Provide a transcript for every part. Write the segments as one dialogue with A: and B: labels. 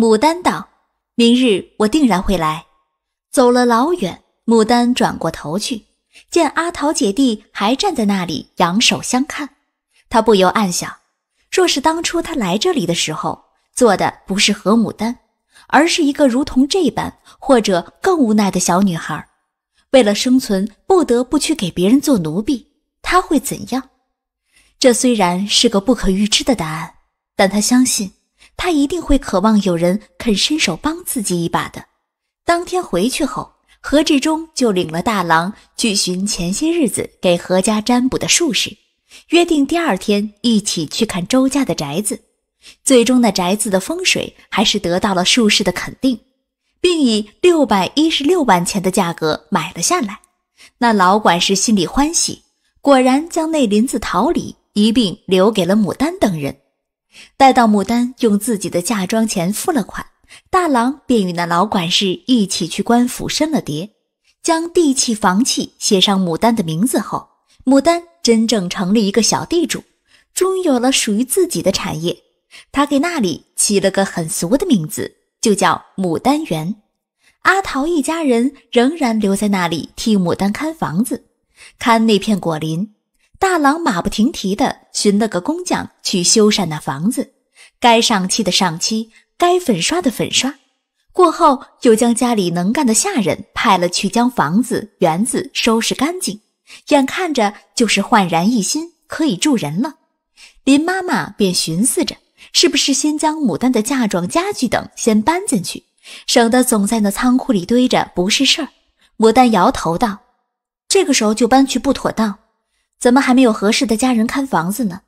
A: 牡丹道：“明日我定然会来。”走了老远，牡丹转过头去，见阿桃姐弟还站在那里，仰首相看。她不由暗想：若是当初她来这里的时候，做的不是何牡丹，而是一个如同这般或者更无奈的小女孩，为了生存不得不去给别人做奴婢，她会怎样？这虽然是个不可预知的答案，但她相信。他一定会渴望有人肯伸手帮自己一把的。当天回去后，何志忠就领了大郎去寻前些日子给何家占卜的术士，约定第二天一起去看周家的宅子。最终，那宅子的风水还是得到了术士的肯定，并以六百一十六万钱的价格买了下来。那老管事心里欢喜，果然将那林子桃李一并留给了牡丹等人。待到牡丹用自己的嫁妆钱付了款，大郎便与那老管事一起去官府申了牒，将地契、房契写上牡丹的名字后，牡丹真正成了一个小地主，终于有了属于自己的产业。他给那里起了个很俗的名字，就叫牡丹园。阿桃一家人仍然留在那里替牡丹看房子，看那片果林。大郎马不停蹄地寻了个工匠去修缮那房子，该上漆的上漆，该粉刷的粉刷。过后又将家里能干的下人派了去将房子、园子收拾干净，眼看着就是焕然一新，可以住人了。林妈妈便寻思着，是不是先将牡丹的嫁妆、家具等先搬进去，省得总在那仓库里堆着不是事儿。牡丹摇头道：“这个时候就搬去不妥当。”怎么还没有合适的家人看房子呢？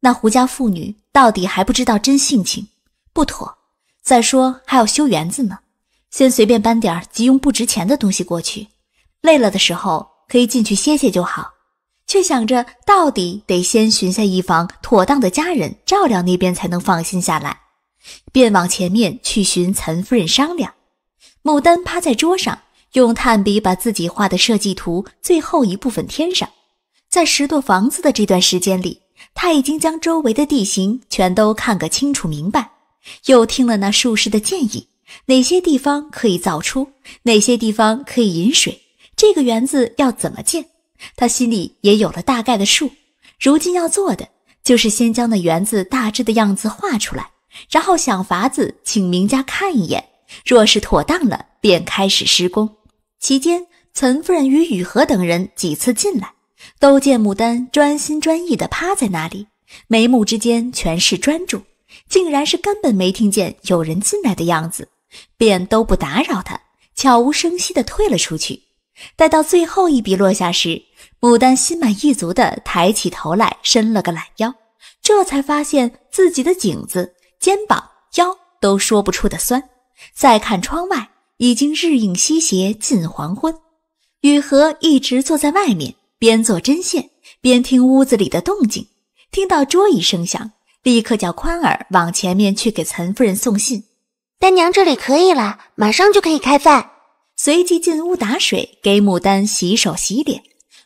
A: 那胡家妇女到底还不知道真性情，不妥。再说还要修园子呢，先随便搬点急用不值钱的东西过去。累了的时候可以进去歇歇就好。却想着到底得先寻下一房妥当的家人照料那边才能放心下来，便往前面去寻岑夫人商量。牡丹趴在桌上，用炭笔把自己画的设计图最后一部分添上。在石垛房子的这段时间里，他已经将周围的地形全都看个清楚明白，又听了那术士的建议，哪些地方可以造出，哪些地方可以引水，这个园子要怎么建，他心里也有了大概的数。如今要做的就是先将那园子大致的样子画出来，然后想法子请名家看一眼，若是妥当了，便开始施工。期间，岑夫人与雨禾等人几次进来。都见牡丹专心专意地趴在那里，眉目之间全是专注，竟然是根本没听见有人进来的样子，便都不打扰他，悄无声息地退了出去。待到最后一笔落下时，牡丹心满意足地抬起头来，伸了个懒腰，这才发现自己的颈子、肩膀、腰都说不出的酸。再看窗外，已经日影西斜，近黄昏。雨禾一直坐在外面。边做针线边听屋子里的动静，听到桌椅声响，立刻叫宽儿往前面去给岑夫人送信。丹娘这里可以了，马上就可以开饭。随即进屋打水，给牡丹洗手洗脸。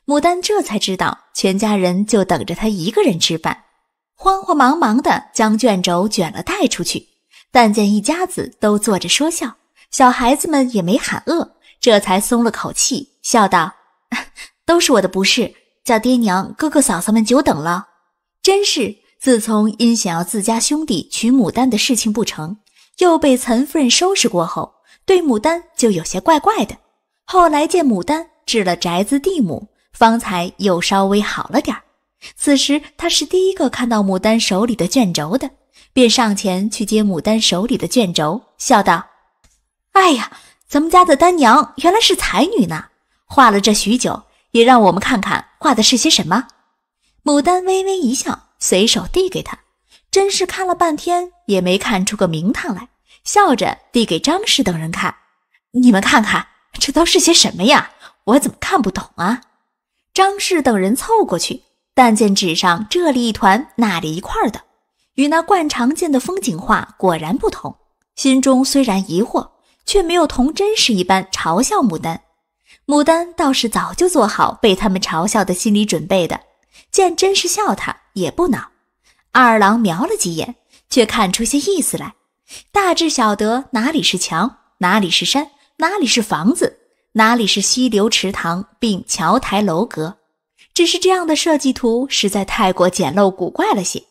A: 牡丹这才知道全家人就等着她一个人吃饭，慌慌忙忙的将卷轴卷了带出去。但见一家子都坐着说笑，小孩子们也没喊饿，这才松了口气，笑道。都是我的不是，叫爹娘、哥哥、嫂嫂们久等了。真是，自从因想要自家兄弟娶牡丹的事情不成，又被岑夫人收拾过后，对牡丹就有些怪怪的。后来见牡丹置了宅子地亩，方才又稍微好了点儿。此时他是第一个看到牡丹手里的卷轴的，便上前去接牡丹手里的卷轴，笑道：“哎呀，咱们家的丹娘原来是才女呢，画了这许久。”也让我们看看画的是些什么。牡丹微微一笑，随手递给他。甄氏看了半天也没看出个名堂来，笑着递给张氏等人看：“你们看看，这都是些什么呀？我怎么看不懂啊？”张氏等人凑过去，但见纸上这里一团，那里一块的，与那惯常见的风景画果然不同。心中虽然疑惑，却没有同甄氏一般嘲笑牡丹。牡丹倒是早就做好被他们嘲笑的心理准备的，见真是笑他也不恼。二郎瞄了几眼，却看出些意思来，大致晓得哪里是墙，哪里是山，哪里是房子，哪里是溪流、池塘，并桥台、楼阁。只是这样的设计图实在太过简陋古怪了些。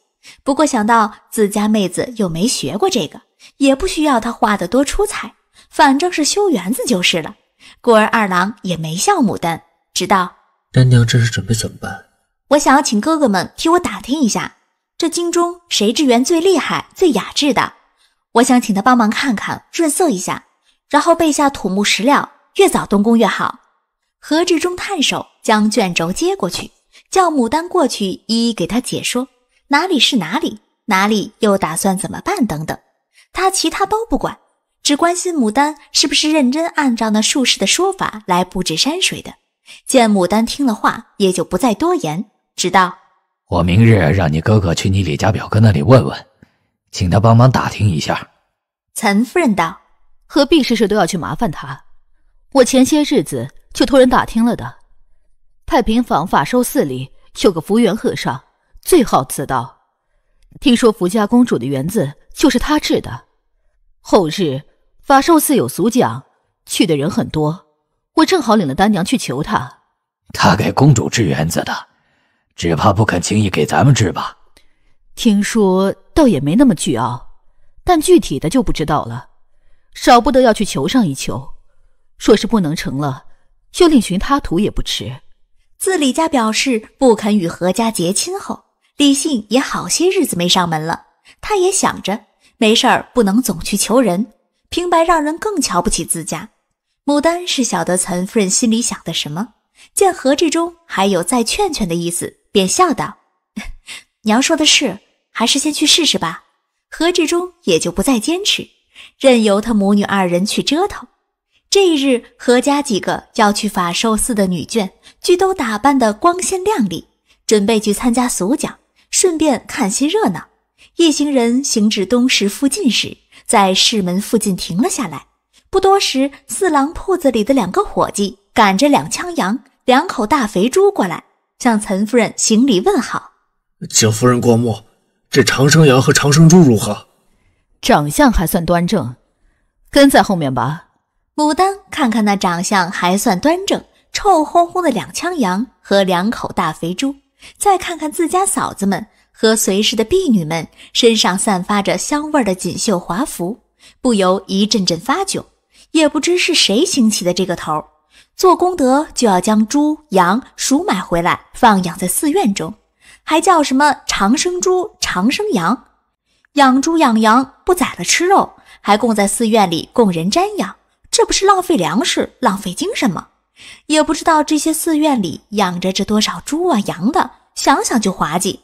A: 不过想到自家妹子又没学过这个，也不需要他画得多出彩，反正是修园子就是了。故而二郎也没笑牡丹，直道：“
B: 丹娘这是准备怎么办？
A: 我想要请哥哥们替我打听一下，这京中谁之源最厉害、最雅致的？我想请他帮忙看看，润色一下，然后备下土木石料，越早动工越好。”何志忠探手将卷轴接过去，叫牡丹过去一一给他解说哪里是哪里，哪里又打算怎么办等等，他其他都不管。只关心牡丹是不是认真按照那术士的说法来布置山水的。见牡丹听了话，也就不再多言，只道：“
C: 我明日让你哥哥去你李家表哥那里问问，请他帮忙打听一下。”
A: 岑夫人道：“何必事事都要去麻烦他？我前些日子就托人打听了的。太平坊法寿寺里有个福源和尚，最
D: 好此道。听说福家公主的园子就是他治的。
A: 后日。”法寿寺有俗讲，去的人很多，我正好领了丹娘去求他。
C: 他给公主治园子的，只怕不肯轻易给咱们治
A: 吧。听说倒也没那么倨傲，但具体的就不知道了。少不得要去求上一求，若是不能成了，就另寻他途也不迟。自李家表示不肯与何家结亲后，李信也好些日子没上门了。他也想着没事儿，不能总去求人。平白让人更瞧不起自家。牡丹是晓得岑夫人心里想的什么，见何志忠还有再劝劝的意思，便笑道：“ 娘说的是，还是先去试试吧。”何志忠也就不再坚持，任由他母女二人去折腾。这一日，何家几个要去法寿寺的女眷，俱都打扮的光鲜亮丽，准备去参加俗讲，顺便看些热闹。一行人行至东石附近时。在市门附近停了下来。不多时，四郎铺子里的两个伙计赶着两枪羊、两口大肥猪过来，向岑夫人行礼问好：“
B: 请夫人过目，这长生羊和长生猪如何？
A: 长相还算端正，跟在后面吧。”牡丹看看那长相还算端正、臭烘烘的两枪羊和两口大肥猪，再看看自家嫂子们。和随侍的婢女们身上散发着香味儿的锦绣华服，不由一阵阵发窘。也不知是谁兴起的这个头儿，做功德就要将猪、羊、鼠买回来放养在寺院中，还叫什么长生猪、长生羊？养猪养羊不宰了吃肉，还供在寺院里供人瞻仰，这不是浪费粮食、浪费精神吗？也不知道这些寺院里养着这多少猪啊羊的，想想就滑稽。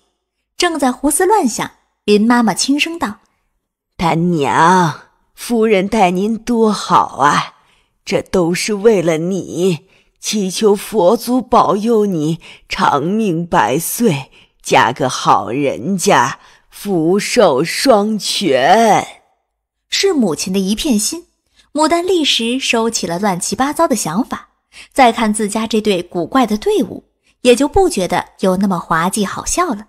A: 正在胡思乱想，林妈妈轻声道：“丹
D: 娘，夫人待您多好啊，这都是为了你，祈求佛祖保佑你长命百岁，嫁个好
A: 人家，福寿双全。”是母亲的一片心。牡丹立时收起了乱七八糟的想法，再看自家这对古怪的队伍，也就不觉得有那么滑稽好笑了。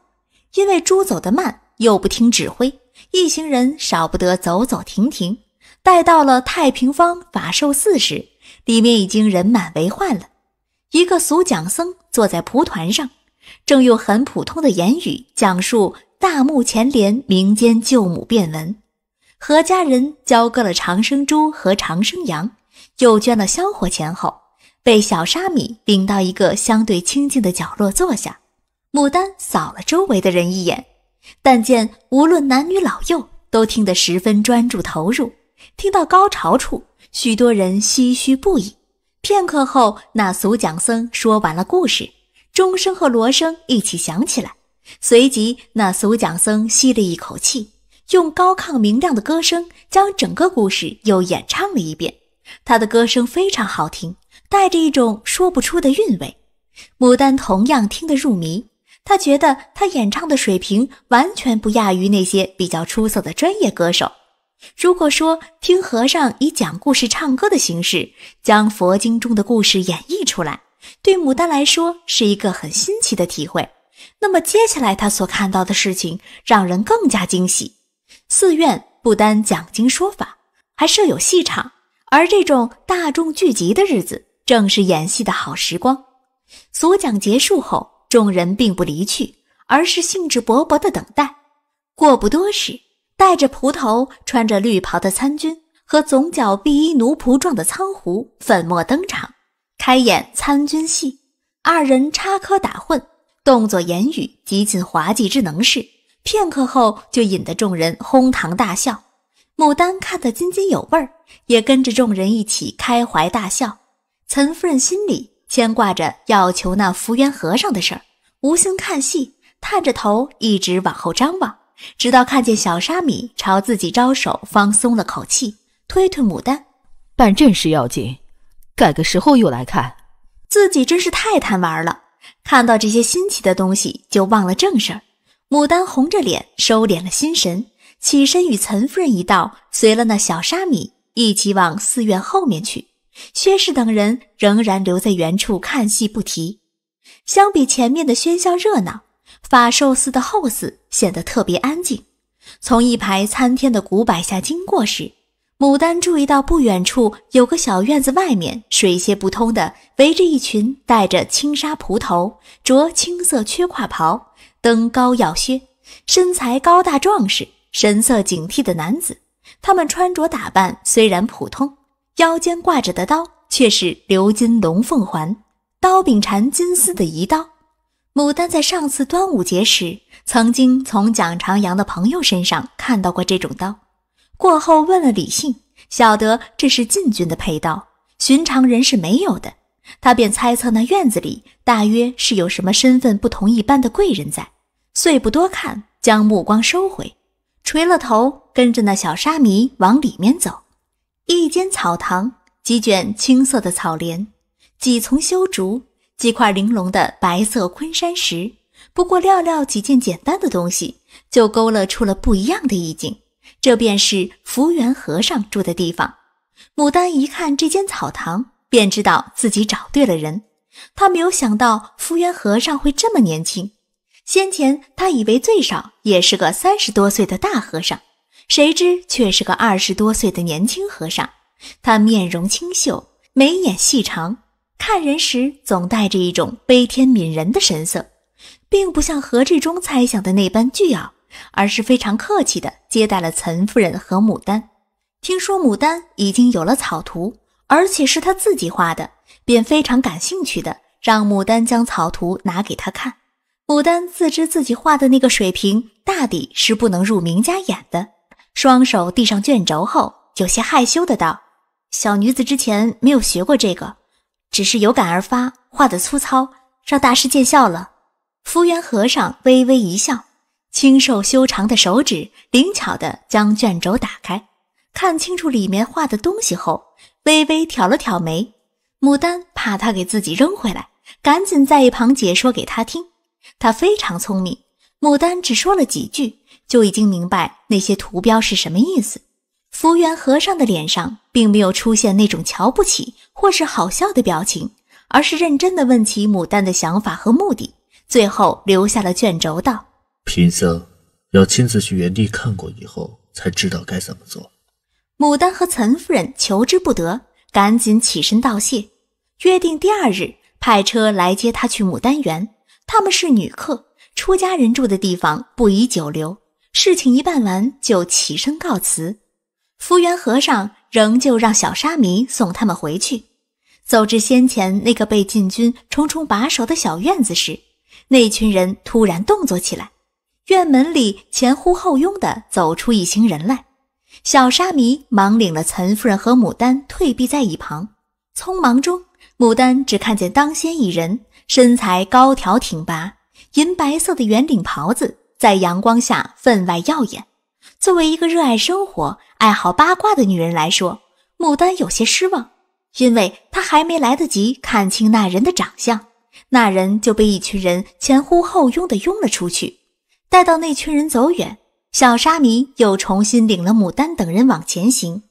A: 因为猪走得慢，又不听指挥，一行人少不得走走停停。待到了太平坊法寿寺时，里面已经人满为患了。一个俗讲僧坐在蒲团上，正用很普通的言语讲述《大目前连民间救母变文》。何家人交割了长生猪和长生羊，又捐了香火钱后，被小沙弥领到一个相对清静的角落坐下。牡丹扫了周围的人一眼，但见无论男女老幼，都听得十分专注投入。听到高潮处，许多人唏嘘不已。片刻后，那俗讲僧说完了故事，钟声和锣声一起响起来。随即，那俗讲僧吸了一口气，用高亢明亮的歌声将整个故事又演唱了一遍。他的歌声非常好听，带着一种说不出的韵味。牡丹同样听得入迷。他觉得他演唱的水平完全不亚于那些比较出色的专业歌手。如果说听和尚以讲故事、唱歌的形式将佛经中的故事演绎出来，对牡丹来说是一个很新奇的体会，那么接下来他所看到的事情让人更加惊喜。寺院不单讲经说法，还设有戏场，而这种大众聚集的日子正是演戏的好时光。所讲结束后。众人并不离去，而是兴致勃勃地等待。过不多时，戴着蒲头、穿着绿袍的参军和总角碧衣奴仆状的苍狐粉墨登场，开演参军戏。二人插科打诨，动作言语极尽滑稽之能事。片刻后，就引得众人哄堂大笑。牡丹看得津津有味儿，也跟着众人一起开怀大笑。岑夫人心里。牵挂着要求那福缘和尚的事儿，无心看戏，探着头一直往后张望，直到看见小沙弥朝自己招手，方松了口气，推推牡丹：“办正事要紧，改个时候又来看。”自己真是太贪玩了，看到这些新奇的东西就忘了正事儿。牡丹红着脸收敛了心神，起身与岑夫人一道，随了那小沙弥一起往寺院后面去。薛氏等人仍然留在原处看戏，不提。相比前面的喧嚣热闹，法寿寺的后寺显得特别安静。从一排参天的古柏下经过时，牡丹注意到不远处有个小院子，外面水泄不通的围着一群戴着青纱蒲头、着青色缺胯袍、登高要靴、身材高大壮实、神色警惕的男子。他们穿着打扮虽然普通。腰间挂着的刀却是鎏金龙凤环，刀柄缠金丝的仪刀。牡丹在上次端午节时，曾经从蒋长阳的朋友身上看到过这种刀。过后问了李信，晓得这是禁军的佩刀，寻常人是没有的。他便猜测那院子里大约是有什么身份不同一般的贵人在，遂不多看，将目光收回，垂了头，跟着那小沙弥往里面走。一间草堂，几卷青色的草帘，几丛修竹，几块玲珑的白色昆山石。不过寥寥几件简单的东西，就勾勒出了不一样的意境。这便是福源和尚住的地方。牡丹一看这间草堂，便知道自己找对了人。他没有想到福源和尚会这么年轻，先前他以为最少也是个三十多岁的大和尚。谁知却是个二十多岁的年轻和尚，他面容清秀，眉眼细长，看人时总带着一种悲天悯人的神色，并不像何志忠猜想的那般倨傲，而是非常客气的接待了岑夫人和牡丹。听说牡丹已经有了草图，而且是他自己画的，便非常感兴趣的让牡丹将草图拿给他看。牡丹自知自己画的那个水平大抵是不能入名家眼的。双手递上卷轴后，有些害羞的道：“小女子之前没有学过这个，只是有感而发，画的粗糙，让大师见笑了。”福原和尚微微一笑，清瘦修长的手指灵巧的将卷轴打开，看清楚里面画的东西后，微微挑了挑眉。牡丹怕他给自己扔回来，赶紧在一旁解说给他听。他非常聪明，牡丹只说了几句。就已经明白那些图标是什么意思。福原和尚的脸上并没有出现那种瞧不起或是好笑的表情，而是认真地问起牡丹的想法和目的，最后留下了卷轴道：“
B: 贫僧要亲自去原地看过以后，才知道该怎么做。”
A: 牡丹和岑夫人求之不得，赶紧起身道谢，约定第二日派车来接她去牡丹园。他们是女客，出家人住的地方不宜久留。事情一办完，就起身告辞。福原和尚仍旧让小沙弥送他们回去。走至先前那个被禁军重重把守的小院子时，那群人突然动作起来，院门里前呼后拥的走出一行人来。小沙弥忙领了岑夫人和牡丹退避在一旁。匆忙中，牡丹只看见当先一人，身材高挑挺拔，银白色的圆领袍子。在阳光下分外耀眼。作为一个热爱生活、爱好八卦的女人来说，牡丹有些失望，因为她还没来得及看清那人的长相，那人就被一群人前呼后拥地拥了出去。待到那群人走远，小沙弥又重新领了牡丹等人往前行，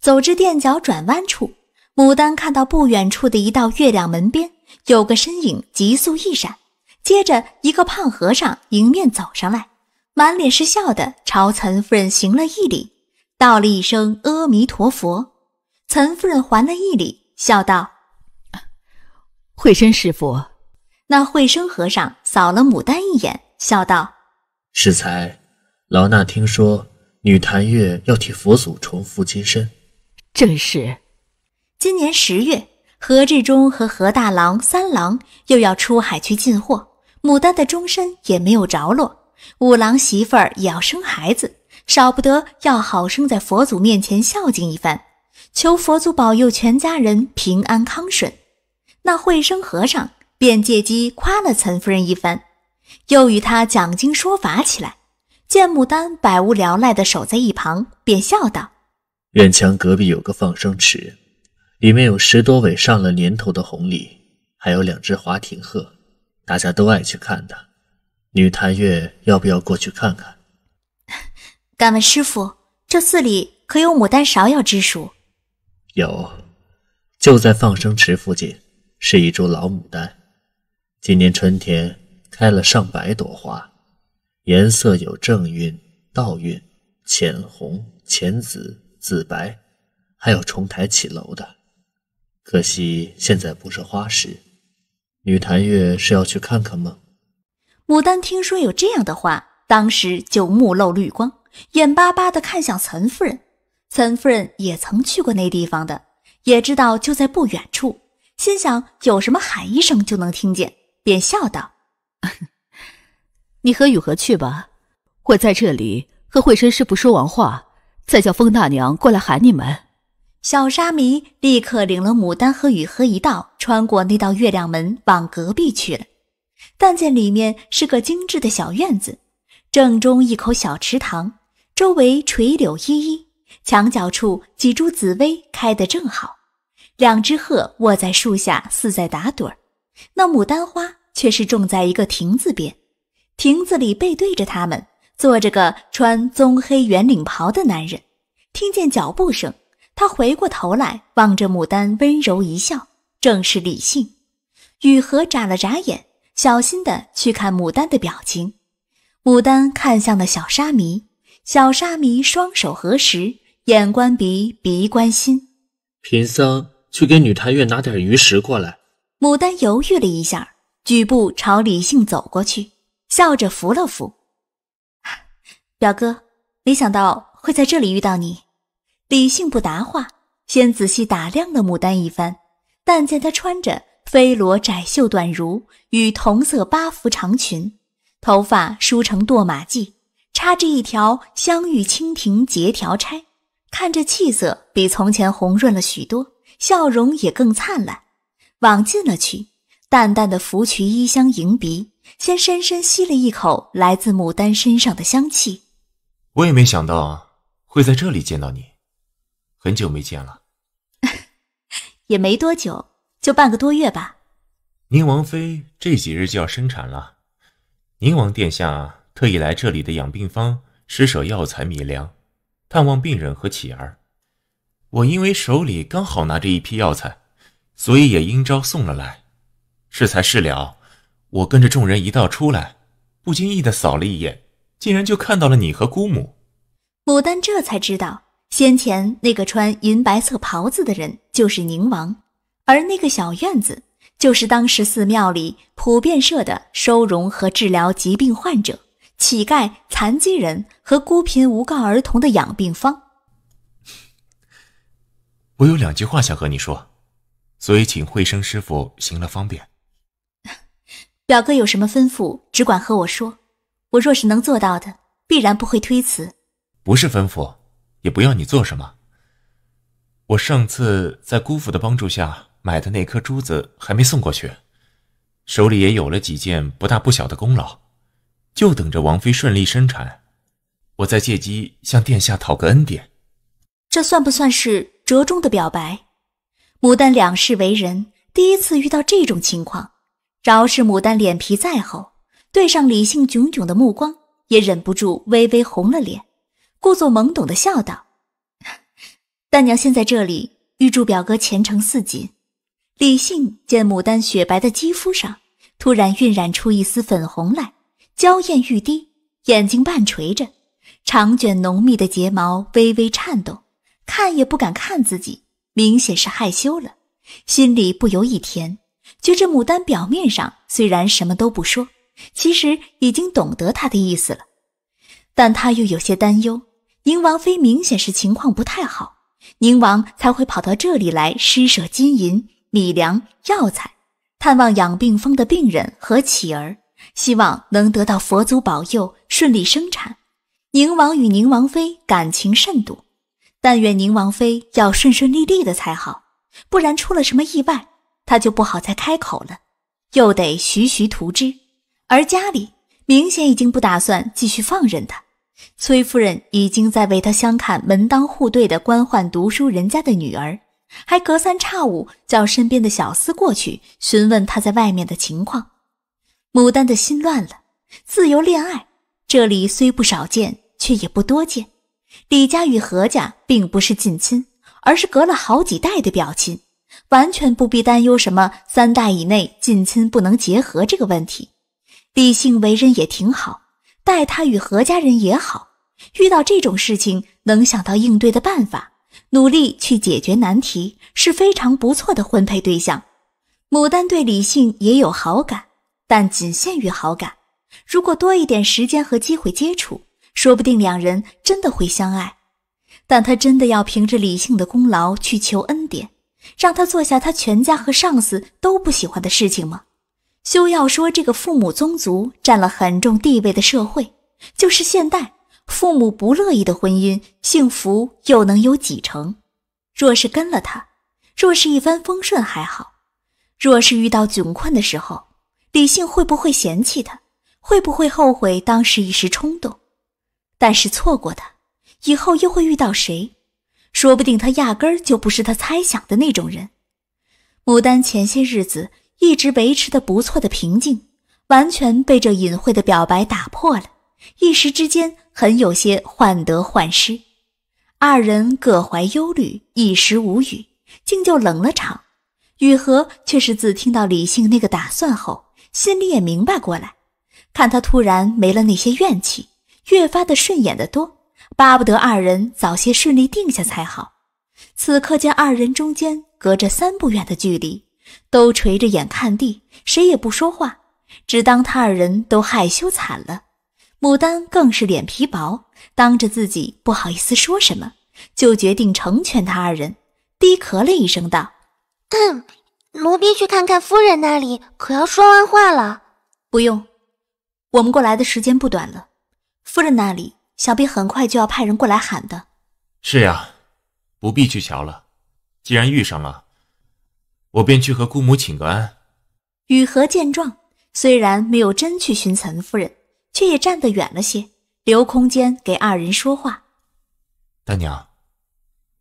A: 走至垫脚转弯处，牡丹看到不远处的一道月亮门边，有个身影急速一闪。接着，一个胖和尚迎面走上来，满脸是笑的朝岑夫人行了一礼，道了一声“阿弥陀佛”。岑夫人还了一礼，笑道：“ 慧生师傅。”那慧生和尚扫了牡丹一眼，笑道：“
B: 适才老衲听说女檀月要替佛祖重复金
A: 身，正是。今年十月，何志忠和何大郎、三郎又要出海去进货。”牡丹的终身也没有着落，五郎媳妇儿也要生孩子，少不得要好生在佛祖面前孝敬一番，求佛祖保佑全家人平安康顺。那慧生和尚便借机夸了岑夫人一番，又与他讲经说法起来。见牡丹百无聊赖地守在一旁，便笑道：“
E: 院
B: 墙隔壁有个放生池，里面有十多尾上了年头的红鲤，还有两只华亭鹤。”大家都爱去看的，女檀月要不要过去看看？
A: 敢问师傅，这寺里可有牡丹芍药
F: 之属？
B: 有，就在放生池附近，是一株老牡丹，今年春天开了上百朵花，颜色有正韵、倒韵、浅红、浅紫、紫白，还有重台起楼的，可惜现在不是花时。女檀月是要去看看吗？
A: 牡丹听说有这样的话，当时就目露绿光，眼巴巴地看向岑夫人。岑夫人也曾去过那地方的，也知道就在不远处，心想有什么喊一声就能听见，便笑道：“你和雨禾去吧，我在这里和慧深师傅说完话，再叫风大娘过来喊你们。”小沙弥立刻领了牡丹和雨荷一道，穿过那道月亮门，往隔壁去了。但见里面是个精致的小院子，正中一口小池塘，周围垂柳依依，墙角处几株紫薇开得正好，两只鹤卧在树下，似在打盹儿。那牡丹花却是种在一个亭子边，亭子里背对着他们坐着个穿棕黑圆领袍的男人，听见脚步声。他回过头来，望着牡丹，温柔一笑。正是李信。雨禾眨了眨眼，小心的去看牡丹的表情。牡丹看向了小沙弥，小沙弥双手合十，眼观鼻，鼻观心。
B: 贫僧去给女太月拿点鱼食过来。
A: 牡丹犹豫了一下，举步朝李信走过去，笑着扶了扶：“ 表哥，没想到会在这里遇到你。”李姓不答话，先仔细打量了牡丹一番，但见她穿着飞罗窄袖短襦与同色八幅长裙，头发梳成堕马髻，插着一条香玉蜻蜓结条钗，看着气色比从前红润了许多，笑容也更灿烂。往近了去，淡淡的拂去衣香迎鼻，先深深吸了一口来自牡丹身上的香气。
G: 我也没想到会在这里见到你。很久没见了，
A: 也没多久，就半个多月吧。
G: 宁王妃这几日就要生产了，宁王殿下特意来这里的养病方施舍药材米粮，探望病人和乞儿。我因为手里刚好拿着一批药材，所以也应招送了来，是才是了，我跟着众人一道出来，不经意的扫了一眼，竟然就看到了你和姑母。
A: 牡丹这才知道。先前那个穿银白色袍子的人就是宁王，而那个小院子就是当时寺庙里普遍设的收容和治疗疾病患者、乞丐、残疾人和孤贫无告儿童的养病方。
G: 我有两句话想和你说，所以请慧生师傅行了方便。
A: 表哥有什么吩咐，只管和我说，我若是能做到的，必然不会推辞。
G: 不是吩咐。也不要你做什么。我上次在姑父的帮助下买的那颗珠子还没送过去，手里也有了几件不大不小的功劳，就等着王妃顺利生产，我再借机向殿下讨个恩典。
A: 这算不算是折中的表白？牡丹两世为人，第一次遇到这种情况，饶是牡丹脸皮再厚，对上李信炯炯的目光，也忍不住微微红了脸。故作懵懂的笑道：“大娘先在这里，预祝表哥前程似锦。”李信见牡丹雪白的肌肤上突然晕染出一丝粉红来，娇艳欲滴，眼睛半垂着，长卷浓密的睫毛微微颤动，看也不敢看自己，明显是害羞了。心里不由一甜，觉着牡丹表面上虽然什么都不说，其实已经懂得他的意思了。但他又有些担忧。宁王妃明显是情况不太好，宁王才会跑到这里来施舍金银、米粮、药材，探望养病方的病人和乞儿，希望能得到佛祖保佑，顺利生产。宁王与宁王妃感情甚笃，但愿宁王妃要顺顺利利的才好，不然出了什么意外，他就不好再开口了，又得徐徐图之。而家里明显已经不打算继续放任他。崔夫人已经在为他相看门当户对的官宦读书人家的女儿，还隔三差五叫身边的小厮过去询问他在外面的情况。牡丹的心乱了。自由恋爱，这里虽不少见，却也不多见。李家与何家并不是近亲，而是隔了好几代的表亲，完全不必担忧什么三代以内近亲不能结合这个问题。李姓为人也挺好。待他与何家人也好，遇到这种事情能想到应对的办法，努力去解决难题是非常不错的婚配对象。牡丹对李信也有好感，但仅限于好感。如果多一点时间和机会接触，说不定两人真的会相爱。但他真的要凭着李信的功劳去求恩典，让他做下他全家和上司都不喜欢的事情吗？休要说这个父母宗族占了很重地位的社会，就是现代，父母不乐意的婚姻，幸福又能有几成？若是跟了他，若是一帆风顺还好；若是遇到窘困的时候，李信会不会嫌弃他？会不会后悔当时一时冲动？但是错过他以后又会遇到谁？说不定他压根儿就不是他猜想的那种人。牡丹前些日子。一直维持的不错的平静，完全被这隐晦的表白打破了。一时之间，很有些患得患失。二人各怀忧虑，一时无语，竟就冷了场。雨禾却是自听到李信那个打算后，心里也明白过来。看他突然没了那些怨气，越发的顺眼的多，巴不得二人早些顺利定下才好。此刻见二人中间隔着三步远的距离。都垂着眼看地，谁也不说话，只当他二人都害羞惨了。牡丹更是脸皮薄，当着自己不好意思说什么，就决定成全他二人。低咳了一声，道：“奴婢去看看夫人那里，可要说完话了。不用，我们过来的时间不短了，夫人那里想必很快就要派人过来喊的。
G: 是呀，不必去瞧了，既然遇上了。”我便去和姑母请个安。
A: 雨禾见状，虽然没有真去寻岑夫人，却也站得远了些，留空间给二人说话。
G: 丹娘，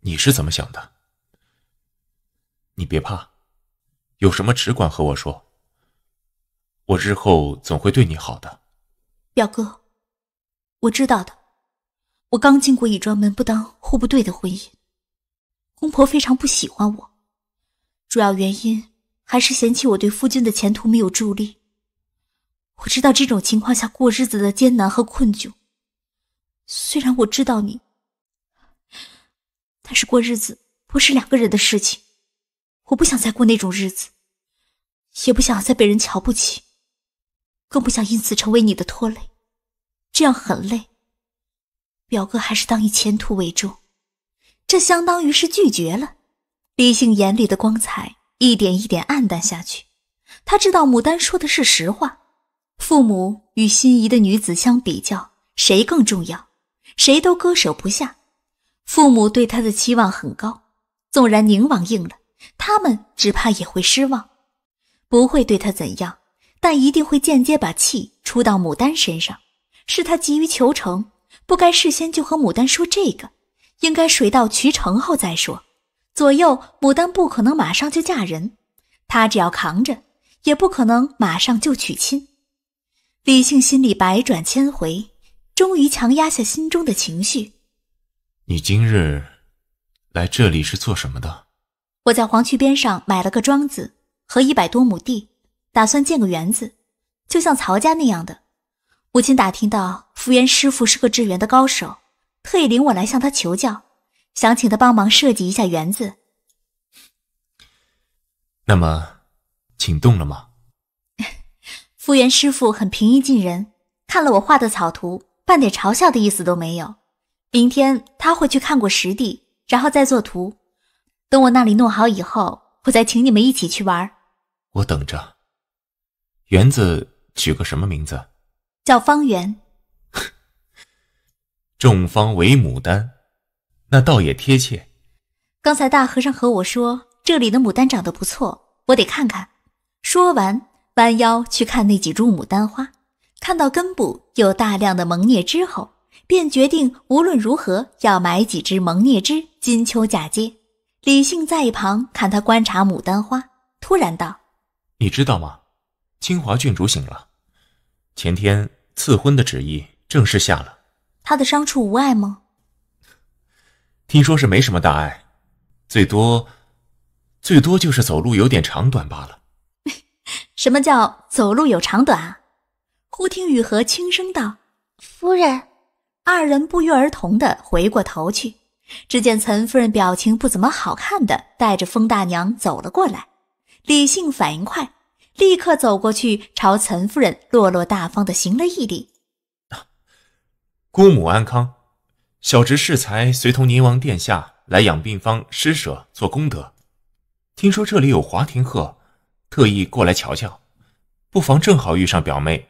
G: 你是怎么想的？你别怕，有什么只管和我说，我日后总会对你好的。
A: 表哥，我知道的。我刚经过一桩门不当户不对的婚姻，公婆非常不喜欢我。主要原因还是嫌弃我对夫君的前途没有助力。我知道这种情况下过日子的艰难和困窘。虽然我知道你，但是过日子不是两个人的事情。我不想再过那种日子，也不想再被人瞧不起，更不想因此成为你的拖累。这样很累。表哥还是当以前途为重，这相当于是拒绝了。李姓眼里的光彩一点一点暗淡下去。他知道牡丹说的是实话。父母与心仪的女子相比较，谁更重要？谁都割舍不下。父母对他的期望很高，纵然宁王应了，他们只怕也会失望。不会对他怎样，但一定会间接把气出到牡丹身上。是他急于求成，不该事先就和牡丹说这个，应该水到渠成后再说。左右，牡丹不可能马上就嫁人，她只要扛着，也不可能马上就娶亲。李姓心里百转千回，终于强压下心中的情绪。
G: 你今日来这里是做什么的？
A: 我在黄渠边上买了个庄子和一百多亩地，打算建个园子，就像曹家那样的。母亲打听到福原师傅是个治园的高手，特意领我来向他求教。想请他帮忙设计一下园子，
G: 那么，请动了吗？
A: 复 原师傅很平易近人，看了我画的草图，半点嘲笑的意思都没有。明天他会去看过实地，然后再做图。等我那里弄好以后，我再请你们一起去玩。
B: 我等着。
G: 园子取个什么名字？
A: 叫方圆。
G: 众芳为牡丹。那倒也贴切。
A: 刚才大和尚和我说这里的牡丹长得不错，我得看看。说完，弯腰去看那几株牡丹花，看到根部有大量的萌孽枝后，便决定无论如何要买几枝萌孽枝金秋嫁接。李信在一旁看他观察牡丹花，突然道：“
G: 你知道吗？清华郡主醒了。前天赐婚的旨意正式下了。
A: 他的伤处无碍吗？”
G: 听说是没什么大碍，最多最多就是走路有点长短罢了。
A: 什么叫走路有长短啊？忽听雨禾轻声道：“夫人。”二人不约而同的回过头去，只见岑夫人表情不怎么好看的带着风大娘走了过来。李姓反应快，立刻走过去朝岑夫人落落大方的行了一礼：“
G: 姑母安康。”小侄适才随同宁王殿下来养病方施舍做功德，听说这里有华亭鹤，特意过来瞧瞧，不妨正好遇上表妹，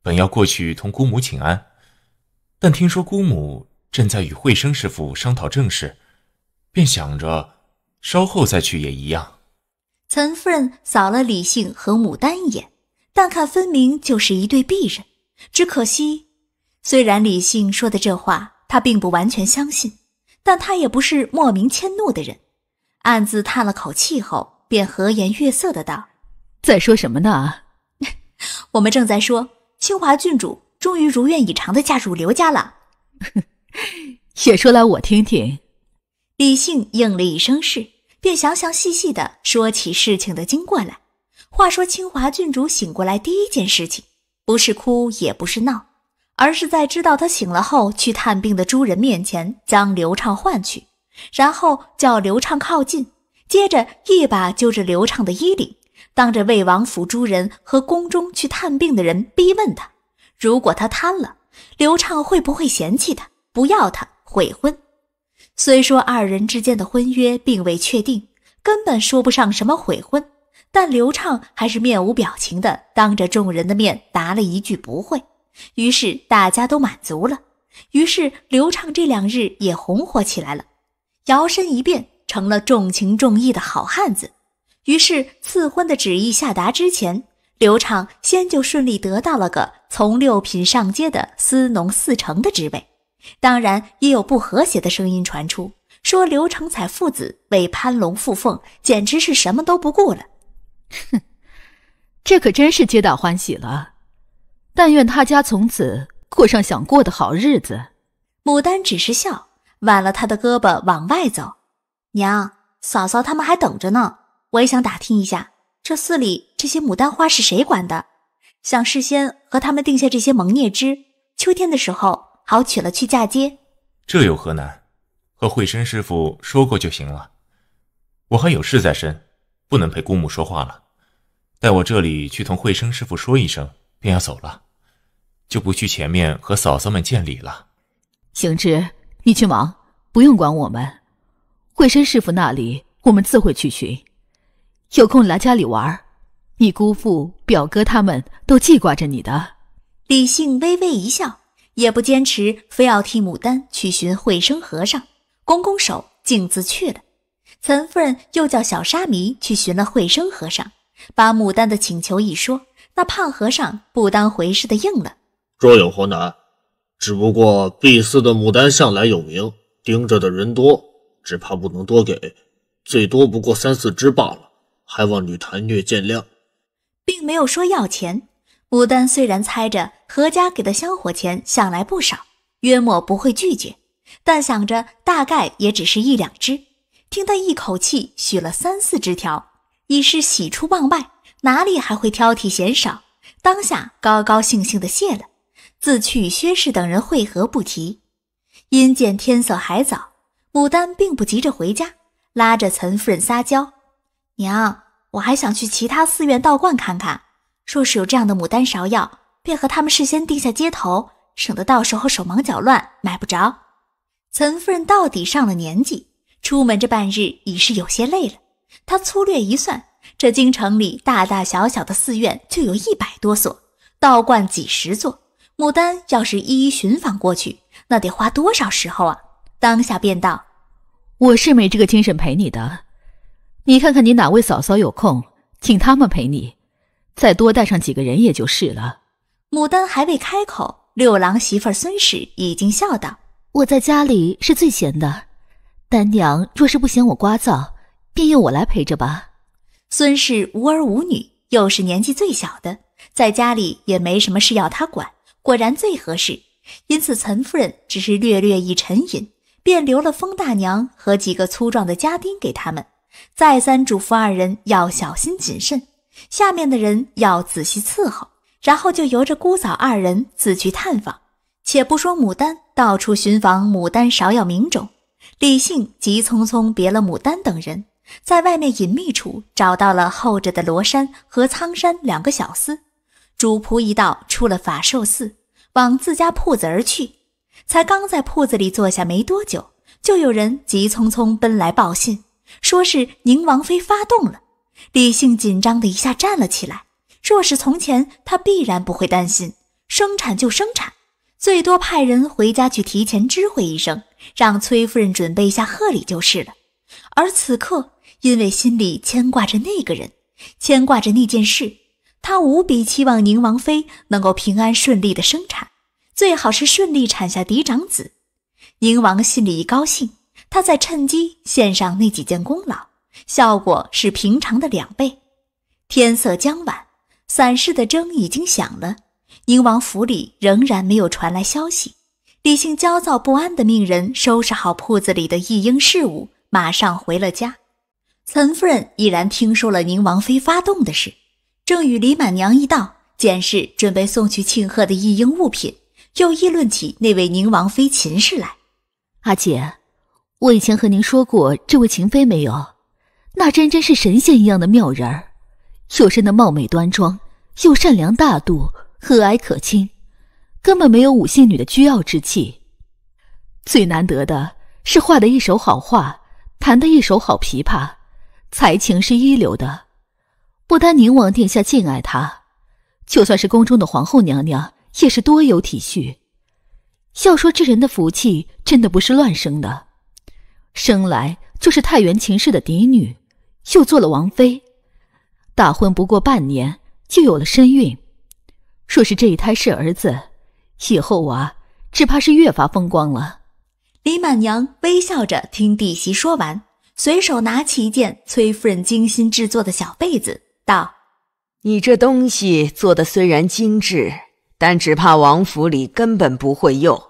G: 本要过去同姑母请安，但听说姑母正在与慧生师父商讨正事，便想着稍后再去也一样。
A: 岑夫人扫了李信和牡丹一眼，但看分明就是一对璧人，只可惜，虽然李信说的这话。他并不完全相信，但他也不是莫名迁怒的人，暗自叹了口气后，便和颜悦色的道：“在说什么呢？”“ 我们正在说，清华郡主终于如愿以偿的嫁入刘家了。”“也说来我听听。”李信应了一声“是”，便详详细细的说起事情的经过来。话说清华郡主醒过来第一件事情，不是哭，也不是闹。而是在知道他醒了后，去探病的诸人面前将刘畅唤去，然后叫刘畅靠近，接着一把揪着刘畅的衣领，当着魏王府诸人和宫中去探病的人逼问他：如果他贪了，刘畅会不会嫌弃他，不要他，悔婚？虽说二人之间的婚约并未确定，根本说不上什么悔婚，但刘畅还是面无表情的当着众人的面答了一句：“不会。”于是大家都满足了。于是刘畅这两日也红火起来了，摇身一变成了重情重义的好汉子。于是赐婚的旨意下达之前，刘畅先就顺利得到了个从六品上阶的司农四成的职位。当然，也有不和谐的声音传出，说刘成彩父子为攀龙附凤，简直是什么都不顾了。哼，这可真是皆大欢喜了。但愿他家从此过上想过的好日子。牡丹只是笑，挽了她的胳膊往外走。娘、嫂嫂他们还等着呢。我也想打听一下，这寺里这些牡丹花是谁管的？想事先和他们定下这些蒙孽枝，秋天的时候好取了去嫁接。
G: 这有何难？和慧生师傅说过就行了。我还有事在身，不能陪姑母说话了。待我这里去同慧生师傅说一声，便要走了。就不去前面和嫂嫂们见礼了。
A: 行之，你去忙，不用管我们。慧深
D: 师傅那里，我们自会去寻。有空来家里玩，你姑父、表哥他们都记挂着你的。
A: 李信微微一笑，也不坚持，非要替牡丹去寻慧生和尚。拱拱手，径自去了。岑夫人又叫小沙弥去寻了慧生和尚，把牡丹的请求一说，那胖和尚不当回事的应了。
B: 若有何难，只不过碧寺的牡丹向来有名，盯着的人多，只怕不能多给，最多不过三四只罢了，还望女檀月见谅，
A: 并没有说要钱。牡丹虽然猜着何家给的香火钱向来不少，约莫不会拒绝，但想着大概也只是一两只，听他一口气许了三四只条，已是喜出望外，哪里还会挑剔嫌少？当下高高兴兴的谢了。自去薛氏等人会合不提，因见天色还早，牡丹并不急着回家，拉着岑夫人撒娇：“娘，我还想去其他寺院道观看看，若是有这样的牡丹芍药，便和他们事先定下接头，省得到时候手忙脚乱买不着。”岑夫人到底上了年纪，出门这半日已是有些累了。她粗略一算，这京城里大大小小的寺院就有一百多所，道观几十座。牡丹要是一一寻访过去，那得花多少时候啊？当下便道：“我是没这个精神陪你的，你看看你哪位嫂嫂有空，请他们陪你，再多带上几个人也就是了。”牡丹还未开口，六郎媳妇孙氏已经笑道：“我在家里是最闲的，丹娘若是不嫌我
F: 聒噪，便由我来陪着吧。”
A: 孙氏无儿无女，又是年纪最小的，在家里也没什么事要她管。果然最合适，因此岑夫人只是略略一沉吟，便留了风大娘和几个粗壮的家丁给他们，再三嘱咐二人要小心谨慎，下面的人要仔细伺候，然后就由着姑嫂二人自去探访。且不说牡丹到处寻访牡丹芍药名种，李信急匆匆别了牡丹等人，在外面隐秘处找到了候着的罗山和苍山两个小厮。主仆一道出了法寿寺，往自家铺子而去。才刚在铺子里坐下没多久，就有人急匆匆奔来报信，说是宁王妃发动了。李姓紧张的一下站了起来。若是从前，他必然不会担心生产就生产，最多派人回家去提前知会一声，让崔夫人准备一下贺礼就是了。而此刻，因为心里牵挂着那个人，牵挂着那件事。他无比期望宁王妃能够平安顺利的生产，最好是顺利产下嫡长子。宁王心里一高兴，他再趁机献上那几件功劳，效果是平常的两倍。天色将晚，散市的钟已经响了，宁王府里仍然没有传来消息。李姓焦躁不安的命人收拾好铺子里的一应事务，马上回了家。岑夫人已然听说了宁王妃发动的事。正与李满娘一道检视准备送去庆贺的一应物品，又议论起那位宁王妃秦氏来。阿姐，我以前和您说过这位秦妃没有，那真真是神仙一样的妙人儿，又生的貌美端庄，又善良大度，和蔼可亲，根本没有五姓女的倨傲之气。最难得的是画的一手好画，弹的一手好琵琶，才情是一流的。不单宁王殿下敬爱她，就算是宫中的皇后娘娘也是多有体恤。要说这人的福气，真的不是乱生的，生来就是太原秦氏的嫡女，又做了王妃，大婚不过半年就有了身孕。若是这一胎是儿子，以后啊，只怕是越发风光了。李满娘微笑着听弟媳说完，随手拿起一件崔夫人精心制作的小被子。道：“你这
D: 东西做的虽然精致，但只怕王府里根本不会用。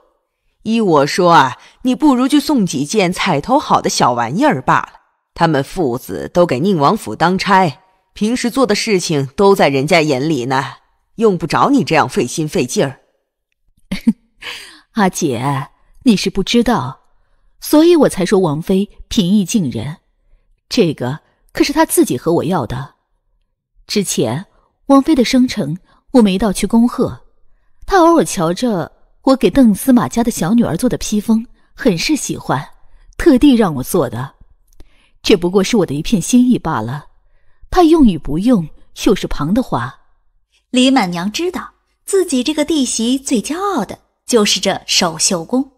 D: 依我说啊，你不如就送几件彩头好的小玩意儿罢了。他们父子都给宁王府当差，平时做的事情都在人家眼里呢，用不着你这样费心费劲儿。”
A: 阿姐，你是不知道，所以我才说王妃平易近人。这个可是他自己和我要的。之前王妃的生辰，我们一道去恭贺。她偶尔瞧着我给邓司马家的小女儿做的披风，很是喜欢，特地让我做的。这不过是我的一片心意罢了。她用与不用，又是旁的话。李满娘知道自己这个弟媳最骄傲的就是这守秀宫，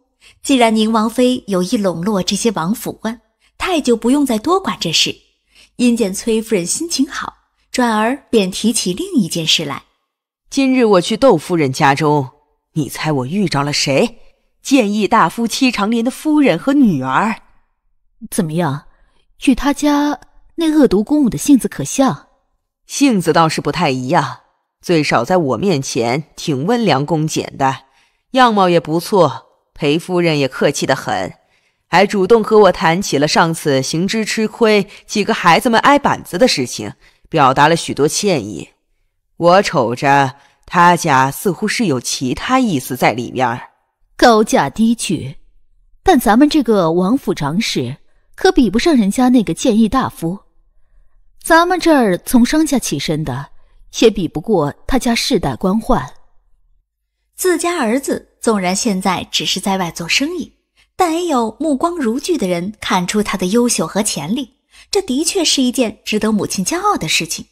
A: 既然宁王妃有意笼络这些王府官，她也就不用再多管这事。因见崔夫人心情好。转而便提起另一件事来。
D: 今日我去窦夫人家中，你猜我遇着了谁？谏议大夫戚长林的夫人和女儿。怎么样？与他家那恶毒公母的性子可像？性子倒是不太一样，最少在我面前挺温良恭俭的，样貌也不错。裴夫人也客气得很，还主动和我谈起了上次行之吃亏、几个孩子们挨板子的事情。表达了许多歉意，我瞅着他家似乎是有其他意思在里面。
A: 高价低取，但咱们这个王府长史可比不上人家那个建议大夫。咱们这儿从商家起身的，也比不过他家世代官宦。自家儿子纵然现在只是在外做生意，但也有目光如炬的人看出他的优秀和潜力。这的确是一件值得母亲骄傲的事情，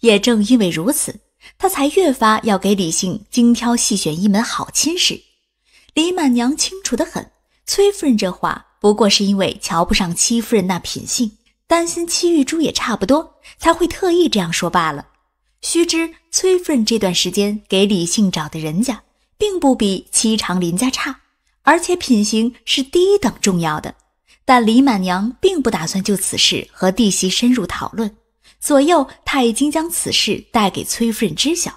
A: 也正因为如此，他才越发要给李姓精挑细选一门好亲事。李满娘清楚的很，崔夫人这话不过是因为瞧不上戚夫人那品性，担心戚玉珠也差不多，才会特意这样说罢了。须知崔夫人这段时间给李姓找的人家，并不比戚长林家差，而且品行是第一等重要的。但李满娘并不打算就此事和弟媳深入讨论，左右他已经将此事带给崔夫人知晓。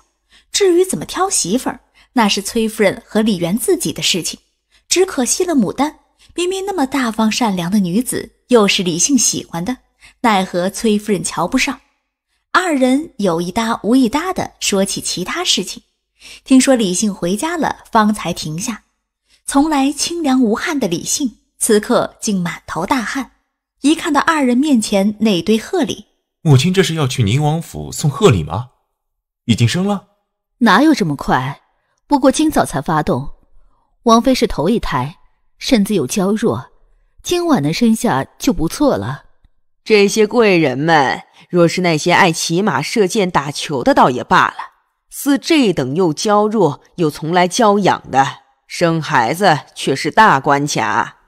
A: 至于怎么挑媳妇儿，那是崔夫人和李元自己的事情。只可惜了牡丹，明明那么大方善良的女子，又是李姓喜欢的，奈何崔夫人瞧不上。二人有一搭无一搭的说起其他事情，听说李姓回家了，方才停下。从来清凉无汗的李姓。此刻竟满头大汗，一看到二人面前那堆贺礼，
G: 母亲这是要去宁王府送贺礼吗？
E: 已经生了？
F: 哪有这么快？不过今早才发动，王妃是头一胎，身子又娇弱，今晚能生下就不错了。
D: 这些贵人们，若是那些爱骑马、射箭、打球的倒也罢了，似这等又娇弱又从来娇养的，生孩子却是大关卡。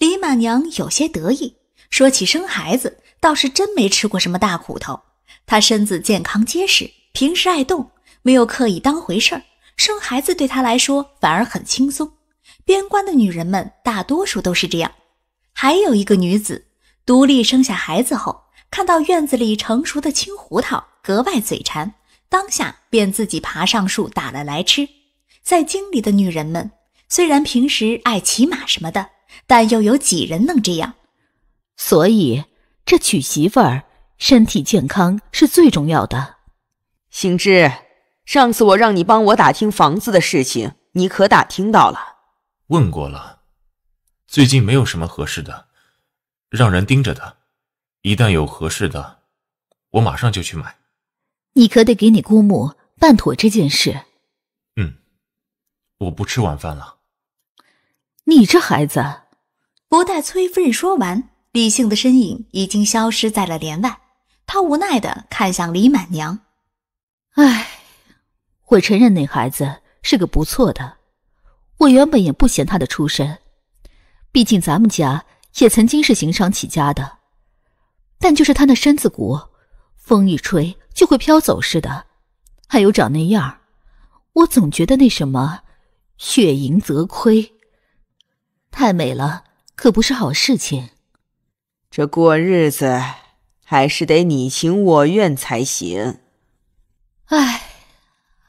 A: 李满娘有些得意，说起生孩子倒是真没吃过什么大苦头。她身子健康结实，平时爱动，没有刻意当回事儿，生孩子对她来说反而很轻松。边关的女人们大多数都是这样。还有一个女子独立生下孩子后，看到院子里成熟的青胡桃，格外嘴馋，当下便自己爬上树打了来吃。在京里的女人们，虽然平时爱骑马什么的。但又有几人能这样？所以这娶媳妇儿，身体健康是最重要的。行
D: 知，上次我让你帮我打听房子的事情，你可打听到了？
G: 问过了，最近没有什么合适的，让人盯着他，一旦有合适的，我马上就去买。
A: 你可得给你姑母办妥这件事。
G: 嗯，我不吃晚饭了。
A: 你这孩子，不待崔夫人说完，李姓的身影已经消失在了帘外。他无奈的看向李满娘：“哎，我承认那孩子是个不错的，我原本也不嫌他的出身，毕竟咱们家也曾经是行商起家的。但就是他那身子骨，风一吹就会飘走似的，
F: 还有长那样，我总觉得那什么，血盈则亏。”太美了，可不是好事情。这过
D: 日子还是得你情我愿才行。
F: 哎，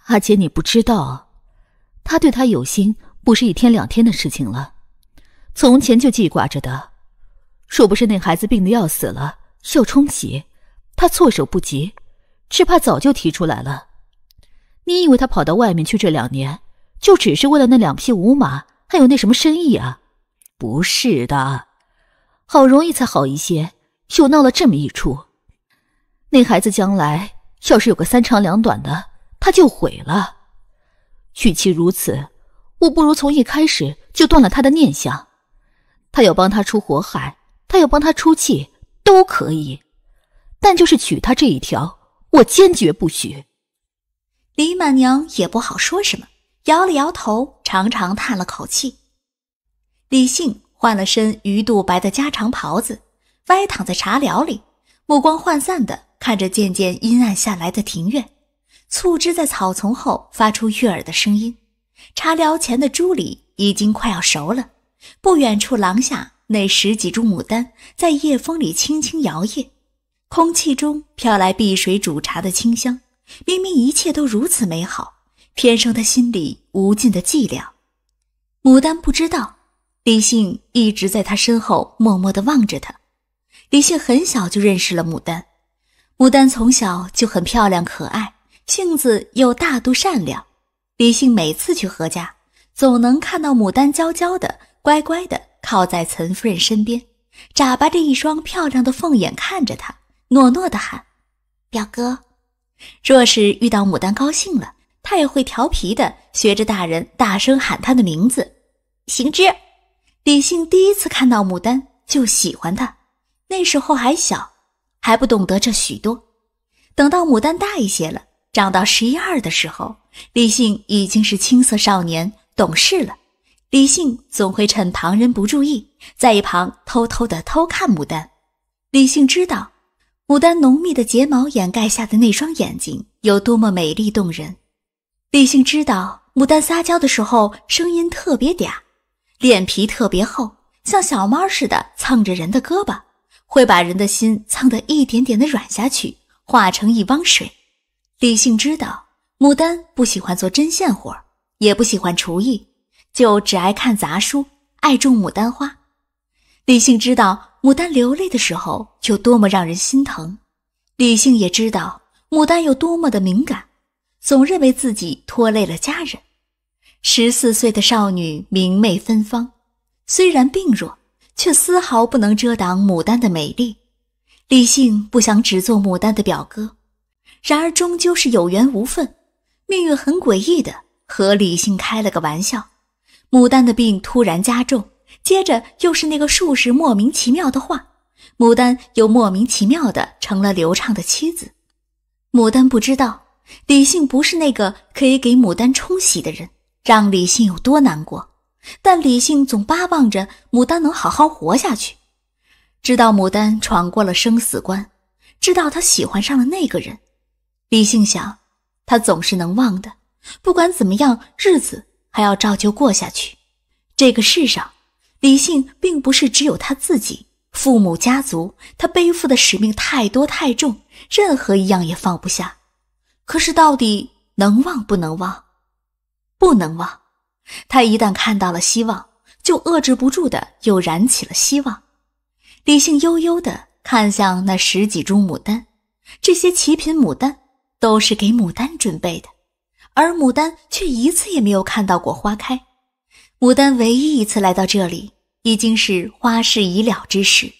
F: 阿姐，你不知道，他对他有心，不是一天两
A: 天的事情了。从前就记挂着的，若不是那孩子病得要死了，要冲喜，他措手不及，只怕早就提出来了。你以为他跑到外面去这两年，就只是为了那两匹五马，还
F: 有那什么生意啊？不是的，好容易才好一些，又闹了这么一出。那孩子将来要是有个三长两短
A: 的，他就毁了。与其如此，我不如从一开始就断了他的念想。他要帮他出火海，他要帮他出气，都可以，但就是娶他这一条，我坚决不许。李满娘也不好说什么，摇了摇头，长长叹了口气。李信换了身鱼肚白的加长袍子，歪躺在茶寮里，目光涣散的看着渐渐阴暗下来的庭院，促织在草丛后发出悦耳的声音。茶寮前的朱里已经快要熟了，不远处廊下那十几株牡丹在夜风里轻轻摇曳，空气中飘来碧水煮茶的清香。明明一切都如此美好，偏生的心里无尽的寂寥。牡丹不知道。李信一直在他身后默默的望着他。李信很小就认识了牡丹，牡丹从小就很漂亮可爱，性子又大度善良。李信每次去何家，总能看到牡丹娇娇的、乖乖的靠在岑夫人身边，眨巴着一双漂亮的凤眼看着他，糯糯的喊：“表哥。”若是遇到牡丹高兴了，他也会调皮的学着大人，大声喊他的名字：“行知。”李信第一次看到牡丹就喜欢它，那时候还小，还不懂得这许多。等到牡丹大一些了，长到十一二的时候，李信已经是青涩少年，懂事了。李信总会趁旁人不注意，在一旁偷偷地偷看牡丹。李信知道，牡丹浓密的睫毛掩盖下的那双眼睛有多么美丽动人。李信知道，牡丹撒娇的时候声音特别嗲。脸皮特别厚，像小猫似的蹭着人的胳膊，会把人的心蹭得一点点的软下去，化成一汪水。李姓知道牡丹不喜欢做针线活也不喜欢厨艺，就只爱看杂书，爱种牡丹花。李姓知道牡丹流泪的时候就多么让人心疼，李姓也知道牡丹有多么的敏感，总认为自己拖累了家人。十四岁的少女明媚芬芳，虽然病弱，却丝毫不能遮挡牡丹的美丽。李信不想只做牡丹的表哥，然而终究是有缘无分。命运很诡异的和李信开了个玩笑，牡丹的病突然加重，接着又是那个术士莫名其妙的话，牡丹又莫名其妙的成了刘畅的妻子。牡丹不知道，李信不是那个可以给牡丹冲喜的人。让李信有多难过，但李信总巴望着牡丹能好好活下去。知道牡丹闯过了生死关，知道她喜欢上了那个人，李信想，他总是能忘的。不管怎么样，日子还要照旧过下去。这个世上，李信并不是只有他自己，父母、家族，他背负的使命太多太重，任何一样也放不下。可是到底能忘不能忘？不能忘，他一旦看到了希望，就遏制不住的又燃起了希望。李信悠悠的看向那十几株牡丹，这些奇品牡丹都是给牡丹准备的，而牡丹却一次也没有看到过花开。牡丹唯一一次来到这里，已经是花事已了之时。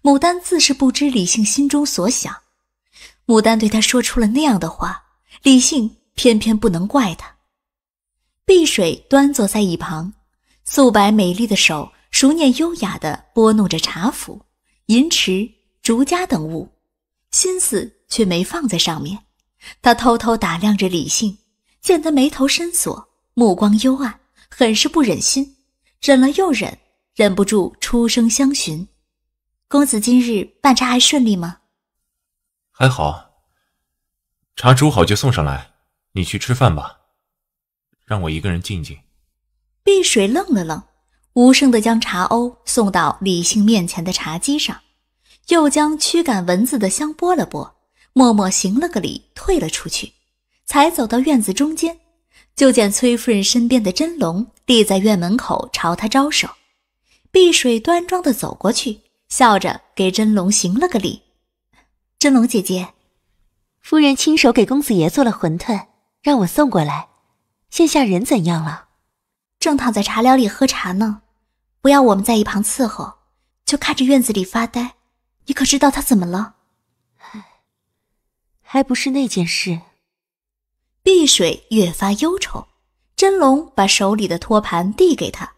A: 牡丹自是不知李信心中所想，牡丹对他说出了那样的话，李信偏偏不能怪他。碧水端坐在一旁，素白美丽的手熟练优雅地拨弄着茶壶、银匙、竹夹等物，心思却没放在上面。他偷偷打量着李信，见他眉头深锁，目光幽暗，很是不忍心，忍了又忍，忍不住出声相询：“公子今日办茶还顺利吗？”“
G: 还好，茶煮好就送上来，你去吃饭吧。”让我一个人静静。
A: 碧水愣了愣，无声的将茶瓯送到李姓面前的茶几上，又将驱赶蚊子的香拨了拨，默默行了个礼，退了出去。才走到院子中间，就见崔夫人身边的真龙立在院门口朝他招手。碧水端庄的走过去，笑着给真龙行
F: 了个礼：“真龙姐姐，夫人亲手给公子爷做了馄饨，让我送过来。”现下人怎样了？正躺在茶寮里喝
A: 茶呢，不要我们在一旁伺候，就看着院子里发呆。你可知道他怎么了？唉，还不是那件事。碧水越发忧愁，真龙把手里的托盘递给她。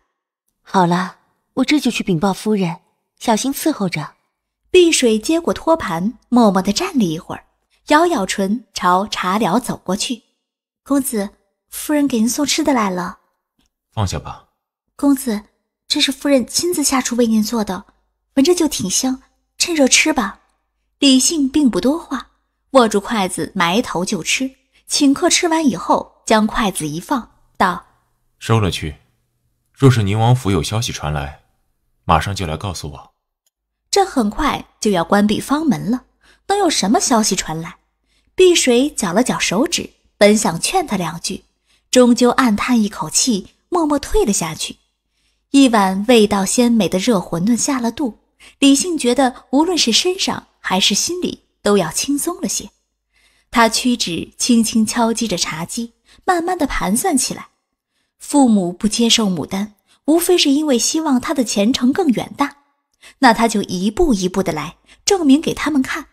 A: 好了，我这就去禀报夫人，小心伺候着。碧水接过托盘，默默地站了一会儿，咬咬唇，朝茶寮走过去。公子。夫人给您送吃的来了，放下吧。公子，这是夫人亲自下厨为您做的，闻着就挺香，趁热吃吧。李信并不多话，握住筷子埋头就吃。请客吃完以后，将筷子一放，道：“
G: 收了去。若是宁王府有消息传来，马上就来告诉我。”
A: 这很快就要关闭房门了，能有什么消息传来？碧水绞了绞手指，本想劝他两句。终究暗叹一口气，默默退了下去。一碗味道鲜美的热馄饨下了肚，李信觉得无论是身上还是心里都要轻松了些。他屈指轻轻敲击着茶几，慢慢的盘算起来。父母不接受牡丹，无非是因为希望他的前程更远大。那他就一步一步的来，证明给他们看，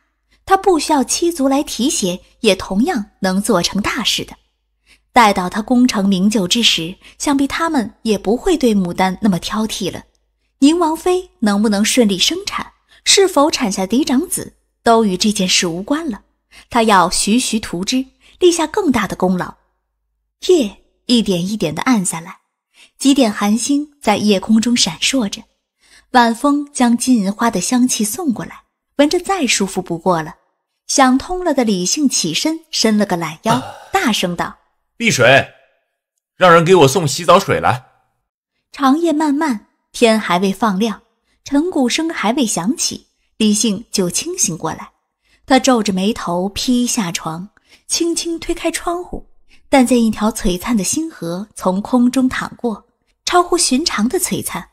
A: 他不需要妻族来提携，也同样能做成大事的。待到他功成名就之时，想必他们也不会对牡丹那么挑剔了。宁王妃能不能顺利生产，是否产下嫡长子，都与这件事无关了。他要徐徐图之，立下更大的功劳。夜一点一点地暗下来，几点寒星在夜空中闪烁着，晚风将金银花的香气送过来，闻着再舒服不过了。想通了的李信起身，伸了个懒腰，大声道。
G: 丽水，让人给我送洗澡水来。
A: 长夜漫漫，天还未放亮，陈鼓声还未响起，李信就清醒过来。他皱着眉头披下床，轻轻推开窗户，但见一条璀璨的星河从空中淌过，超乎寻常的璀璨。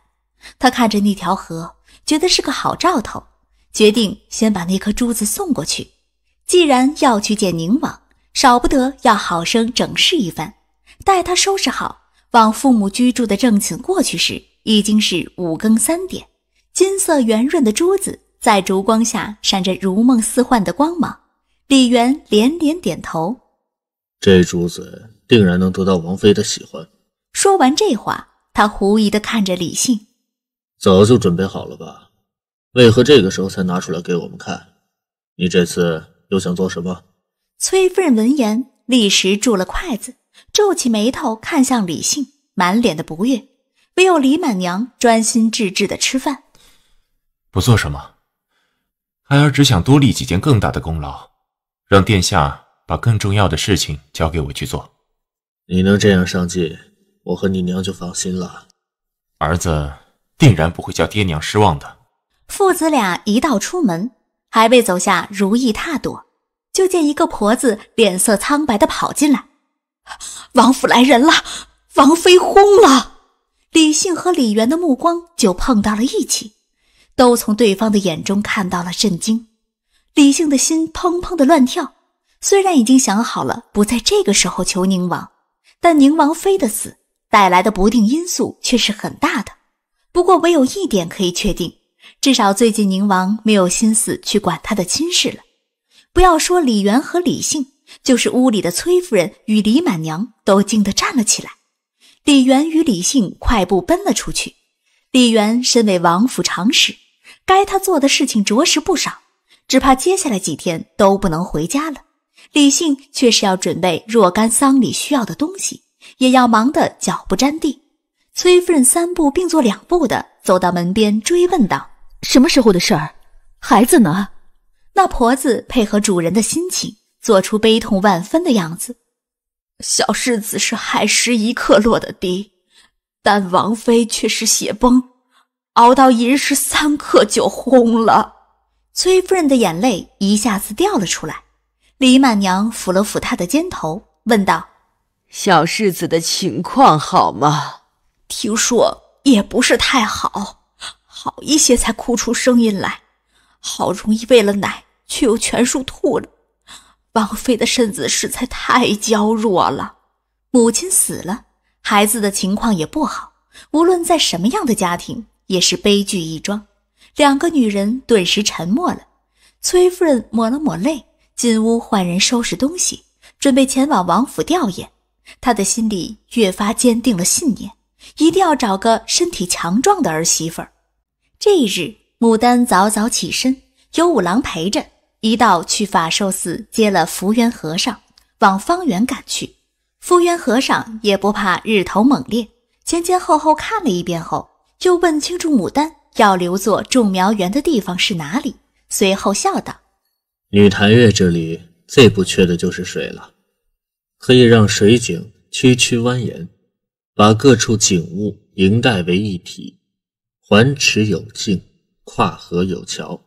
A: 他看着那条河，觉得是个好兆头，决定先把那颗珠子送过去。既然要去见宁王。少不得要好生整饰一番，待他收拾好，往父母居住的正寝过去时，已经是五更三点。金色圆润的珠子在烛光下闪着如梦似幻的光芒。李渊连连点头，
B: 这珠子定然能得到王妃的喜欢。
A: 说完这话，他狐疑地看着李信：“
B: 早就准备好了吧？为何这个时候才拿出来给我们看？你这次
A: 又想做什么？”崔夫人闻言，立时住了筷子，皱起眉头看向李信，满脸的不悦。唯有李满娘专心致志的吃饭，
G: 不做什么。孩儿只想多立几件更大的功劳，让殿下把更重要的事情交
B: 给我去做。你能这样上进，我和你娘就放心了。儿子定然不会叫爹娘失望的。
A: 父子俩一道出门，还未走下如意踏朵。就见一个婆子脸色苍白的跑进来，王府来人了，王妃轰了。李信和李元的目光就碰到了一起，都从对方的眼中看到了震惊。李信的心砰砰的乱跳，虽然已经想好了不在这个时候求宁王，但宁王妃的死带来的不定因素却是很大的。不过，唯有一点可以确定，至少最近宁王没有心思去管他的亲事了。不要说李元和李信，就是屋里的崔夫人与李满娘都惊得站了起来。李元与李信快步奔了出去。李元身为王府长史，该他做的事情着实不少，只怕接下来几天都不能回家了。李信却是要准备若干丧礼需要的东西，也要忙得脚不沾地。崔夫人三步并作两步的走到门边，追问道：“什么时候的事儿？孩子呢？”那婆子配合主人的心情，做出悲痛万分的样子。小世子是亥时一刻落的地，但王妃却是血崩，熬到寅时三刻就轰了。崔夫人的眼泪一下子掉了出来。李满娘抚了抚她的肩头，问道：“
D: 小世子的情况好吗？听说
A: 也不是太好，好一些才哭出声音来，好容易喂了奶。”却又全数吐了，王妃的身子实在太娇弱了。母亲死了，孩子的情况也不好。无论在什么样的家庭，也是悲剧一桩。两个女人顿时沉默了。崔夫人抹了抹泪，进屋换人收拾东西，准备前往王府吊唁。她的心里越发坚定了信念，一定要找个身体强壮的儿媳妇。这一日，牡丹早早起身，有五郎陪着。一道去法寿寺接了福源和尚，往方圆赶去。福源和尚也不怕日头猛烈，前前后后看了一遍后，就问清楚牡丹要留作种苗园的地方是哪里。随后
F: 笑道：“
B: 女潭月这里最不缺的就是水了，可以让水井曲曲蜿蜒，把各处景物迎带为一体，环池有径，跨河有桥，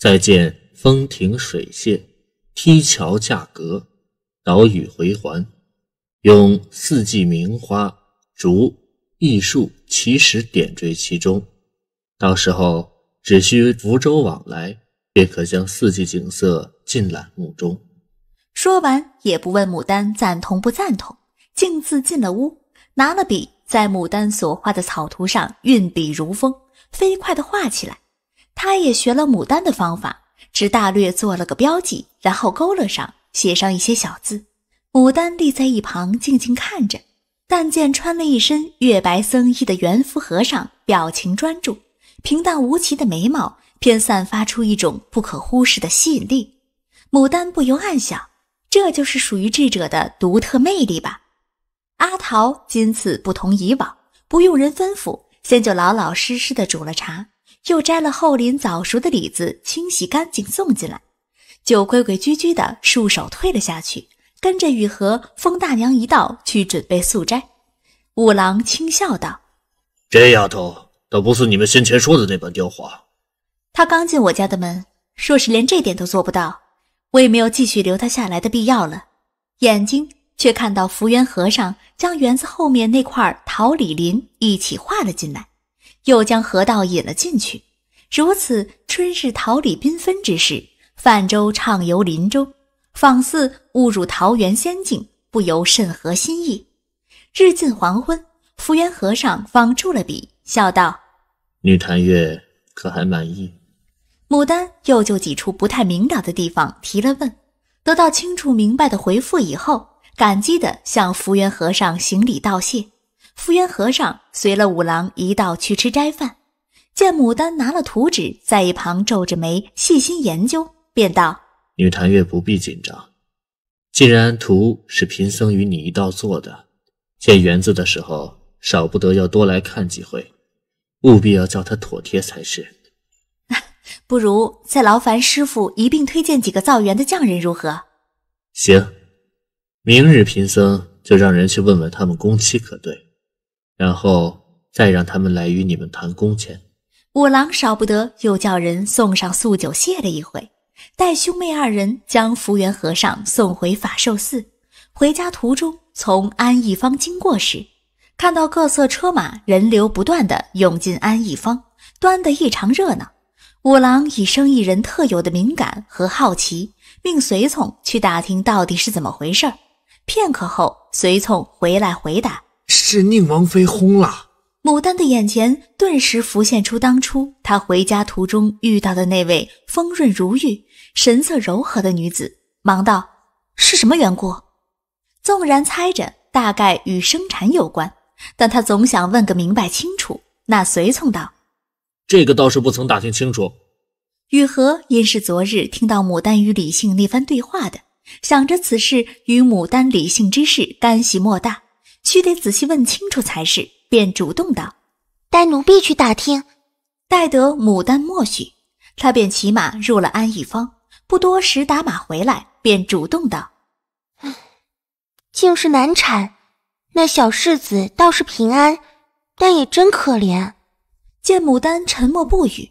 B: 再见。”风停水榭，梯桥架阁，岛屿回环，用四季名花、竹、艺术奇石点缀其中。到时候只需福舟往来，便可将四季景色尽览
A: 目中。说完，也不问牡丹赞同不赞同，径自进了屋，拿了笔，在牡丹所画的草图上运笔如风，飞快地画起来。他也学了牡丹的方法。只大略做了个标记，然后勾勒上，写上一些小字。牡丹立在一旁静静看着，但见穿了一身月白僧衣的圆福和尚，表情专注，平淡无奇的眉毛，偏散发出一种不可忽视的吸引力。牡丹不由暗想，这就是属于智者的独特魅力吧。阿桃今次不同以往，不用人吩咐，先就老老实实的煮了茶。又摘了后林早熟的李子，清洗干净送进来，就规规矩矩的束手退了下去，跟着雨禾、风大娘一道去准备素斋。五郎轻笑道：“
E: 这丫
B: 头倒不是你们先前说的那般刁滑。
A: 她刚进我家的门，若是连这点都做不到，我也没有继续留她下来的必要了。”眼睛却看到福原和尚将园子后面那块桃李林一起画了进来。又将河道引了进去，如此春日桃李缤纷之时，泛舟畅游林中，仿似误入桃源仙境，不由甚合心意。日近黄昏，福原和尚方住了笔，笑道：“女
B: 弹月可还满意？”
A: 牡丹又就几处不太明了的地方提了问，得到清楚明白的回复以后，感激地向福原和尚行礼道谢。福原和尚随了五郎一道去吃斋饭，见牡丹拿了图纸在一旁皱着眉细心研究，便道：“
B: 女檀越不必紧张，既然图是贫僧与你一道做的，建园子的时候少不得要多来看几回，务必要叫他妥帖才是。
A: 不如再劳烦师傅一并推荐几个造园的匠人如何？”
B: 行，明日贫僧就让人去问问他们工期可对。然后再让他们来与你们谈工钱。
A: 五郎少不得又叫人送上素酒谢了一回。待兄妹二人将福原和尚送回法寿寺，回家途中从安义坊经过时，看到各色车马人流不断的涌进安义坊，端得异常热闹。五郎以生意人特有的敏感和好奇，命随从去打听到底是怎么回事儿。片刻后，随从回来回答。是宁王妃轰了。牡丹的眼前顿时浮现出当初她回家途中遇到的那位丰润如玉、神色柔和的女子，忙道：“是什么缘故？”纵然猜着大概与生产有关，但她总想问个明白清楚。那随从道：“
B: 这个倒是不曾打听清楚。”
A: 雨禾因是昨日听到牡丹与李姓那番对话的，想着此事与牡丹、李姓之事干系莫大。须得仔细问清楚才是，便主动道：“带奴婢去打听。”待得牡丹默许，他便骑马入了安邑
F: 坊。不多时打马回来，便主动道：“竟是难产，那小世子倒是平安，但也真可怜。”见牡丹沉默不语，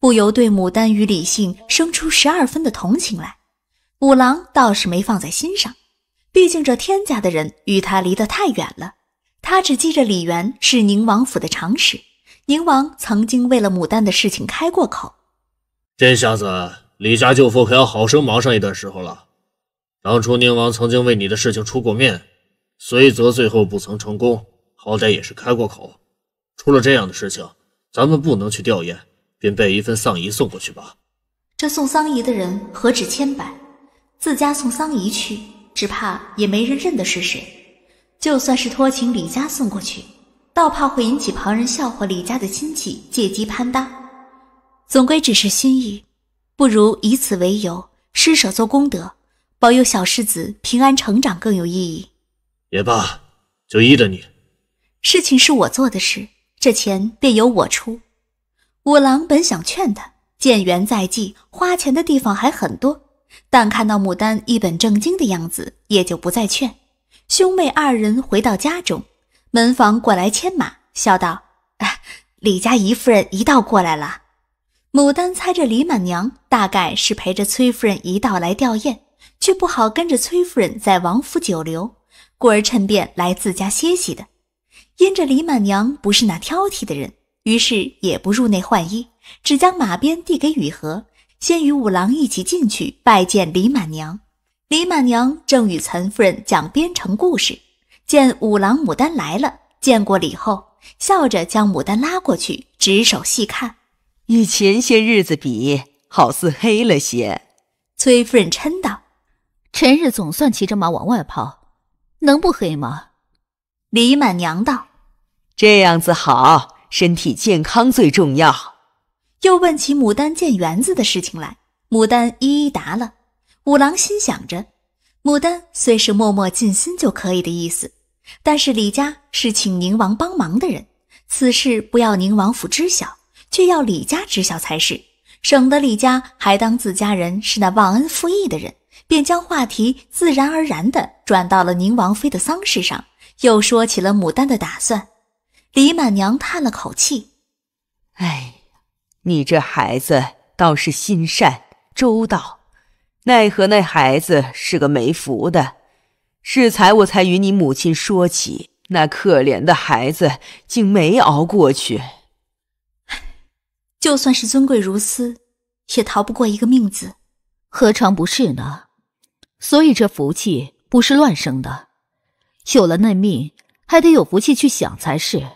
F: 不由对牡丹与李信生出
A: 十二分的同情来。五郎倒是没放在心上。毕竟这天家的人与他离得太远了，他只记着李元是宁王府的长史，宁王曾经为了牡丹的事情开过口。
B: 这下子李家舅父可要好生忙上一段时候了。当初宁王曾经为你的事情出过面，虽则最后不曾成功，好歹也是开过口。出了这样的事情，咱们不能去吊唁，便备一份丧仪送过去吧。
A: 这送丧仪的人何止千百，自家送丧仪去。只怕也没人认得是谁。就算是托请李家送过去，倒怕会引起旁人笑话。李家的亲戚借机攀搭，总归只是心意，不如以此为由施舍做功德，保佑小世子平安成长更有意义。
B: 也罢，就依着你。
A: 事情是我做的事，这钱便由我出。五郎本想劝他，建园在即，花钱的地方还很多。但看到牡丹一本正经的样子，也就不再劝。兄妹二人回到家中，门房过来牵马，笑道：“李家姨夫人一道过来了。”牡丹猜着李满娘大概是陪着崔夫人一道来吊唁，却不好跟着崔夫人在王府久留，故而趁便来自家歇息的。因着李满娘不是那挑剔的人，于是也不入内换衣，只将马鞭递给雨禾。先与五郎一起进去拜见李满娘。李满娘正与岑夫人讲边城故事，见五郎牡丹来了，见过礼后，笑着将牡丹拉过去，执手细看。与前些日子比，好似黑了些。崔夫人嗔道：“成日总算骑着马往外跑，能不黑吗？”李满娘道：“这样子好，身体健康最重要。”又问起牡丹建园子的事情来，牡丹一一答了。五郎心想着，牡丹虽是默默尽心就可以的意思，但是李家是请宁王帮忙的人，此事不要宁王府知晓，却要李家知晓才是，省得李家还当自家人是那忘恩负义的人。便将话题自然而然地转到了宁王妃的丧事上，又说起了牡丹的打算。李满娘叹了口气：“
D: 哎。”你这孩子倒是心善周到，奈何那孩子是个没福的。适才我才与你母亲说起，那可怜的孩子竟没熬过去。
A: 就算是尊贵如斯，也逃不过一个命字。何尝不是呢？所以这福气不是乱生的，有了那命，还得有福气去享才是。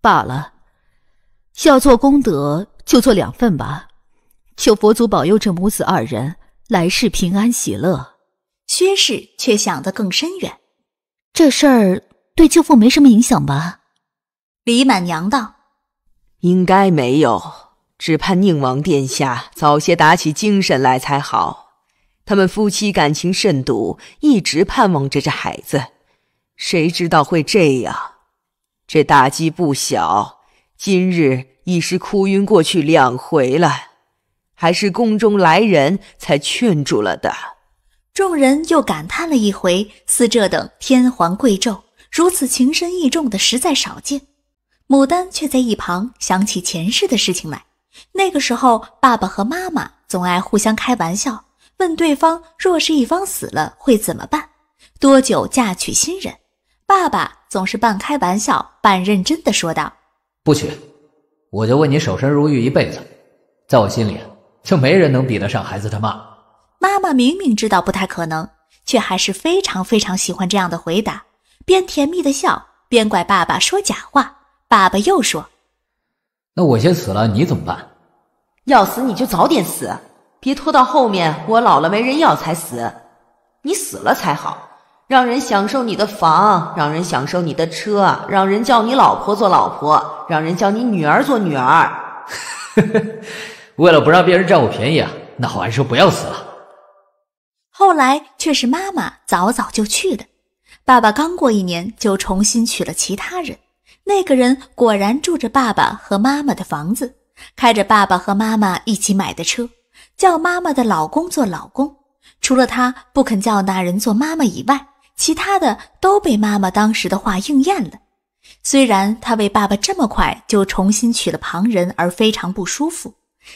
A: 罢了。要做功德，就做两份吧。求佛祖保佑这母子二人来世平安喜乐。薛氏却想得更深远，这事儿对舅父没什么影响吧？李满娘道：“
D: 应该没有，只盼宁王殿下早些打起精神来才好。他们夫妻感情甚笃，一直盼望着这孩子，谁知道会这样？这打击不小。”今日已是哭晕过去两回了，还是宫中来人才劝住了的。
A: 众人又感叹了一回，似这等天皇贵胄如此情深意重的实在少见。牡丹却在一旁想起前世的事情来。那个时候，爸爸和妈妈总爱互相开玩笑，问对方若是一方死了会怎么办，多久嫁娶新人？爸爸总是半开玩笑半认真的说道。
C: 不娶，我就问你守身如玉一辈子，在我心里就没人能比得上孩子他妈。
A: 妈妈明明知道不太可能，却还是非常非常喜欢这样的回答，边甜蜜的笑边怪爸爸说假话。爸爸又说：“
C: 那我先死了，你怎么办？
A: 要死你就早点死，别
D: 拖到后面。我老了没人要才死，你死了才好。”让人享受你的房，让人享受你的车，让人叫你老婆做老婆，让人叫
C: 你女儿做女儿。为了不让别人占我便宜啊，那我还
A: 是不要死了。后来却是妈妈早早就去的，爸爸刚过一年就重新娶了其他人。那个人果然住着爸爸和妈妈的房子，开着爸爸和妈妈一起买的车，叫妈妈的老公做老公。除了他不肯叫那人做妈妈以外。其他的都被妈妈当时的话应验了。虽然他为爸爸这么快就重新娶了旁人而非常不舒服，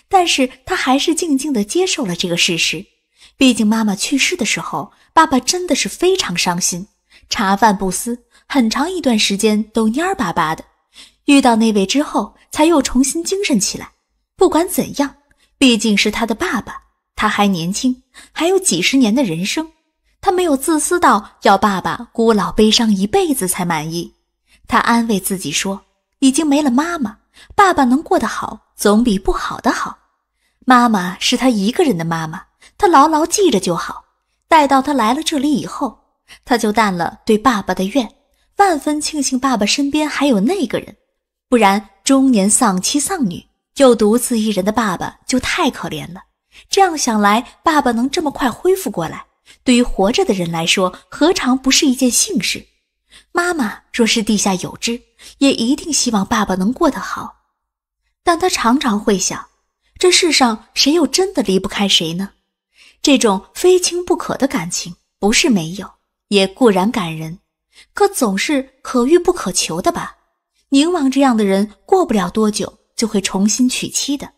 A: 但是他还是静静的接受了这个事实。毕竟妈妈去世的时候，爸爸真的是非常伤心，茶饭不思，很长一段时间都蔫巴巴的。遇到那位之后，才又重新精神起来。不管怎样，毕竟是他的爸爸，他还年轻，还有几十年的人生。他没有自私到要爸爸孤老悲伤一辈子才满意，他安慰自己说：“已经没了妈妈，爸爸能过得好，总比不好的好。妈妈是他一个人的妈妈，他牢牢记着就好。待到他来了这里以后，他就淡了对爸爸的怨，万分庆幸爸爸身边还有那个人，不然中年丧妻丧女又独自一人的爸爸就太可怜了。这样想来，爸爸能这么快恢复过来。”对于活着的人来说，何尝不是一件幸事？妈妈若是地下有知，也一定希望爸爸能过得好。但他常常会想，这世上谁又真的离不开谁呢？这种非亲不可的感情，不是没有，也固然感人，可总是可遇不可求的吧？宁王这样的人，过不了多久就会重新娶妻的。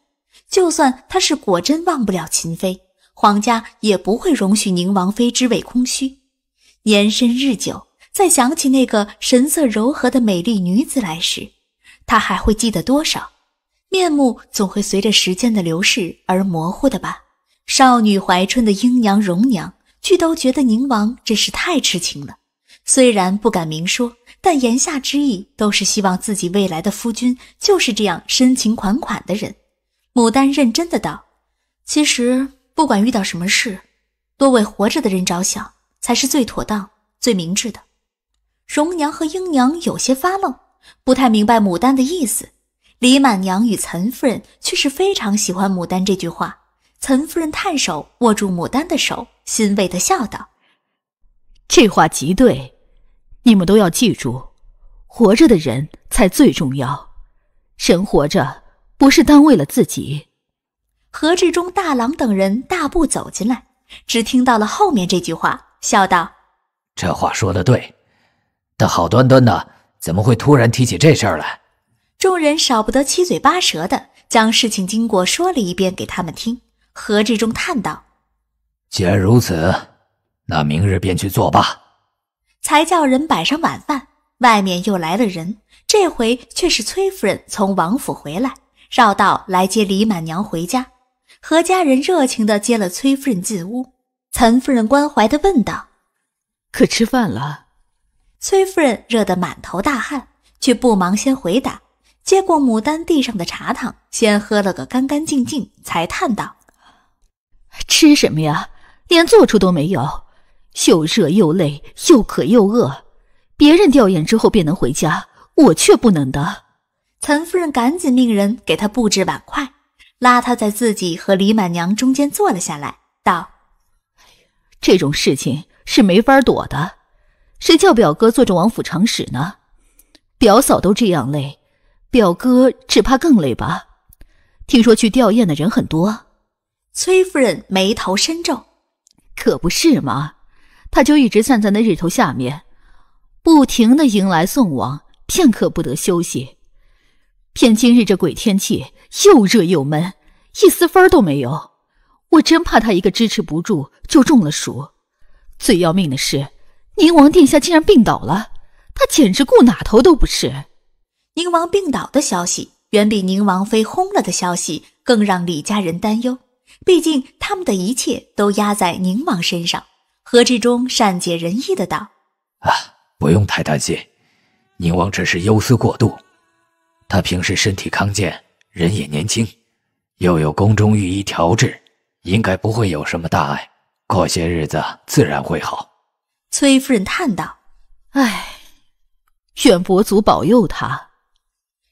A: 就算他是果真忘不了秦妃。皇家也不会容许宁王妃之位空虚。年深日久，再想起那个神色柔和的美丽女子来时，他还会记得多少？面目总会随着时间的流逝而模糊的吧。少女怀春的瑛娘、容娘，俱都觉得宁王真是太痴情了。虽然不敢明说，但言下之意都是希望自己未来的夫君就是这样深情款款的人。牡丹认真的道：“其实。”不管遇到什么事，多为活着的人着想，才是最妥当、最明智的。荣娘和瑛娘有些发愣，不太明白牡丹的意思。李满娘与岑夫人却是非常喜欢牡丹这句话。岑夫人探手握住牡丹的手，欣慰的笑道：“这话极对，你们都要记住，活着的人才最重要。人活着不是单为了自己。”何志忠、大郎等人大步走进来，只听到了后面这句话，笑道：“
C: 这话说的对，但好端端的怎么会突然提起这事儿来？”
A: 众人少不得七嘴八舌的将事情经过说了一遍给他们听。何志忠叹道：“
C: 既然如此，那明日便去做吧。”
A: 才叫人摆上晚饭，外面又来了人，这回却是崔夫人从王府回来，绕道来接李满娘回家。何家人热情地接了崔夫人进屋，岑夫人关怀地问道：“可吃饭了？”崔夫人热得满头大汗，却不忙先回答，接过牡丹地上的茶汤，先喝了个干干净净，才叹道：“吃什么呀？连坐处都没有，又热又累，又渴又饿。别人吊唁之后便能回家，我却不能的。”岑夫人赶紧命人给他布置碗筷。拉他在自己和李满娘中间坐了下来，道：“这种事情是没法躲的，谁叫表哥做着王府长史呢？表嫂都这样累，表哥只怕更累吧？听说去吊唁的人很多。”崔夫人眉头深皱：“可不是嘛，他就一直站在那日头下面，不停的迎来送往，片刻不得休息。偏今日这鬼天气。”又热又闷，一丝风都没有。我真怕他一个支持不住就中了暑。最要命的是，宁王殿下竟然病倒了，他简直顾哪头都不是。宁王病倒的消息远比宁王妃轰了的消息更让李家人担忧，毕竟他们的一切都压在宁王身上。何志忠善解人意的道：“
C: 啊，不用太担心，宁王只是忧思过度，他平时身体康健。”人也年轻，又有宫中御医调治，应该不会有什么大碍，过些日子自然会好。
A: 崔夫人叹道：“唉，愿佛祖保佑他。”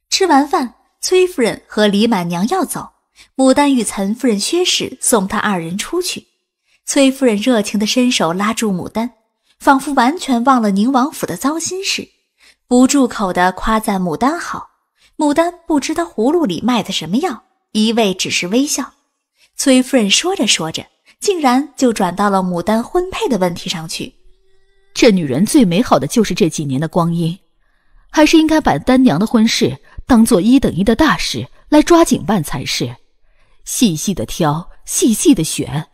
A: 吃完饭，崔夫人和李满娘要走，牡丹与岑夫人、薛氏送她二人出去。崔夫人热情的伸手拉住牡丹，仿佛完全忘了宁王府的糟心事，不住口的夸赞牡丹好。牡丹不知她葫芦里卖的什么药，一味只是微笑。崔夫人说着说着，竟然就转到了牡丹婚配的问题上去。这女人最美好的就是这几年的光阴，还是应该把丹娘的婚事当做一等一的大事来抓紧办才是。细细的挑，细细的选，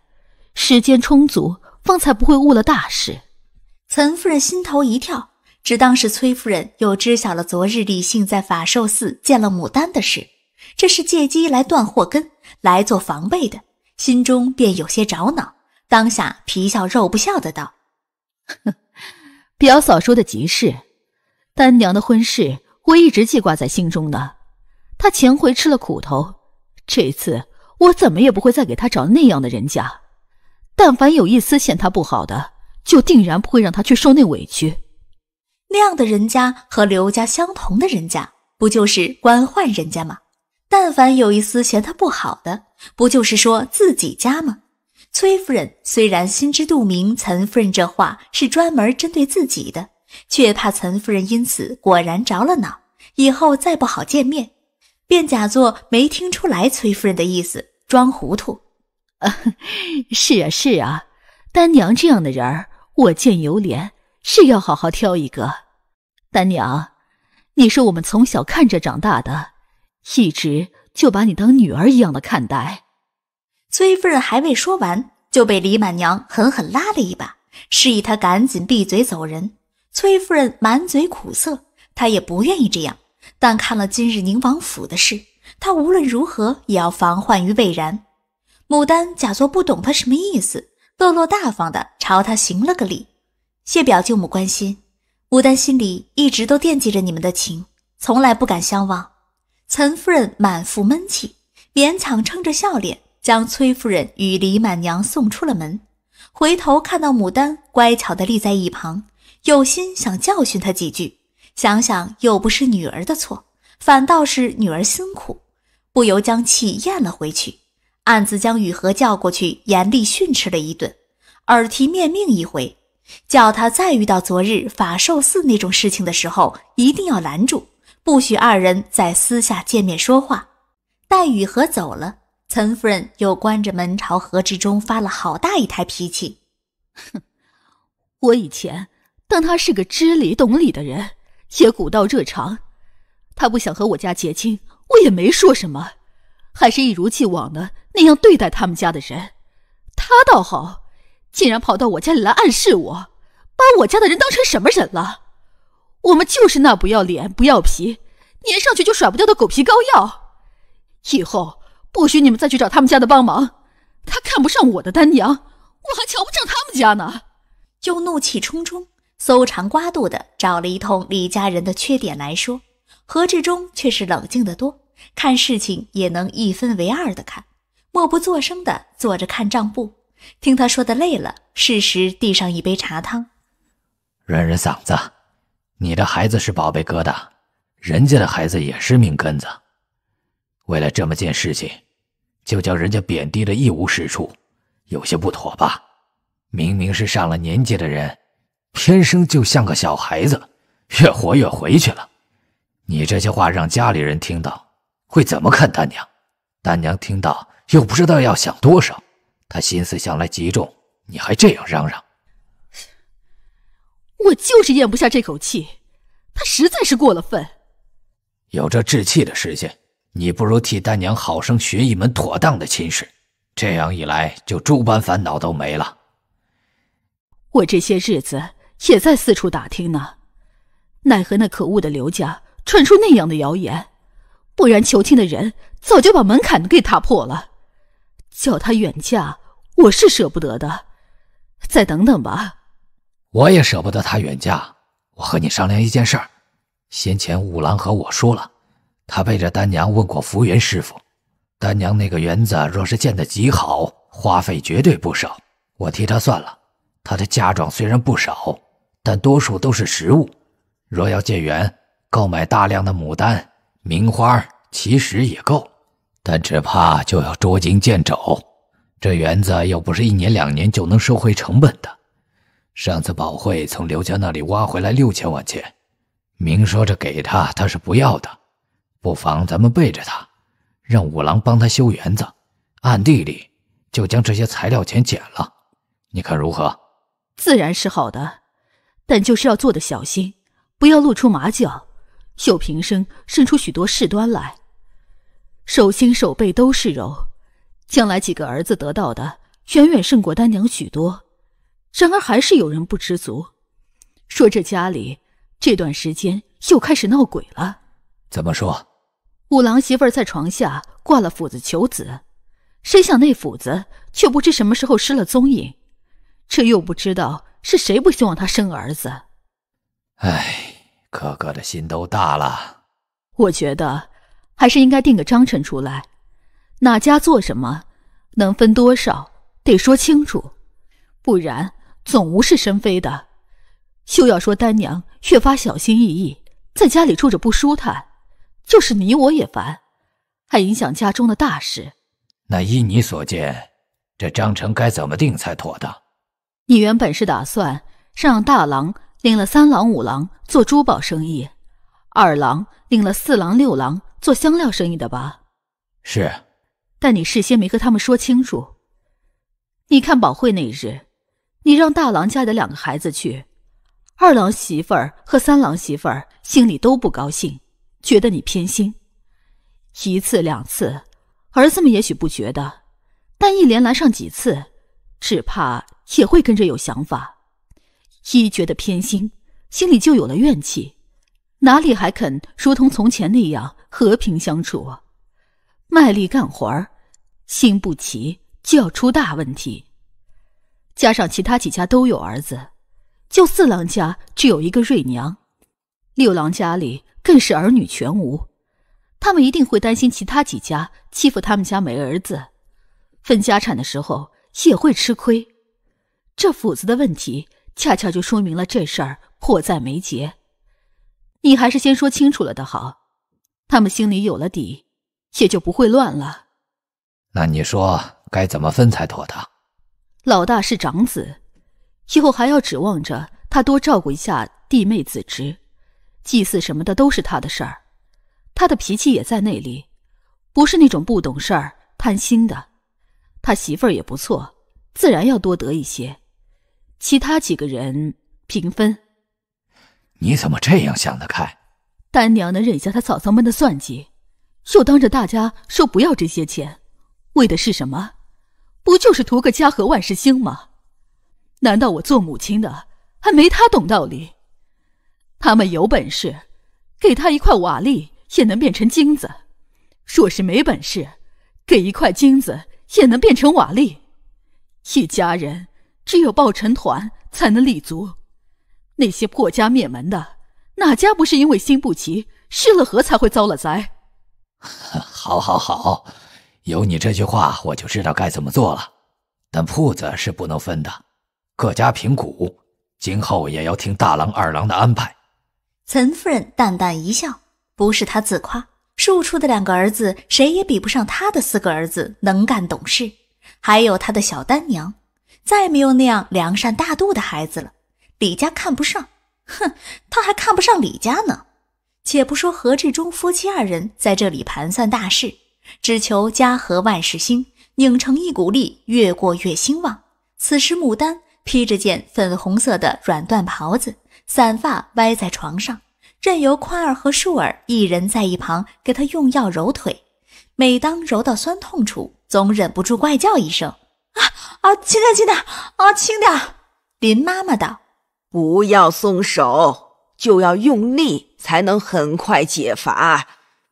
A: 时间充足，方才不会误了大事。岑夫人心头一跳。只当是崔夫人又知晓了昨日李信在法寿寺见了牡丹的事，这是借机来断祸根、来做防备的，心中便有些着恼。当下皮笑肉不笑的道：“表嫂说的极是，丹娘的婚事我一直记挂在心中呢。她前回吃了苦头，这次我怎么也不会再给她找那样的人家。但凡有一丝嫌她不好的，就定然不会让她去受那委屈。”那样的人家和刘家相同的人家，不就是官宦人家吗？但凡有一丝嫌他不好的，不就是说自己家吗？崔夫人虽然心知肚明岑夫人这话是专门针对自己的，却怕岑夫人因此果然着了恼，以后再不好见面，便假作没听出来崔夫人的意思，装糊涂。啊，是啊，是啊，丹娘这样的人儿，我见犹怜。是要好好挑一个，丹娘，你是我们从小看着长大的，一直就把你当女儿一样的看待。崔夫人还未说完，就被李满娘狠狠拉了一把，示意她赶紧闭嘴走人。崔夫人满嘴苦涩，她也不愿意这样，但看了今日宁王府的事，她无论如何也要防患于未然。牡丹假作不懂她什么意思，落落大方的朝她行了个礼。谢表舅母关心，牡丹心里一直都惦记着你们的情，从来不敢相忘。岑夫人满腹闷气，勉强撑着笑脸，将崔夫人与李满娘送出了门。回头看到牡丹乖巧地立在一旁，有心想教训她几句，想想又不是女儿的错，反倒是女儿辛苦，不由将气咽了回去，暗自将雨禾叫过去，严厉训斥了一顿，耳提面命一回。叫他再遇到昨日法寿寺那种事情的时候，一定要拦住，不许二人在私下见面说话。待雨荷走了，岑夫人又关着门朝何志忠发了好大一台脾气。哼，我以前当他是个知礼懂礼的人，也古道热肠。他不想和我家结亲，我也没说什么，还是一如既往的那样对待他们家的人。他倒好。竟然跑到我家里来暗示我，把我家的人当成什么人了？我们就是那不要脸、不要皮、粘上去就甩不掉的狗皮膏药。以后不许你们再去找他们家的帮忙。他看不上我的丹娘，我还瞧不上他们家呢。就怒气冲冲、搜肠刮肚的找了一通李家人的缺点来说。何志忠却是冷静的多，看事情也能一分为二的看，默不作声的坐着看账簿。听他说的累了，适时递上一杯茶汤，
C: 润润嗓子。你的孩子是宝贝疙瘩，人家的孩子也是命根子。为了这么件事情，就将人家贬低的一无是处，有些不妥吧？明明是上了年纪的人，天生就像个小孩子，越活越回去了。你这些话让家里人听到，会怎么看丹娘？丹娘听到又不知道要想多少。他心思想来极重，你还这样嚷嚷，
F: 我就是咽
D: 不下这口气。他实在是过了分。
C: 有这置气的事情，你不如替丹娘好生学一门妥当的亲事，这样一来，就诸般烦恼都没了。
D: 我这些日子也在四处打听呢，奈何那可恶的刘家传出那样的谣言，不然求亲的人早就把门槛给踏破了。叫她远嫁，我是舍不得的，再等等吧。
C: 我也舍不得她远嫁。我和你商量一件事儿。先前五郎和我说了，他背着丹娘问过福源师傅，丹娘那个园子若是建得极好，花费绝对不少。我替他算了，他的嫁妆虽然不少，但多数都是实物。若要建园，购买大量的牡丹名花，其实也够。但只怕就要捉襟见肘，这园子又不是一年两年就能收回成本的。上次宝慧从刘家那里挖回来六千万钱，明说着给他，他是不要的。不妨咱们背着他，让五郎帮他修园子，暗地里就将这些材料钱捡了。你看如何？
D: 自然是好的，但就是要做的小心，不要露出马脚，秀平生生出许多事端来。手心手背都是肉，将来几个儿子得到的远远胜过丹娘许多。然而还是有人不知足，说这家里这段时间又开始闹鬼了。怎么说？五郎媳妇儿在床下挂了斧子求子，谁想那斧子却不知什么时候失了踪影。这又不知道是谁不希望他生儿子。
C: 唉，哥哥的心都大了。
A: 我觉得。还是应该定个章程出来，哪家做什么，能分多少，得说清楚，不然总无事生非的。休要说丹娘越发小心翼翼，在家里住着不舒坦，就是你我也烦，还影响家中的大事。
C: 那依你所见，这章程该怎么定才妥当？
A: 你原本是打算让大郎领了三郎、五郎做珠宝生意，二郎领了四郎、六郎。做香料生意的吧，是。但你事先没和他们说清楚。你看宝慧那日，你让大郎家的两个孩子去，二郎媳妇儿和三郎媳妇儿心里都不高兴，觉得你偏心。一次两次，儿子们也许不觉得，但一连来上几次，
D: 只怕也会跟着有想法。一觉得偏心，心里就有了怨气，哪里还肯如同从前那样？和平相处，卖力干活儿，心不齐就要出大问题。加上其他几家都有儿子，就四郎家只有一个
A: 瑞娘，六郎家里更是儿女全无。他们一定会担心其他几家欺负他们家没儿子，分家产的时候也会吃亏。这斧子的问题，恰恰就说明了这事儿迫在
D: 眉睫。你还是先说清楚了的好。他们心里有了底，也就不会乱了。
C: 那你说该怎么分才妥当？
D: 老大是长子，以后还要指望着他多照顾一下弟妹子侄，祭祀什么的都是他的事儿。他的脾气也在那里，
A: 不是那种不懂事儿贪心的。他媳妇儿也不错，自然要多得一些。其他几个人平分。
C: 你怎么这样想得开？
D: 丹娘能忍下她嫂嫂们的算计，又当着大家说不要这些钱，为的是什么？不就是图个家和万事兴吗？难道我做母亲的还没他懂道理？他们有本事，给他一块瓦砾也能变成金子；若是没本事，给一块金子也能变成瓦砾。一家人只有抱成团才能立足，那些破家灭门的。哪家不是因为心不齐，失了和才会遭了灾？
C: 好，好，好，有你这句话，我就知道该怎么做了。但铺子是不能分的，各家评估，今后也要听大郎、二郎的安
A: 排。岑夫人淡淡一笑，不是她自夸，庶出的两个儿子谁也比不上她的四个儿子能干懂事，还有她的小丹娘，再没有那样良善大度的孩子了。李家看不上。哼，他还看不上李家呢。且不说何志忠夫妻二人在这里盘算大事，只求家和万事兴，拧成一股力，越过越兴旺。此时牡丹披着件粉红色的软缎袍子，散发歪在床上，任由宽儿和树儿一人在一旁给他用药揉腿。每当揉到酸痛处，总忍不住怪叫一声：“啊啊，轻点，轻点，啊，轻点。”林妈妈道。不要松手，
D: 就要用力才能很快解乏，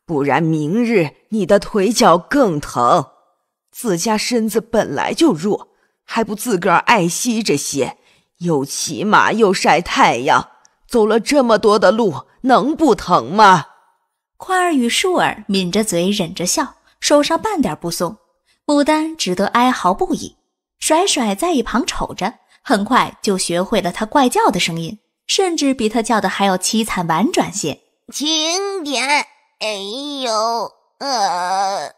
D: 不然明日你的腿脚更疼。自家身子本来就弱，还不自个儿爱惜这些，又骑马又晒太阳，走了
A: 这么多的路，能不疼吗？宽儿与树儿抿着嘴忍着笑，手上半点不松。牡丹只得哀嚎不已，甩甩在一旁瞅着。很快就学会了他怪叫的声音，甚至比他叫的还要凄惨婉转些。
F: 轻点，哎呦，
A: 呃。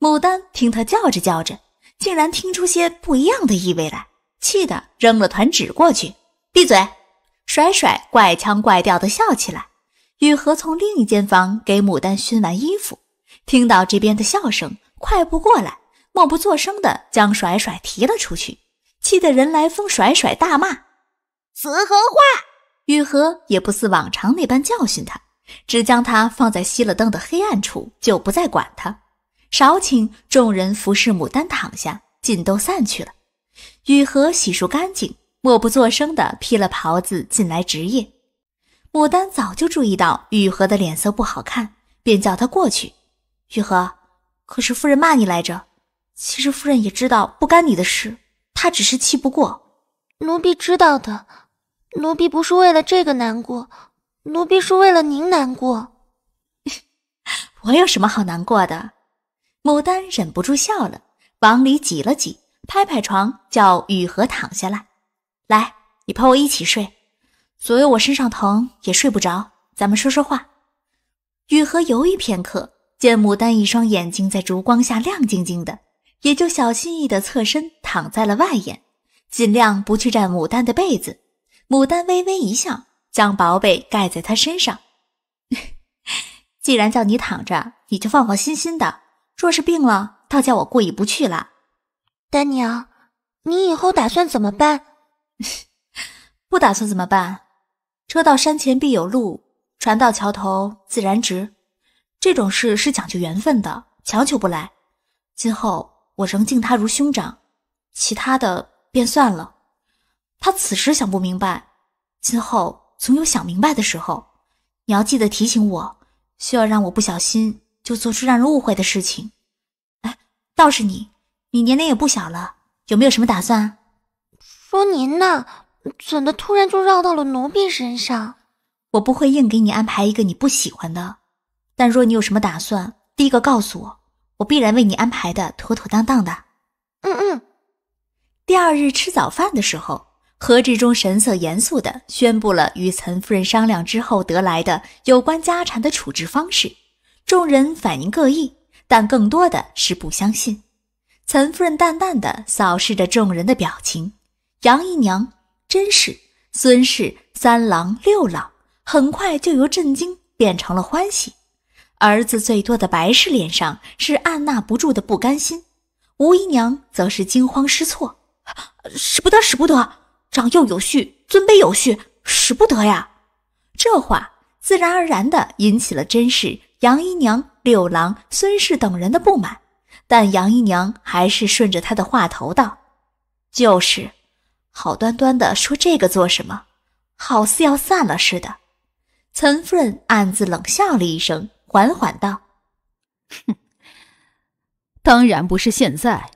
A: 牡丹听他叫着叫着，竟然听出些不一样的意味来，气得扔了团纸过去：“闭嘴！”甩甩怪腔怪调的笑起来。雨禾从另一间房给牡丹熏完衣服，听到这边的笑声，快步过来，默不作声的将甩甩提了出去。气得任来风甩甩大骂：“死何话！”雨禾也不似往常那般教训他，只将他放在熄了灯的黑暗处，就不再管他。少顷，众人服侍牡丹躺下，尽都散去了。雨禾洗漱干净，默不作声地披了袍子进来值夜。牡丹早就注意到雨禾的脸色不好看，便叫他过去。雨禾，可是夫人骂你来着？其实夫人也知道不干你的事。他只是气不过，
F: 奴婢知道的。奴婢不是为了这个难过，奴婢是为了您难过。我有什么
A: 好难过的？牡丹忍不住笑了，往里挤了挤，拍拍床，叫雨禾躺下来。来，你陪我一起睡。左右我身上疼也睡不着，咱们说说话。雨禾犹豫片刻，见牡丹一双眼睛在烛光下亮晶晶的。也就小心翼翼地侧身躺在了外沿，尽量不去占牡丹的被子。牡丹微微一笑，将薄被盖在她身上。既然叫你躺着，你就放放心心的。若是病了，倒叫我过意不去了。丹娘，你以后打算怎么办？不打算怎么办？车到山前必有路，船到桥头自然直。这种事是讲究缘分的，强求不来。今后。我仍敬他如兄长，其他的便算了。他此时想不明白，今后总有想明白的时候。你要记得提醒我，需要让我不小心就做出让人误会的事情。哎，倒是你，你年龄也不小了，有没有什么打算？说您呢，怎的突然就绕到了奴婢身上？我不会硬给你安排一个你不喜欢的，但若你有什么打算，第一个告诉我。我必然为你安排的妥妥当当的。嗯嗯。第二日吃早饭的时候，何志忠神色严肃的宣布了与岑夫人商量之后得来的有关家产的处置方式。众人反应各异，但更多的是不相信。岑夫人淡淡的扫视着众人的表情。杨姨娘真是孙氏三郎六郎，很快就由震惊变成了欢喜。儿子最多的白氏脸上是按捺不住的不甘心，吴姨娘则是惊慌失措，使不得，使不得，长幼有序，尊卑有序，使不得呀！这话自然而然地引起了甄氏、杨姨娘、柳郎、孙氏等人的不满，但杨姨娘还是顺着他的话头道：“就是，好端端的说这个做什么？好似要散了似的。”岑夫人暗自冷笑了一声。缓缓道：“哼，当然不是现在。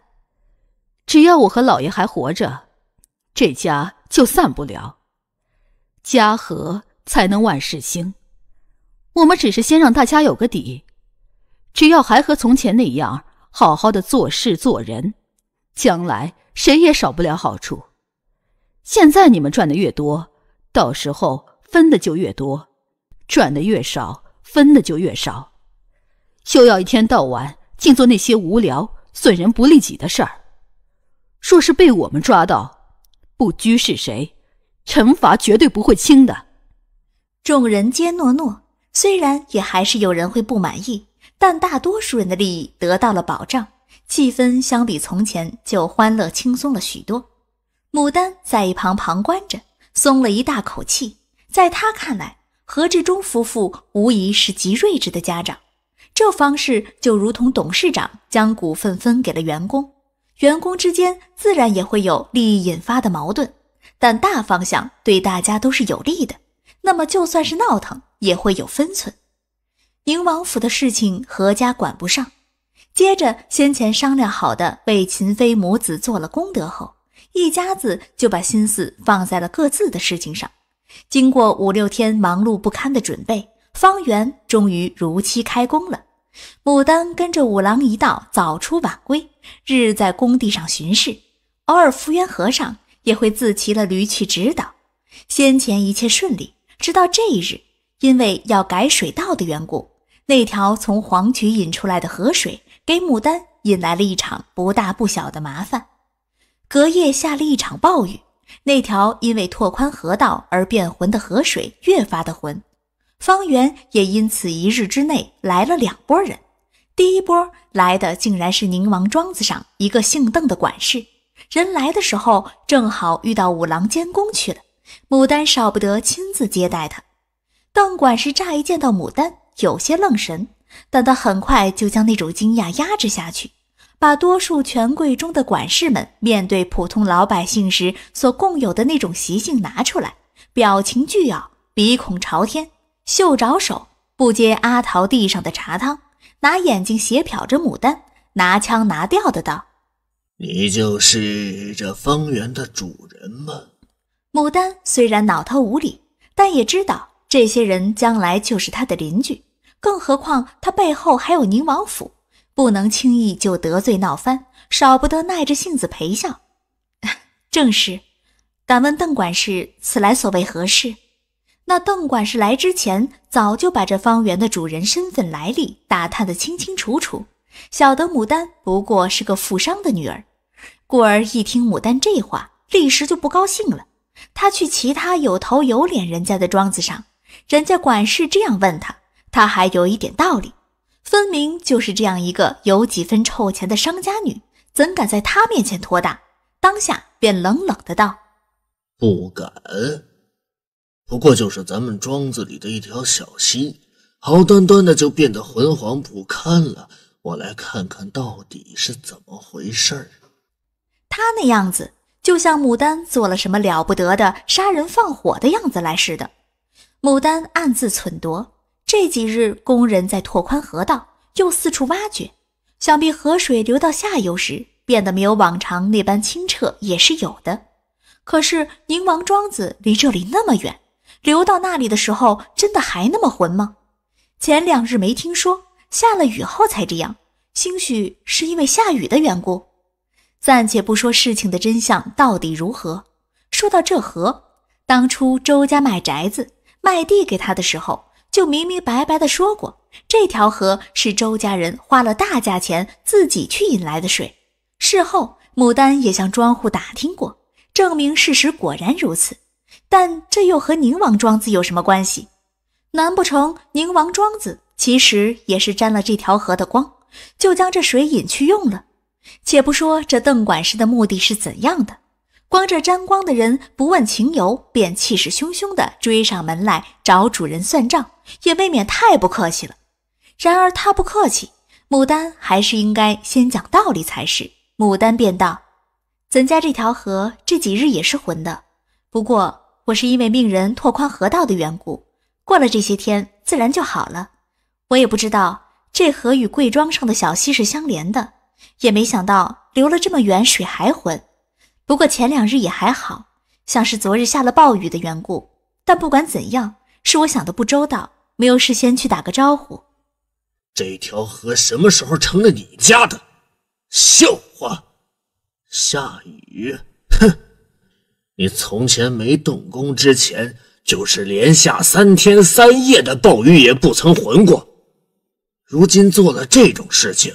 A: 只要我和老爷还活着，这家就散不了。家和才能万事兴。我们只是先让大家有个底。只要还和从前那样，好好的做事做人，将来谁
D: 也少不了好处。现在你们赚的越多，到时候分
A: 的就越多；赚的越少。”分的就越少，休要一天到晚净做那些无聊、损人不利己的事儿。若是被我们抓到，不拘是谁，惩罚绝对不会轻的。众人皆诺诺，虽然也还是有人会不满意，但大多数人的利益得到了保障，气氛相比从前就欢乐轻松了许多。牡丹在一旁旁观着，松了一大口气。在她看来。何志忠夫妇无疑是极睿智的家长，这方式就如同董事长将股份分给了员工，员工之间自然也会有利益引发的矛盾，但大方向对大家都是有利的。那么就算是闹腾，也会有分寸。宁王府的事情何家管不上，接着先前商量好的为秦妃母子做了功德后，一家子就把心思放在了各自的事情上。经过五六天忙碌不堪的准备，方圆终于如期开工了。牡丹跟着五郎一道早出晚归，日日在工地上巡视，偶尔福原和尚也会自骑了驴去指导。先前一切顺利，直到这一日，因为要改水道的缘故，那条从黄渠引出来的河水给牡丹引来了一场不大不小的麻烦。隔夜下了一场暴雨。那条因为拓宽河道而变浑的河水越发的浑，方圆也因此一日之内来了两拨人。第一波来的竟然是宁王庄子上一个姓邓的管事，人来的时候正好遇到五郎监工去了。牡丹少不得亲自接待他。邓管事乍一见到牡丹，有些愣神，但他很快就将那种惊讶压制下去。把多数权贵中的管事们面对普通老百姓时所共有的那种习性拿出来，表情巨傲，鼻孔朝天，袖着手不接阿桃地上的茶汤，拿眼睛斜瞟着牡丹，拿腔拿调的道：“
B: 你就是这方圆的主人吗？”
A: 牡丹虽然脑头无理，但也知道这些人将来就是他的邻居，更何况他背后还有宁王府。不能轻易就得罪闹翻，少不得耐着性子陪笑。正是，敢问邓管事，此来所为何事？那邓管事来之前，早就把这方圆的主人身份来历打探得清清楚楚，晓得牡丹不过是个富商的女儿，故而一听牡丹这话，立时就不高兴了。他去其他有头有脸人家的庄子上，人家管事这样问他，他还有一点道理。分明就是这样一个有几分臭钱的商家女，怎敢在他面前托大？当下便冷冷的道：“
B: 不敢。不过就是咱们庄子里的一条小溪，好端端的就变得浑黄不堪了。我来看看到底是怎么回事。”
A: 他那样子，就像牡丹做了什么了不得的杀人放火的样子来似的。牡丹暗自忖度。这几日，工人在拓宽河道，又四处挖掘，想必河水流到下游时，变得没有往常那般清澈，也是有的。可是宁王庄子离这里那么远，流到那里的时候，真的还那么浑吗？前两日没听说，下了雨后才这样，兴许是因为下雨的缘故。暂且不说事情的真相到底如何，说到这河，当初周家买宅子、卖地给他的时候。就明明白白的说过，这条河是周家人花了大价钱自己去引来的水。事后，牡丹也向庄户打听过，证明事实果然如此。但这又和宁王庄子有什么关系？难不成宁王庄子其实也是沾了这条河的光，就将这水引去用了？且不说这邓管事的目的是怎样的。光这沾光的人不问情由，便气势汹汹地追上门来找主人算账，也未免太不客气了。然而他不客气，牡丹还是应该先讲道理才是。牡丹便道：“咱家这条河这几日也是浑的，不过我是因为命人拓宽河道的缘故，过了这些天自然就好了。我也不知道这河与贵庄上的小溪是相连的，也没想到流了这么远，水还浑。”不过前两日也还好，像是昨日下了暴雨的缘故。但不管怎样，是我想的不周到，没有事先去打个招呼。
B: 这条河什么时候成了你家的？笑话！下雨，哼！你从前没动工之前，就是连下三天三夜的暴雨也不曾浑过。如今做了这种事情，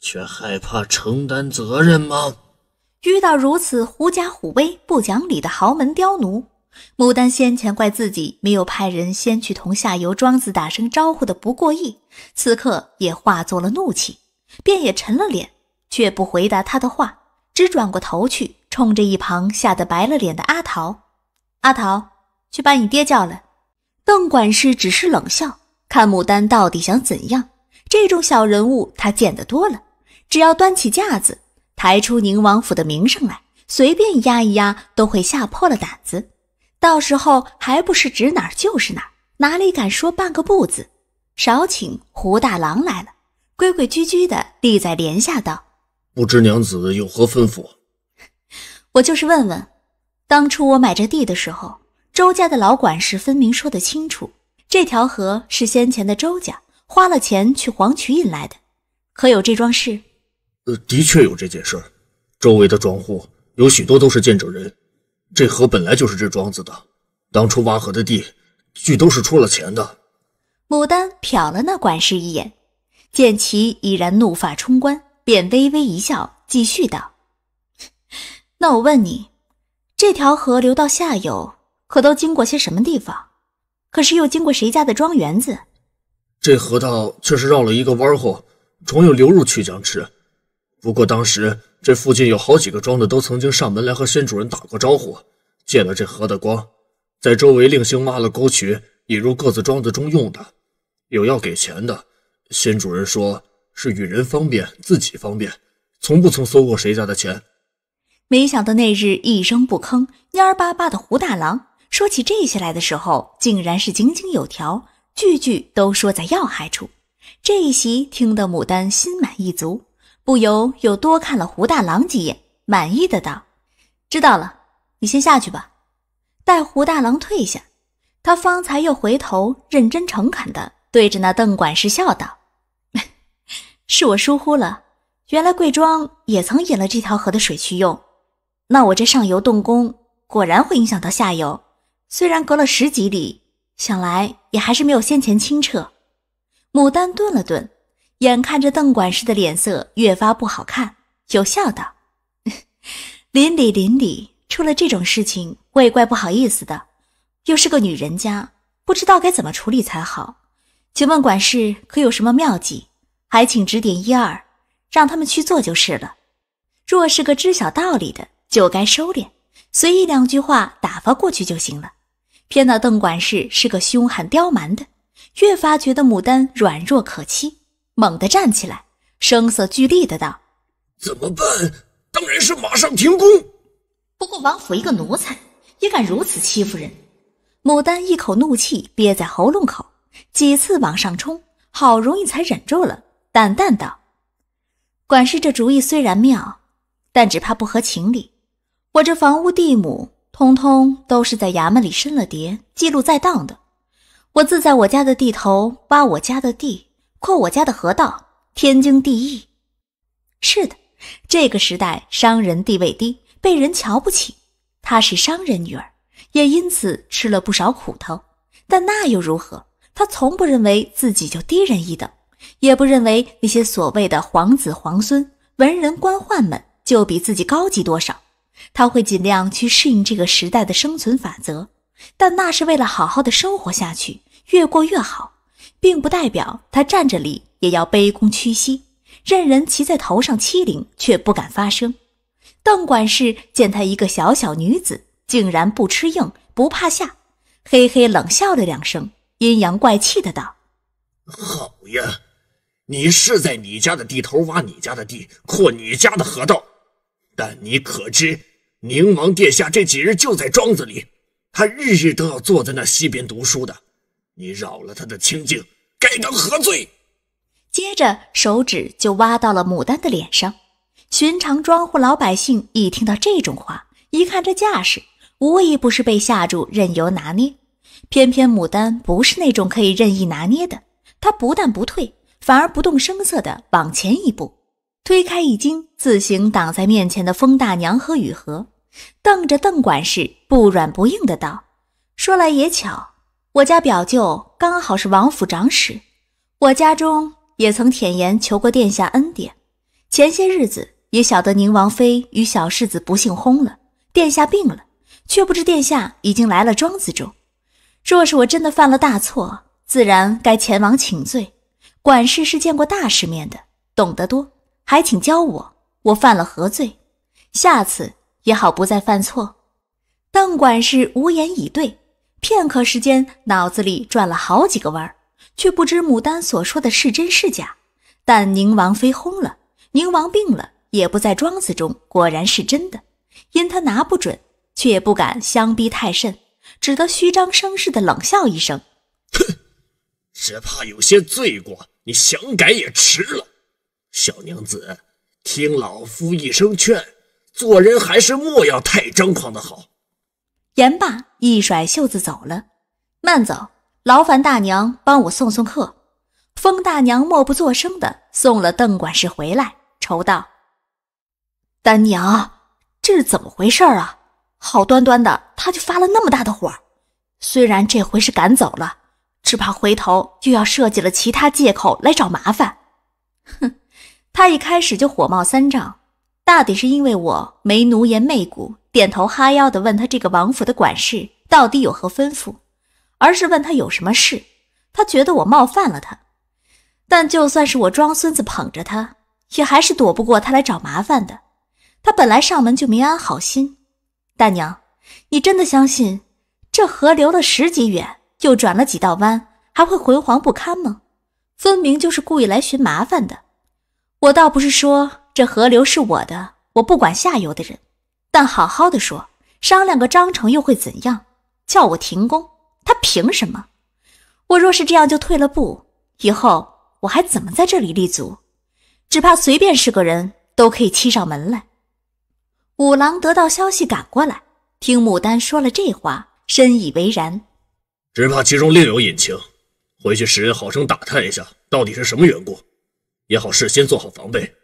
B: 却害怕承担责任吗？
A: 遇到如此狐假虎威、不讲理的豪门刁奴，牡丹先前怪自己没有派人先去同下游庄子打声招呼的不过意，此刻也化作了怒气，便也沉了脸，却不回答他的话，只转过头去，冲着一旁吓得白了脸的阿桃：“阿桃，去把你爹叫来。”邓管事只是冷笑，看牡丹到底想怎样。这种小人物他见得多了，只要端起架子。抬出宁王府的名声来，随便压一压，都会吓破了胆子。到时候还不是指哪就是哪，哪里敢说半个不字？少请胡大郎来了，规规矩矩的立在帘下道：“
B: 不知娘子有何吩咐？
A: 我就是问问，当初我买这地的时候，周家的老管事分明说得清楚，这条河是先前的周家花了钱去黄渠引来的，可有这桩事？”
B: 的确有这件事，周围的庄户有许多都是见证人。这河本来就是这庄子的，当初挖河的地，俱都是出了钱的。
A: 牡丹瞟了那管事一眼，见其已然怒发冲冠，便微微一笑，继续道：“那我问你，这条河流到下游，可都经过些什么地方？可是又经过谁家的庄园子？”
B: 这河道却是绕了一个弯后，终又流入曲江池。不过当时这附近有好几个庄子都曾经上门来和新主人打过招呼，借了这河的光，在周围另行挖了沟渠，引入各自庄子中用的。有要给钱的，新主人说是与人方便，自己方便，从不曾搜过谁家的钱。
A: 没想到那日一声不吭、蔫巴巴的胡大郎说起这些来的时候，竟然是井井有条，句句都说在要害处。这一席听得牡丹心满意足。不由又多看了胡大郎几眼，满意的道：“知道了，你先下去吧。”待胡大郎退下，他方才又回头，认真诚恳的对着那邓管事笑道：“ 是我疏忽了，原来贵庄也曾引了这条河的水去用，那我这上游动工，果然会影响到下游。虽然隔了十几里，想来也还是没有先前清澈。”牡丹顿了顿。眼看着邓管事的脸色越发不好看，就笑道：“ 邻里邻里出了这种事情，我也怪不好意思的。又是个女人家，不知道该怎么处理才好。请问管事可有什么妙计？还请指点一二，让他们去做就是了。若是个知晓道理的，就该收敛，随意两句话打发过去就行了。偏那邓管事是个凶悍刁蛮的，越发觉得牡丹软弱可欺。”猛地站起来，声色俱厉的道：“
C: 怎么办？
A: 当然是马上停工。不过王府一个奴才也敢如此欺负人！”牡丹一口怒气憋在喉咙口，几次往上冲，好容易才忍住了，淡淡道：“管事这主意虽然妙，但只怕不合情理。我这房屋地亩，通通都是在衙门里申了牒，记录在档的。我自在我家的地头挖我家的地。”扩我家的河道，天经地义。是的，这个时代商人地位低，被人瞧不起。她是商人女儿，也因此吃了不少苦头。但那又如何？她从不认为自己就低人一等，也不认为那些所谓的皇子皇孙、文人官宦们就比自己高级多少。他会尽量去适应这个时代的生存法则，但那是为了好好的生活下去，越过越好。并不代表他站着立也要卑躬屈膝，任人骑在头上欺凌，却不敢发声。邓管事见他一个小小女子，竟然不吃硬，不怕吓，嘿嘿冷笑了两声，阴阳怪气的道：“
E: 好呀，你是在你
B: 家的地头挖你家的地，扩你家的河道，但你可知，宁王殿下这几日就在庄子里，他日日都要坐在那西边读书的。”你扰了他的清静，该当何罪？
A: 接着手指就挖到了牡丹的脸上。寻常庄户老百姓一听到这种话，一看这架势，无一不是被吓住，任由拿捏。偏偏牡丹不是那种可以任意拿捏的，她不但不退，反而不动声色地往前一步，推开已经自行挡在面前的风大娘和雨荷，瞪着邓管事，不软不硬的道：“说来也巧。”我家表舅刚好是王府长史，我家中也曾腆言求过殿下恩典。前些日子也晓得宁王妃与小世子不幸薨了，殿下病了，却不知殿下已经来了庄子中。若是我真的犯了大错，自然该前往请罪。管事是见过大世面的，懂得多，还请教我，我犯了何罪？下次也好不再犯错。邓管事无言以对。片刻时间，脑子里转了好几个弯儿，却不知牡丹所说的是真是假。但宁王妃轰了，宁王病了，也不在庄子中，果然是真的。因他拿不准，却也不敢相逼太甚，只得虚张声势的冷笑一声：“哼，
B: 只怕有些罪过，你想改也迟了。”小娘子，听老夫一声劝，做人还是莫要太张狂的好。
A: 言罢，一甩袖子走了。慢走，劳烦大娘帮我送送客。风大娘默不作声的送了邓管事回来，愁道：“丹娘，这是怎么回事啊？好端端的，他就发了那么大的火。虽然这回是赶走了，只怕回头又要设计了其他借口来找麻烦。哼，他一开始就火冒三丈，大抵是因为我没奴颜媚骨。”点头哈腰的问他：“这个王府的管事到底有何吩咐？”而是问他有什么事。他觉得我冒犯了他，但就算是我装孙子捧着他，也还是躲不过他来找麻烦的。他本来上门就没安好心。大娘，你真的相信这河流了十几远，又转了几道弯，还会浑黄不堪吗？分明就是故意来寻麻烦的。我倒不是说这河流是我的，我不管下游的人。但好好的说，商量个章程又会怎样？叫我停工，他凭什么？我若是这样就退了步，以后我还怎么在这里立足？只怕随便是个人都可以欺上门来。五郎得到消息赶过来，听牡丹说了这话，深以为然。
B: 只怕其中另有隐情，回去使人好生打探一下，到底是什么缘故，也好事先做好防备。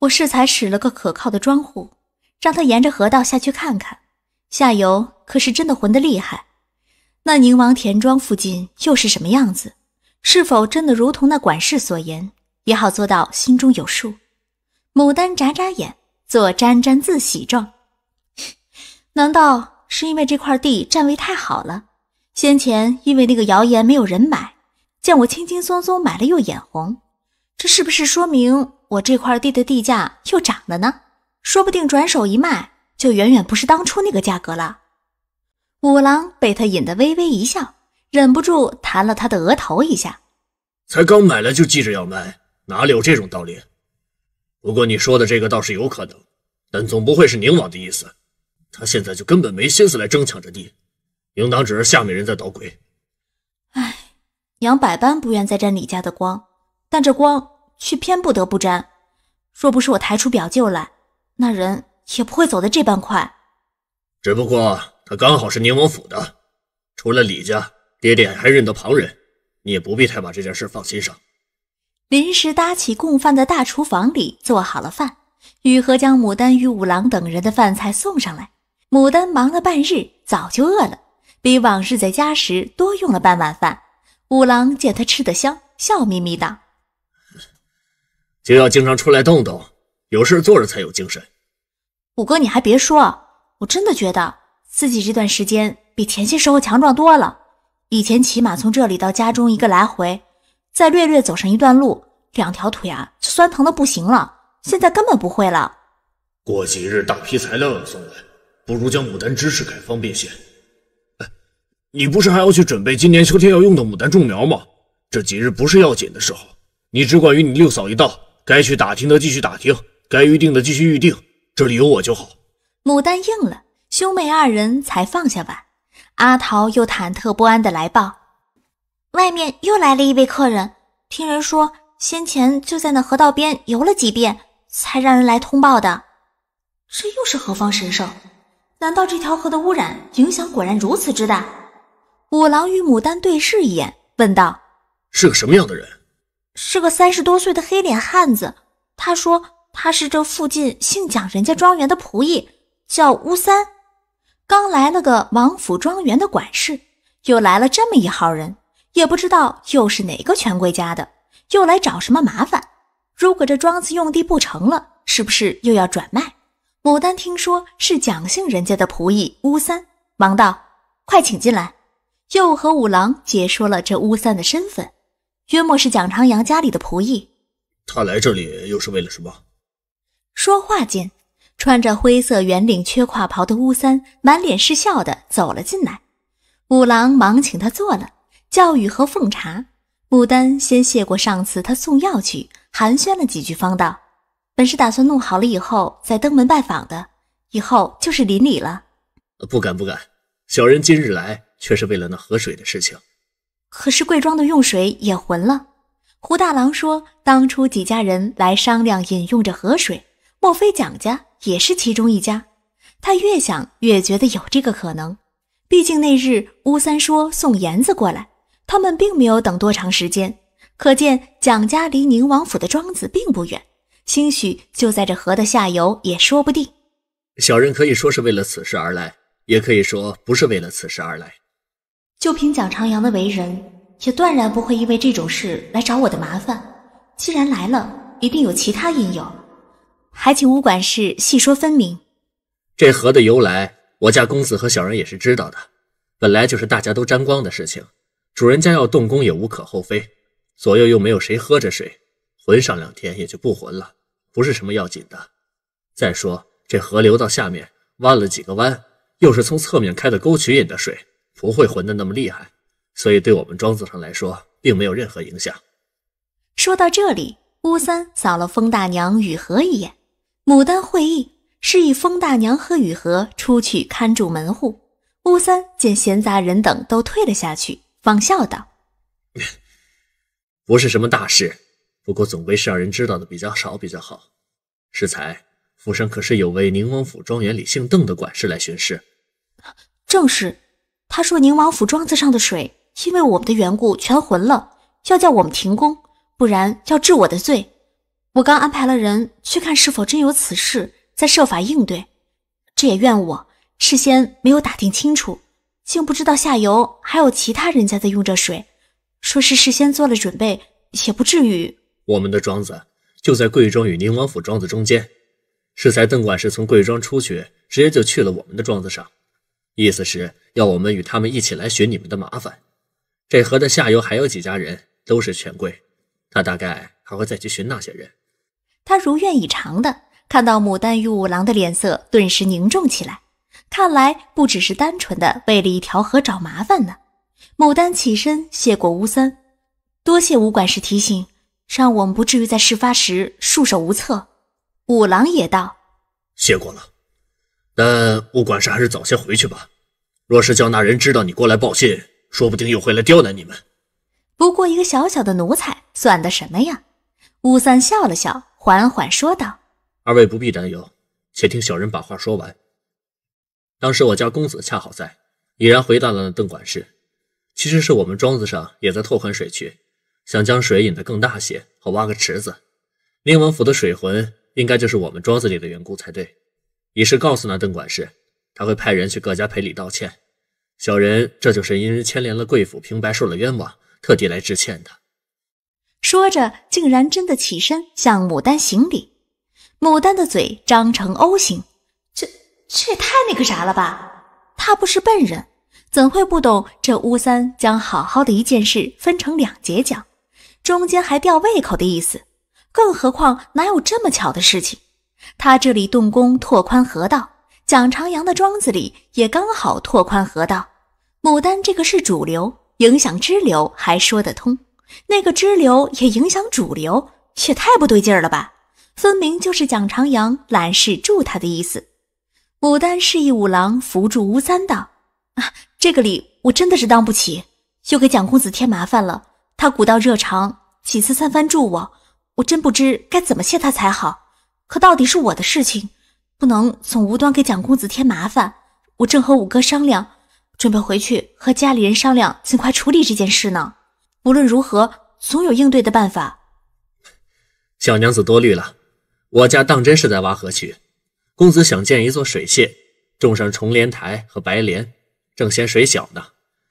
A: 我适才使了个可靠的庄户。让他沿着河道下去看看，下游可是真的浑得厉害。那宁王田庄附近又是什么样子？是否真的如同那管事所言？也好做到心中有数。牡丹眨眨眼，做沾沾自喜状。难道是因为这块地占位太好了？先前因为那个谣言没有人买，见我轻轻松松买了又眼红，这是不是说明我这块地的地价又涨了呢？说不定转手一卖，就远远不是当初那个价格了。五郎被他引得微微一笑，忍不住弹了他的额头一下。
B: 才刚买了就记着要卖，哪里有这种道理？不过你说的这个倒是有可能，但总不会是宁王的意思。他现在就根本没心思来争抢这地，应当只是下面人在捣鬼。
A: 哎，娘百般不愿再沾李家的光，但这光却偏不得不沾。若不是我抬出表舅来，那人也不会走得这般快，
B: 只不过他刚好是宁王府的，除了李家，爹爹还认得旁人，你也不必太把这件事放心上。
A: 临时搭起供饭的大厨房里做好了饭，雨禾将牡丹与五郎等人的饭菜送上来。牡丹忙了半日，早就饿了，比往日在家时多用了半碗饭。五郎见她吃得香，笑眯眯道：“
B: 就要经常出来动动。”有事做着才有精神，
A: 五哥，你还别说，我真的觉得自己这段时间比前些时候强壮多了。以前起码从这里到家中一个来回，再略略走上一段路，两条腿啊就酸疼的不行了。现在根本不会了。
B: 过几日大批材料要送来，不如将牡丹枝识改方便些。哎，你不是还要去准备今年秋天要用的牡丹种苗吗？这几日不是要紧的时候，你只管与你六嫂一道，该去打听的继续打听。该预定的继续预定，这里有我就好。
A: 牡丹应了，兄妹二人才放下碗。阿桃又忐忑不安地来报，外面又来了一位客人。听人说，先前就在那河道边游了几遍，才让人来通报的。这又是何方神圣？难道这条河的污染影响果然如此之大？五郎与牡丹对视一眼，问道：“
B: 是个什么样的人？”
A: 是个三十多岁的黑脸汉子。他说。他是这附近姓蒋人家庄园的仆役，叫乌三。刚来了个王府庄园的管事，又来了这么一号人，也不知道又是哪个权贵家的，又来找什么麻烦。如果这庄子用地不成了，是不是又要转卖？牡丹听说是蒋姓人家的仆役乌三，忙道：“快请进来。”又和五郎解说了这乌三的身份，约莫是蒋长阳家里的仆役。
B: 他来这里又是为了什么？
A: 说话间，穿着灰色圆领缺胯袍的乌三满脸是笑的走了进来。五郎忙请他坐了，教育和奉茶。牡丹先谢过上次他送药去，寒暄了几句，方道：“本是打算弄好了以后再登门拜访的，以后就是邻里了。”“
B: 不敢不敢，小人今日来却是为了那河水的事情。
A: 可是贵庄的用水也浑了。”胡大郎说：“当初几家人来商量饮用这河水。”莫非蒋家也是其中一家？他越想越觉得有这个可能。毕竟那日乌三说送盐子过来，他们并没有等多长时间，可见蒋家离宁王府的庄子并不远，兴许就在这河的下游，也说不定。
B: 小人可以说是为了此事而来，也可以说不是为了此事而来。
A: 就凭蒋长阳的为人，也断然不会因为这种事来找我的麻烦。既然来了，一定有其他因由。还请吴管事细说分明。
B: 这河的由来，我家公子和小人也是知道的。本来就是大家都沾光的事情，主人家要动工也无可厚非。左右又没有谁喝着水，浑上两天也就不浑了，不是什么要紧的。再说这河流到下面弯了几个弯，又是从侧面开的沟渠引的水，不会浑的那么厉害，所以对我们庄子上来说，并没有任何影响。
A: 说到这里，巫三扫了风大娘雨禾一眼。牡丹会意，示意风大娘和雨禾出去看住门户。巫三见闲杂人等都退了下去，方笑
F: 道：“
B: 不是什么大事，不过总归是让人知道的比较少比较好。适才，府上可是有位宁王府庄园里姓邓的管事来巡视？”“
A: 正是，他说宁王府庄子上的水因为我们的缘故全浑了，要叫我们停工，不然要治我的罪。”我刚安排了人去看是否真有此事，再设法应对。这也怨我事先没有打听清楚，竟不知道下游还有其他人家在用这水。说是事先做了准备，也不至于。
B: 我们的庄子就在贵庄与宁王府庄子中间。适才邓管事从贵庄出去，直接就去了我们的庄子上，意思是要我们与他们一起来寻你们的麻烦。这河的下游还有几家人都是权贵，他大概还会再去寻那些人。
A: 他如愿以偿的看到牡丹与五郎的脸色，顿时凝重起来。看来不只是单纯的为了一条河找麻烦呢。牡丹起身谢过吴三，多谢吴管事提醒，让我们不至于在事发时束手无策。五郎也道：“
B: 谢过了，但吴管事还是早些回去吧。若是叫那人知道你过来报信，说不定又会来刁难你们。”
A: 不过一个小小的奴才算得什么呀？吴三笑了笑。缓缓说道：“
B: 二位不必担忧，且听小人把话说完。当时我家公子恰好在，已然回答了那邓管事。其实是我们庄子上也在拓宽水渠，想将水引得更大些，好挖个池子。宁王府的水浑，应该就是我们庄子里的缘故才对。已是告诉那邓管事，他会派人去各家赔礼道歉。小人这就是因牵连了贵府，平白受了冤枉，特地来致歉的。”
A: 说着，竟然真的起身向牡丹行礼。牡丹的嘴张成 O 型，这这也太那个啥了吧？他不是笨人，怎会不懂这巫三将好好的一件事分成两节讲，中间还吊胃口的意思？更何况哪有这么巧的事情？他这里动工拓宽河道，蒋长阳的庄子里也刚好拓宽河道。牡丹这个是主流，影响支流还说得通。那个支流也影响主流，也太不对劲儿了吧！分明就是蒋长阳揽事助他的意思。牡丹示意五郎扶住吴三道：“啊，这个礼我真的是当不起，又给蒋公子添麻烦了。他古道热肠，几次三番助我，我真不知该怎么谢他才好。可到底是我的事情，不能总无端给蒋公子添麻烦。我正和五哥商量，准备回去和家里人商量，尽快处理这件事呢。”无论如何，总有应对的办法。
B: 小娘子多虑了，我家当真是在挖河渠。公子想建一座水榭，种上重莲台和白莲，正嫌水小呢。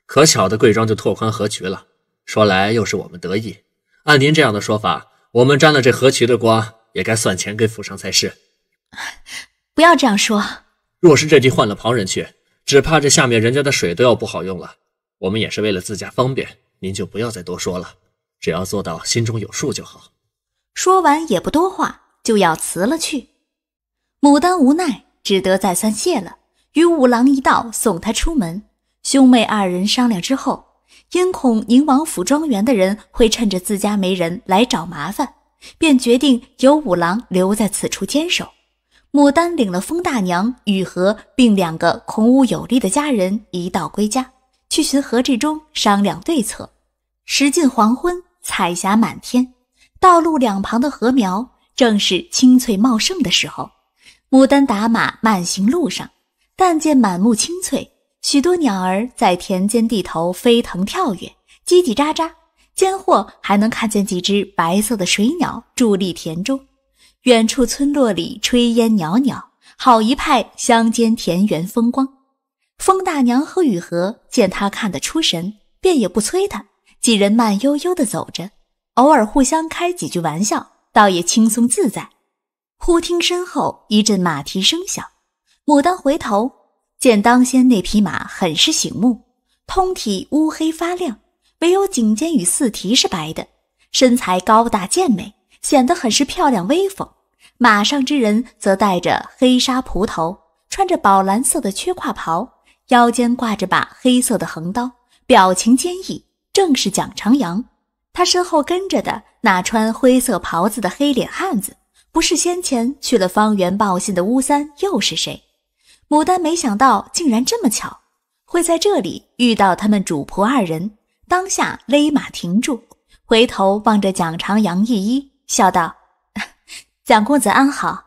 B: 可巧的贵庄就拓宽河渠了，说来又是我们得意。按您这样的说法，我们沾了这河渠的光，也该算钱给府上才是。
A: 不要这样说，
B: 若是这地换了旁人去，只怕这下面人家的水都要不好用了。我们也是为了自家方便。您就不要再多说了，只要做到心中有数就好。
A: 说完也不多话，就要辞了去。牡丹无奈，只得再三谢了，与五郎一道送他出门。兄妹二人商量之后，因恐宁王府庄园的人会趁着自家没人来找麻烦，便决定由五郎留在此处坚守。牡丹领了风大娘、雨荷并两个孔武有力的家人一道归家。去寻何志忠商量对策。时近黄昏，彩霞满天，道路两旁的禾苗正是青翠茂盛的时候。牡丹打马慢行路上，但见满目青翠，许多鸟儿在田间地头飞腾跳跃，叽叽喳喳。间或还能看见几只白色的水鸟伫立田中。远处村落里炊烟袅袅，好一派乡间田园风光。风大娘和雨禾见他看得出神，便也不催他。几人慢悠悠地走着，偶尔互相开几句玩笑，倒也轻松自在。忽听身后一阵马蹄声响，牡丹回头见当先那匹马很是醒目，通体乌黑发亮，唯有颈肩与四蹄是白的，身材高大健美，显得很是漂亮威风。马上之人则戴着黑纱蒲头，穿着宝蓝色的缺胯袍。腰间挂着把黑色的横刀，表情坚毅，正是蒋长阳。他身后跟着的那穿灰色袍子的黑脸汉子，不是先前去了方圆报信的乌三，又是谁？牡丹没想到竟然这么巧会在这里遇到他们主仆二人，当下勒马停住，回头望着蒋长阳，一一笑道：“蒋公子安好。”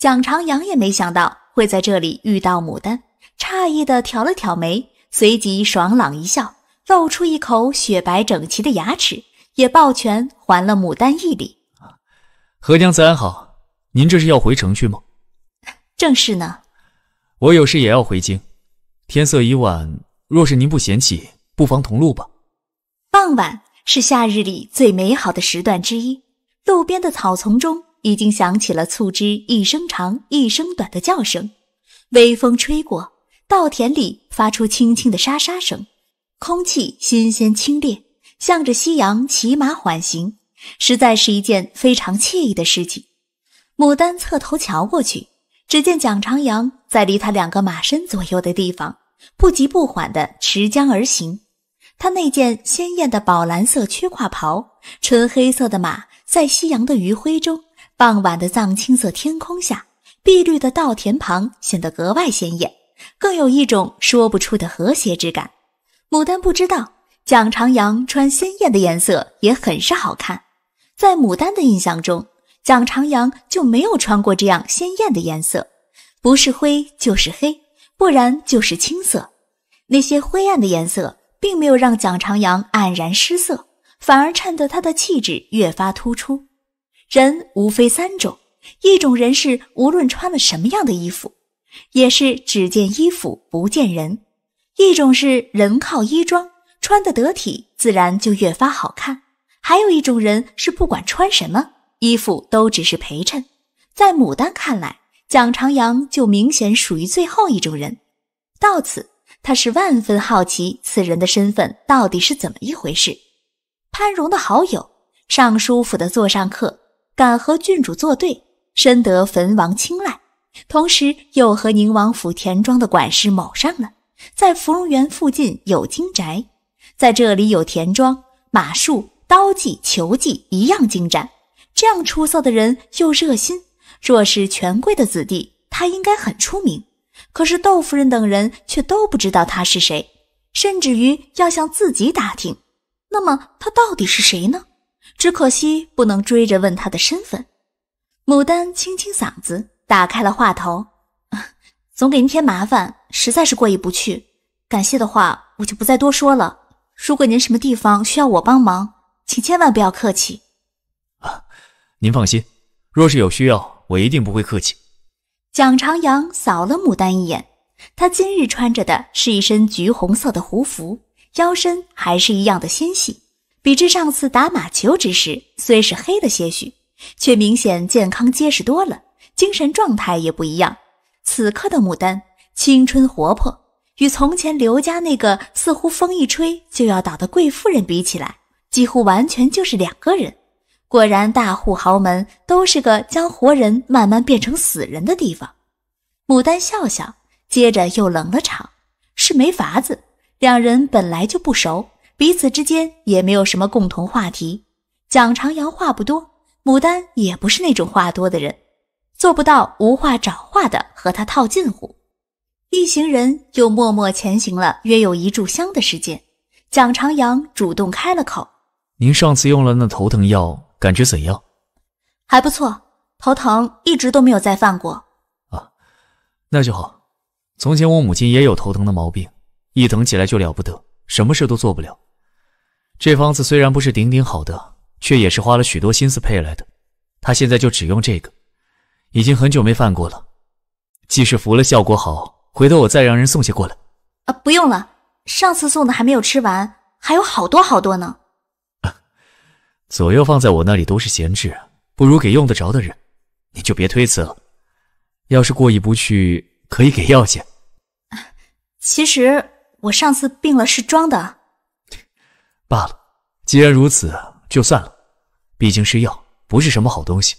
A: 蒋长阳也没想到会在这里遇到牡丹。诧异的挑了挑眉，随即爽朗一笑，露出一口雪白整齐的牙齿，也抱拳还了牡丹一礼：“
C: 何娘
B: 子安好，您这是要回城去吗？”“
A: 正是呢，
B: 我有事也要回京。天色已晚，若是您不嫌弃，不妨同路吧。”
A: 傍晚是夏日里最美好的时段之一，路边的草丛中已经响起了促织一声长、一声短的叫声，微风吹过。稻田里发出轻轻的沙沙声，空气新鲜清冽。向着夕阳骑马缓行，实在是一件非常惬意的事情。牡丹侧头瞧过去，只见蒋长阳在离他两个马身左右的地方，不急不缓地持缰而行。他那件鲜艳的宝蓝色曲胯袍，纯黑色的马，在夕阳的余晖中，傍晚的藏青色天空下，碧绿的稻田旁，显得格外鲜艳。更有一种说不出的和谐之感。牡丹不知道蒋长阳穿鲜艳的颜色也很是好看，在牡丹的印象中，蒋长阳就没有穿过这样鲜艳的颜色，不是灰就是黑，不然就是青色。那些灰暗的颜色并没有让蒋长阳黯然失色，反而衬得他的气质越发突出。人无非三种，一种人是无论穿了什么样的衣服。也是只见衣服不见人，一种是人靠衣装，穿得得体，自然就越发好看；还有一种人是不管穿什么衣服都只是陪衬。在牡丹看来，蒋长阳就明显属于最后一种人。到此，他是万分好奇此人的身份到底是怎么一回事。潘荣的好友，尚书府的座上客，敢和郡主作对，深得汾王青睐。同时又和宁王府田庄的管事谋上了，在芙蓉园附近有金宅，在这里有田庄，马术、刀技、球技一样精湛。这样出色的人又热心，若是权贵的子弟，他应该很出名。可是窦夫人等人却都不知道他是谁，甚至于要向自己打听。那么他到底是谁呢？只可惜不能追着问他的身份。牡丹清清嗓子。打开了话头，总给您添麻烦，实在是过意不去。感谢的话我就不再多说了。如果您什么地方需要我帮忙，请千万不要客气。
B: 啊，您放心，若是有需要，我一定不会客气。
A: 蒋长阳扫了牡丹一眼，他今日穿着的是一身橘红色的胡服，腰身还是一样的纤细。比之上次打马球之时，虽是黑了些许，却明显健康结实多了。精神状态也不一样。此刻的牡丹青春活泼，与从前刘家那个似乎风一吹就要倒的贵夫人比起来，几乎完全就是两个人。果然，大户豪门都是个将活人慢慢变成死人的地方。牡丹笑笑，接着又冷了场。是没法子，两人本来就不熟，彼此之间也没有什么共同话题。蒋长阳话不多，牡丹也不是那种话多的人。做不到无话找话的和他套近乎，一行人又默默前行了约有一炷香的时间。蒋长阳主动开了口：“
B: 您上次用了那头疼药，感觉怎样？
A: 还不错，头疼一直都没有再犯过。啊，
B: 那就好。从前我母亲也有头疼的毛病，一疼起来就了不得，什么事都做不了。这方子虽然不是顶顶好的，却也是花了许多心思配来的。他现在就只用这个。”已经很久没犯过了，既是服了效果好，回头我再让人送些过来。
A: 啊，不用了，上次送的还没有吃完，还有好多好多呢。啊，
B: 左右放在我那里都是闲置，不如给用得着的人，你就别推辞了。要是过意不去，可以给药钱。
A: 其实我上次病了是装的，
B: 罢了，既然如此，就算了，毕竟是药，不是什么好东西。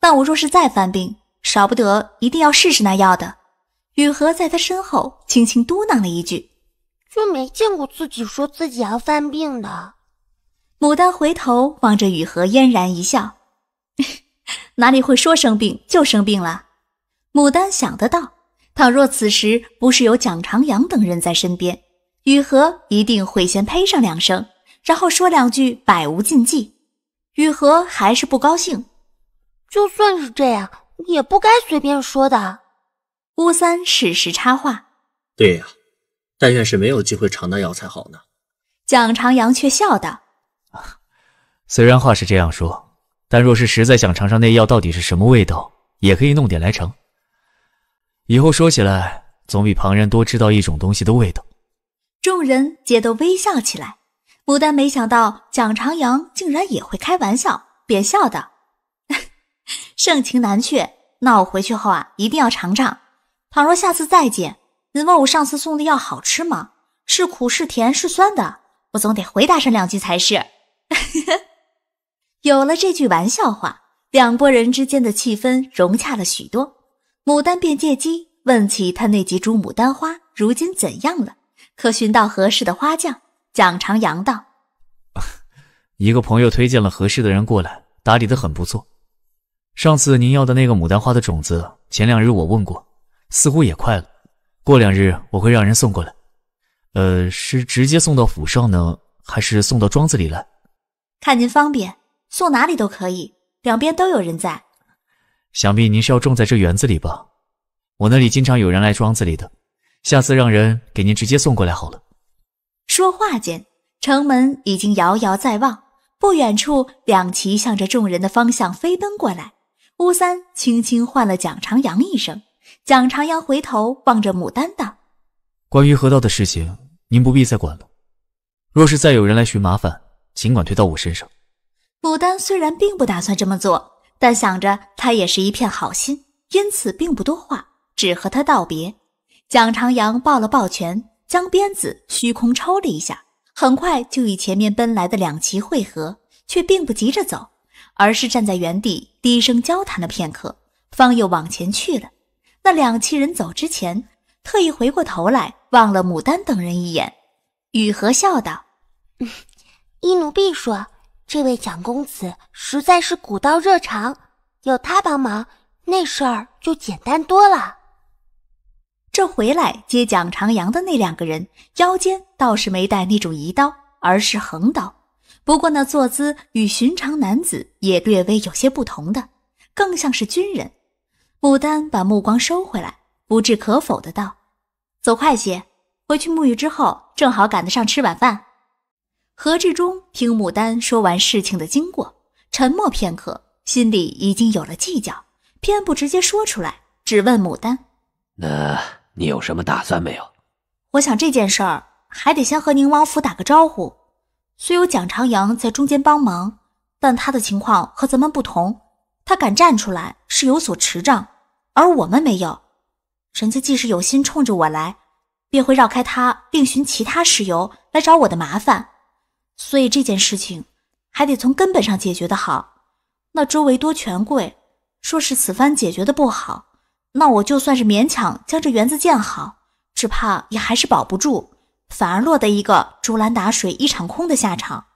A: 但我若是再犯病，少不得一定要试试那药的。雨禾在他身后轻轻嘟囔了一句：“
F: 就没见过自己说自己要犯病的。”
A: 牡丹回头望着雨禾，嫣然一笑：“ 哪里会说生病就生病了？”牡丹想得到，倘若此时不是有蒋长阳等人在身边，雨禾一定会先呸上两声，然后说两句百无禁忌。雨禾还是不高兴。就算是这样，也不该随便说的。巫三适时插话：“
B: 对呀，但愿是没有机会尝那药才好呢。”
A: 蒋长阳却笑道：“
B: 虽然话是这样说，但若是实在想尝尝那药到底是什么味道，也可以弄点来尝。以后说起来，总比旁人多知道一种东西的味道。”
A: 众人皆都微笑起来。牡丹没想到蒋长阳竟然也会开玩笑，便笑道。盛情难却，那我回去后啊，一定要尝尝。倘若下次再见，您问我上次送的药好吃吗？是苦是甜是酸的，我总得回答上两句才是。有了这句玩笑话，两拨人之间的气氛融洽了许多。牡丹便借机问起他那几株牡丹花如今怎样了，可寻到合适的花匠？蒋长阳道：“
B: 一个朋友推荐了合适的人过来，打理的很不错。”上次您要的那个牡丹花的种子，前两日我问过，似乎也快了。过两日我会让人送过来。呃，是直接送到府上呢，还是送到庄子里来？
A: 看您方便，送哪里都可以，两边都有人在。
B: 想必您是要种在这园子里吧？我那里经常有人来庄子里的，下次让人给您直接送过来好了。
A: 说话间，城门已经遥遥在望，不远处两骑向着众人的方向飞奔过来。乌三轻轻唤了蒋长阳一声，蒋长阳回头望着牡丹道：“
B: 关于河道的事情，您不必再管了。若是再有人来寻麻烦，
A: 尽管推到我身上。”牡丹虽然并不打算这么做，但想着他也是一片好心，因此并不多话，只和他道别。蒋长阳抱了抱拳，将鞭子虚空抽了一下，很快就与前面奔来的两骑汇合，却并不急着走，而是站在原地。低声交谈了片刻，方又往前去了。那两七人走之前，特意回过
F: 头来望了牡丹等人一眼。雨禾笑道：“依奴婢说，这位蒋公子实在是古道热肠，有他帮忙，那事儿就简单多了。”这回来接
A: 蒋长阳的那两个人，腰间倒是没带那种移刀，而是横刀。不过那坐姿与寻常男子也略微有些不同，的更像是军人。牡丹把目光收回来，不置可否的道：“走快些，回去沐浴之后，正好赶得上吃晚饭。”何志忠听牡丹说完事情的经过，沉默片刻，心里已经有了计较，偏不直接说出来，只问牡丹：“
C: 那你有什么打算没
A: 有？”我想这件事儿还得先和宁王府打个招呼。虽有蒋长阳在中间帮忙，但他的情况和咱们不同。他敢站出来是有所持仗，而我们没有。人家既是有心冲着我来，便会绕开他，另寻其他事由来找我的麻烦。所以这件事情还得从根本上解决的好。那周围多权贵，说是此番解决的不好，那我就算是勉强将这园子建好，只怕也还是保不住。反而落得一个竹篮打水一场空的下场，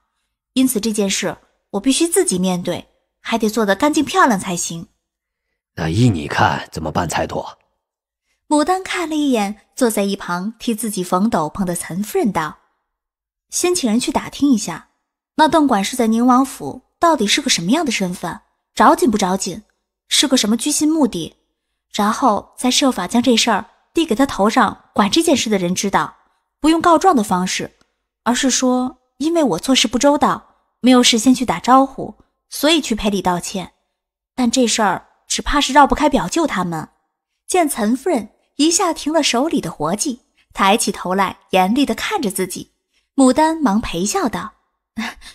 A: 因此这件事我必须自己面对，还得做得干净漂亮才行。
C: 那依你看怎么办才妥？
A: 牡丹看了一眼坐在一旁替自己缝斗篷的岑夫人，道：“先请人去打听一下，那邓管事在宁王府到底是个什么样的身份，着紧不着紧，是个什么居心目的，然后再设法将这事儿递给他头上管这件事的人知道。”不用告状的方式，而是说，因为我做事不周到，没有事先去打招呼，所以去赔礼道歉。但这事儿只怕是绕不开表舅他们。见岑夫人一下停了手里的活计，抬起头来，严厉地看着自己。牡丹忙陪笑道：“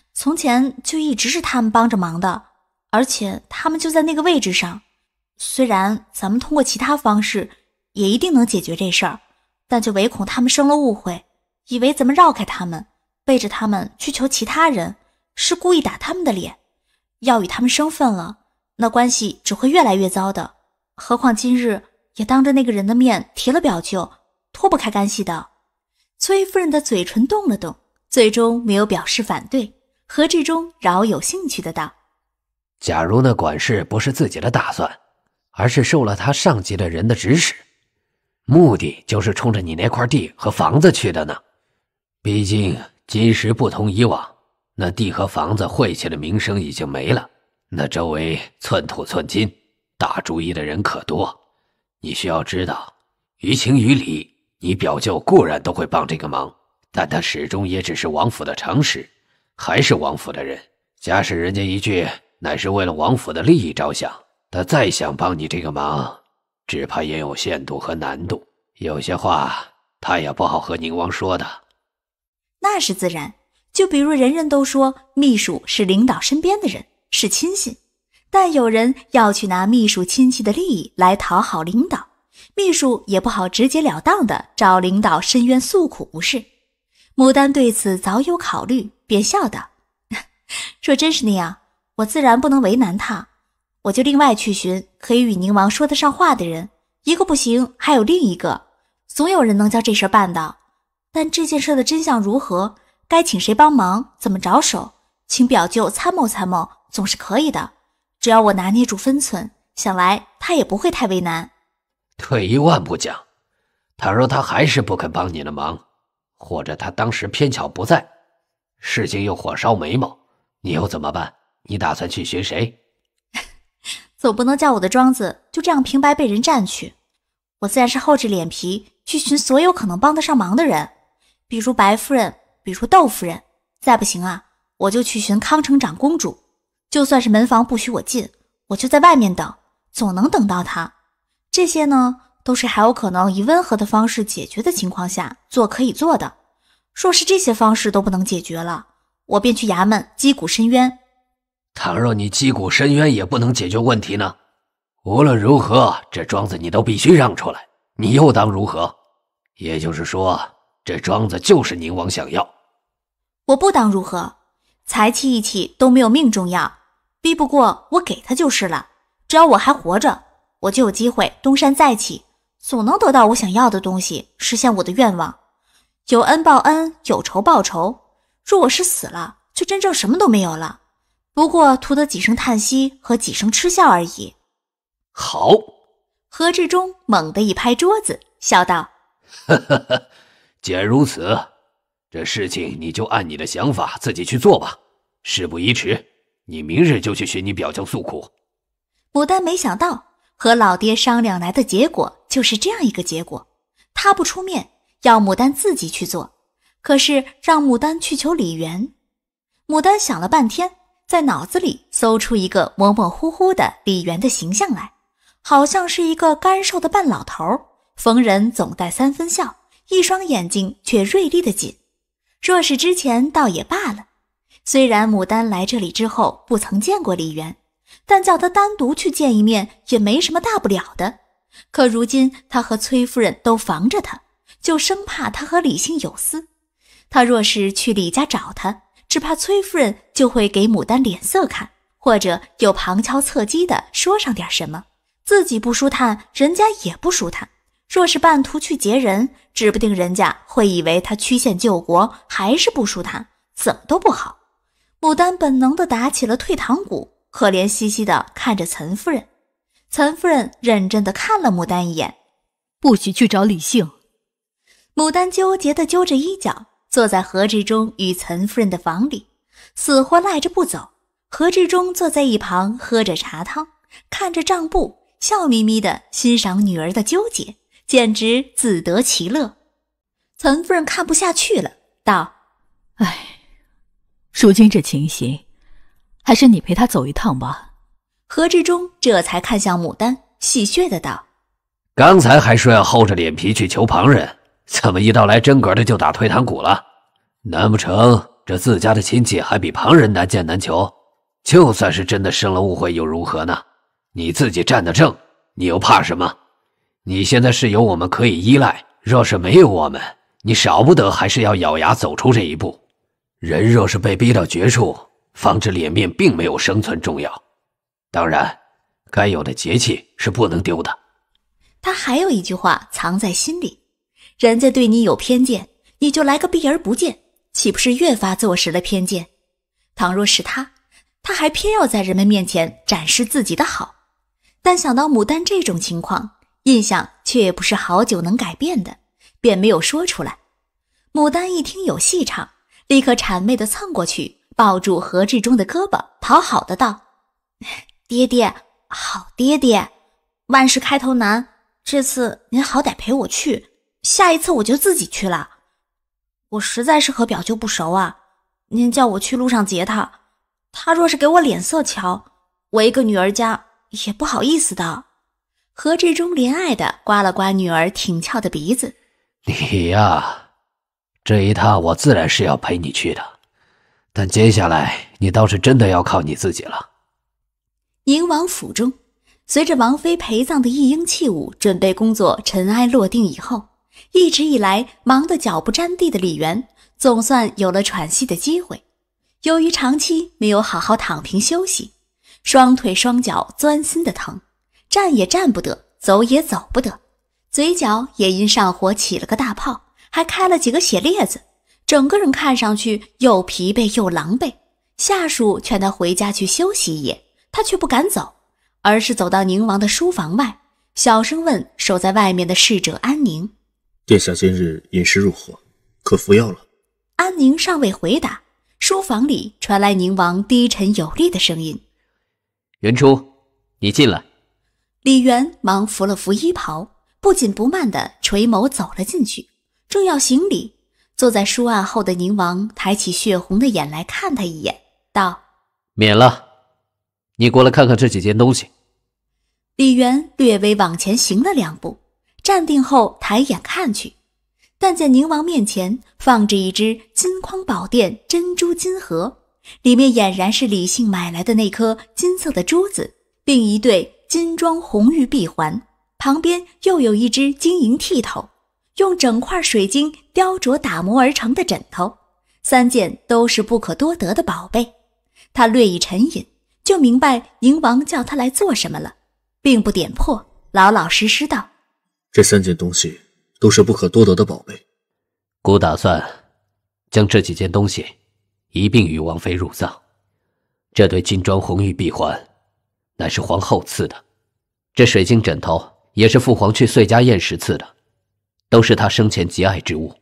A: 从前就一直是他们帮着忙的，而且他们就在那个位置上。虽然咱们通过其他方式，也一定能解决这事儿。”但就唯恐他们生了误会，以为咱们绕开他们，背着他们去求其他人，是故意打他们的脸，要与他们生分了，那关系只会越来越糟的。何况今日也当着那个人的面提了表舅，脱不开干系的。崔夫人的嘴唇动了动，最终没有表示反对。何志忠饶有兴趣的道：“
C: 假如那管事不是自己的打算，而是受了他上级的人的指使。”目的就是冲着你那块地和房子去的呢。毕竟今时不同以往，那地和房子晦气的名声已经没了，那周围寸土寸金，打主意的人可多。你需要知道，于情于理，你表舅固然都会帮这个忙，但他始终也只是王府的常使，还是王府的人。假使人家一句乃是为了王府的利益着想，他再想帮你这个忙。只怕也有限度和难度，有些话他也不好和宁王说的。
A: 那是自然，就比如人人都说秘书是领导身边的人，是亲信，但有人要去拿秘书亲戚的利益来讨好领导，秘书也不好直截了当的找领导申冤诉苦，不是？牡丹对此早有考虑，便笑道：“若 真是那样，我自然不能为难他。”我就另外去寻可以与宁王说得上话的人，一个不行，还有另一个，总有人能将这事办到。但这件事的真相如何，该请谁帮忙，怎么着手，请表舅参谋参谋，总是可以的。只要我拿捏住分寸，想来他也不会太为难。
C: 退一万步讲，倘若他还是不肯帮你的忙，或者他当时偏巧不在，事情又火烧眉毛，你又怎么办？你打算去寻谁？
A: 总不能叫我的庄子就这样平白被人占去，我自然是厚着脸皮去寻所有可能帮得上忙的人，比如白夫人，比如窦夫人，再不行啊，我就去寻康城长公主。就算是门房不许我进，我就在外面等，总能等到她。这些呢，都是还有可能以温和的方式解决的情况下做可以做的。若是这些方式都不能解决了，我便去衙门击鼓申冤。
C: 倘若你击鼓申冤也不能解决问题呢？无论如何，这庄子你都必须让出来。你又当如何？也就是说，这庄子就是宁王想要。
A: 我不当如何，财气义气都没有命重要。逼不过我给他就是了。只要我还活着，我就有机会东山再起，总能得到我想要的东西，实现我的愿望。有恩报恩，有仇报仇。若我是死了，就真正什么都没有了。不过，图得几声叹息和几声嗤笑而已。好，何志忠猛地一拍桌子，笑道：“呵呵
C: 呵，既然如此，这事情你就按你的想法自己去做吧。事不宜迟，你明日就去寻你表舅诉苦。”
A: 牡丹没想到和老爹商量来的结果就是这样一个结果。他不出面，要牡丹自己去做。可是让牡丹去求李元，牡丹想了半天。在脑子里搜出一个模模糊糊的李元的形象来，好像是一个干瘦的半老头，逢人总带三分笑，一双眼睛却锐利的紧。若是之前倒也罢了，虽然牡丹来这里之后不曾见过李元，但叫他单独去见一面也没什么大不了的。可如今他和崔夫人都防着他，就生怕他和李姓有私。他若是去李家找他，只怕崔夫人就会给牡丹脸色看，或者又旁敲侧击的说上点什么，自己不舒坦，人家也不舒坦。若是半途去劫人，指不定人家会以为他曲线救国，还是不舒坦，怎么都不好。牡丹本能的打起了退堂鼓，可怜兮兮的看着岑夫人。岑夫人认真的看了牡丹一眼：“不许去找李姓。”牡丹纠结的揪着衣角。坐在何志忠与岑夫人的房里，死活赖着不走。何志忠坐在一旁喝着茶汤，看着账簿，笑眯眯地欣赏女儿的纠结，简直自得其乐。岑夫人看不下去了，道：“哎，如今这情形，还是你陪他走一趟吧。”何志忠这才看向牡丹，戏谑的道：“
C: 刚才还说要厚着脸皮去求旁人。”怎么一到来真格的就打退堂鼓了？难不成这自家的亲戚还比旁人难见难求？就算是真的生了误会又如何呢？你自己站得正，你又怕什么？你现在是有我们可以依赖，若是没有我们，你少不得还是要咬牙走出这一步。人若是被逼到绝处，方知脸面并没有生存重要。当然，该有的节气是不能丢的。
A: 他还有一句话藏在心里。人家对你有偏见，你就来个避而不见，岂不是越发坐实了偏见？倘若是他，他还偏要在人们面前展示自己的好。但想到牡丹这种情况，印象却不是好久能改变的，便没有说出来。牡丹一听有戏唱，立刻谄媚地蹭过去，抱住何志忠的胳膊，讨好的道：“爹爹，好爹爹，万事开头难，这次您好歹陪我去。”下一次我就自己去了。我实在是和表舅不熟啊。您叫我去路上截他，他若是给我脸色瞧，我一个女儿家也不好意思的。何志忠怜爱的刮了刮女儿挺翘的鼻子：“
C: 你呀，这一趟我自然是要陪你去的，但接下来你倒是真的要靠你自己了。”
A: 宁王府中，随着王妃陪葬的一应器物准备工作尘埃落定以后。一直以来忙得脚不沾地的李元，总算有了喘息的机会。由于长期没有好好躺平休息，双腿双脚钻心的疼，站也站不得，走也走不得，嘴角也因上火起了个大泡，还开了几个血裂子，整个人看上去又疲惫又狼狈。下属劝他回家去休息一夜，他却不敢走，而是走到宁王的书房外，小声问守在外面的侍者安宁。
B: 殿下今日饮食如何？可服药了？
A: 安宁尚未回答，书房里传来宁王低沉有力的声音：“
C: 元初，你进来。”
A: 李元忙扶了扶衣袍，不紧不慢地垂眸走了进去，正要行礼，坐在书案后的宁王抬起血红的眼来看他一眼，道：“
C: 免了，你过来看看这几件东西。”
A: 李元略微往前行了两步。站定后，抬眼看去，但见宁王面前放着一只金筐宝殿珍珠金盒，里面俨然是李信买来的那颗金色的珠子，并一对金装红玉臂环，旁边又有一只晶莹剔透、用整块水晶雕琢打磨而成的枕头，三件都是不可多得的宝贝。他略一沉吟，就明白宁王叫他来做什么了，并不点破，老老实实道。
C: 这三件东西都是不可多得的宝贝，孤打算将这几件东西一并与王妃入葬。这对金装红玉臂环，乃是皇后赐的；这水晶枕头也是父皇去碎家宴时赐的，都是他生前极爱之物。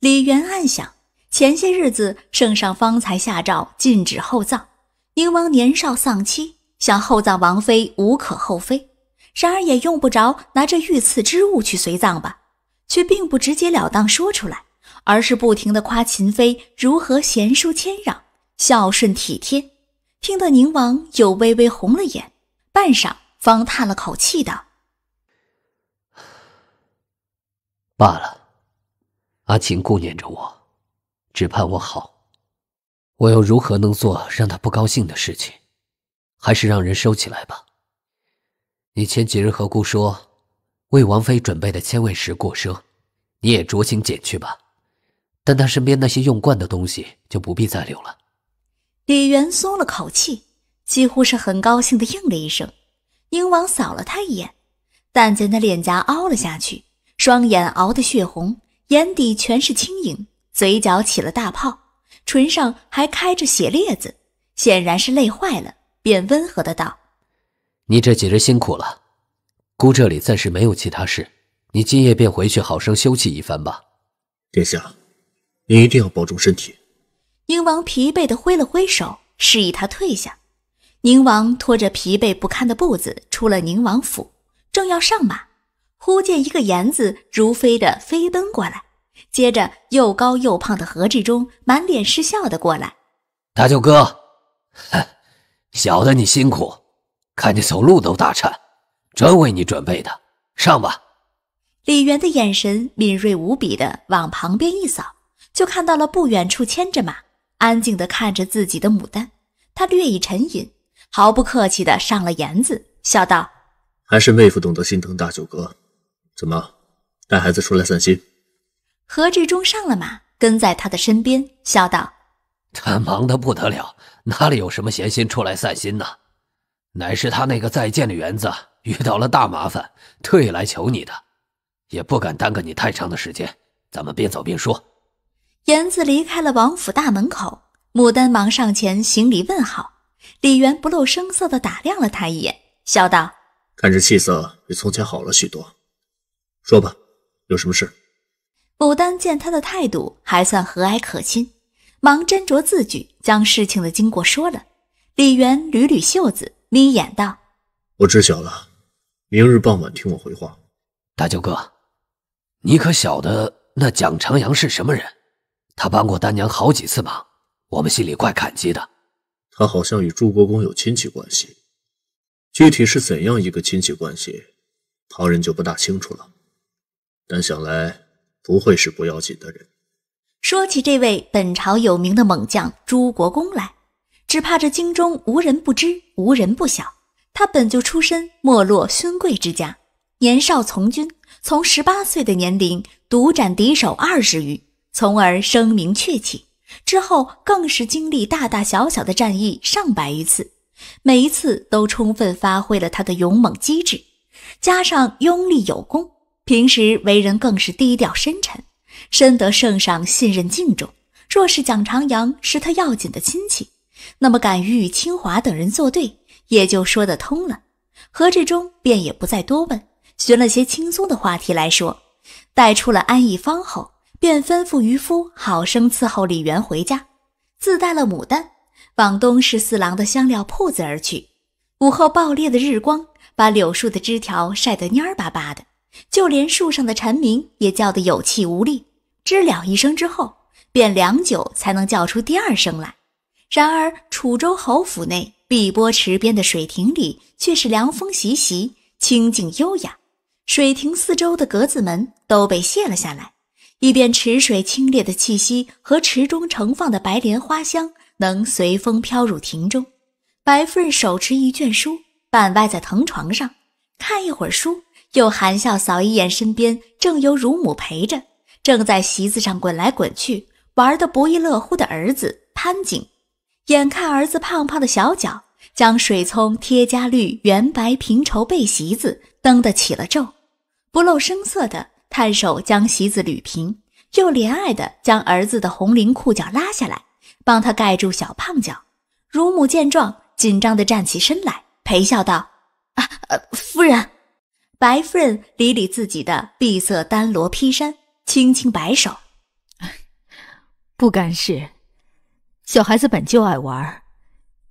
A: 李渊暗想，前些日子圣上方才下诏禁止厚葬，宁王年少丧妻，想厚葬王妃无可厚非。然而也用不着拿着御赐之物去随葬吧，却并不直截了当说出来，而是不停的夸秦妃如何贤淑谦让、孝顺体贴，听得宁王又微微红了眼，半晌方叹了口气道：“
C: 罢了，阿秦顾念着我，只盼我好，我又如何能做让他不高兴的事情？还是让人收起来吧。”你前几日何故说为王妃准备的千味食过奢，你也酌情减去吧。但她身边那些用惯的东西就不必再留了。
A: 李元松了口气，几乎是很高兴的应了一声。宁王扫了他一眼，但见他脸颊凹了下去，双眼熬得血红，眼底全是青影，嘴角起了大泡，唇上还开着血裂子，显然是累坏了，便温和的道。
C: 你这几日辛苦了，姑这里暂时没有其他事，你今夜便回去好生休息一番吧。殿下，你一定要保重身体。
A: 宁王疲惫的挥了挥手，示意他退下。宁王拖着疲惫不堪的步子出了宁王府，正要上马，忽见一个言子如飞的飞奔过来，接着又高又胖的何志忠满脸是笑的过来，
C: 大舅哥，小的你辛苦。看你走路都打颤，专为你准备的，上吧。
A: 李元的眼神敏锐无比的往旁边一扫，就看到了不远处牵着马、安静的看着自己的牡丹。他略一沉吟，毫不客气的上了言子，笑道：“
B: 还是妹夫懂得心疼大舅哥。怎么带孩子出来散心？”
A: 何志忠上了马，跟在他的身边，笑道：“
C: 他忙得不得了，哪里有什么闲心出来散心呢？”乃是他那个在建的园子遇到了大麻烦，特意来求你的，也不敢耽搁你太长的时间，咱们边走边说。
A: 园子离开了王府大门口，牡丹忙上前行礼问好。李元不露声色地打量了他一眼，笑道：“
B: 看这气色比从前好了许多，说吧，有什么事？”
A: 牡丹见他的态度还算和蔼可亲，忙斟酌字句将事情的经过说了。李元捋捋袖子。眯眼道：“
C: 我知晓了，明日傍晚听我回话。”大舅哥，你可晓得那蒋长阳是什么人？他帮过丹娘好几次忙，我们心里怪感激的。他好像与朱国公有亲戚关系，具体是怎样一个
B: 亲戚关系，旁人就不大清楚了。但想来不会是不要紧的人。
A: 说起这位本朝有名的猛将朱国公来。只怕这京中无人不知，无人不晓。他本就出身没落勋贵之家，年少从军，从十八岁的年龄独斩敌手二十余，从而声名鹊起。之后更是经历大大小小的战役上百余次，每一次都充分发挥了他的勇猛机智，加上拥立有功，平时为人更是低调深沉，深得圣上信任敬重。若是蒋长阳是他要紧的亲戚。那么敢于与清华等人作对，也就说得通了。何志忠便也不再多问，寻了些轻松的话题来说。带出了安一方后，便吩咐渔夫好生伺候李元回家。自带了牡丹，往东市四郎的香料铺子而去。午后暴烈的日光，把柳树的枝条晒得蔫巴巴的，就连树上的蝉鸣也叫得有气无力。知了一声之后，便良久才能叫出第二声来。然而，楚州侯府内碧波池边的水亭里却是凉风习习、清静优雅。水亭四周的格子门都被卸了下来，以便池水清冽的气息和池中盛放的白莲花香能随风飘入亭中。白夫人手持一卷书，半歪在藤床上，看一会儿书，又含笑扫一眼身边正由乳母陪着、正在席子上滚来滚去、玩得不亦乐乎的儿子潘景。眼看儿子胖胖的小脚将水葱贴家绿圆白平绸被席子蹬得起了皱，不露声色地探手将席子捋平，又怜爱地将儿子的红绫裤脚拉下来，帮他盖住小胖脚。乳母见状，紧张地站起身来，陪笑道：“啊，夫人。”白夫人理理自己的碧色丹罗披衫，轻轻摆手：“ 不敢是。”小孩子本就爱玩，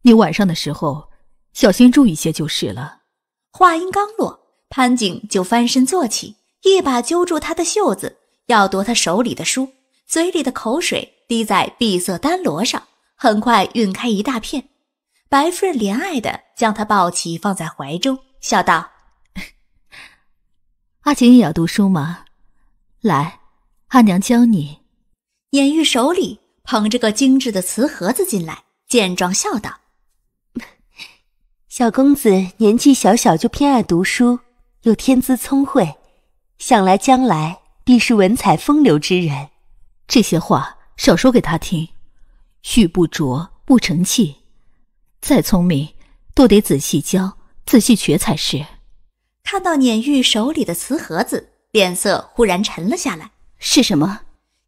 A: 你晚上的时候小心注意些就是了。话音刚落，潘景就翻身坐起，一把揪住他的袖子，要夺他手里的书，嘴里的口水滴在碧色丹罗上，很快晕开一大片。白夫人怜爱的将他抱起，放在怀中，笑道：“
F: 阿锦也要读书吗？来，阿娘教你。”
A: 颜玉手里。捧着个精致的瓷盒子进来，见状笑道：“
F: 小公子年纪小小就偏爱读书，又天资聪慧，想来将来必是文采风流之人。”这些话少说给他听，玉不琢不成
A: 器，再聪明都得仔细教、仔细学才是。看到碾玉手里的瓷盒子，脸色忽然沉了下来。“是什么？”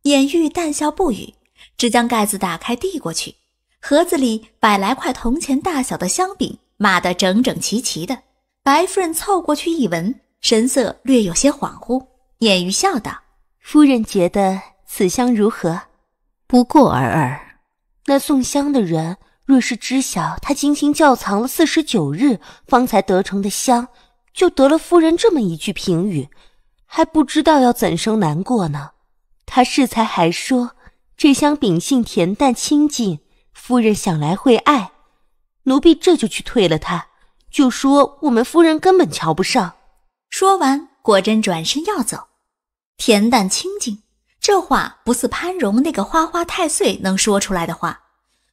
A: 碾玉淡笑不语。只将盖子打开，递过去，盒子里百来块铜钱大小的香饼码得整整齐齐的。白夫人凑
F: 过去一闻，神色略有些恍惚，掩于笑道：“夫人觉得此香如何？不过尔尔。那送香的人若是知晓他精心窖藏了四十九日方才得成的香，就得了夫人这么一句评语，还不知道要怎生难过呢？他适才还说。”这香秉性恬淡清静，夫人想来会爱。奴婢这就去退了他，就说我们夫人根本瞧不上。说完，果真转身要走。恬淡清净，
A: 这话不似潘荣那个花花太岁能说出来的话。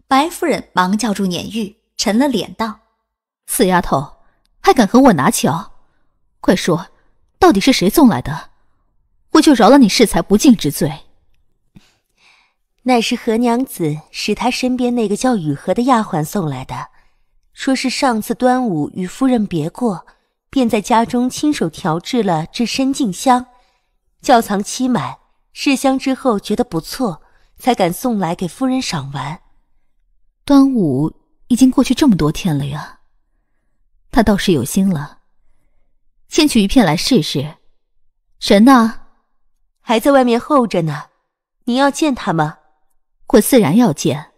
A: 白夫人忙叫住碾玉，沉了脸道：“死丫头，还敢和我拿桥？
F: 快说，到底是谁送来的？我就饶了你恃才不敬之罪。”乃是何娘子使她身边那个叫雨荷的丫鬟送来的，说是上次端午与夫人别过，便在家中亲手调制了这深静香，窖藏期满试香之后觉得不错，才敢送来给夫人赏玩。端午已经过去这么多天了呀，他倒是有心了。先取一片来试试。人呢？还在外面候着呢。您要见他吗？我自然要见，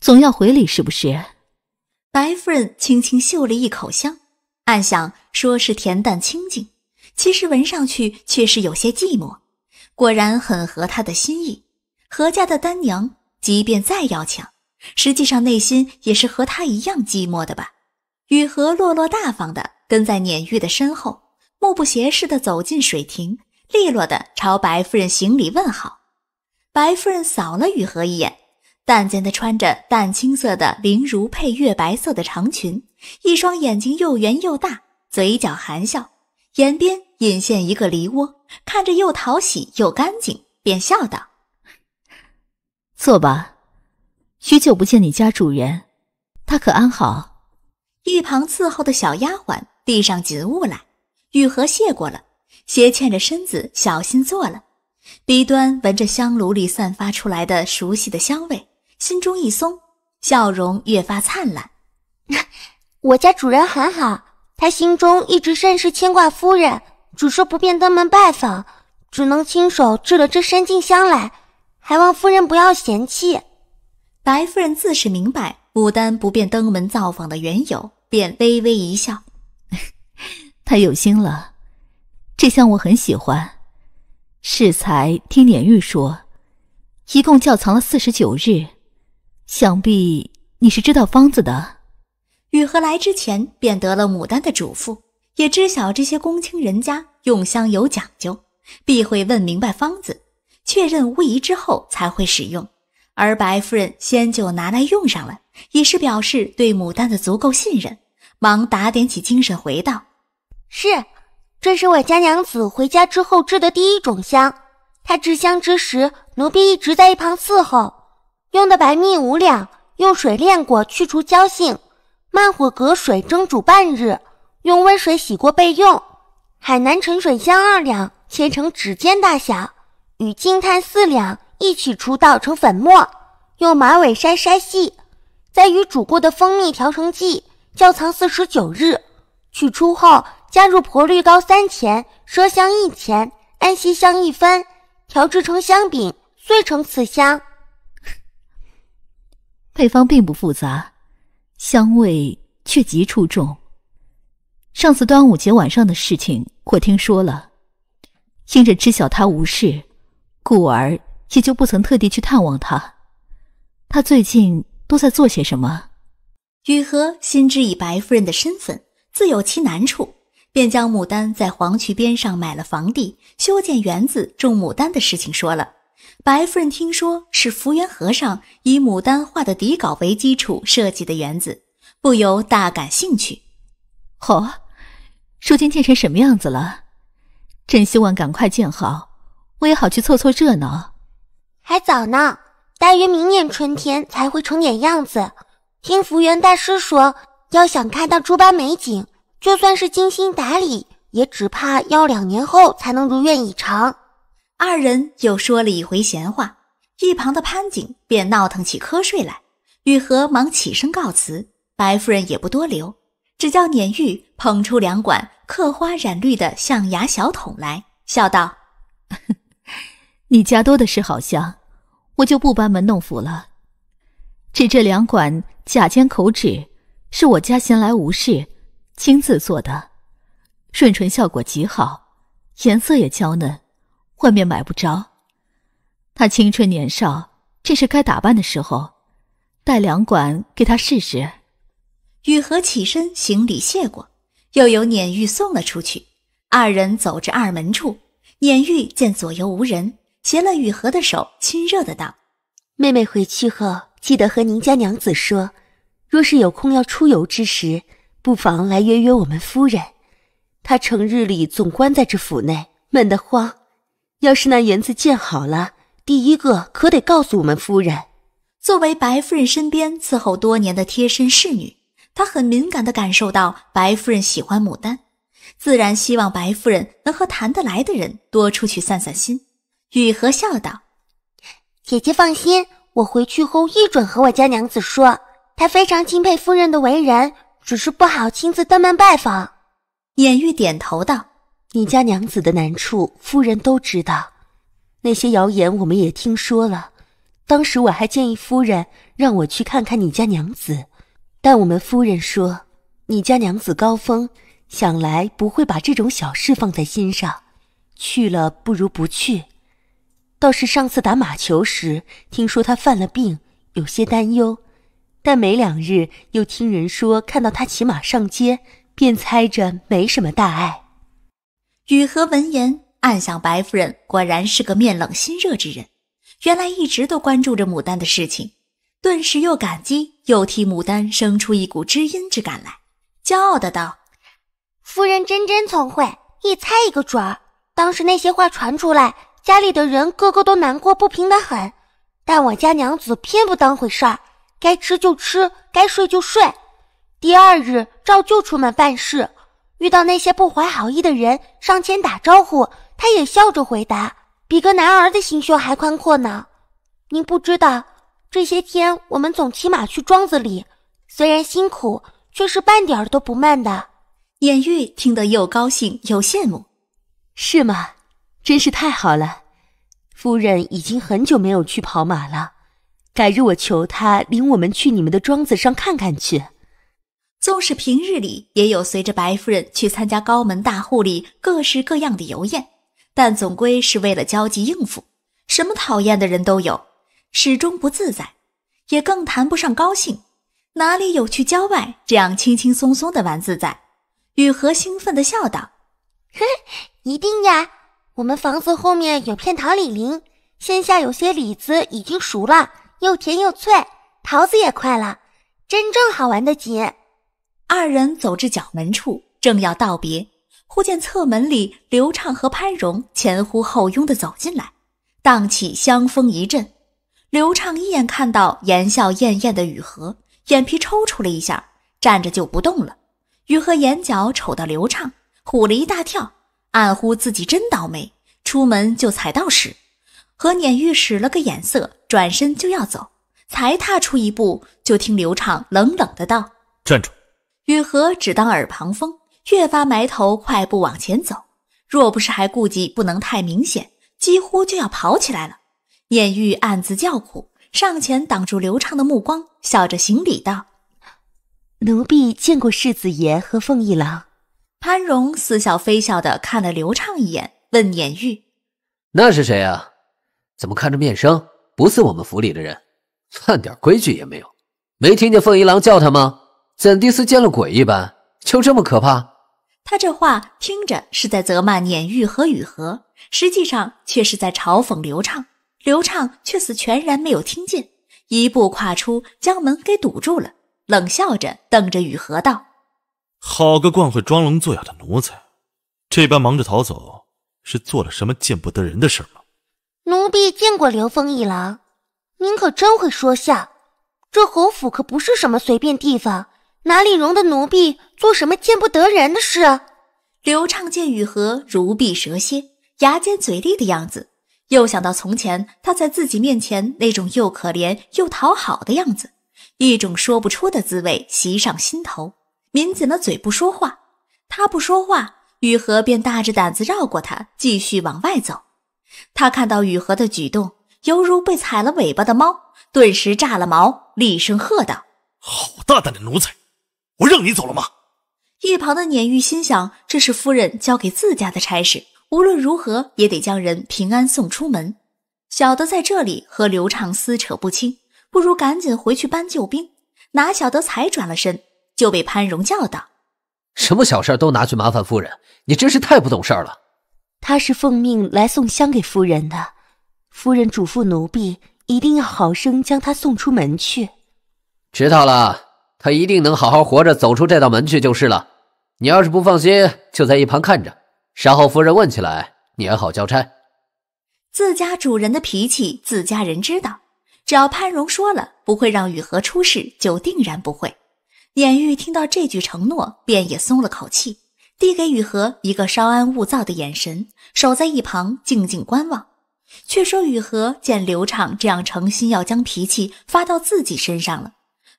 F: 总要回礼是不是？
A: 白夫人轻轻嗅了一口香，暗想：说是恬淡清静，其实闻上去却是有些寂寞。果然很合她的心意。何家的丹娘，即便再要强，实际上内心也是和她一样寂寞的吧？雨禾落落大方的跟在碾玉的身后，目不斜视的走进水亭，利落的朝白夫人行礼问好。白夫人扫了雨荷一眼，但见她穿着淡青色的绫如配月白色的长裙，一双眼睛又圆又大，嘴角含笑，眼边隐现一个梨窝，看着又讨喜又干净，便笑道：“坐吧，许久不见你家主
F: 人，他可安好？”
A: 一旁伺候的小丫鬟递上锦物来，雨荷谢过了，斜欠着身子，小心坐了。低端闻着香炉里散发出来的熟悉的香味，心中一松，笑容越发灿烂。
F: 我家主人很好，他心中一直甚是牵挂夫人，只说不便登门拜访，只能亲手制了这山径香来，还望夫人不要嫌弃。白夫人自是明白
A: 牡丹不便登门造访的缘由，便微微一笑：“ 他有心了，这香我很喜欢。”适才听年玉说，一共窖藏了四十九日，想必你是知道方子的。雨禾来之前便得了牡丹的嘱咐，也知晓这些公卿人家用香有讲究，必会问明白方子，确认无疑之后才会使用。而白夫人先就拿来用上了，也是表示对牡丹的足够信任。忙打点起精神回道：“
F: 是。”这是我家娘子回家之后制的第一种香。她制香之时，奴婢一直在一旁伺候。用的白蜜五两，用水炼过，去除焦性，慢火隔水蒸煮半日，用温水洗过备用。海南沉水香二两，切成指尖大小，与金炭四两一起出捣成粉末，用马尾筛筛细，再与煮过的蜂蜜调成剂，窖藏四十九日，取出后。加入婆绿膏三钱，麝香一钱，安息香一分，调制成香饼，碎成此香。
A: 配方并不复杂，香味却极出众。上次端午节晚上的事情，我听说了，因着知晓他无事，故而也就不曾特地去探望他。他最近都在做些什么？雨禾心知以白夫人的身份，自有其难处。便将牡丹在黄渠边上买了房地，修建园子种牡丹的事情说了。白夫人听说是福缘和尚以牡丹画的底稿为基础设计的园子，不由大感兴趣。好，如
F: 今建成什么样子了？朕希望赶快建好，我也好去凑凑热闹。还早呢，大约明年春天才会成点样子。听福缘大师说，要想看到诸般美景。就算是精心打理，也只怕要两年后才能如愿以偿。二人又说
A: 了一回闲话，一旁的潘景便闹腾起瞌睡来。雨禾忙起身告辞，白夫人也不多留，只叫碾玉捧出两管刻花染绿的象牙小桶来，笑道：“你家多的是好香，我就不班门弄斧了。只这两管假尖口纸，是我家闲来无事。”亲自做的，润唇效果极好，颜色也娇嫩，外面买不着。他青春年少，这是该打扮的时候，带两管给他试试。雨禾起身行礼谢过，又由碾玉送了出去。二人走至二门处，碾玉见左右无人，携了
F: 雨禾的手，亲热的道：“妹妹回去后，记得和宁家娘子说，若是有空要出游之时。”不妨来约约我们夫人，她成日里总关在这府内，闷得慌。要是那园子建好了，第一个可得告诉我们夫人。作为白夫人身边伺候多
A: 年的贴身侍女，她很敏感地感受到白夫人喜欢牡丹，自然希望白夫人能和谈得来的人多出去散散心。雨禾笑道：“
F: 姐姐放心，我回去后一准和我家娘子说，她非常钦佩夫人的为人。”只是不好亲自登门拜访。颜玉点头道：“你家娘子的难处，夫人都知道。那些谣言我们也听说了。当时我还建议夫人让我去看看你家娘子，但我们夫人说你家娘子高峰，想来不会把这种小事放在心上。去了不如不去。倒是上次打马球时，听说她犯了病，有些担忧。”但没两日，又听人说看到他骑马上街，便猜着没什么大碍。雨禾闻言，暗想白夫人果然是个面冷心热
A: 之人，原来一直都关注着牡丹的事情，顿时又感激又替牡丹生出一股知音之感来，骄傲的道：“
F: 夫人真真聪慧，一猜一个准儿。当时那些话传出来，家里的人个个都难过不平的很，但我家娘子偏不当回事儿。”该吃就吃，该睡就睡。第二日照旧出门办事，遇到那些不怀好意的人上前打招呼，他也笑着回答，比个男儿的心胸还宽阔呢。您不知道，这些天我们总骑马去庄子里，虽然辛苦，却是半点儿都不慢的。颜玉听得又高兴又羡慕，是吗？真是太好了，夫人已经很久没有去跑马了。改日我求他领我们去你们的庄子上看看去。纵使平日里也有随着白夫人去参加高门
A: 大户里各式各样的游宴，但总归是为了交际应付，什么讨厌的人都有，始终不自在，也更谈不上高兴。哪里有去郊外这样轻轻松松的玩自在？雨禾兴奋地笑道：“
F: 嘿，一定呀！我们房子后面有片桃李林，现下有些李子已经熟了。”又甜又脆，桃子也快了，真正好玩的紧。二人走至角门处，正要道别，
A: 忽见侧门里刘畅和潘荣前呼后拥的走进来，荡起香风一阵。刘畅一眼看到言笑晏晏的雨禾，眼皮抽搐了一下，站着就不动了。雨禾眼角瞅到刘畅，唬了一大跳，暗呼自己真倒霉，出门就踩到屎。和碾玉使了个眼色，转身就要走，才踏出一步，就听刘畅冷冷的道：“站住！”雨禾只当耳旁风，越发埋头快步往前走。若不是还顾忌不能太明显，几乎就要跑起来了。碾玉暗自叫苦，上前挡住刘畅的目光，笑着行礼道：“
F: 奴婢见过世子爷和凤一郎。”
A: 潘荣似笑非笑的看了刘畅一眼，问碾玉：“
F: 那是谁啊？”
C: 怎么看着面生，不是我们府里的人，半点规矩也没有。没听见凤姨郎叫他吗？怎地似见了鬼一般？就这么可怕？
A: 他这话听着是在责骂碾玉和雨禾，实际上却是在嘲讽刘畅。刘畅却似全然没有听见，一步跨出，将门给堵住了，冷笑着瞪着雨禾道：“
E: 好个惯会装聋作哑的奴才，这般忙着逃走，是做了什么见不得人的事吗？”
F: 奴婢见过刘峰一郎，您可真会说笑。这侯府可不是什么随便地方，哪里容得奴婢做什么见不得人的事？刘
A: 畅见雨禾如避蛇蝎、牙尖嘴利的样子，又想到从前他在自己面前那种又可怜又讨好的样子，一种说不出的滋味袭上心头，抿紧了嘴不说话。他不说话，雨禾便大着胆子绕过他，继续往外走。他看到雨禾的举动，犹如被踩了尾巴的猫，顿时炸了毛，厉声喝道：“
E: 好大胆的奴才！我让你走了吗？”
A: 一旁的碾玉心想：“这是夫人交给自家的差事，无论如何也得将人平安送出门。”小德在这里和刘畅撕扯不清，不如赶紧回去搬救兵。哪晓得才转了身，就被潘荣叫道：“
C: 什么小事都拿去麻烦夫人，你真是太不懂事儿了。”
F: 他是奉命来送香给夫人的，夫人嘱咐奴婢一定要好生将他送出门去。
C: 知道了，他一定能好好活着走出这道门去就是了。你要是不放心，就在一旁看着，稍后夫人问起来，你也好交差。
A: 自家主人的脾气，自家人知道。只要潘荣说了不会让雨禾出事，就定然不会。颜玉听到这句承诺，便也松了口气。递给雨禾一个稍安勿躁的眼神，守在一旁静静观望。却说雨禾见刘畅这样诚心要将脾气发到自己身上了，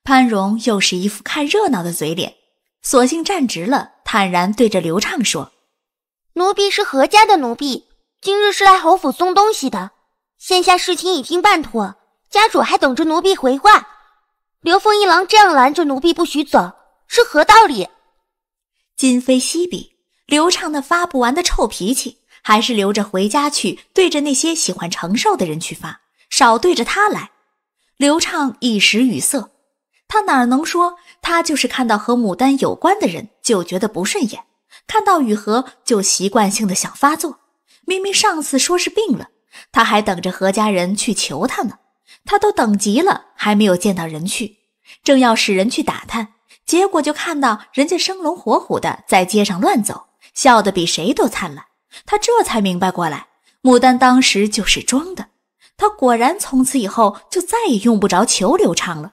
A: 潘荣又是一副看热闹的嘴脸，索性站直了，坦然对着刘畅说：“
F: 奴婢是何家的奴婢，今日是来侯府送东西的。现下事情已经办妥，家主还等着奴婢回话。刘凤一郎这样拦着奴婢不许走，是何道理？”今非昔比，刘
A: 畅那发不完的臭脾气，还是留着回家去，对着那些喜欢承受的人去发，少对着他来。刘畅一时语塞，他哪能说？他就是看到和牡丹有关的人就觉得不顺眼，看到雨禾就习惯性的想发作。明明上次说是病了，他还等着何家人去求他呢，他都等急了，还没有见到人去，正要使人去打探。结果就看到人家生龙活虎的在街上乱走，笑得比谁都灿烂。他这才明白过来，牡丹当时就是装的。他果然从此以后就再也用不着求刘畅了。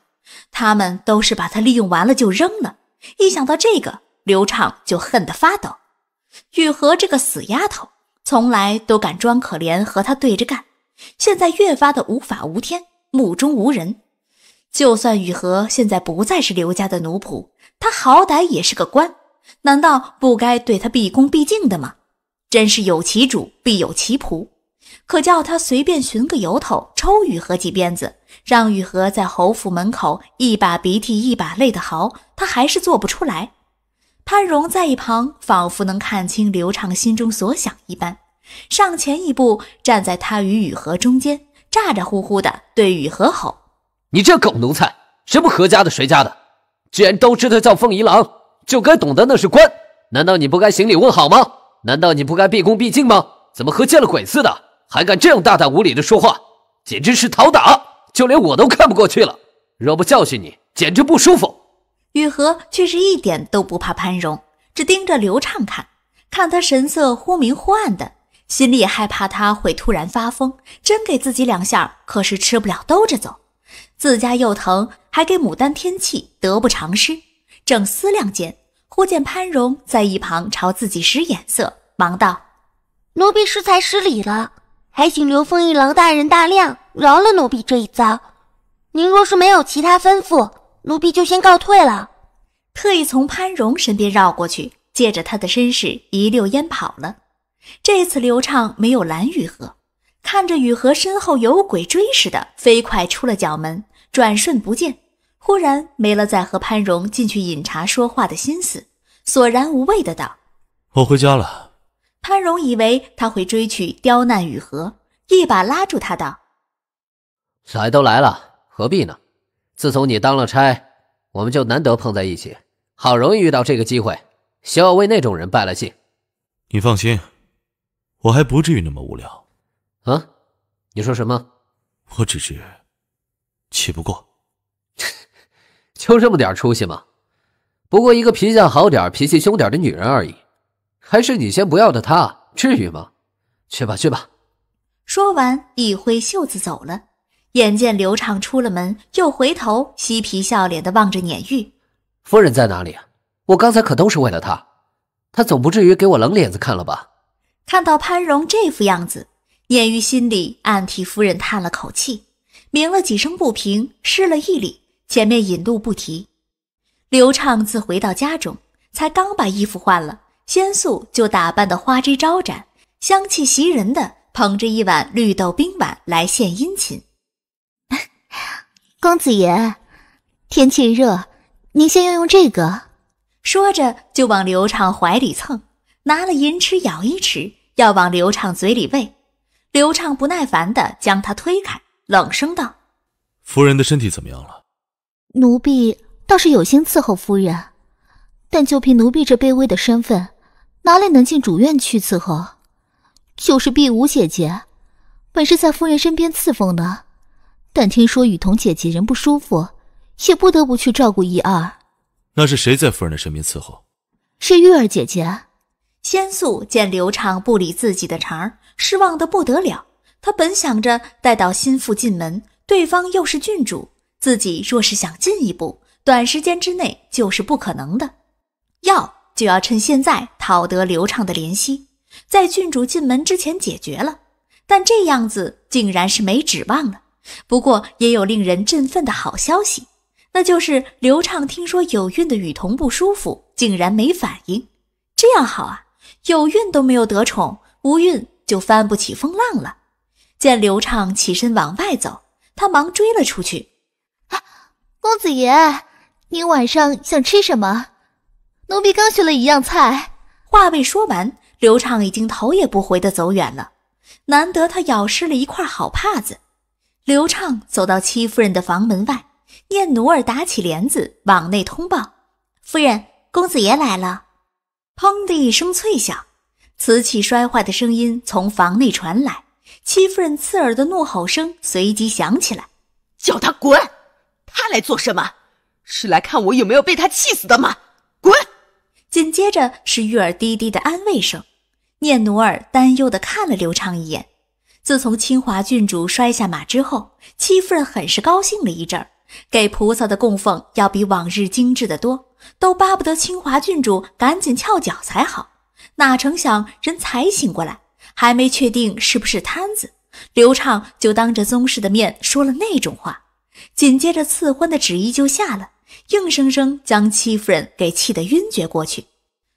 A: 他们都是把他利用完了就扔了。一想到这个，刘畅就恨得发抖。雨禾这个死丫头，从来都敢装可怜和他对着干，现在越发的无法无天，目中无人。就算雨禾现在不再是刘家的奴仆，他好歹也是个官，难道不该对他毕恭毕敬的吗？真是有其主必有其仆，可叫他随便寻个由头抽雨禾几鞭子，让雨禾在侯府门口一把鼻涕一把泪的嚎，他还是做不出来。潘荣在一旁仿佛能看清刘畅心中所想一般，上前一步，站在他与雨禾中间，咋咋呼呼的对雨禾吼。
C: 你这狗奴才，什么何家的谁家的，居然都知道叫凤姨郎，就该懂得那是官。难道你不该行礼问好吗？难道你不该毕恭毕敬吗？怎么和见了鬼似的，还敢这样大胆无礼的说话，
A: 简直是讨打！就连我都看不过去了，若不教训你，简直不舒服。雨禾却是一点都不怕潘荣，只盯着刘畅看，看他神色忽明忽暗的，心里也害怕他会突然发疯，真给自己两下，可是吃不了兜着走。自家又疼，还给牡丹添气，得不偿失。正思量间，忽见潘荣在一旁朝自己使眼
F: 色，忙道：“奴婢失财失礼了，还请刘凤一郎大人大量，饶了奴婢这一遭。您若是没有其他吩咐，奴婢就先
A: 告退了。”特意从潘荣身边绕过去，借着他的身势，一溜烟跑了。这次刘畅没有拦雨荷。看着雨禾身后有鬼追似的，飞快出了角门，转瞬不见。忽然没了再和潘荣进去饮茶说话的心思，索然无味的道：“
E: 我回家了。”
A: 潘荣以为他会追去刁难雨禾，一把拉住他道：“
C: 来都来了，何必呢？自从你当了差，我们就难得碰在一起，好容易遇到这个机会，休要为那种人败了兴。
E: 你放心，我还不至于那么无聊。”
C: 啊，你说什么？我只是气不过，就这么点出息吗？不过一个脾气好点、脾气凶点的女人而已，还是你先不要的。她至于吗？去吧去吧。
A: 说完一挥袖子走了。眼见刘畅出了门，又回头嬉皮笑脸的望着碾玉
C: 夫人在哪里？我刚才可都是为了她，她总不至于给我冷脸子看了吧？
A: 看到潘荣这副样子。燕玉心里，暗替夫人叹了口气，鸣了几声不平，失了一礼。前面引路不提。刘畅自回到家中，才刚把衣服换了，仙素就打扮得花枝招展、香气袭人的捧着一碗绿豆冰碗来献殷勤。公子爷，天气热，您先用用这个。说着就往刘畅怀里蹭，拿了银匙舀一匙，要往刘畅嘴里喂。刘畅不耐烦地将她推开，冷声道：“
E: 夫人的身体怎么样了？”
A: 奴婢倒是
F: 有心伺候夫人，但就凭奴婢这卑微的身份，哪里能进主院去伺候？就是碧梧姐姐，本是在夫人身边伺奉的，但听说雨桐姐姐人不舒服，也不得不去照顾一二。
E: 那是谁在夫人的身边伺候？
F: 是玉儿姐姐。仙
A: 素见刘畅不理自己的茬儿。失望的不得了，他本想着待到心腹进门，对方又是郡主，自己若是想进一步，短时间之内就是不可能的。要就要趁现在讨得刘畅的怜惜，在郡主进门之前解决了。但这样子竟然是没指望了。不过也有令人振奋的好消息，那就是刘畅听说有孕的雨桐不舒服，竟然没反应。这样好啊，有孕都没有得宠，无孕。就翻不起风浪了。见刘畅起身往外走，他忙追了出去。公子爷，您晚上想吃什么？奴婢刚学了一样菜。话未说完，刘畅已经头也不回的走远了。难得他咬失了一块好帕子。刘畅走到戚夫人的房门外，念奴儿打起帘子往内通报：“夫人，公子爷来了。”砰的一声脆响。瓷器摔坏的声音从房内传来，戚夫人刺耳的怒吼声随即响起来：“叫他滚！他来做什么？是来看我有没有被他气死的吗？滚！”紧接着是玉儿低低的安慰声。念奴儿担忧的看了刘畅一眼。自从清华郡主摔下马之后，戚夫人很是高兴了一阵儿，给菩萨的供奉要比往日精致的多，都巴不得清华郡主赶紧翘脚才好。哪成想，人才醒过来，还没确定是不是摊子，刘畅就当着宗室的面说了那种话，紧接着赐婚的旨意就下了，硬生生将戚夫人给气得晕厥过去。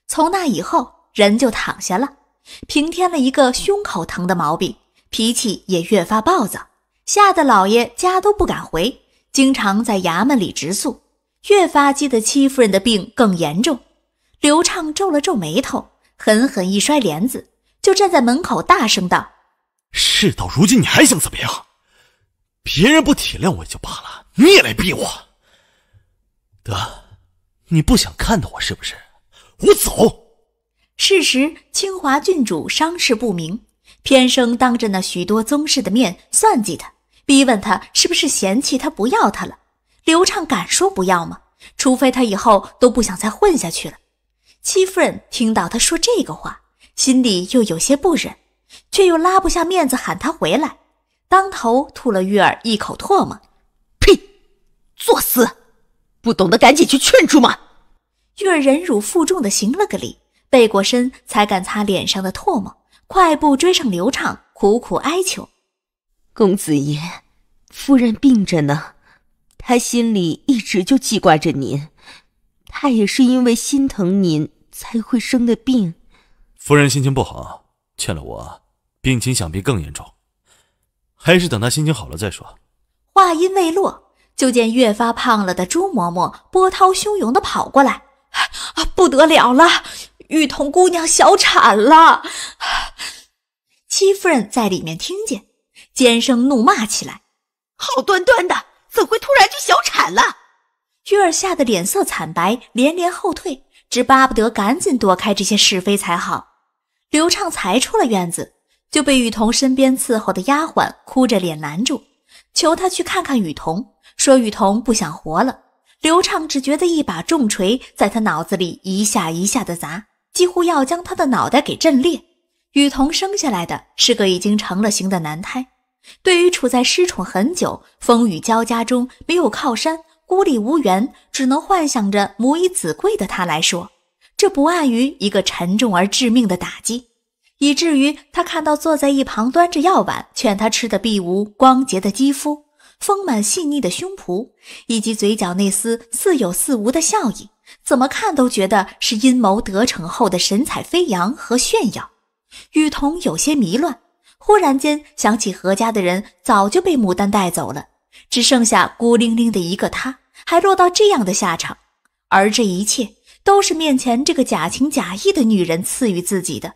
A: 从那以后，人就躺下了，平添了一个胸口疼的毛病，脾气也越发暴躁，吓得老爷家都不敢回，经常在衙门里直诉，越发记得戚夫人的病更严重。刘畅皱了皱眉头。狠狠一摔帘子，就站在门口大声道：“
E: 事到如今，你还想怎么样？别人不体谅我也就罢了，你也来逼我！得，
A: 你不想看到我是不是？我走。”事实，清华郡主伤势不明，偏生当着那许多宗室的面算计他，逼问他是不是嫌弃他不要他了。刘畅敢说不要吗？除非他以后都不想再混下去了。戚夫人听到他说这个话，心里又有些不忍，却又拉不下面子喊他回来，当头吐了玉儿一口唾沫：“呸！作死！不懂得赶紧去劝住吗？”玉儿忍辱负重的行了个礼，背过身才敢擦
F: 脸上的唾沫，快步追上刘畅，苦苦哀求：“公子爷，夫人病着呢，她心里一直就记挂着您。”她也是因为心疼您才会生的病，
E: 夫人心情不好，欠了我，病情想必更严重，还是等她心情好了再说。
A: 话音未落，就见越发胖了的朱嬷嬷波涛汹涌的跑过来，啊，不得了了，雨桐姑娘小产了！戚夫人在里面听见，尖声怒骂起来：好端端的，怎会突然就小产了？玉儿吓得脸色惨白，连连后退，只巴不得赶紧躲开这些是非才好。刘畅才出了院子，就被雨桐身边伺候的丫鬟哭着脸拦住，求他去看看雨桐，说雨桐不想活了。刘畅只觉得一把重锤在他脑子里一下一下的砸，几乎要将他的脑袋给震裂。雨桐生下来的是个已经成了形的男胎，对于处在失宠很久、风雨交加中没有靠山。孤立无援，只能幻想着“母以子贵”的他来说，这不亚于一个沉重而致命的打击，以至于他看到坐在一旁端着药碗劝他吃的碧无光洁的肌肤，丰满细腻的胸脯，以及嘴角那丝似有似无的笑意，怎么看都觉得是阴谋得逞后的神采飞扬和炫耀。雨桐有些迷乱，忽然间想起何家的人早就被牡丹带走了。只剩下孤零零的一个他，还落到这样的下场，而这一切都是面前这个假情假意的女人赐予自己的。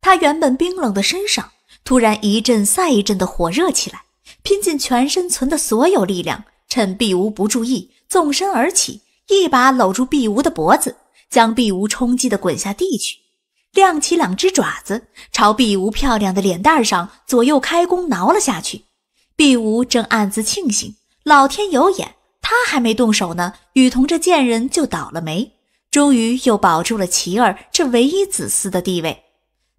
A: 他原本冰冷的身上突然一阵赛一阵的火热起来，拼尽全身存的所有力量，趁碧无不注意，纵身而起，一把搂住碧无的脖子，将碧无冲击的滚下地去，亮起两只爪子，朝碧无漂亮的脸蛋上左右开弓挠了下去。毕芜正暗自庆幸，老天有眼，他还没动手呢，雨桐这贱人就倒了霉，终于又保住了齐儿这唯一子嗣的地位。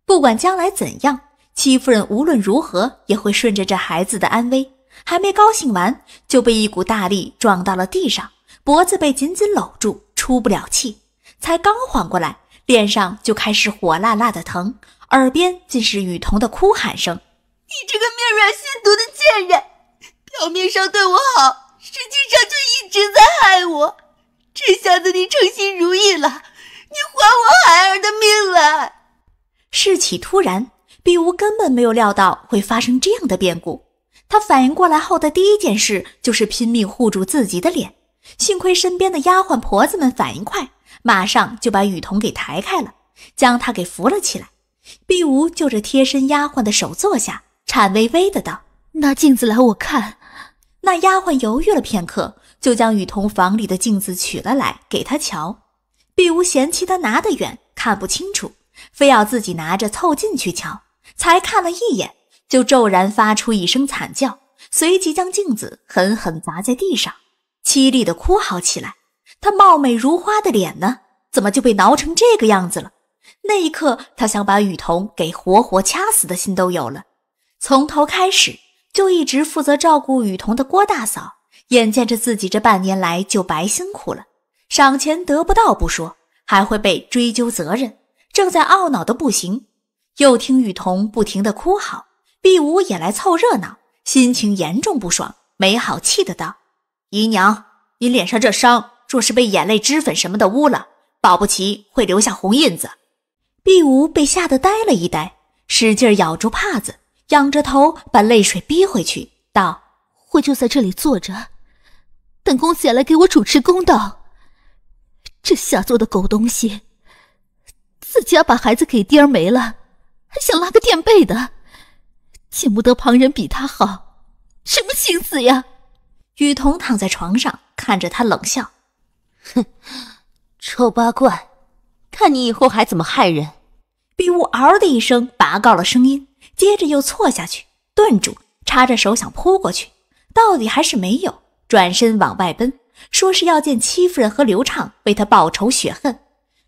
A: 不管将来怎样，戚夫人无论如何也会顺着这孩子的安危。还没高兴完，就被一股大力撞到了地上，脖子被紧紧搂住，出不了气。才刚缓过来，脸上就开始火辣辣的疼，耳边尽是雨桐的哭喊声。
F: 你这个面软心毒的贱人，表面上对我好，实际上却一直在害我。这下子你称心如意了，你还我孩儿的命来！
A: 事起突然，碧无根本没有料到会发生这样的变故。他反应过来后的第一件事就是拼命护住自己的脸，幸亏身边的丫鬟婆子们反应快，马上就把雨桐给抬开了，将她给扶了起来。碧无就着贴身丫鬟的手坐下。颤巍巍的道：“拿镜子来，我看。”那丫鬟犹豫了片刻，就将雨桐房里的镜子取了来给她瞧。碧无嫌弃她拿得远，看不清楚，非要自己拿着凑近去瞧。才看了一眼，就骤然发出一声惨叫，随即将镜子狠狠砸在地上，凄厉的哭嚎起来。她貌美如花的脸呢，怎么就被挠成这个样子了？那一刻，她想把雨桐给活活掐死的心都有了。从头开始就一直负责照顾雨桐的郭大嫂，眼见着自己这半年来就白辛苦了，赏钱得不到不说，还会被追究责任，正在懊恼的不行，又听雨桐不停的哭嚎，碧武也来凑热闹，心情严重不爽，没好气的道：“姨娘，你脸上这伤，若是被眼泪、脂粉什么的污了，保不齐会留下红印子。”碧武被吓得呆了一呆，使劲咬住帕子。仰着头，把泪水逼回去，道：“
F: 我就在这里坐着，等公子爷来给我主持公道。这下作的狗东西，自家把孩子给爹儿没了，
A: 还想拉个垫背的，见不得旁人比他好，什么心思呀？”雨桐躺在床上，看着他冷笑：“哼，丑八怪，看你以后还怎么害人！”比武嗷的一声，拔高了声音。接着又错下去，顿住，插着手想扑过去，到底还是没有。转身往外奔，说是要见戚夫人和刘畅，为他报仇雪恨。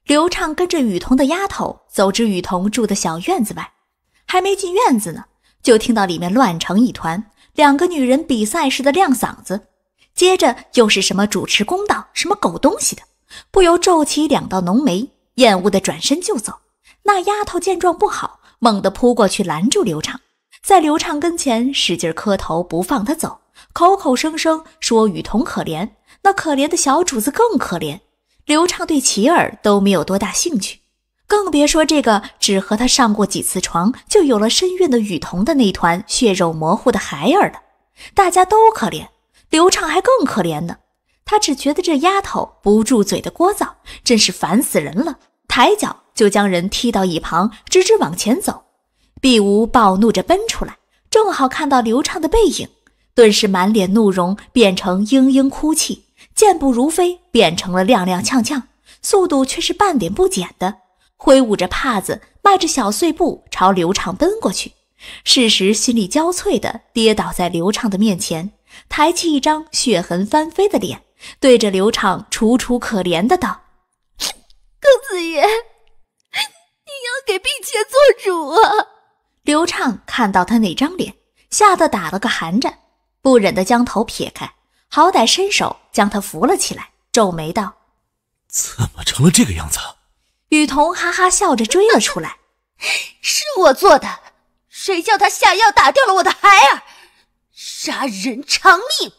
A: 刘畅跟着雨桐的丫头走至雨桐住的小院子外，还没进院子呢，就听到里面乱成一团，两个女人比赛似的亮嗓子，接着又是什么主持公道、什么狗东西的，不由皱起两道浓眉，厌恶的转身就走。那丫头见状不好。猛地扑过去拦住刘畅，在刘畅跟前使劲磕头，不放他走，口口声声说雨桐可怜，那可怜的小主子更可怜。刘畅对齐儿都没有多大兴趣，更别说这个只和他上过几次床就有了身孕的雨桐的那团血肉模糊的孩儿了。大家都可怜，刘畅还更可怜呢。他只觉得这丫头不住嘴的聒噪，真是烦死人了，抬脚。就将人踢到一旁，直直往前走。碧无暴怒着奔出来，正好看到刘畅的背影，顿时满脸怒容变成嘤嘤哭泣，健步如飞变成了踉踉跄跄，速度却是半点不减的，挥舞着帕子，迈着小碎步朝刘畅奔过去。适时心力交瘁的跌倒在刘畅的面前，抬起一张血痕翻飞的脸，对着刘畅楚楚可怜的道：“ 公子爷。”给婢妾做主啊！刘畅看到他那张脸，吓得打了个寒颤，不忍地将头撇开，好歹伸手将他扶了起来，皱眉道：“
F: 怎么成了这个样子？”雨桐哈哈笑着追了出来：“是我做的，谁叫他下药打掉了我的孩儿，杀人偿命！”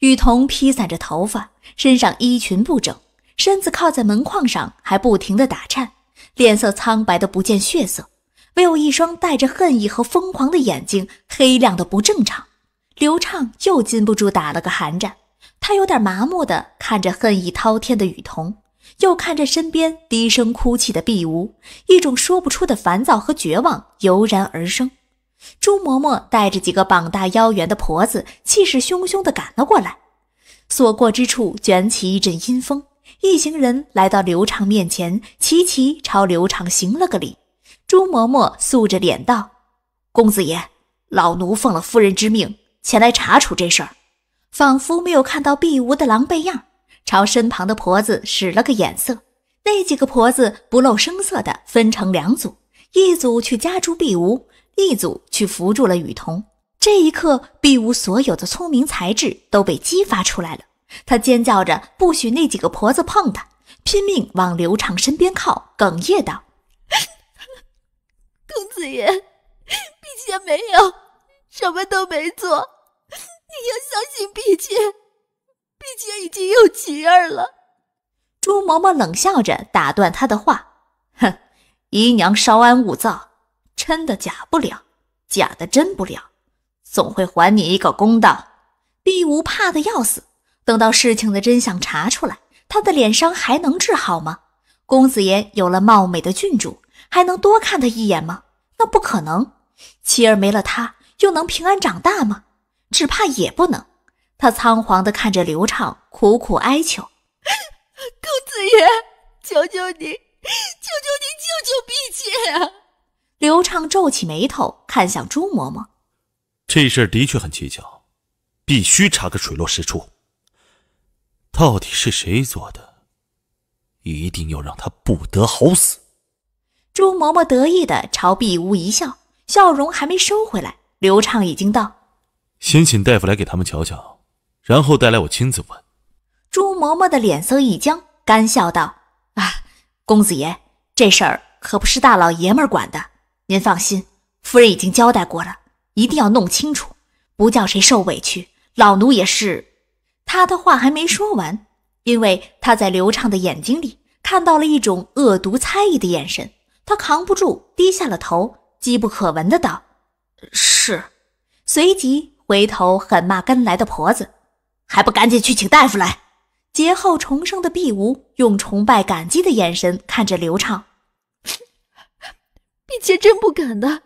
A: 雨桐
F: 披散着头发，身上衣
A: 裙不整，身子靠在门框上，还不停地打颤。脸色苍白的不见血色，唯有一双带着恨意和疯狂的眼睛，黑亮的不正常。刘畅又禁不住打了个寒战，他有点麻木的看着恨意滔天的雨桐，又看着身边低声哭泣的碧芜，一种说不出的烦躁和绝望油然而生。朱嬷嬷带着几个膀大腰圆的婆子，气势汹汹的赶了过来，所过之处卷起一阵阴风。一行人来到刘畅面前，齐齐朝刘畅行了个礼。朱嬷嬷素着脸道：“公子爷，老奴奉了夫人之命前来查处这事儿。”仿佛没有看到碧芜的狼狈样，朝身旁的婆子使了个眼色。那几个婆子不露声色地分成两组，一组去夹住碧芜，一组去扶住了雨桐。这一刻，碧芜所有的聪明才智都被激发出来了。她尖叫着，不许那几个婆子碰她，拼命往刘畅身边靠，哽咽道：“
F: 公子爷，婢妾没有，什么都没做，
A: 你要相信婢妾，婢妾已经有儿了。”朱嬷嬷冷笑着打断她的话：“哼，姨娘稍安勿躁，真的假不了，假的真不了，总会还你一个公道。”碧芜怕的要死。等到事情的真相查出来，他的脸伤还能治好吗？公子爷有了貌美的郡主，还能多看他一眼吗？那不可能。妻儿没了，他又能平安长大吗？只怕也不能。他仓皇地看着刘畅，苦苦哀求：“
D: 公子爷，求求你，求求你救救婢妾啊！”
A: 刘畅皱起眉头，看向朱嬷嬷：“
E: 这事的确很蹊跷，必须查个水落石出。”到底是谁做的？一定要让他不得好死！
A: 朱嬷嬷得意的朝碧屋一笑，笑容还没收回来，刘畅已经到，
E: 先请大夫来给他们瞧瞧，然后带来我亲自问。
A: 朱嬷嬷的脸色一僵，干笑道：“啊，公子爷，这事儿可不是大老爷们儿管的，您放心，夫人已经交代过了，一定要弄清楚，不叫谁受委屈。老奴也是。”他的话还没说完，因为他在刘畅的眼睛里看到了一种恶毒猜疑的眼神，他扛不住，低下了头，机不可闻的道：“是。”随即回头狠骂跟来的婆子：“还不赶紧去请大夫来！”劫后重生的碧无用崇拜感激的眼神看着刘畅：“婢妾真不敢的，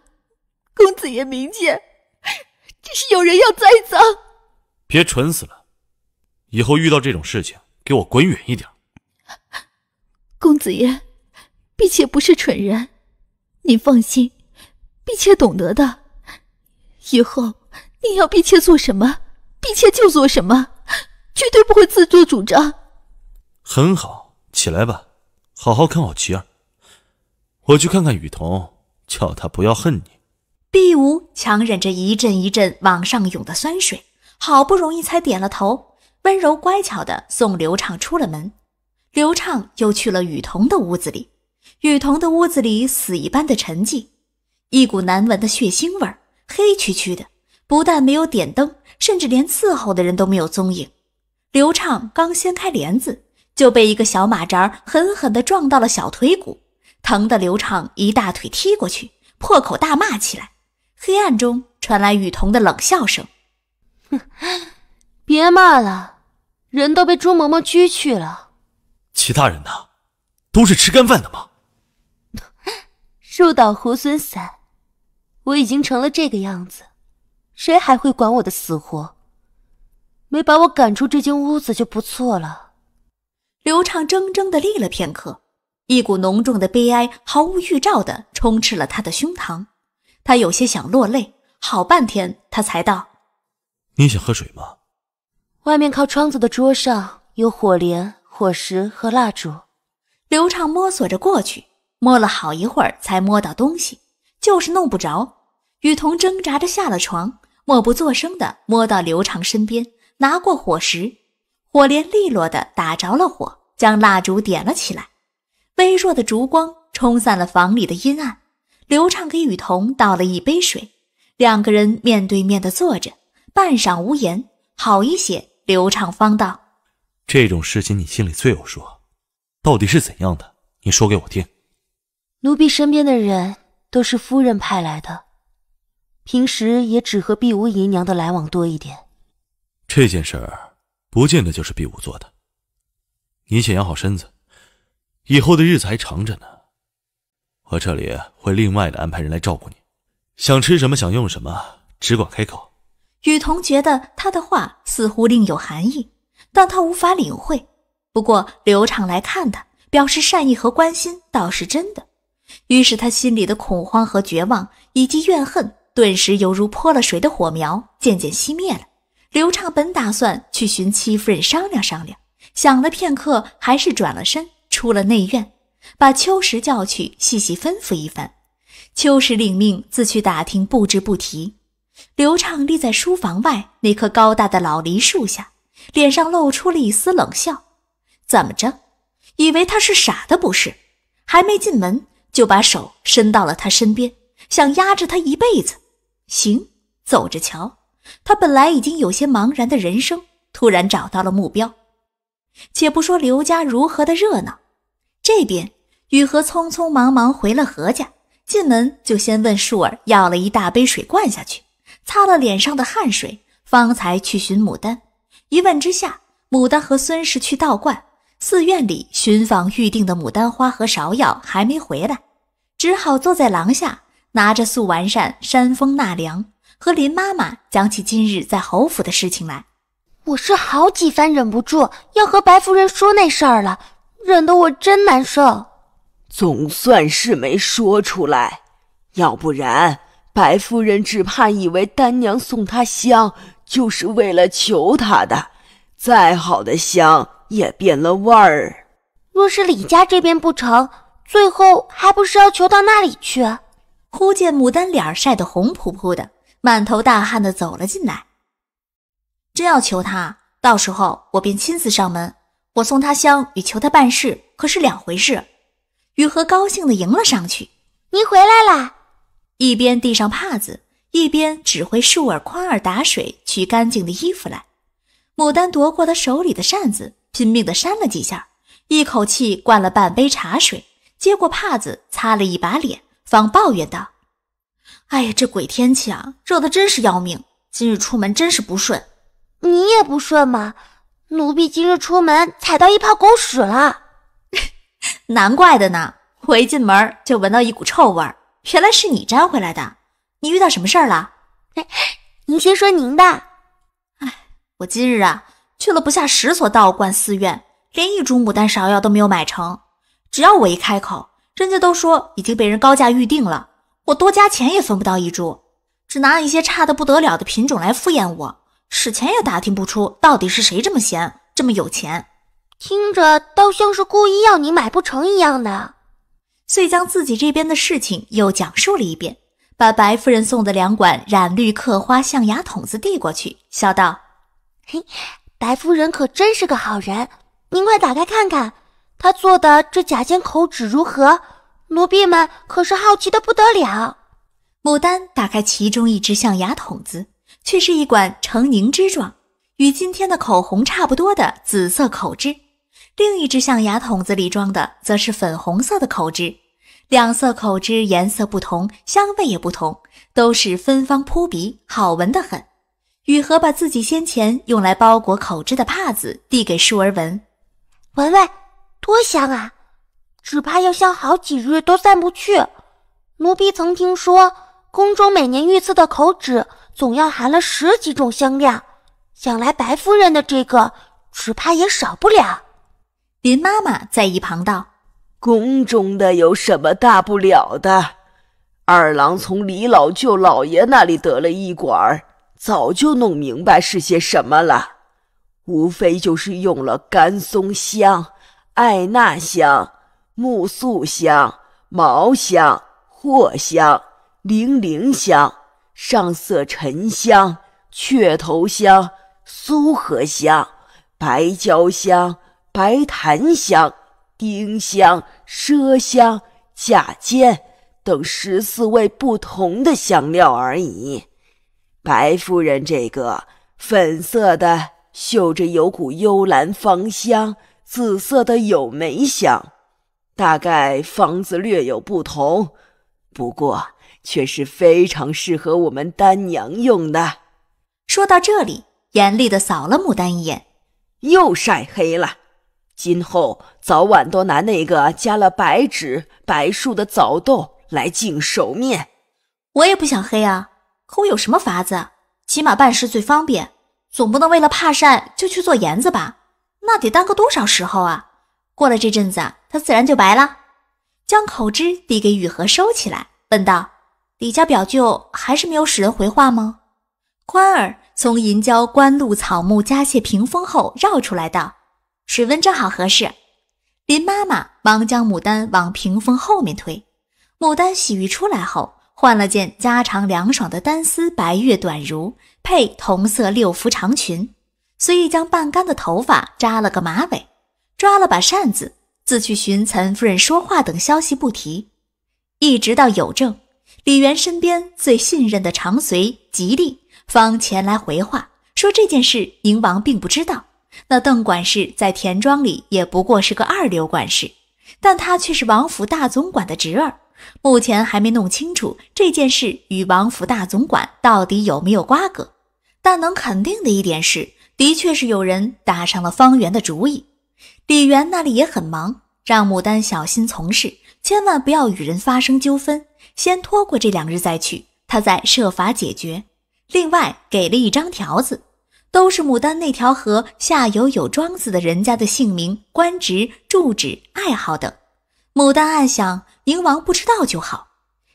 A: 公子爷明鉴，这是有人要栽赃。”
E: 别蠢死了！以后遇到这种事情，给我滚远一点，
A: 公子爷，婢妾不是蠢人，您放心，婢妾懂得的。以后您要婢妾做什么，婢妾就做什么，绝对不会自作主张。
E: 很好，起来吧，好好看好琪儿。我去看看雨桐，叫他不要恨你。
A: 碧梧强忍着一阵一阵往上涌的酸水，好不容易才点了头。温柔乖巧地送刘畅出了门，刘畅又去了雨桐的屋子里。雨桐的屋子里死一般的沉寂，一股难闻的血腥味儿，黑黢黢的，不但没有点灯，甚至连伺候的人都没有踪影。刘畅刚掀开帘子，就被一个小马扎狠狠地撞到了小腿骨，疼得刘畅一大腿踢过去，破口大骂起来。
F: 黑暗中传来雨桐的冷笑声：“哼，别骂了。”人都被朱嬷嬷拘去了，
E: 其他人呢？都是吃干饭的吗？
F: 树倒猢狲散，我已经成了这个样子，谁还会管我的死活？没把我赶出这间屋子就不错了。刘畅
A: 怔怔的立了片刻，一股浓重的悲哀毫无预兆的充斥了他的
F: 胸膛，他有些想落泪，好半天他才道：“
E: 你想
A: 喝水吗？”
F: 外面靠窗子的桌上有火镰、火石和
A: 蜡烛。刘畅摸索着过去，摸了好一会儿才摸到东西，就是弄不着。雨桐挣扎着下了床，默不作声的摸到刘畅身边，拿过火石，火镰利落的打着了火，将蜡烛点了起来。微弱的烛光冲散了房里的阴暗。刘畅给雨桐倒了一杯水，两个人面对面的坐着，半晌无言，好一些。刘长方道：“
E: 这种事情你心里最有数，到底是怎样的？你说给我听。
F: 奴婢身边的人都是夫人派来的，平时也只和碧无姨娘的来往多一点。
E: 这件事儿不见得就是碧武做的。你先养好身子，以后的日子还长着呢。我这里会另外的安排人来照顾你，想吃什么，想用什么，只管开口。”
A: 雨桐觉得他的话似乎另有含义，但他无法领会。不过刘畅来看他，表示善意和关心，倒是真的。于是他心里的恐慌和绝望，以及怨恨，顿时犹如泼了水的火苗，渐渐熄灭了。刘畅本打算去寻戚夫人商量商量，想了片刻，还是转了身出了内院，把秋实叫去，细细吩咐一番。秋实领命，自去打听，不直不提。刘畅立在书房外那棵高大的老梨树下，脸上露出了一丝冷笑。怎么着？以为他是傻的不是？还没进门，就把手伸到了他身边，想压着他一辈子。行，走着瞧。他本来已经有些茫然的人生，突然找到了目标。且不说刘家如何的热闹，这边雨禾匆匆忙忙回了何家，进门就先问树儿要了一大杯水灌下去。擦了脸上的汗水，方才去寻牡丹。一问之下，牡丹和孙氏去道观、寺院里寻访预定的牡丹花和芍药，还没回来，只好坐在廊下，拿着素丸扇扇风纳凉，和林妈妈讲起今日在侯府的
F: 事情来。我是好几番忍不住要和白夫人说那事儿了，忍得我真难受。总算是没说出来，
D: 要不然。白夫人只怕以为丹娘送她香就是为了求她的，再好的香也变了味儿。
F: 若是李家这边不成，
A: 最后还不是要求到那里去？忽见牡丹脸晒得红扑扑的，满头大汗的走了进来。真要求她，到时候我便亲自上门。我送她香与求她办事可是两回事。雨禾高兴的迎了上去：“您回来了。”一边递上帕子，一边指挥树儿、宽儿打水取干净的衣服来。牡丹夺过他手里的扇子，拼命地扇了几下，一口气灌了半杯茶水，接过帕子擦了一把脸，方抱怨道：“哎呀，这鬼天气啊，热的真是要命！今日出门真是不顺，你也不顺嘛。奴婢今日出门踩到一泡狗屎了，难怪的呢，我一进门就闻到一股臭味儿。”原来是你粘回来的，你遇到什么事儿了？您先说您的。哎，我今日啊去了不下十所道观寺院，连一株牡丹芍药都没有买成。只要我一开口，人家都说已经被人高价预定了，我多加钱也分不到一株，只拿一些差的不得了的品种来敷衍我。使钱也打听不出到底是谁这么闲，这么有钱，
F: 听着倒像是
A: 故意要你买不成一样的。遂将自己这边的事情又讲述了一遍，把白夫人送的两管染绿刻花象牙筒子递过去，笑道：“
F: 嘿，白夫人可真是个好人，您快打开看看，她做的这假尖口纸如何？奴婢们可是好奇的不得了。”
A: 牡丹打开其中一只象牙筒子，却是一管呈凝脂状，与今天的口红差不多的紫色口脂。另一只象牙筒子里装的则是粉红色的口脂，两色口脂颜色不同，香味也不同，都是芬芳扑鼻，好闻的很。雨禾把自己先前用来包裹口脂的帕子递给舒儿闻，闻闻，多
F: 香啊！只怕要香好几日都散不去。奴婢曾听说，宫中每年御赐的口脂总要含了十几种香料，想来白夫人的这个只怕也少不了。林妈妈
D: 在一旁道：“宫中的有什么大不了的？二郎从李老舅老爷那里得了一管，早就弄明白是些什么了。无非就是用了干松香、艾纳香、木素香、毛香、藿香、零陵香、上色沉香、雀头香、苏合香、白椒香。”白檀香、丁香、麝香、假尖等十四味不同的香料而已。白夫人这个粉色的绣着有股幽兰芳香，紫色的有梅香，大概方子略有不同，不过却是非常适合我们丹娘用的。说到这里，严厉的扫了牡丹一眼，又晒黑了。今后早晚都拿那个加了白芷、白术的枣豆来净手面。
A: 我也不想黑啊，可我有什么法子？起码办事最方便，总不能为了怕晒就去做盐子吧？那得耽搁多少时候啊？过了这阵子，它自然就白了。将口汁递给雨禾，收起来，问道：“李家表舅还是没有使人回话吗？”宽儿从银胶官路草木夹谢屏风后绕出来道。水温正好合适，林妈妈忙将牡丹往屏风后面推。牡丹洗浴出来后，换了件加长凉爽的单丝白月短襦，配同色六福长裙，随意将半干的头发扎了个马尾，抓了把扇子，自去寻岑夫人说话。等消息不提，一直到有正李元身边最信任的长随吉利方前来回话，说这件事宁王并不知道。那邓管事在田庄里也不过是个二流管事，但他却是王府大总管的侄儿。目前还没弄清楚这件事与王府大总管到底有没有瓜葛，但能肯定的一点是，的确是有人打上了方圆的主意。李元那里也很忙，让牡丹小心从事，千万不要与人发生纠纷，先拖过这两日再去，他再设法解决。另外给了一张条子。都是牡丹那条河下游有庄子的人家的姓名、官职、住址、爱好等。牡丹暗想：宁王不知道就好。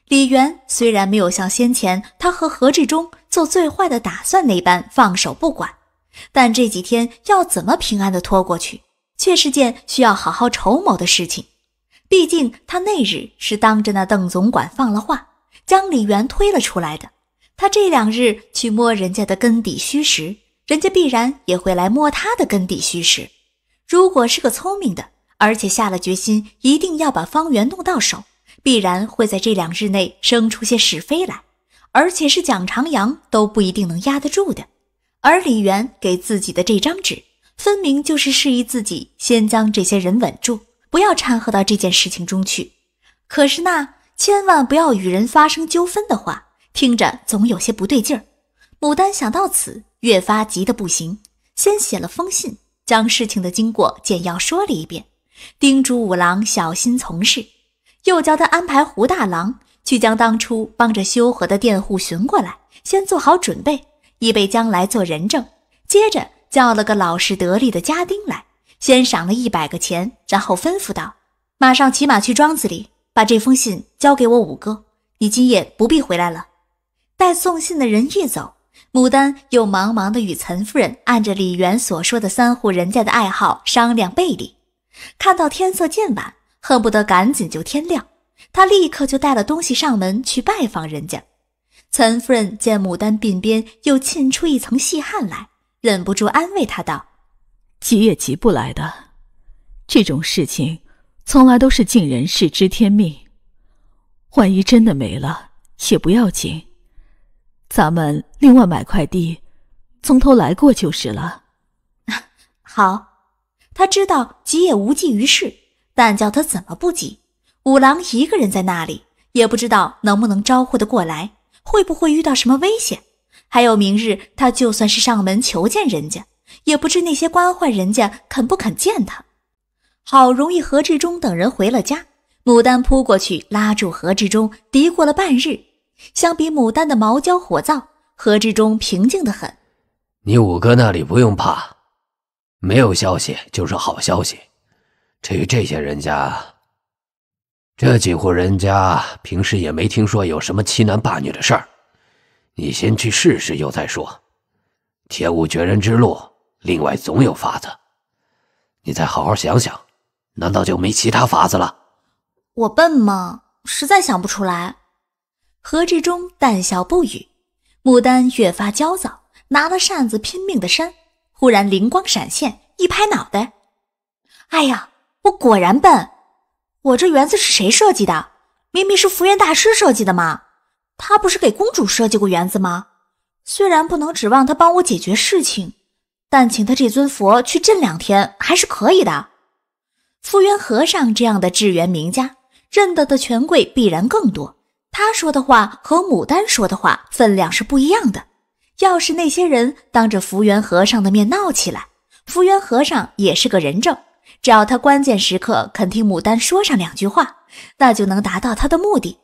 A: 李元虽然没有像先前他和何志忠做最坏的打算那般放手不管，但这几天要怎么平安的拖过去，却是件需要好好筹谋的事情。毕竟他那日是当着那邓总管放了话，将李元推了出来的。他这两日去摸人家的根底虚实。人家必然也会来摸他的根底虚实。如果是个聪明的，而且下了决心，一定要把方圆弄到手，必然会在这两日内生出些是非来，而且是蒋长阳都不一定能压得住的。而李元给自己的这张纸，分明就是示意自己先将这些人稳住，不要掺和到这件事情中去。可是那千万不要与人发生纠纷的话，听着总有些不对劲儿。牡丹想到此，越发急得不行，先写了封信，将事情的经过简要说了一遍，叮嘱五郎小心从事，又叫他安排胡大郎去将当初帮着修河的佃户寻过来，先做好准备，以备将来做人证。接着叫了个老实得力的家丁来，先赏了一百个钱，然后吩咐道：“马上骑马去庄子里，把这封信交给我五哥。你今夜不必回来了。待送信的人一走。”牡丹又忙忙的与岑夫人按着李元所说的三户人家的爱好商量背礼。看到天色渐晚，恨不得赶紧就天亮。她立刻就带了东西上门去拜访人家。岑夫人见牡丹鬓边又沁出一层细汗来，忍不住安慰她道：“急也急不来的，这种事情从来都是尽人事知天命。万一真的没了也不要紧。”咱们另外买块地，从头来过就是了。好，他知道急也无济于事，但叫他怎么不急？五郎一个人在那里，也不知道能不能招呼得过来，会不会遇到什么危险？还有明日，他就算是上门求见人家，也不知那些官宦人家肯不肯见他。好容易何志忠等人回了家，牡丹扑过去拉住何志忠，嘀咕了半日。相比牡丹的毛焦火燥，何志忠平静得很。
C: 你五哥那里不用怕，没有消息就是好消息。至于这些人家，这几户人家平时也没听说有什么欺男霸女的事儿。你先去试试，又再说。天无绝人之路，另外总有法子。你再好好想想，难道就没其他法子了？
A: 我笨吗？实在想不出来。何志忠淡笑不语，牡丹越发焦躁，拿着扇子拼命的扇。忽然灵光闪现，一拍脑袋：“哎呀，我果然笨！我这园子是谁设计的？明明是福原大师设计的嘛！他不是给公主设计过园子吗？虽然不能指望他帮我解决事情，但请他这尊佛去镇两天还是可以的。福原和尚这样的智园名家，认得的权贵必然更多。”他说的话和牡丹说的话分量是不一样的。要是那些人当着福原和尚的面闹起来，福原和尚也是个人证。只要他关键时刻肯听牡丹说上两句话，那就能达到他的目的。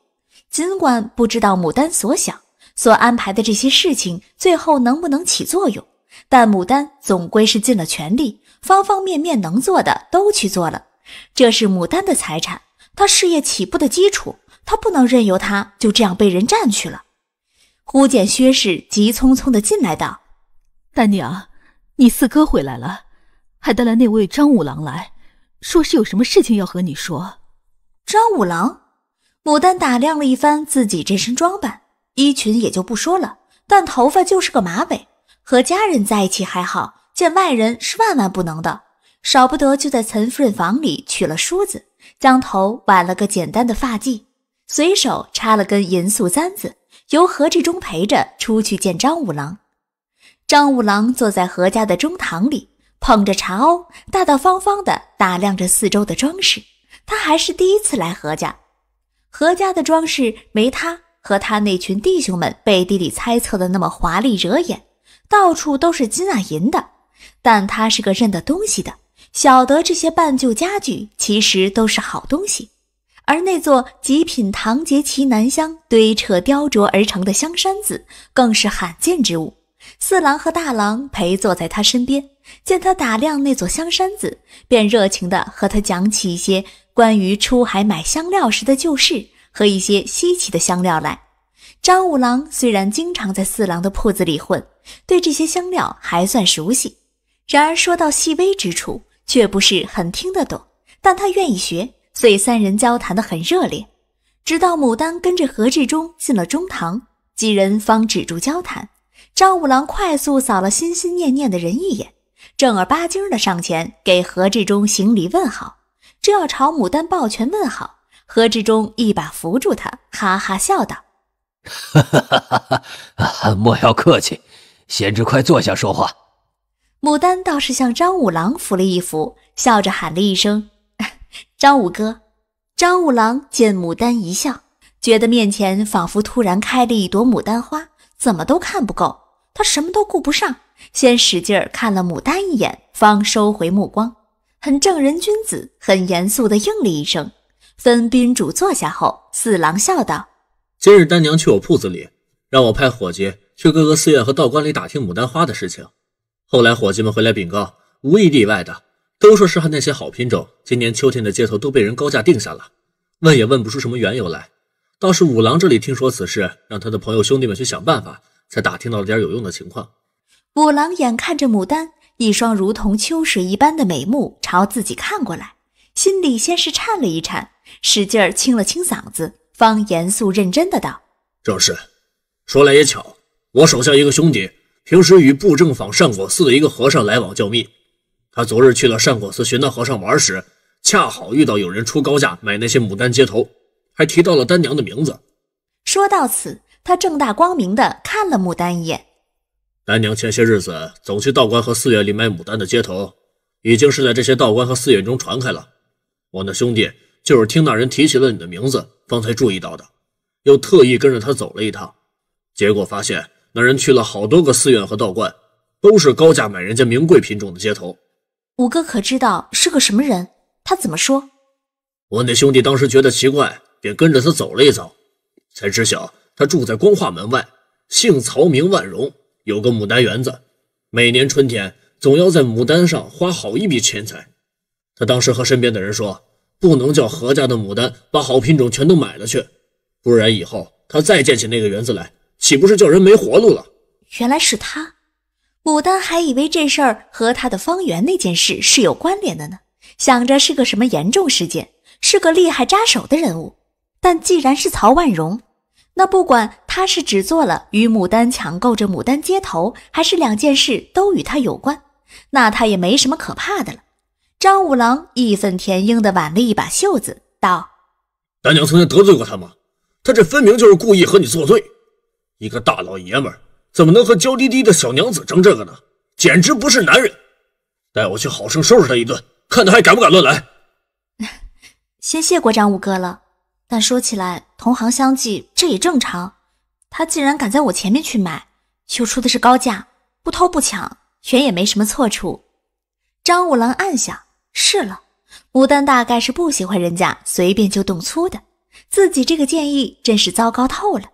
A: 尽管不知道牡丹所想、所安排的这些事情最后能不能起作用，但牡丹总归是尽了全力，方方面面能做的都去做了。这是牡丹的财产，他事业起步的基础。他不能任由他就这样被人占去了。忽见薛氏急匆匆的进来道：“丹娘，你四哥回来了，还带了那位张五郎来，说是有什么事情要和你说。”张五郎，牡丹打量了一番自己这身装扮，衣裙也就不说了，但头发就是个马尾。和家人在一起还好，见外人是万万不能的，少不得就在岑夫人房里取了梳子，将头挽了个简单的发髻。随手插了根银素簪子，由何志忠陪着出去见张五郎。张五郎坐在何家的中堂里，捧着茶瓯，大大方方的打量着四周的装饰。他还是第一次来何家，何家的装饰没他和他那群弟兄们背地里猜测的那么华丽惹眼，到处都是金啊银的。但他是个认得东西的，晓得这些半旧家具其实都是好东西。而那座极品唐杰奇楠香堆彻雕琢而成的香山子更是罕见之物。四郎和大郎陪坐在他身边，见他打量那座香山子，便热情地和他讲起一些关于出海买香料时的旧事和一些稀奇的香料来。张五郎虽然经常在四郎的铺子里混，对这些香料还算熟悉，然而说到细微之处却不是很听得懂，但他愿意学。所以三人交谈的很热烈，直到牡丹跟着何志忠进了中堂，几人方止住交谈。张五郎快速扫了心心念念的人一眼，正儿八经的上前给何志忠行礼问好，正要朝牡丹抱拳问好，何志忠一把扶住他，哈哈笑道：“哈哈
C: 哈哈哈，莫要客气，贤侄快坐下说话。”
A: 牡丹倒是向张五郎扶了一扶，笑着喊了一声。张五哥，张五郎见牡丹一笑，觉得面前仿佛突然开了一朵牡丹花，怎么都看不够。他什么都顾不上，先使劲看了牡丹一眼，方收回目光，很正人君子，很严肃的应了一声。分宾主坐下后，四郎笑道：“
B: 今日丹娘去我铺子里，让我派伙计去各个寺院和道观里打听牡丹花的事情。后来伙计们回来禀告，无一例外的。”都说是他那些好品种，今年秋天的街头都被人高价定下了，问也问不出什么缘由来。倒是五郎这里听说此事，让他的朋友兄弟们去想办法，才打听到了点有用的情况。
A: 五郎眼看着牡丹一双如同秋水一般的美目朝自己看过来，心里先是颤了一颤，使劲儿清了清嗓子，方严肃认真的道：“
F: 正
B: 是。说来也巧，我手下一个兄弟，平时与布政坊善果寺的一个和尚来往较密。”他昨日去了善果寺寻那和尚玩时，恰好遇到有人出高价买那些牡丹接头，还提到了丹娘的名字。
A: 说到此，他正大光明地看了牡丹一眼。
B: 丹娘前些日子总去道观和寺院里买牡丹的接头，已经是在这些道观和寺院中传开了。我那兄弟就是听那人提起了你的名字，方才注意到的，又特意跟着他走了一趟，结果发现那人去了好多个寺院和道观，都是高价买人家名贵品种的接头。
A: 五哥可知道是个什么人？他怎么说？
B: 我那兄弟当时觉得奇怪，便跟着他走了一遭，才知晓他住在光化门外，姓曹名万荣，有个牡丹园子，每年春天总要在牡丹上花好一笔钱财。他当时和身边的人说，不能叫何家的牡丹把好品种全都买了去，不然以后他再建起那个园子来，岂不是叫人没活路了？
A: 原来是他。牡丹还以为这事儿和他的方圆那件事是有关联的呢，想着是个什么严重事件，是个厉害扎手的人物。但既然是曹万荣，那不管他是只做了与牡丹抢购这牡丹接头，还是两件事都与他有关，那他也没什么可怕的了。张五郎义愤填膺地挽了一把袖子，道：“
B: 丹娘曾经得罪过他吗？他这分明就是故意和你作对，一个大老爷们儿。”怎么能和娇滴滴的小娘子争这个呢？简直不是男人！带我去好生收拾他一顿，看他还敢不敢乱来。
A: 先谢过张五哥了，但说起来同行相忌，这也正常。他既然敢在我前面去买，又出的是高价，不偷不抢，全也没什么错处。张五郎暗想：是了，牡丹大概是不喜欢人家随便就动粗的。自己这个建议真是糟糕透了，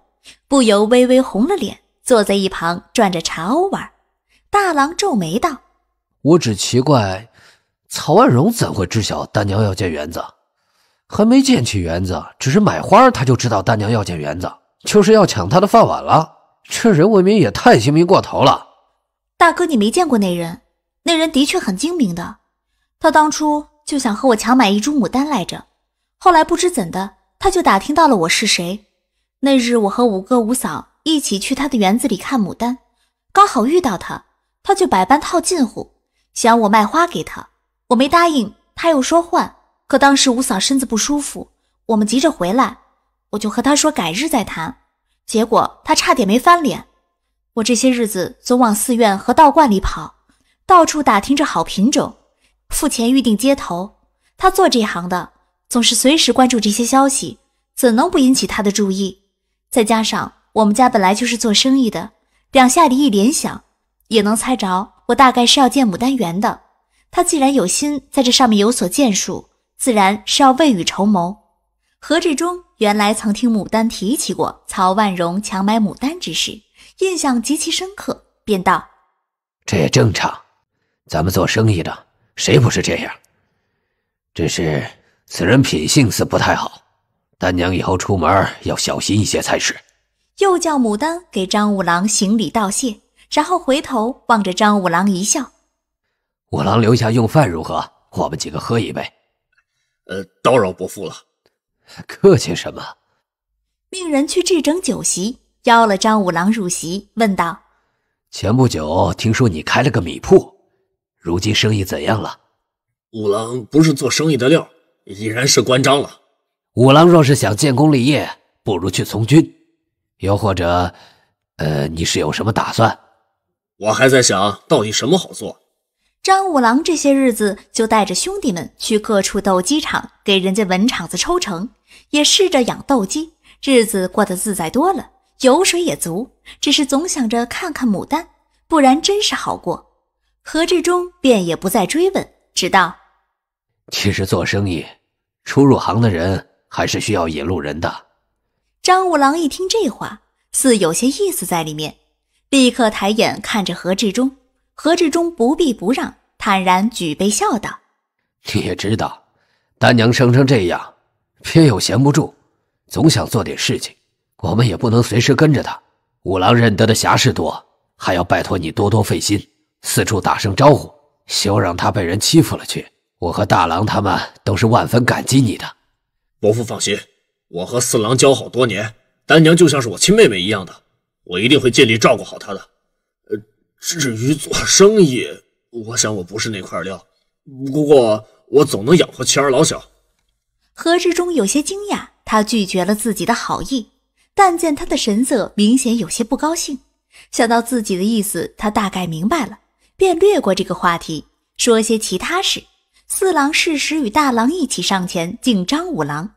A: 不由微微红了脸。坐在一旁转着茶瓯玩，大郎皱眉道：“
C: 我只奇怪，曹万荣怎会知晓大娘要建园子？还没建起园子，只是买花，他就知道大娘要建园子，就是要抢他的饭碗了。这人未免也太精明过头了。”
A: 大哥，你没见过那人，那人的确很精明的。他当初就想和我强买一株牡丹来着，后来不知怎的，他就打听到了我是谁。那日我和五哥五嫂。一起去他的园子里看牡丹，刚好遇到他，他就百般套近乎，想我卖花给他，我没答应，他又说换。可当时五嫂身子不舒服，我们急着回来，我就和他说改日再谈。结果他差点没翻脸。我这些日子总往寺院和道观里跑，到处打听着好品种，付钱预定接头。他做这行的，总是随时关注这些消息，怎能不引起他的注意？再加上。我们家本来就是做生意的，两下里一联想，也能猜着我大概是要建牡丹园的。他既然有心在这上面有所建树，自然是要未雨绸缪。何志忠原来曾听牡丹提起过曹万荣强买牡丹之事，印象极其深刻，便道：“
C: 这也正常，咱们做生意的谁不是这样？只是此人品性似不太好，丹娘以后出门要小心一些才是。”
A: 又叫牡丹给张五郎行礼道谢，然后回头望着张五郎一笑：“
C: 五郎留下用饭如何？我们几个喝一杯。”“呃，叨扰伯父了，客气什么？”
A: 命人去置整酒席，邀了张五郎入席，问道：“
C: 前不久听说你开了个米铺，如今生意怎样了？”“五郎不是做生意的料，已然是关张了。五郎若是想建功立业，不如去从军。”又或者，呃，你是有什么打算？我还在想到底什么好
A: 做。张五郎这些日子就带着兄弟们去各处斗鸡场给人家稳场子抽成，也试着养斗鸡，日子过得自在多了，油水也足。只是总想着看看牡丹，不然真是好过。何志忠便也不再追问，只道：“
C: 其实做生意，初入行的人还是需要引路人的。”
A: 张五郎一听这话，似有些意思在里面，立刻抬眼看着何志忠。何志忠不避不让，坦然举杯笑道：
C: “你也知道，丹娘生成这样，偏又闲不住，总想做点事情。我们也不能随时跟着他。五郎认得的侠士多，还要拜托你多多费心，四处打声招呼，休让他被人欺负了去。我和大郎他们都是万分感激你的，伯父放心。”我和四郎交好多年，丹娘就像是我亲妹妹
B: 一样的，我一定会尽力照顾好她的。呃，至于做生意，我想我不是那块料，不过我总能养活妻儿老小。
A: 何志忠有些惊讶，他拒绝了自己的好意，但见他的神色明显有些不高兴。想到自己的意思，他大概明白了，便略过这个话题，说些其他事。四郎适时与大郎一起上前敬张五郎。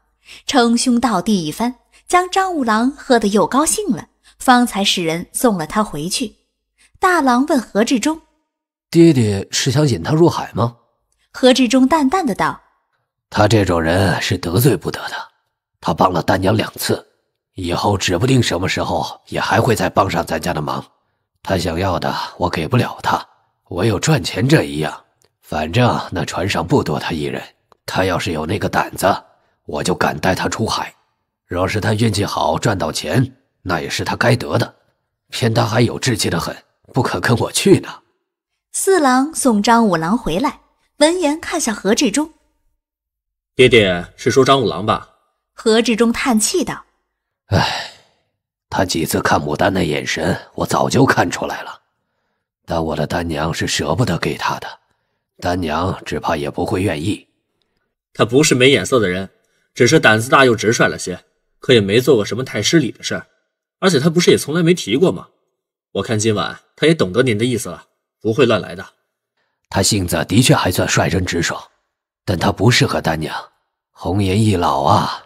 A: 称兄道弟一番，将张五郎喝得又高兴了，方才使人送了他回去。大郎问何志忠：“
C: 爹爹是想引他入海吗？”
A: 何志忠淡淡的道：“
C: 他这种人是得罪不得的。他帮了丹娘两次，以后指不定什么时候也还会再帮上咱家的忙。他想要的我给不了他，唯有赚钱这一样。反正那船上不多他一人，他要是有那个胆子。”我就敢带他出海，若是他运气好赚到钱，那也是他该得的。偏他还有志气的很，不肯跟我去呢。
A: 四郎送张五郎回来，闻言看向何志忠：“
C: 爹爹是说张五郎吧？”
A: 何志忠叹气道：“哎，
C: 他几次看牡丹的眼神，我早就看出来了。但我的丹娘是舍不得给他的，丹娘只怕也不会愿意。他不是没眼色
B: 的人。”只是胆子大又直率了些，可也没做过什么太失礼的事儿。而且他不是也从来没提过吗？我看今晚他也懂得您的意思了，不会乱来的。
C: 他性子的确还算率真直爽，但他不适合丹娘。红颜易老啊！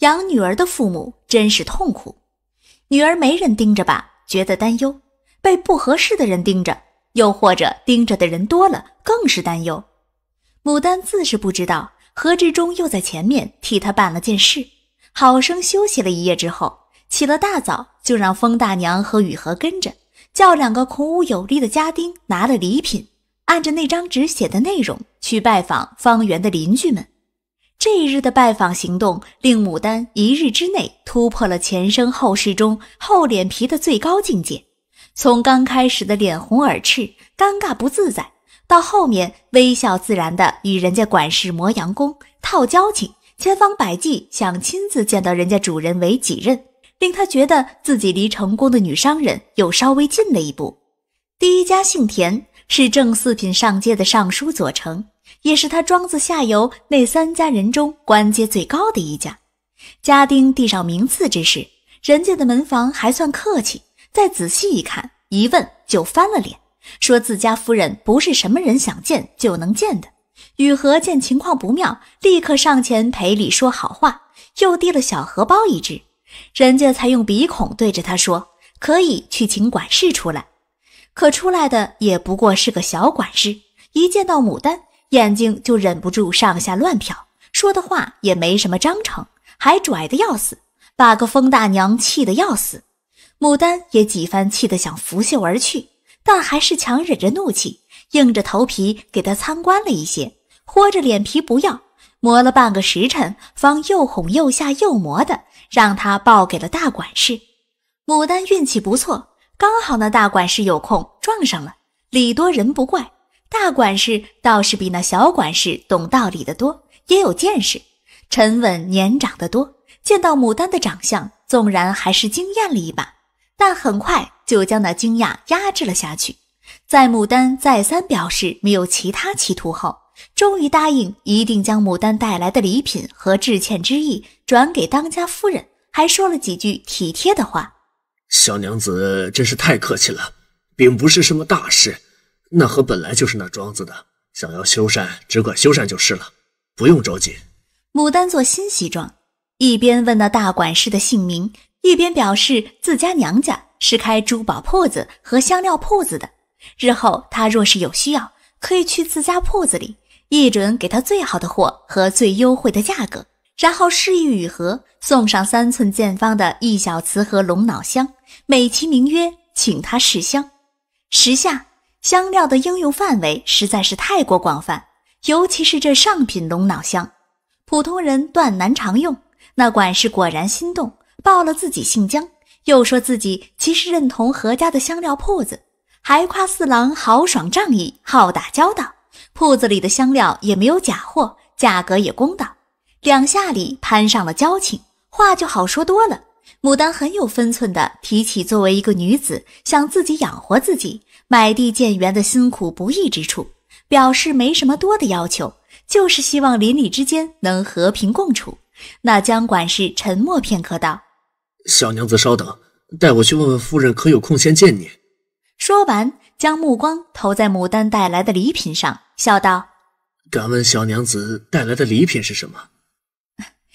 A: 养女儿的父母真是痛苦，女儿没人盯着吧，觉得担忧；被不合适的人盯着，又或者盯着的人多了，更是担忧。牡丹自是不知道。何志忠又在前面替他办了件事，好生休息了一夜之后，起了大早，就让风大娘和雨禾跟着，叫两个孔武有力的家丁拿了礼品，按着那张纸写的内容去拜访方圆的邻居们。这一日的拜访行动，令牡丹一日之内突破了前生后世中厚脸皮的最高境界，从刚开始的脸红耳赤、尴尬不自在。到后面，微笑自然的与人家管事磨洋工套交情，千方百计想亲自见到人家主人为己任，令他觉得自己离成功的女商人又稍微近了一步。第一家姓田，是正四品上阶的尚书左丞，也是他庄子下游那三家人中官阶最高的一家。家丁递上名次之时，人家的门房还算客气，再仔细一看，一问就翻了脸。说自家夫人不是什么人想见就能见的。雨禾见情况不妙，立刻上前赔礼说好话，又递了小荷包一只，人家才用鼻孔对着他说：“可以去请管事出来。”可出来的也不过是个小管事，一见到牡丹，眼睛就忍不住上下乱瞟，说的话也没什么章程，还拽的要死，把个风大娘气得要死。牡丹也几番气得想拂袖而去。但还是强忍着怒气，硬着头皮给他参观了一些，豁着脸皮不要，磨了半个时辰，方又哄又吓又磨的，让他报给了大管事。牡丹运气不错，刚好那大管事有空撞上了，礼多人不怪。大管事倒是比那小管事懂道理的多，也有见识，沉稳年长得多。见到牡丹的长相，纵然还是惊艳了一把。但很快就将那惊讶压制了下去，在牡丹再三表示没有其他企图后，终于答应一定将牡丹带来的礼品和致歉之意转给当家夫人，还说了几句体贴的话。
B: 小娘子真是太客气了，并不是什么大事。那河本来就是那庄子的，想要修缮只管修缮就是了，不用着急。
A: 牡丹做欣喜状，一边问那大管事的姓名。一边表示自家娘家是开珠宝铺子和香料铺子的，日后他若是有需要，可以去自家铺子里，一准给他最好的货和最优惠的价格。然后示意雨荷送上三寸见方的一小瓷盒龙脑香，美其名曰请他试香。时下香料的应用范围实在是太过广泛，尤其是这上品龙脑香，普通人断难常用。那管事果然心动。报了自己姓姜，又说自己其实认同何家的香料铺子，还夸四郎豪爽仗义，好打交道。铺子里的香料也没有假货，价格也公道。两下里攀上了交情，话就好说多了。牡丹很有分寸的提起，作为一个女子，想自己养活自己，买地建园的辛苦不易之处，表示没什么多的要求，就是希望邻里之间能和平共处。那姜管事沉默片刻道。
B: 小娘子稍等，带我去问问夫人可有空闲见你。
A: 说完，将目光投在牡丹带来的礼品上，笑道：“
B: 敢问小娘子带来的礼品是什么？”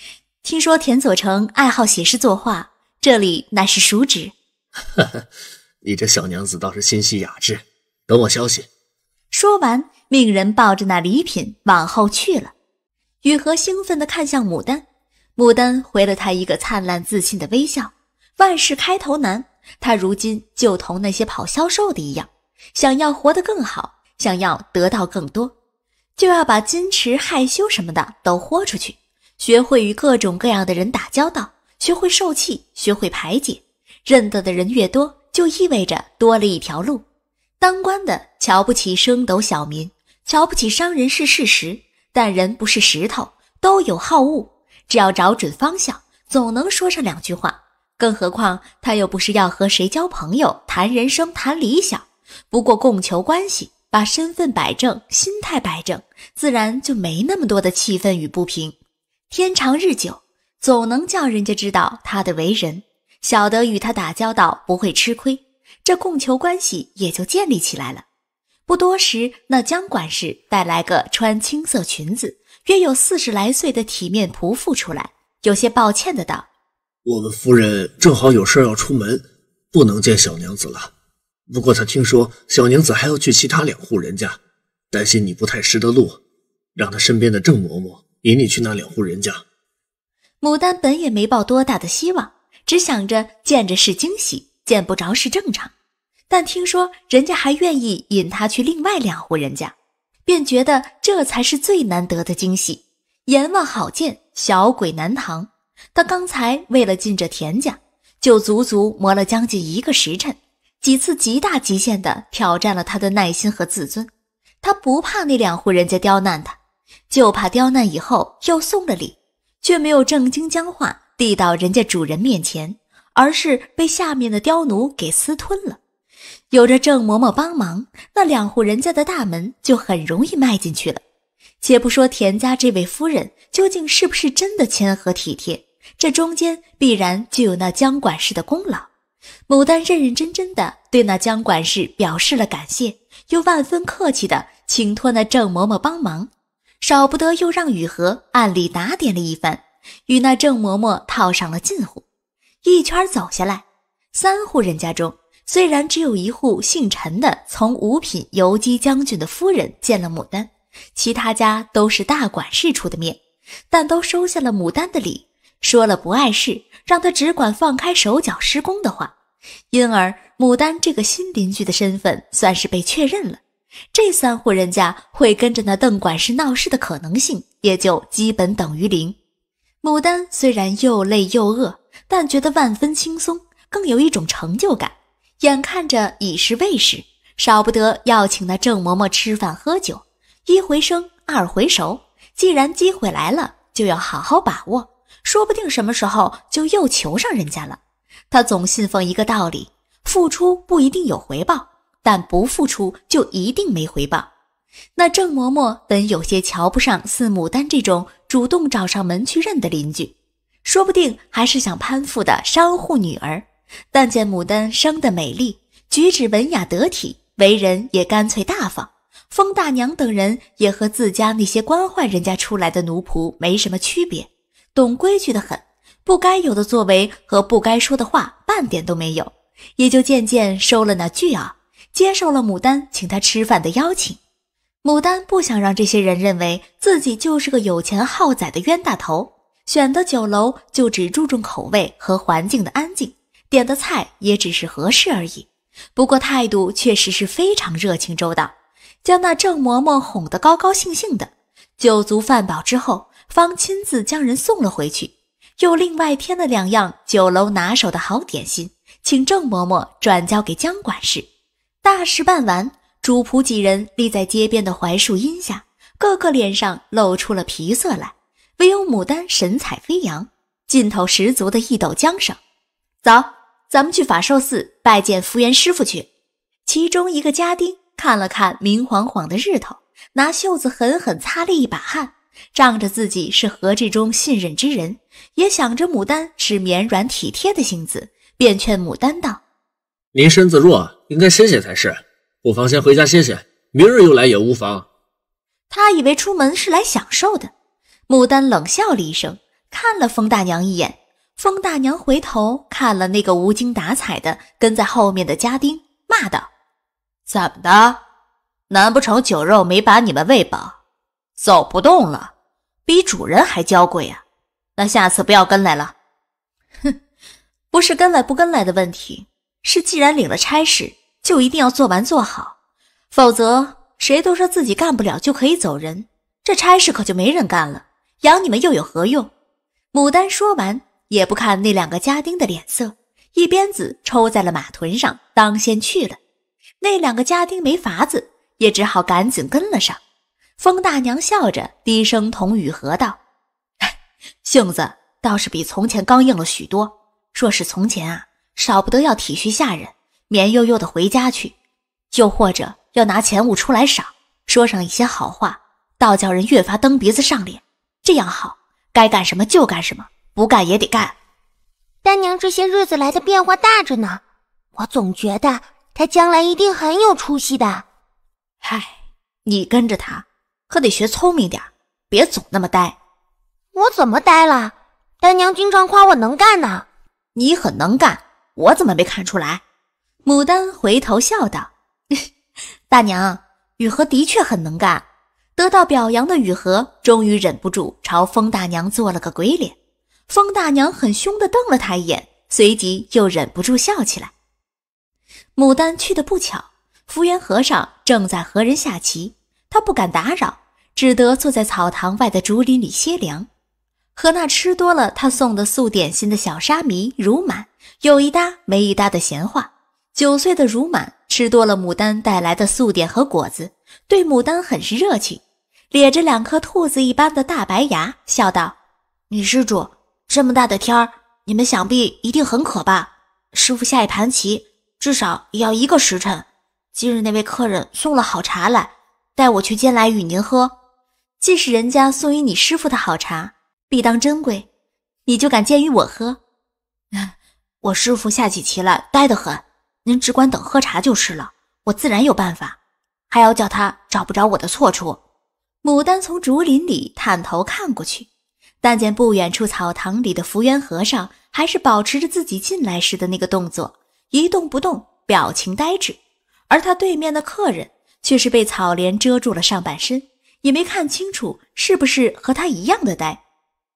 A: 听说田佐成爱好写诗作画，这里乃是熟旨。
B: 你这小娘子倒是心细雅致。等我消息。
A: 说完，命人抱着那礼品往后去了。雨禾兴奋地看向牡丹。牡丹回了他一个灿烂自信的微笑。万事开头难，他如今就同那些跑销售的一样，想要活得更好，想要得到更多，就要把矜持、害羞什么的都豁出去，学会与各种各样的人打交道，学会受气，学会排解。认得的人越多，就意味着多了一条路。当官的瞧不起升斗小民，瞧不起商人是事实，但人不是石头，都有好恶。只要找准方向，总能说上两句话。更何况他又不是要和谁交朋友、谈人生、谈理想。不过供求关系，把身份摆正，心态摆正，自然就没那么多的气愤与不平。天长日久，总能叫人家知道他的为人，晓得与他打交道不会吃亏，这供求关系也就建立起来了。不多时，那姜管事带来个穿青色裙子。约有四十来岁的体面仆妇出来，有些抱歉的道：“
B: 我们夫人正好有事要出门，不能见小娘子了。不过她听说小娘子还要去其他两户人家，担心你不太识得路，让她身边的郑嬷嬷引你去那两户人
A: 家。”牡丹本也没抱多大的希望，只想着见着是惊喜，见不着是正常。但听说人家还愿意引她去另外两户人家。便觉得这才是最难得的惊喜。阎王好见，小鬼难搪。他刚才为了进这田家，就足足磨了将近一个时辰，几次极大极限的挑战了他的耐心和自尊。他不怕那两户人家刁难他，就怕刁难以后又送了礼，却没有正经将话递到人家主人面前，而是被下面的刁奴给私吞了。有着郑嬷嬷帮忙，那两户人家的大门就很容易迈进去了。且不说田家这位夫人究竟是不是真的谦和体贴，这中间必然就有那江管事的功劳。牡丹认认真真的对那江管事表示了感谢，又万分客气的请托那郑嬷嬷帮忙，少不得又让雨禾暗里打点了一番，与那郑嬷嬷套上了近乎。一圈走下来，三户人家中。虽然只有一户姓陈的从五品游击将军的夫人见了牡丹，其他家都是大管事出的面，但都收下了牡丹的礼，说了不碍事，让他只管放开手脚施工的话，因而牡丹这个新邻居的身份算是被确认了。这三户人家会跟着那邓管事闹事的可能性也就基本等于零。牡丹虽然又累又饿，但觉得万分轻松，更有一种成就感。眼看着已是未时，少不得要请那郑嬷嬷吃饭喝酒。一回生，二回熟，既然机会来了，就要好好把握，说不定什么时候就又求上人家了。他总信奉一个道理：付出不一定有回报，但不付出就一定没回报。那郑嬷嬷本有些瞧不上四牡丹这种主动找上门去认的邻居，说不定还是想攀附的商户女儿。但见牡丹生得美丽，举止文雅得体，为人也干脆大方。风大娘等人也和自家那些官宦人家出来的奴仆没什么区别，懂规矩的很，不该有的作为和不该说的话半点都没有，也就渐渐收了那倨儿，接受了牡丹请他吃饭的邀请。牡丹不想让这些人认为自己就是个有钱好宰的冤大头，选的酒楼就只注重口味和环境的安静。点的菜也只是合适而已，不过态度确实是非常热情周到，将那郑嬷嬷哄得高高兴兴的。酒足饭饱之后，方亲自将人送了回去，又另外添了两样酒楼拿手的好点心，请郑嬷嬷转交给江管事。大事办完，主仆几人立在街边的槐树荫下，个个脸上露出了皮色来，唯有牡丹神采飞扬，劲头十足的一抖缰绳，走。咱们去法寿寺拜见福缘师傅去。其中一个家丁看了看明晃晃的日头，拿袖子狠狠擦了一把汗，仗着自己是何志忠信任之人，也想着牡丹是绵软体贴的性子，便劝牡丹道：“
B: 您身子弱，应该歇歇才是，不妨先回家歇歇，明日又来也无妨。”
A: 他以为出门是来享受的，牡丹冷笑了一声，看了风大娘一眼。风大娘回头看了那个无精打采的跟在后面的家丁，骂道：“怎么的？难不成酒肉没把你们喂饱，走不动了？比主人还娇贵啊！那下次不要跟来了。”“哼，不是跟来不跟来的问题，是既然领了差事，就一定要做完做好。否则，谁都说自己干不了就可以走人，这差事可就没人干了。养你们又有何用？”牡丹说完。也不看那两个家丁的脸色，一鞭子抽在了马臀上，当先去了。那两个家丁没法子，也只好赶紧跟了上。风大娘笑着低声同雨禾道：“性子倒是比从前刚硬了许多。若是从前啊，少不得要体恤下人，绵悠悠的回家去，又或者要拿钱物出来赏，说上一些好话，倒叫人越发蹬鼻子上脸。这样好，该干什么就干什么。”不干也得干，
F: 丹娘这些日子来的变化大着呢，我总觉得她将来一定很有出息的。唉，你跟着她可得学聪明点儿，别总那么呆。我怎
A: 么呆了？丹娘经常夸我能干呢。你很能干，我怎么没看出来？牡丹回头笑道：“ 大娘，雨禾的确很能干。”得到表扬的雨禾终于忍不住朝风大娘做了个鬼脸。方大娘很凶地瞪了他一眼，随即又忍不住笑起来。牡丹去的不巧，福原和尚正在和人下棋，他不敢打扰，只得坐在草堂外的竹林里歇凉，和那吃多了他送的素点心的小沙弥如满有一搭没一搭的闲话。九岁的如满吃多了牡丹带来的素点和果子，对牡丹很是热情，咧着两颗兔子一般的大白牙，笑道：“女施主。”这么大的天儿，你们想必一定很渴吧？师傅下一盘棋，至少也要一个时辰。今日那位客人送了好茶来，带我去煎来与您喝。既是人家送与你师傅的好茶，必当珍贵。你就敢煎与我喝？我师傅下起棋来呆得很，您只管等喝茶就是了。我自然有办法，还要叫他找不着我的错处。牡丹从竹林里探头看过去。但见不远处草堂里的福原和尚还是保持着自己进来时的那个动作，一动不动，表情呆滞。而他对面的客人却是被草帘遮住了上半身，也没看清楚是不是和他一样的呆，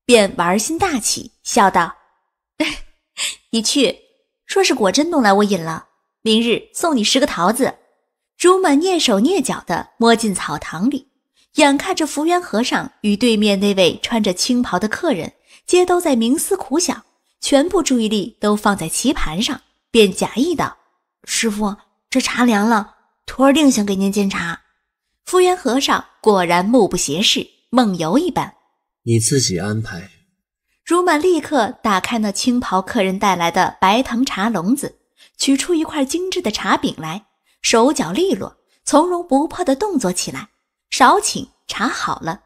A: 便玩心大起，笑道：“ 你去，说是果真弄来我饮了，明日送你十个桃子。”朱门蹑手蹑脚地摸进草堂里。眼看着福原和尚与对面那位穿着青袍的客人，皆都在冥思苦想，全部注意力都放在棋盘上，便假意道：“师傅，这茶凉了，徒儿另想给您煎茶。”福原和尚果然目不斜视，梦游一般。
B: 你自己安排。
A: 如满立刻打开那青袍客人带来的白糖茶笼子，取出一块精致的茶饼来，手脚利落，从容不迫的动作起来。少请茶好了，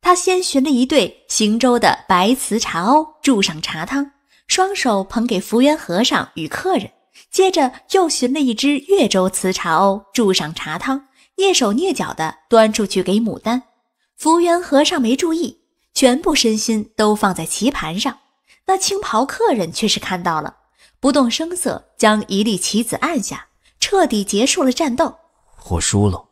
A: 他先寻了一对行舟的白瓷茶瓯，注上茶汤，双手捧给福源和尚与客人。接着又寻了一只越州瓷茶瓯，注上茶汤，蹑手蹑脚地端出去给牡丹。福源和尚没注意，全部身心都放在棋盘上。那青袍客人却是看到了，不动声色将一粒棋子按下，彻底结束了战斗。我输了。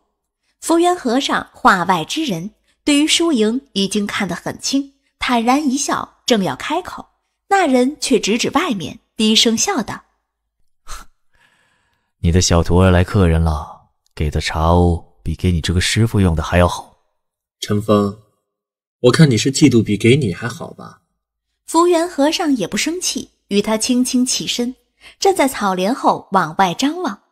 A: 福原和尚话外之人，对于输赢已经看得很清，坦然一笑，正要开口，那人却指指外面，低声笑道：“
B: 你的小徒儿来客人了，给的茶屋比给你这个师傅用的还要好。”陈峰，我看你是嫉妒，比给你还好
A: 吧？福原和尚也不生气，与他轻轻起身，站在草帘后往外张望。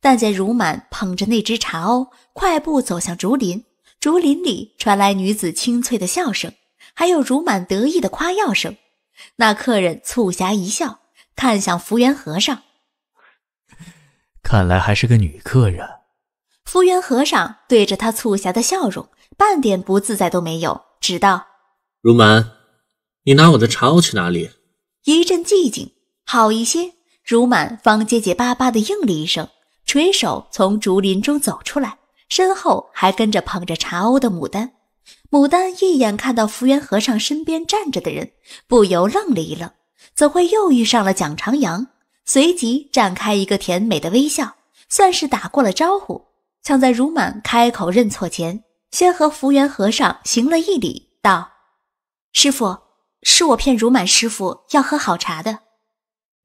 A: 但在如满捧着那只茶瓯，快步走向竹林，竹林里传来女子清脆的笑声，还有如满得意的夸耀声。那客人促狭一笑，看向福原和尚，
B: 看来还是个女客人。
A: 福原和尚对着他促狭的笑容，半点不自在都没有，只道：“
B: 如满，你拿我的茶瓯去哪里？”
A: 一阵寂静，好一些，如满方结结巴巴地应了一声。垂手从竹林中走出来，身后还跟着捧着茶瓯的牡丹。牡丹一眼看到福缘和尚身边站着的人，不由愣了一愣：怎会又遇上了蒋长阳？随即绽开一个甜美的微笑，算是打过了招呼。抢在如满开口认错前，先和福缘和尚行了一礼，道：“师傅，是我骗如满。师傅要喝好茶的。”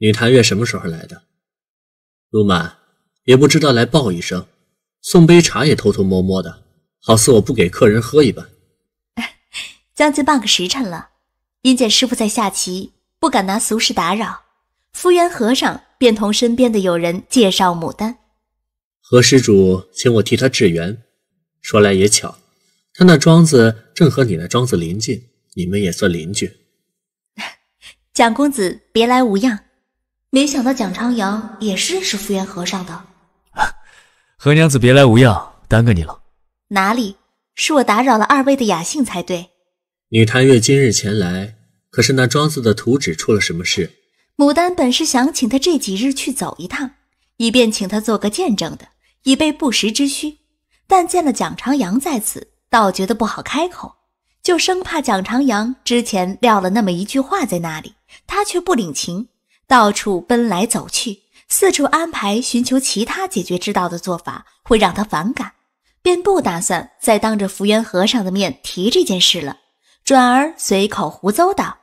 B: 女谭月什么时候来的？如满。也不知道来报一声，送杯茶也偷偷摸摸的，好似我不给客人喝一般。
A: 将近半个时辰了，因见师傅在下棋，不敢拿俗事打扰。福缘和尚便同身边的友人介绍牡丹。
B: 何施主请我替他致缘，说来也巧，他那庄子正和你那庄子邻近，你们也算邻居。
A: 蒋公子别来无恙，没想到蒋昌阳也是认识福缘和尚的。
B: 何娘子别来无恙，耽搁你了。
A: 哪里是我打扰了二位的雅兴才对。
B: 女探月今日前来，可是那庄子的图纸出了什么事？
A: 牡丹本是想请他这几日去走一趟，以便请他做个见证的，以备不时之需。但见了蒋长阳在此，倒觉得不好开口，就生怕蒋长阳之前撂了那么一句话在那里，他却不领情，到处奔来走去。四处安排，寻求其他解决之道的做法会让他反感，便不打算再当着福缘和尚的面提这件事了，转而随口胡诌道：“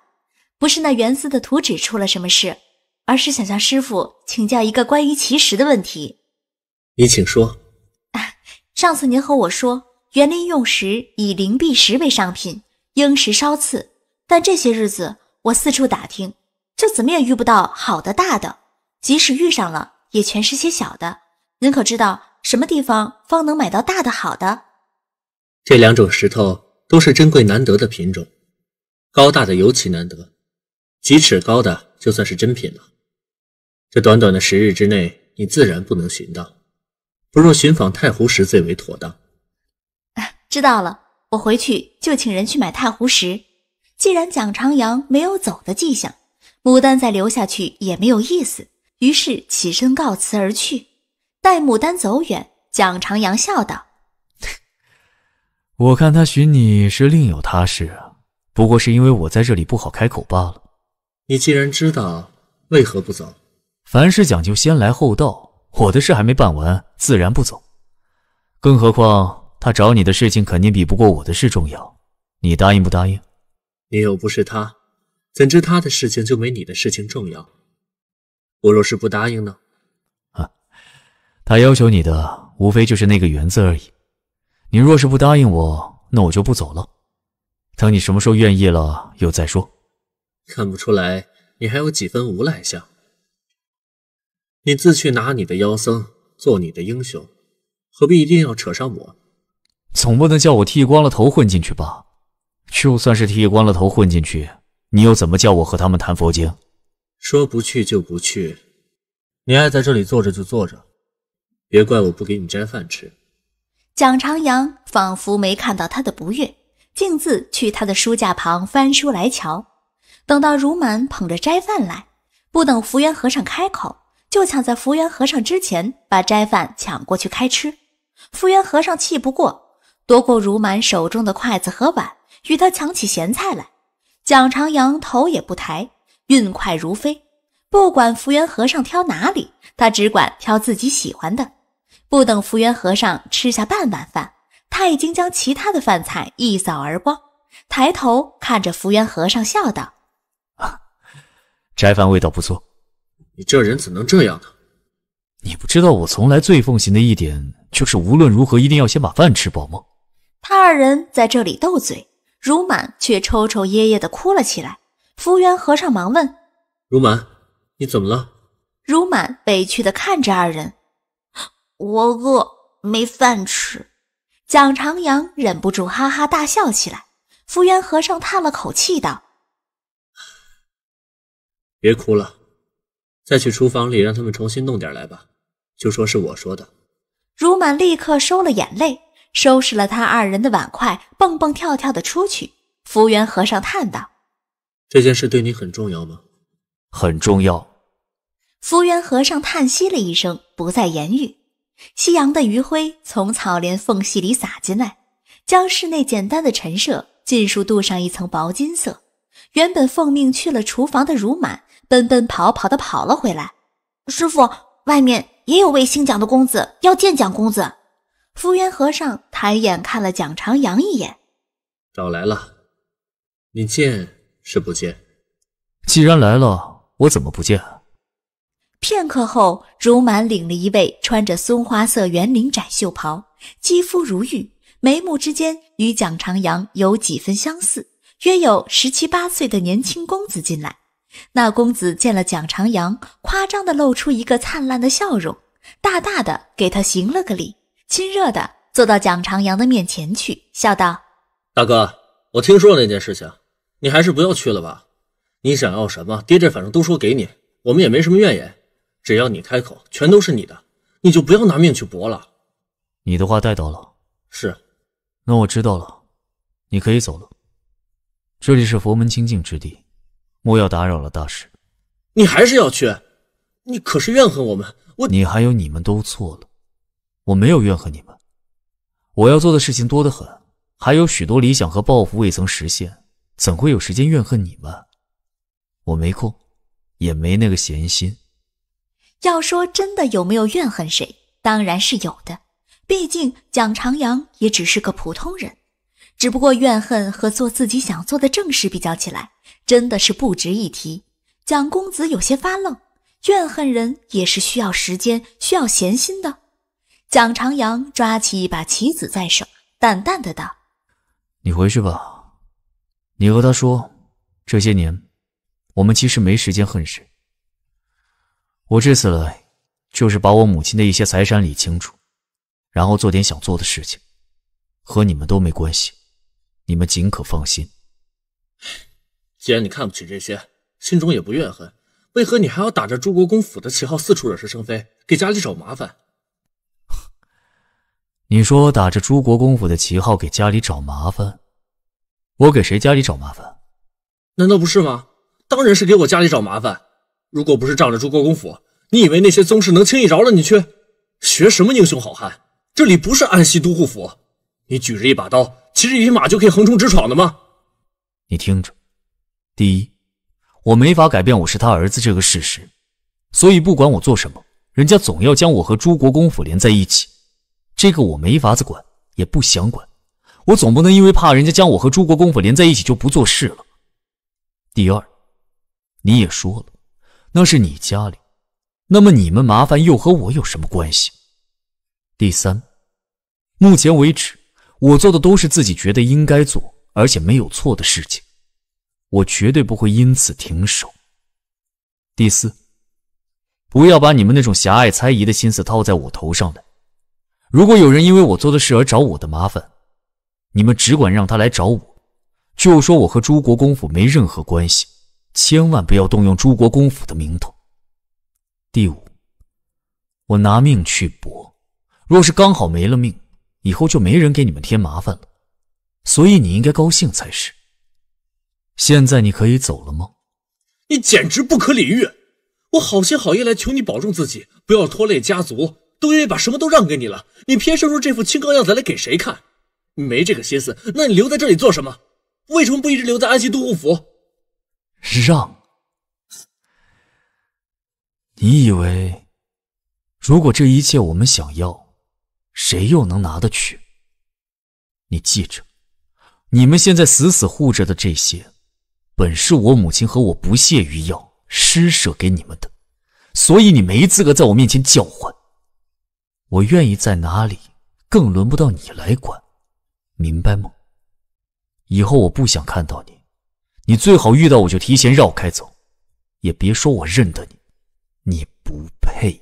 A: 不是那园司的图纸出了什么事，而是想向师傅请教一个关于奇石的问题。
B: ”“你请说。
A: ”“上次您和我说，园林用石以灵璧石为上品，应石烧赐，但这些日子我四处打听，就怎么也遇不到好的大的。”即使遇上了，也全是些小的。您可知道什么地方方能买到大的好的？
B: 这两种石头都是珍贵难得的品种，高大的尤其难得，几尺高的就算是珍品了。这短短的十日之内，你自然不能寻到。不若寻访太湖石最为妥当。
A: 知道了，我回去就请人去买太湖石。既然蒋长阳没有走的迹象，牡丹再留下去也没有意思。于是起身告辞而去。待牡丹走远，蒋长阳笑道：“
B: 我看他寻你是另有他事，不过是因为我在这里不好开口罢了。你既然知道，为何不走？凡事讲究先来后到，我的事还没办完，自然不走。更何况他找你的事情肯定比不过我的事重要，你答应不答应？你又不是他，怎知他的事情就没你的事情重要？”我若是不答应呢？啊，他要求你的无非就是那个“缘字而已。你若是不答应我，那我就不走了。等你什么时候愿意了，又再说。看不出来你还有几分无赖相。你自去拿你的妖僧做你的英雄，何必一定要扯上我？总不能叫我剃光了头混进去吧？就算是剃光了头混进去，你又怎么叫我和他们谈佛经？说不去就不去，你爱在这里坐着就坐着，别怪我不给你斋饭吃。
A: 蒋长阳仿佛没看到他的不悦，径自去他的书架旁翻书来瞧。等到如满捧着斋饭来，不等福源和尚开口，就抢在福源和尚之前把斋饭抢过去开吃。福源和尚气不过，夺过如满手中的筷子和碗，与他抢起咸菜来。蒋长阳头也不抬。运快如飞，不管福缘和尚挑哪里，他只管挑自己喜欢的。不等福缘和尚吃下半碗饭，他已经将其他的饭菜一扫而光。抬头看着福缘和尚，笑道：“
B: 斋饭味道不错，你这人怎能这样呢？你不知道我从来最奉行的一点，就是无论如何一定要先把饭吃饱吗？”
A: 他二人在这里斗嘴，如满却抽抽噎噎地哭了起来。服务员和尚忙问：“
B: 如满，你怎么了？”
A: 如满委屈的看着二人：“我饿，没饭吃。”蒋长阳忍不住哈哈大笑起来。福务和尚叹了口气道：“
B: 别哭了，再去厨房里让他们重新弄点来吧，就说是我说的。”
A: 如满立刻收了眼泪，收拾了他二人的碗筷，蹦蹦跳跳的出去。福务和尚叹道。
B: 这件事对你很重要吗？很重要。
A: 福原和尚叹息了一声，不再言语。夕阳的余晖从草帘缝隙里洒进来，将室内简单的陈设尽数镀上一层薄金色。原本奉命去了厨房的如满，奔奔跑跑地跑了回来。师傅，外面也有位姓蒋的公子要见蒋公子。福原和尚抬眼看了蒋长阳一眼，
B: 找来了，你见。是不见。既然来了，我怎么不见？
A: 片刻后，如满领了一位穿着松花色圆领窄袖袍、肌肤如玉、眉目之间与蒋长阳有几分相似、约有十七八岁的年轻公子进来。那公子见了蒋长阳，夸张的露出一个灿烂的笑容，大大的给他行了个礼，亲热的坐到蒋长阳的面前去，笑道：“
B: 大哥，我听说了那件事情。”你还是不要去了吧。你想要什么，爹这反正都说给你，我们也没什么怨言。只要你开口，全都是你的。你就不要拿命去搏了。你的话带到了。是。那我知道了。你可以走了。这里是佛门清净之地，莫要打扰了大师。你还是要去？你可是怨恨我们？我……你还有你们都错了。我没有怨恨你们。我要做的事情多得很，还有许多理想和抱负未曾实现。怎会有时间怨恨你们？我没空，也没那个闲心。
A: 要说真的有没有怨恨谁，当然是有的。毕竟蒋长阳也只是个普通人，只不过怨恨和做自己想做的正事比较起来，真的是不值一提。蒋公子有些发愣，怨恨人也是需要时间、需要闲心的。蒋长阳抓起一把棋子在手，淡淡的道：“
B: 你回去吧。”你和他说，这些年，我们其实没时间恨谁。我这次来，就是把我母亲的一些财产理清楚，然后做点想做的事情，和你们都没关系，你们尽可放心。既然你看不起这些，心中也不怨恨，为何你还要打着朱国公府的旗号四处惹是生非，给家里找麻烦？你说打着朱国公府的旗号给家里找麻烦？我给谁家里找麻烦？难道不是吗？当然是给我家里找麻烦。如果不是仗着朱国公府，你以为那些宗室能轻易饶了你去？学什么英雄好汉？这里不是安西都护府，你举着一把刀，骑着一匹马就可以横冲直闯的吗？你听着，第一，我没法改变我是他儿子这个事实，所以不管我做什么，人家总要将我和朱国公府连在一起，这个我没法子管，也不想管。我总不能因为怕人家将我和诸国功夫连在一起就不做事了。第二，你也说了，那是你家里，那么你们麻烦又和我有什么关系？第三，目前为止，我做的都是自己觉得应该做而且没有错的事情，我绝对不会因此停手。第四，不要把你们那种狭隘猜疑的心思套在我头上来。如果有人因为我做的事而找我的麻烦，你们只管让他来找我，就说我和朱国公府没任何关系，千万不要动用朱国公府的名头。第五，我拿命去搏，若是刚好没了命，以后就没人给你们添麻烦了，所以你应该高兴才是。现在你可以走了吗？你简直不可理喻！我好心好意来求你保重自己，不要拖累家族，都愿意把什么都让给你了，你偏生出这副清高样子来给谁看？没这个心思，那你留在这里做什么？为什么不一直留在安西都护府？让？
E: 你以为，
B: 如果这一切我们想要，谁又能拿得去？你记着，你们现在死死护着的这些，本是我母亲和我不屑于要、施舍给你们的，所以你没资格在我面前叫唤。我愿意在哪里，更轮不到你来管。明白吗？以后我不想看到你，你最好遇到我就提前绕开走，也别说我认得你，你不配。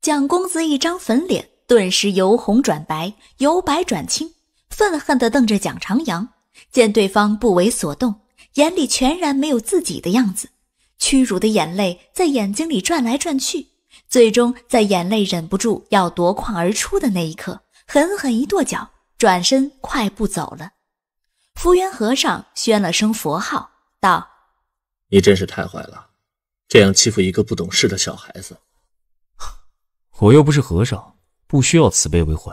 A: 蒋公子一张粉脸顿时由红转白，由白转青，愤恨地瞪着蒋长阳。见对方不为所动，眼里全然没有自己的样子，屈辱的眼泪在眼睛里转来转去，最终在眼泪忍不住要夺眶而出的那一刻，狠狠一跺脚。转身快步走了，福原和尚宣了声佛号，道：“
B: 你真是太坏了，这样欺负一个不懂事的小孩子。我又不是和尚，不需要慈悲为怀。”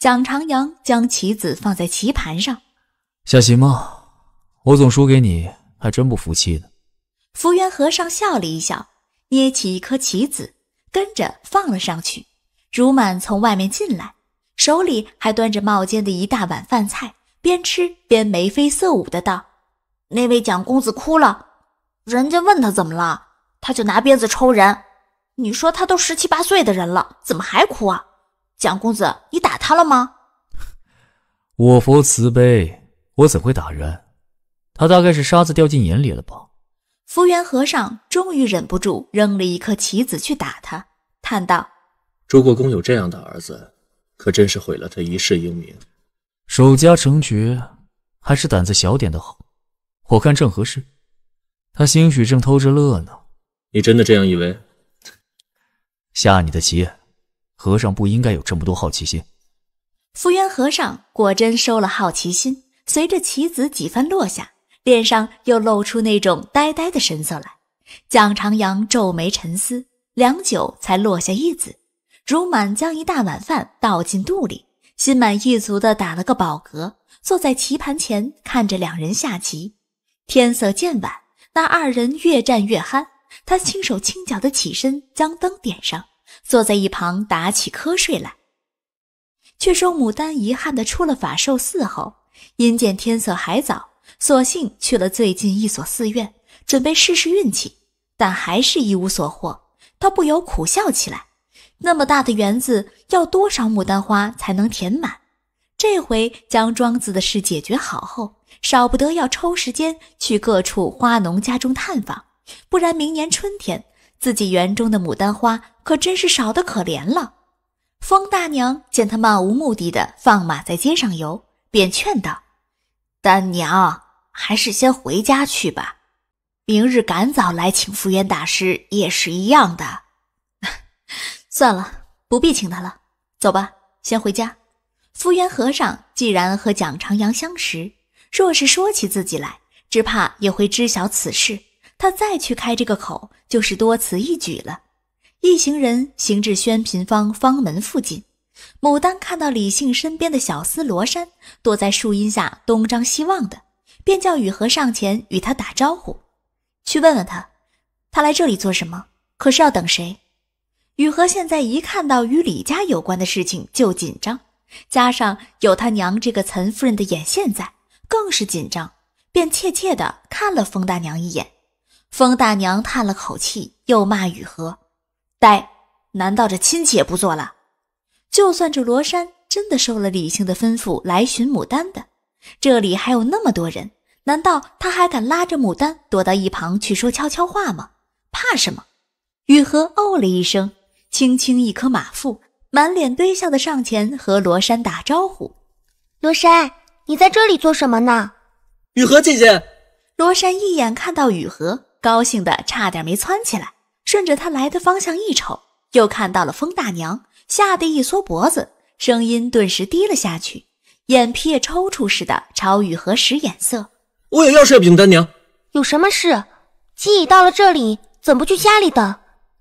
A: 蒋长阳将棋子放在棋盘上，
B: 下棋吗？我总输给你，还真不服气呢。
A: 福原和尚笑了一笑，捏起一颗棋子，跟着放了上去。如满从外面进来。手里还端着冒尖的一大碗饭菜，边吃边眉飞色舞的道：“那位蒋公子哭了，人家问他怎么了，他就拿鞭子抽人。你说他都十七八岁的人了，怎么还哭啊？蒋公子，你打他了吗？”“
B: 我佛慈悲，我怎会打人？他大概是沙子掉进眼里了
A: 吧？”福原和尚终于忍不住扔了一颗棋子去打他，叹道：“
B: 周国公有这样的儿子。”可真是毁了他一世英名！守家成绝，还是胆子小点的好。我看正合适，他兴许正偷着乐呢。你真的这样以为？下你的棋，和尚不应该有这么多好奇心。
A: 福原和尚果真收了好奇心，随着棋子几番落下，脸上又露出那种呆呆的神色来。蒋长阳皱眉沉思，良久才落下一子。如满将一大碗饭倒进肚里，心满意足的打了个饱嗝，坐在棋盘前看着两人下棋。天色渐晚，那二人越战越酣，他轻手轻脚的起身将灯点上，坐在一旁打起瞌睡来。却说牡丹遗憾的出了法寿寺后，因见天色还早，索性去了最近一所寺院，准备试试运气，但还是一无所获，他不由苦笑起来。那么大的园子，要多少牡丹花才能填满？这回将庄子的事解决好后，少不得要抽时间去各处花农家中探访，不然明年春天自己园中的牡丹花可真是少得可怜了。风大娘见他漫无目的的放马在街上游，便劝道：“丹娘，还是先回家去吧，明日赶早来请福源大师也是一样的。”算了，不必请他了。走吧，先回家。福原和尚既然和蒋长阳相识，若是说起自己来，只怕也会知晓此事。他再去开这个口，就是多此一举了。一行人行至宣平坊方门附近，牡丹看到李信身边的小厮罗山躲在树荫下东张西望的，便叫雨禾上前与他打招呼，去问问他，他来这里做什么？可是要等谁？雨禾现在一看到与李家有关的事情就紧张，加上有他娘这个岑夫人的眼线在，更是紧张，便怯怯地看了冯大娘一眼。冯大娘叹了口气，又骂雨禾：“呆，难道这亲戚也不做了？就算这罗山真的受了李姓的吩咐来寻牡丹的，这里还有那么多人，难道他还敢拉着牡丹躲到一旁去说悄悄话吗？怕什么？”雨禾哦了一声。轻轻一颗马腹，满脸堆笑的上前和罗山打招呼：“罗山，你在这里做什么呢？”雨禾姐姐。罗山一眼看到雨禾，高兴的差点没窜起来。顺着他来的方向一瞅，又看到了风大娘，吓得一缩脖子，声音顿时低了下去，眼
F: 皮也抽搐似的朝雨禾使眼色：“我
A: 有要事禀丹
F: 娘，有什么事？既已到了这里，怎不去家里等？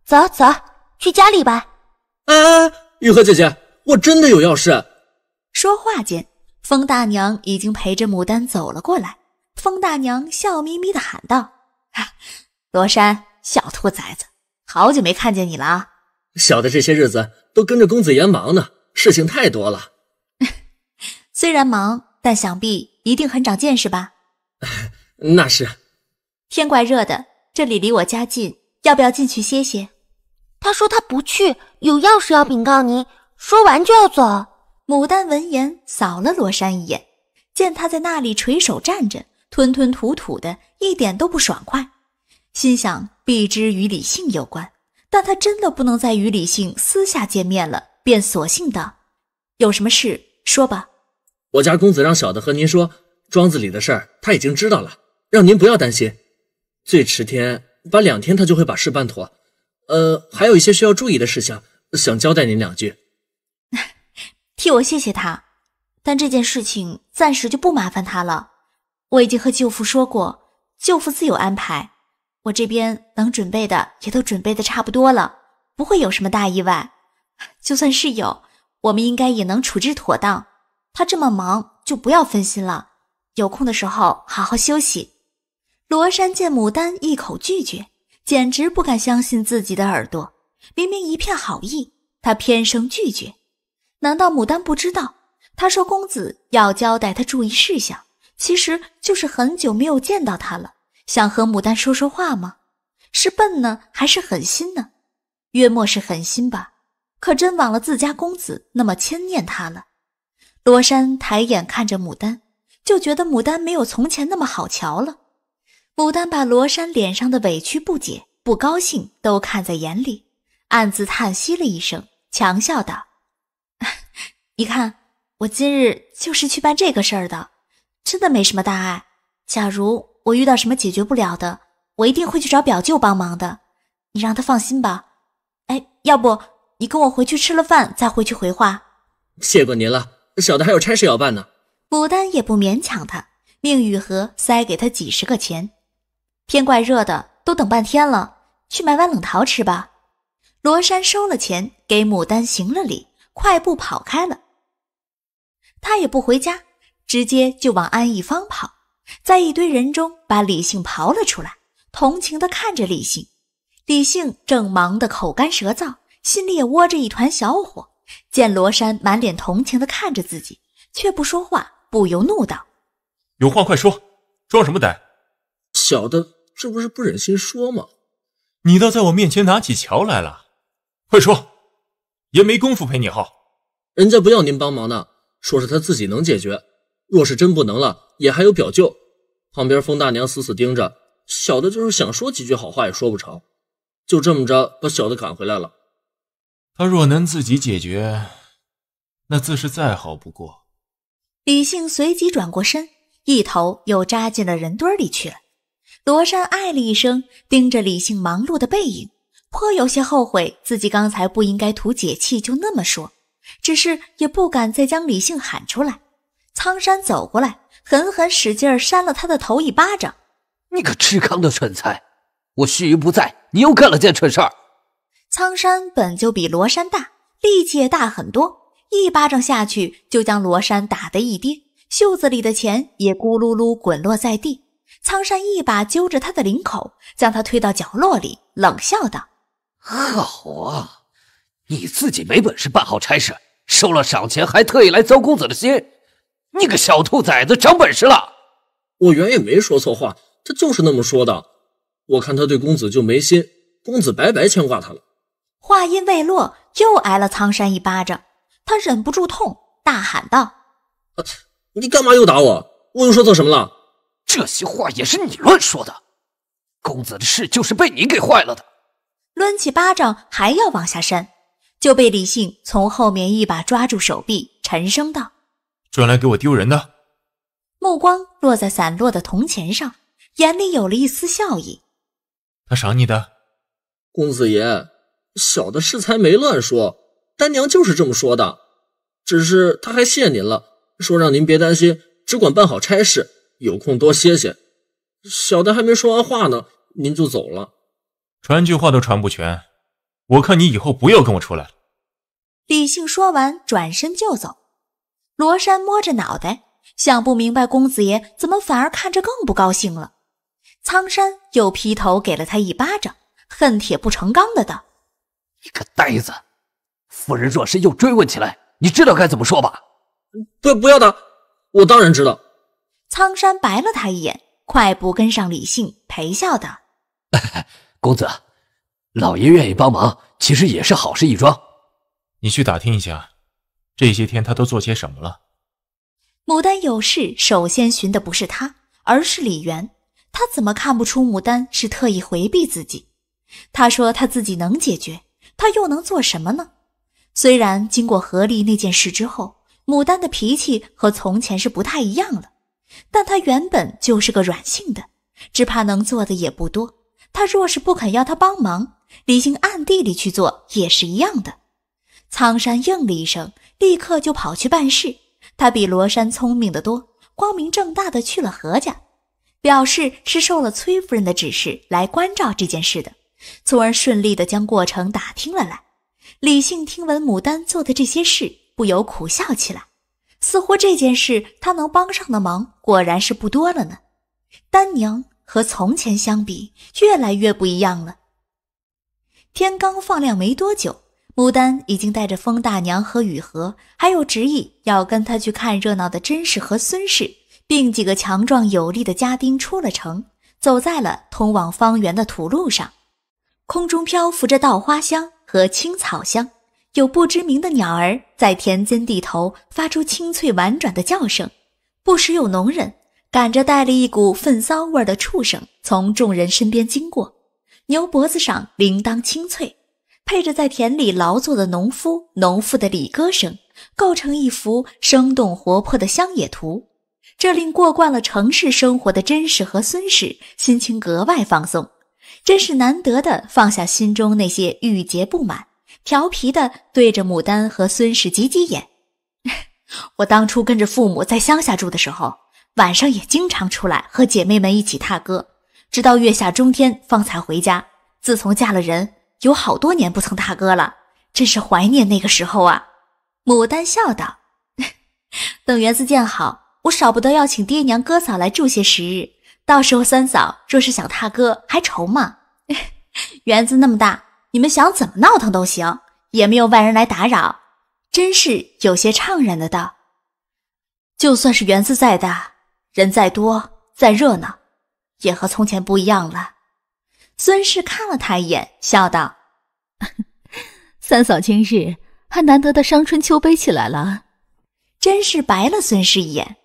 F: 走走。”去家里吧！
B: 哎哎，玉和姐姐，我真的有要事。
F: 说话间，
A: 风大娘已经陪着牡丹走了过来。风大娘笑眯眯的喊道：“罗山，小兔崽子，好久没看见你了啊！
B: 小的这些日子都跟着公子爷忙呢，事情太多了。
A: 虽然忙，但想必一定很长见识吧？
B: 那是。
A: 天怪热的，这里离我家近，要不要进去歇歇？”他说他不去，有要事要禀告您。说完就要走。牡丹闻言扫了罗山一眼，见他在那里垂手站着，吞吞吐吐的，一点都不爽快，心想必之与李信有关，但他真的不能再与李信私下见面了，便索性道：“有什么事说吧。”
B: 我家公子让小的和您说庄子里的事，儿他已经知道了，让您不要担心，最迟天把两天他就会把事办妥。呃，还有一些需要注意的事情，想交代您两句。
A: 替我谢谢他，但这件事情暂时就不麻烦他了。我已经和舅父说过，舅父自有安排。我这边能准备的也都准备的差不多了，不会有什么大意外。就算是有，我们应该也能处置妥当。他这么忙，就不要分心了。有空的时候好好休息。罗山见牡丹一口拒绝。简直不敢相信自己的耳朵！明明一片好意，他偏生拒绝。难道牡丹不知道？他说公子要交代他注意事项，其实就是很久没有见到他了，想和牡丹说说话吗？是笨呢，还是狠心呢？约莫是狠心吧。可真枉了自家公子那么牵念他了。罗山抬眼看着牡丹，就觉得牡丹没有从前那么好瞧了。牡丹把罗山脸上的委屈、不解、不高兴都看在眼里，暗自叹息了一声，强笑道：“你看，我今日就是去办这个事儿的，真的没什么大碍。假如我遇到什么解决不了的，我一定会去找表舅帮忙的。你让他放心吧。哎，要不你跟我回去吃了饭再回去回话。
B: 谢过您了，小的还有差事要办呢。”
A: 牡丹也不勉强他，命雨荷塞给他几十个钱。天怪热的，都等半天了，去买碗冷桃吃吧。罗山收了钱，给牡丹行了礼，快步跑开了。他也不回家，直接就往安逸坊跑，在一堆人中把李姓刨了出来，同情地看着李姓。李姓正忙得口干舌燥，心里也窝着一团小火，见罗山满脸同情地看着自己，却不说话，不由怒道：“
G: 有话快说，装什么呆？小的。”这不是不忍心说吗？你倒在我面前拿起桥来了，快说！
B: 爷没工夫陪你耗。人家不要您帮忙呢，说是他自己能解决。若是真不能了，也还有表舅。旁边风大娘死死盯着，小的就是想说几句好话也说不成。就这么着，把小的赶回来了。
G: 他若能自己解决，那自是再好不过。
A: 李信随即转过身，一头又扎进了人堆里去了。罗山唉了一声，盯着李姓忙碌的背影，颇有些后悔自己刚才不应该图解气就那么说，只是也不敢再将李姓喊出来。苍山走过来，狠狠使劲扇了他的头一巴掌：“你个吃糠的
C: 蠢材！我须臾不在，你又干了件蠢事儿！”
A: 苍山本就比罗山大，力气也大很多，一巴掌下去就将罗山打得一跌，袖子里的钱也咕噜噜滚落在地。苍山一把揪着他的领口，将他推到角落里，冷笑道：“好
C: 啊，你自己没本事办好差事，收了赏钱还特意来糟公子的心，你个小兔崽子，长本事了！我原也没说错话，他就是那么说的。
B: 我看他对公子就没心，公子白白牵挂他了。”
A: 话音未落，又挨了苍山一巴掌，他忍不住痛，大喊道：“
B: 你干嘛又打我？我又说错什么了？”这些话也是你乱说的，公子
C: 的事就是被你给坏了的。
A: 抡起巴掌还要往下扇，就被李信从后面一把抓住手臂，沉声道：“
G: 专来给我丢人
B: 的。”
A: 目光落在散落的铜钱上，眼里有了一丝笑意。
B: 他赏你的，公子爷，小的事才没乱说，丹娘就是这么说的。只是他还谢您了，说让您别担心，只管办好差事。有空多歇歇，小的还没说完话呢，您就走了，
G: 传句话都传不全，我看你以后不要跟我出来了。
A: 李信说完，转身就走。罗山摸着脑袋，想不明白公子爷怎么反而看着更不高兴了。苍山又劈头给了他一巴掌，恨铁不成钢的道：“
C: 你个呆子，夫人若是又追问起来，你知道该怎么说吧？”“
A: 不不要打，
C: 我当然知道。”
A: 苍山白了他一眼，快步跟上李信，陪笑道：“
C: 公子，老爷愿意帮忙，其实也是好事一桩。
G: 你去打听一下，这些天他都做些什么了。”
A: 牡丹有事，首先寻的不是他，而是李元。他怎么看不出牡丹是特意回避自己？他说他自己能解决，他又能做什么呢？虽然经过何力那件事之后，牡丹的脾气和从前是不太一样了。但他原本就是个软性的，只怕能做的也不多。他若是不肯要他帮忙，李信暗地里去做也是一样的。苍山应了一声，立刻就跑去办事。他比罗山聪明得多，光明正大的去了何家，表示是受了崔夫人的指示来关照这件事的，从而顺利的将过程打听了来。李信听闻牡丹做的这些事，不由苦笑起来，似乎这件事他能帮上的忙。果然是不多了呢。丹娘和从前相比，越来越不一样了。天刚放亮没多久，牡丹已经带着风大娘和雨荷，还有执意要跟他去看热闹的甄氏和孙氏，并几个强壮有力的家丁出了城，走在了通往方圆的土路上。空中漂浮着稻花香和青草香，有不知名的鸟儿在田间地头发出清脆婉转的叫声。不时有农人赶着带了一股粪骚味儿的畜生从众人身边经过，牛脖子上铃铛清脆，配着在田里劳作的农夫农妇的李歌声，构成一幅生动活泼的乡野图。这令过惯了城市生活的真实和孙氏心情格外放松，真是难得的放下心中那些郁结不满，调皮的对着牡丹和孙氏挤挤眼。我当初跟着父母在乡下住的时候，晚上也经常出来和姐妹们一起踏歌，直到月下中天方才回家。自从嫁了人，有好多年不曾踏歌了，真是怀念那个时候啊。牡丹笑道：“ 等园子建好，我少不得要请爹娘、哥嫂来住些时日。到时候三嫂若是想踏歌，还愁吗？园 子那么大，你们想怎么闹腾都行，也没有外人来打扰。”真是有些怅然的道：“就算是园子再大，人再多，再热闹，也和从前不一样了。”孙氏看了他一眼，笑道：“ 三嫂今日还难得的伤春秋悲起来了。”真是白了孙氏一眼，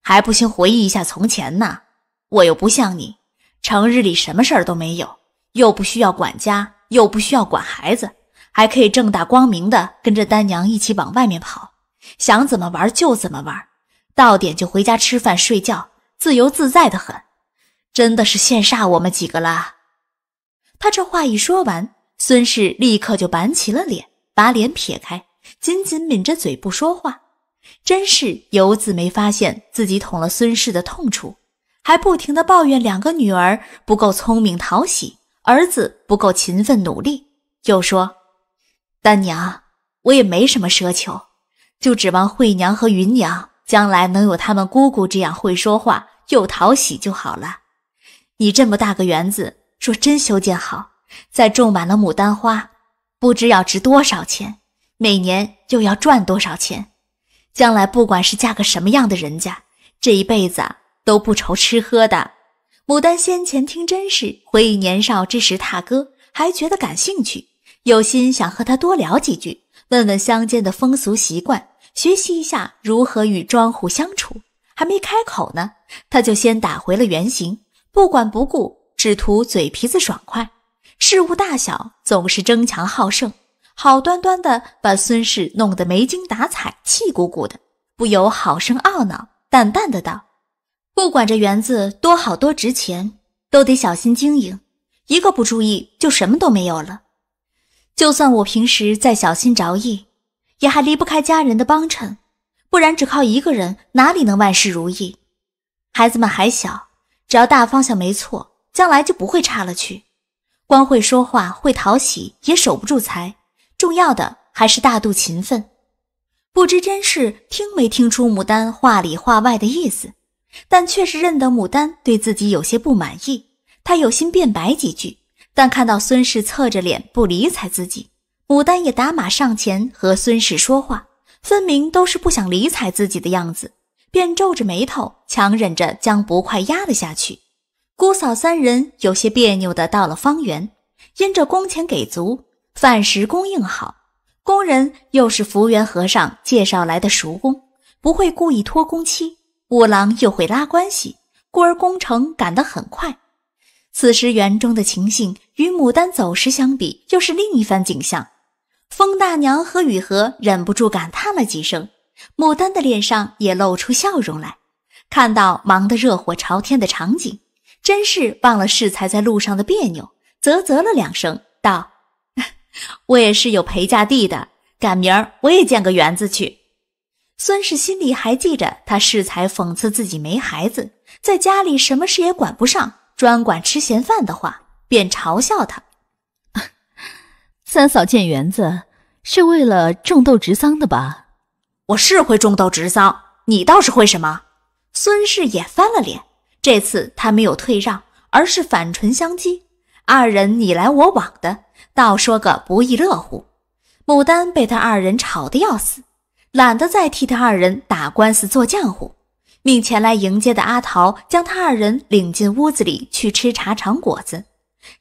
A: 还不兴回忆一下从前呢？我又不像你，成日里什么事儿都没有，又不需要管家，又不需要管孩子。还可以正大光明的跟着丹娘一起往外面跑，想怎么玩就怎么玩，到点就回家吃饭睡觉，自由自在的很，真的是羡煞我们几个啦！他这话一说完，孙氏立刻就板起了脸，把脸撇开，紧紧抿着嘴不说话，真是游自没发现自己捅了孙氏的痛处，还不停地抱怨两个女儿不够聪明讨喜，儿子不够勤奋努力，又说。丹娘，我也没什么奢求，就指望惠娘和云娘将来能有他们姑姑这样会说话又讨喜就好了。你这么大个园子，若真修建好，再种满了牡丹花，不知要值多少钱，每年又要赚多少钱。将来不管是嫁个什么样的人家，这一辈子都不愁吃喝的。牡丹先前听甄事，回忆年少之时踏歌，还觉得感兴趣。有心想和他多聊几句，问问乡间的风俗习惯，学习一下如何与庄户相处。还没开口呢，他就先打回了原形，不管不顾，只图嘴皮子爽快。事物大小总是争强好胜，好端端的把孙氏弄得没精打采，气鼓鼓的，不由好生懊恼。淡淡的道：“不管这园子多好，多值钱，都得小心经营。一个不注意，就什么都没有了。”就算我平时再小心着意，也还离不开家人的帮衬，不然只靠一个人哪里能万事如意？孩子们还小，只要大方向没错，将来就不会差了去。光会说话会讨喜也守不住财，重要的还是大度勤奋。不知甄氏听没听出牡丹话里话外的意思，但却是认得牡丹对自己有些不满意，她有心辩白几句。但看到孙氏侧着脸不理睬自己，牡丹也打马上前和孙氏说话，分明都是不想理睬自己的样子，便皱着眉头，强忍着将不快压了下去。姑嫂三人有些别扭的到了方圆，因着工钱给足，饭食供应好，工人又是福源和尚介绍来的熟工，不会故意拖工期，五郎又会拉关系，故而工程赶得很快。此时园中的情形与牡丹走时相比，又是另一番景象。风大娘和雨禾忍不住感叹了几声，牡丹的脸上也露出笑容来。看到忙得热火朝天的场景，真是忘了适才在路上的别扭，啧啧了两声，道：“ 我也是有陪嫁地的，赶明儿我也建个园子去。”孙氏心里还记着他适才讽刺自己没孩子，在家里什么事也管不上。专管吃闲饭的话，便嘲笑他。三嫂建园子是为了种豆植桑的吧？我是会种豆植桑，你倒是会什么？孙氏也翻了脸，这次他没有退让，而是反唇相讥。二人你来我往的，倒说个不亦乐乎。牡丹被他二人吵得要死，懒得再替他二人打官司做浆糊。命前来迎接的阿桃将他二人领进屋子里去吃茶尝果子，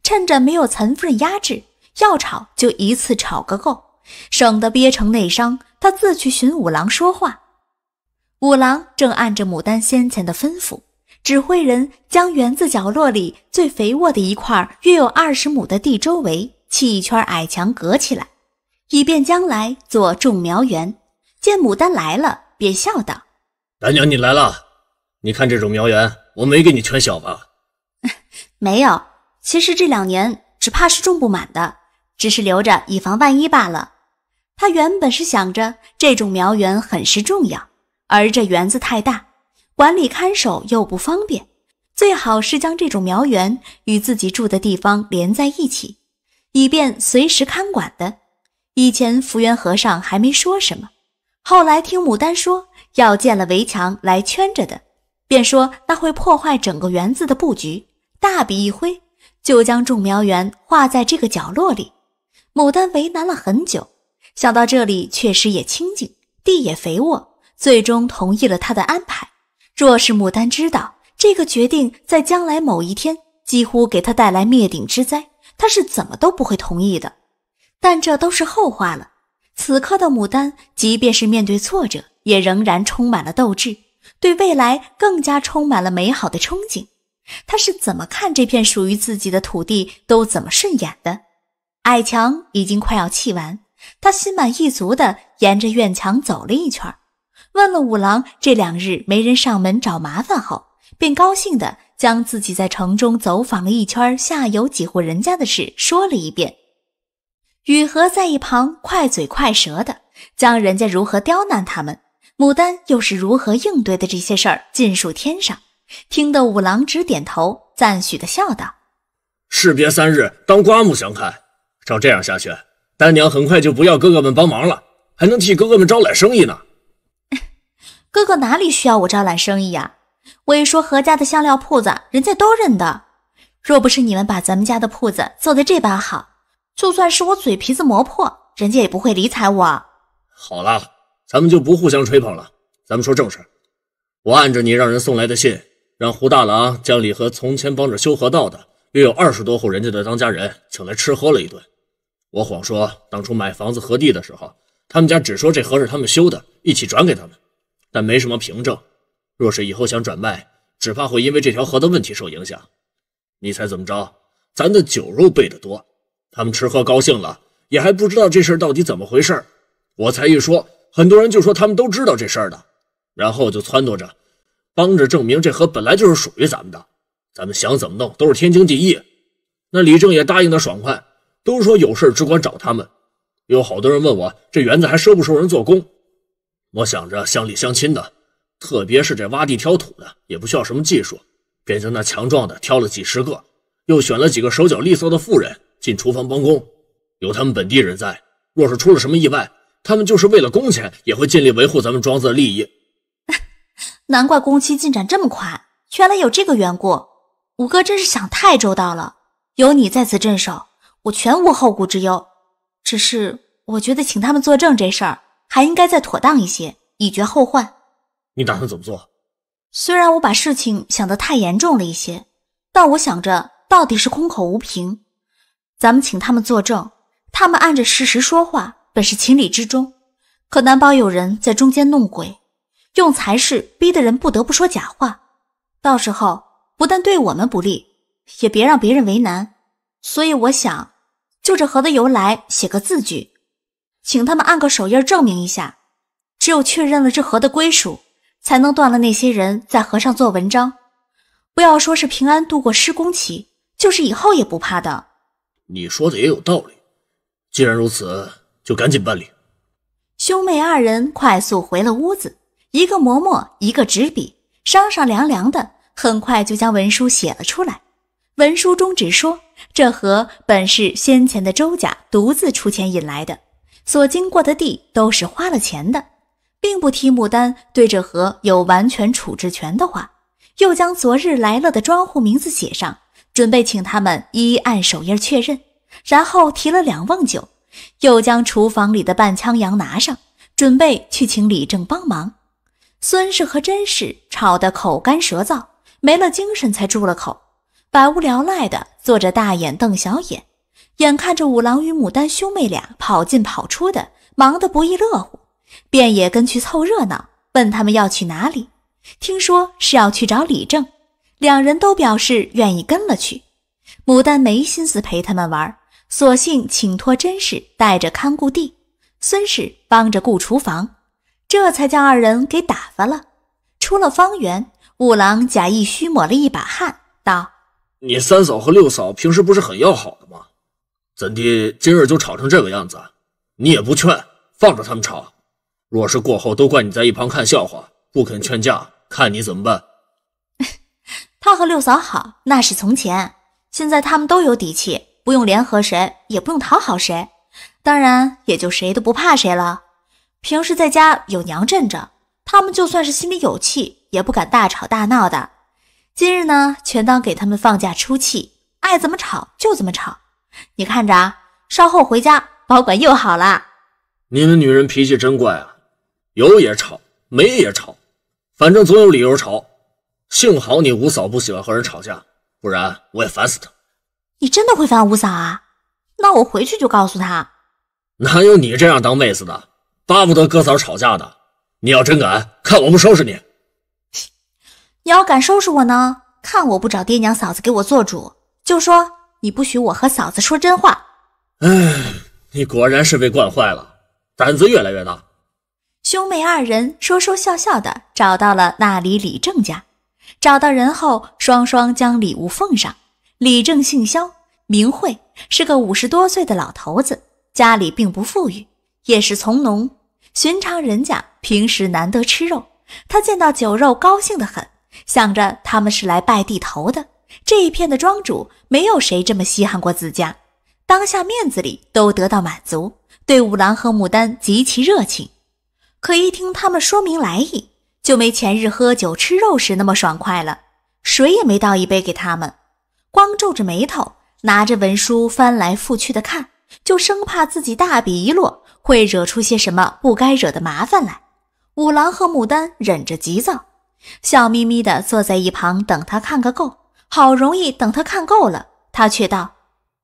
A: 趁着没有岑夫人压制，要吵就一次吵个够，省得憋成内伤。他自去寻五郎说话。五郎正按着牡丹先前的吩咐，指挥人将园子角落里最肥沃的一块约有二十亩的地周围砌一圈矮墙隔起来，以便将来做种苗园。见牡丹来了，便笑道。
B: 丹娘，你来了。你看这种苗园，我没给你圈小吧？
A: 没有。其实这两年只怕是种不满的，只是留着以防万一罢了。他原本是想着，这种苗园很是重要，而这园子太大，管理看守又不方便，最好是将这种苗园与自己住的地方连在一起，以便随时看管的。以前福缘和尚还没说什么，后来听牡丹说。要建了围墙来圈着的，便说那会破坏整个园子的布局。大笔一挥，就将种苗园画在这个角落里。牡丹为难了很久，想到这里确实也清静，地也肥沃，最终同意了他的安排。若是牡丹知道这个决定在将来某一天几乎给他带来灭顶之灾，他是怎么都不会同意的。但这都是后话了。此刻的牡丹，即便是面对挫折。也仍然充满了斗志，对未来更加充满了美好的憧憬。他是怎么看这片属于自己的土地，都怎么顺眼的。矮墙已经快要砌完，他心满意足地沿着院墙走了一圈，问了五郎这两日没人上门找麻烦后，便高兴地将自己在城中走访了一圈下游几户人家的事说了一遍。雨禾在一旁快嘴快舌的将人家如何刁难他们。牡丹又是如何应对的？这些事儿尽数添上，听得五郎直点头，赞许的笑道：“
B: 士别三日，当刮目相看。照这样下去，丹娘很快就不要哥哥们帮忙了，还能替哥哥们招揽生意呢。
A: 哥哥哪里需要我招揽生意呀？我一说何家的香料铺子，人家都认得。若不是你们把咱们家的铺子做得这般好，就算是我嘴皮子磨破，人家也不会理睬我。
B: 好了。”咱们就不互相吹捧了，咱们说正事。我按着你让人送来的信，让胡大郎将李和从前帮着修河道的，约有二十多户人家的当家人请来吃喝了一顿。我谎说当初买房子和地的时候，他们家只说这河是他们修的，一起转给他们，但没什么凭证。若是以后想转卖，只怕会因为这条河的问题受影响。你猜怎么着？咱的酒肉备得多，他们吃喝高兴了，也还不知道这事儿到底怎么回事。我才一说。很多人就说他们都知道这事儿的，然后就撺掇着，帮着证明这河本来就是属于咱们的，咱们想怎么弄都是天经地义。那李正也答应的爽快，都说有事只管找他们。有好多人问我这园子还收不收人做工，我想着乡里乡亲的，特别是这挖地挑土的也不需要什么技术，便将那强壮的挑了几十个，又选了几个手脚利索的妇人进厨房帮工。有他们本地人在，若是出了什么意外。他们就是为了工钱，也会尽力维护咱们庄子的利益。
A: 难怪工期进展这么快，原来有这个缘故。五哥真是想太周到了，有你在此镇守，我全无后顾之忧。只是我觉得请他们作证这事儿，还应该再妥当一些，以绝后患。
E: 你打算怎么做？
A: 虽然我把事情想得太严重了一些，但我想着到底是空口无凭，咱们请他们作证，他们按着事实说话。本是情理之中，可难保有人在中间弄鬼，用财势逼得人不得不说假话。到时候不但对我们不利，也别让别人为难。所以我想，就这河的由来写个字据，请他们按个手印证明一下。只有确认了这河的归属，才能断了那些人在河上做文章。不要说是平安度过施工期，就是以后也不怕的。
B: 你说的也有道理。既然如此。就赶紧办理。
A: 兄妹二人快速回了屋子，一个磨墨，一个执笔，商商量量的，很快就将文书写了出来。文书中只说这河本是先前的周家独自出钱引来的，所经过的地都是花了钱的，并不提牡丹对这河有完全处置权的话。又将昨日来了的庄户名字写上，准备请他们一一按手印确认，然后提了两瓮酒。又将厨房里的半枪羊拿上，准备去请李正帮忙。孙氏和甄氏吵得口干舌燥，没了精神，才住了口。百无聊赖的坐着，大眼瞪小眼，眼看着五郎与牡丹兄妹俩跑进跑出的，忙得不亦乐乎，便也跟去凑热闹，问他们要去哪里。听说是要去找李正，两人都表示愿意跟了去。牡丹没心思陪他们玩。索性请托甄氏带着看顾地，孙氏帮着顾厨房，这才将二人给打发了。出了方圆，五郎假意虚抹了一把汗，道：“
B: 你三嫂和六嫂平时不是很要好的吗？怎地今日就吵成这个样子？你也不劝，放着他们吵。若是过后都怪你在一旁看笑话，不肯劝架，看你怎么办？”
A: 他和六嫂好，那是从前，现在他们都有底气。不用联合谁，也不用讨好谁，当然也就谁都不怕谁了。平时在家有娘镇着，他们就算是心里有气也不敢大吵大闹的。今日呢，权当给他们放假出气，爱怎么吵就怎么吵。你看着啊，稍后回家保管又好了。
C: 你
B: 们女人脾气真怪啊，有也吵，没也吵，反正总有理由吵。幸好你五嫂不喜欢和人吵架，不然我也烦死她。
A: 你真的会翻五嫂啊？那我回去就告诉他。
B: 哪有你这样当妹子的，巴不得哥嫂吵架的？你要真敢，看我不收拾你！
A: 你要敢收拾我呢，看我不找爹娘嫂子给我做主。就说你不许我和嫂子说真话。
B: 哎，你果然是被惯坏了，胆子越来越大。
A: 兄妹二人说说笑笑的找到了那里李正家，找到人后，双双将礼物奉上。李正姓肖，名慧，是个五十多岁的老头子。家里并不富裕，也是从农。寻常人家平时难得吃肉，他见到酒肉高兴得很，想着他们是来拜地头的。这一片的庄主没有谁这么稀罕过自家，当下面子里都得到满足，对五郎和牡丹极其热情。可一听他们说明来意，就没前日喝酒吃肉时那么爽快了，水也没倒一杯给他们。光皱着眉头，拿着文书翻来覆去的看，就生怕自己大笔一落，会惹出些什么不该惹的麻烦来。五郎和牡丹忍着急躁，笑眯眯的坐在一旁等他看个够。好容易等他看够了，他却道：“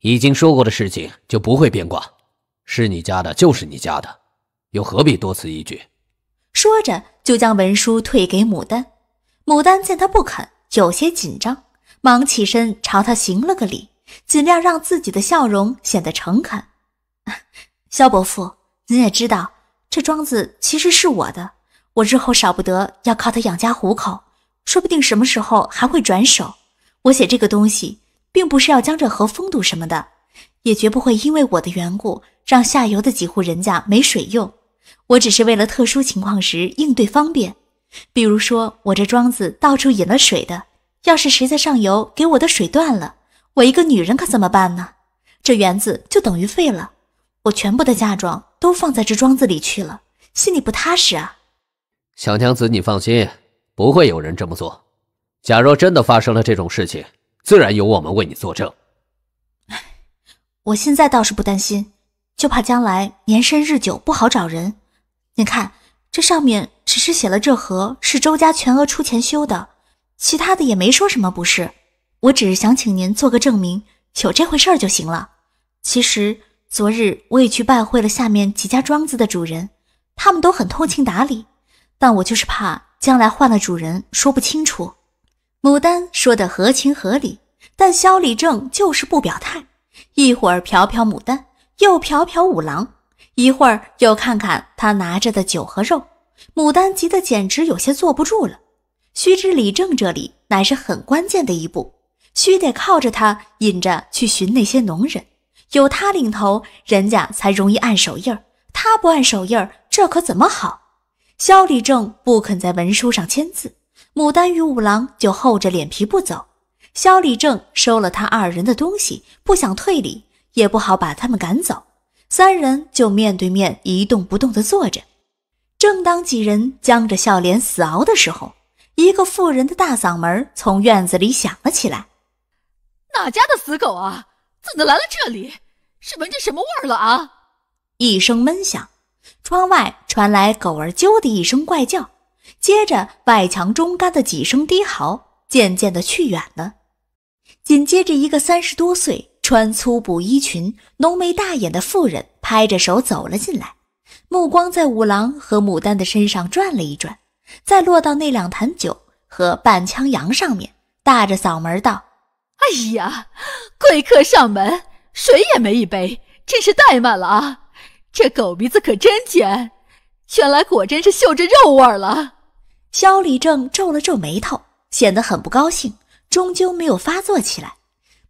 C: 已经说过的事情就不会变卦，是你家的就是你家的，又何必多此一举？”
A: 说着就将文书退给牡丹。牡丹见他不肯，有些紧张。忙起身朝他行了个礼，尽量让自己的笑容显得诚恳。萧伯父，您也知道，这庄子其实是我的，我日后少不得要靠它养家糊口，说不定什么时候还会转手。我写这个东西，并不是要江浙河封堵什么的，也绝不会因为我的缘故让下游的几户人家没水用。我只是为了特殊情况时应对方便，比如说我这庄子到处引了水的。要是谁在上游给我的水断了，我一个女人可怎么办呢？这园子就等于废了。我全部的嫁妆都放在这庄子里去了，心里不踏实啊。
C: 小娘子，你放心，不会有人这么做。假若真的发生了这种事情，自然有我们为你作证。
A: 哎，我现在倒是不担心，就怕将来年深日久不好找人。你看，这上面只是写了这河是周家全额出钱修的。其他的也没说什么，不是，我只是想请您做个证明，有这回事就行了。其实昨日我也去拜会了下面几家庄子的主人，他们都很通情达理，但我就是怕将来换了主人说不清楚。牡丹说的合情合理，但萧礼正就是不表态。一会儿瞟瞟牡丹，又瞟瞟五郎，一会儿又看看他拿着的酒和肉，牡丹急得简直有些坐不住了。须知李正这里乃是很关键的一步，须得靠着他引着去寻那些农人，有他领头，人家才容易按手印儿。他不按手印儿，这可怎么好？肖李正不肯在文书上签字，牡丹与五郎就厚着脸皮不走。肖李正收了他二人的东西，不想退礼，也不好把他们赶走，三人就面对面一动不动地坐着。正当几人僵着笑脸死熬的时候，一个妇人的大嗓门从院子里响了起来：“哪家的死狗啊？怎么来了这里？是闻着什么味儿了啊？”一声闷响，窗外传来狗儿“啾”的一声怪叫，接着外墙中干的几声低嚎，渐渐的去远了。紧接着，一个三十多岁、穿粗布衣裙、浓眉大眼的妇人拍着手走了进来，目光在五郎和牡丹的身上转了一转。再落到那两坛酒和半枪羊上面，大着嗓门道：“哎呀，贵客上门，水也没一杯，真是怠慢了啊！这狗鼻子可真尖，原来果真是嗅着肉味了。”肖礼正皱了皱眉头，显得很不高兴，终究没有发作起来。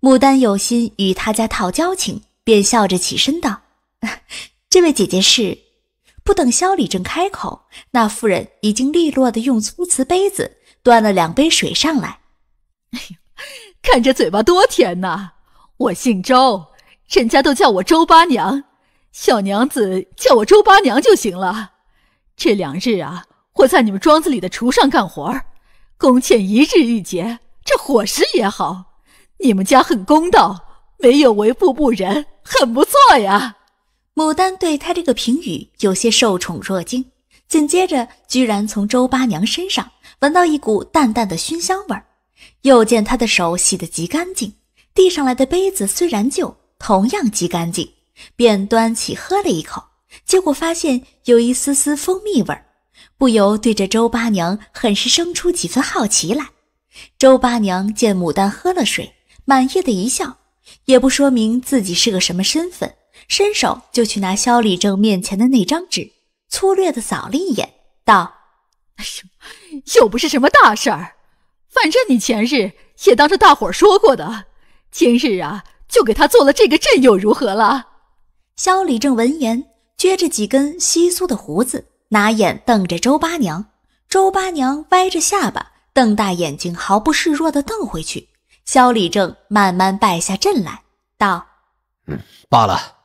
A: 牡丹有心与他家套交情，便笑着起身道：“ 这位姐姐是……”不等肖礼正开口，那妇人已经利落地用粗瓷杯子端了两杯水上来。哎呀，看这嘴巴多甜呐！我姓周，人家都叫我周八娘，小娘子叫我周八娘就行了。这两日啊，我在你们庄子里的厨上干活工钱一日一结，这伙食也好，你们家很公道，没有为富不仁，很不错呀。牡丹对他这个评语有些受宠若惊，紧接着居然从周八娘身上闻到一股淡淡的熏香味儿，又见她的手洗得极干净，递上来的杯子虽然旧，同样极干净，便端起喝了一口，结果发现有一丝丝蜂蜜味儿，不由对着周八娘很是生出几分好奇来。周八娘见牡丹喝了水，满意的一笑，也不说明自己是个什么身份。伸手就去拿肖礼正面前的那张纸，粗略的扫了一眼，道：“哎呦，又不是什么大事儿，反正你前日也当着大伙儿说过的，今日啊就给他做了这个阵，又如何了？”肖礼正闻言，撅着几根稀疏的胡子，拿眼瞪着周八娘。周八娘歪着下巴，瞪大眼睛，毫不示弱的瞪回去。肖礼正慢慢败下阵来，
F: 道：“
C: 罢了。”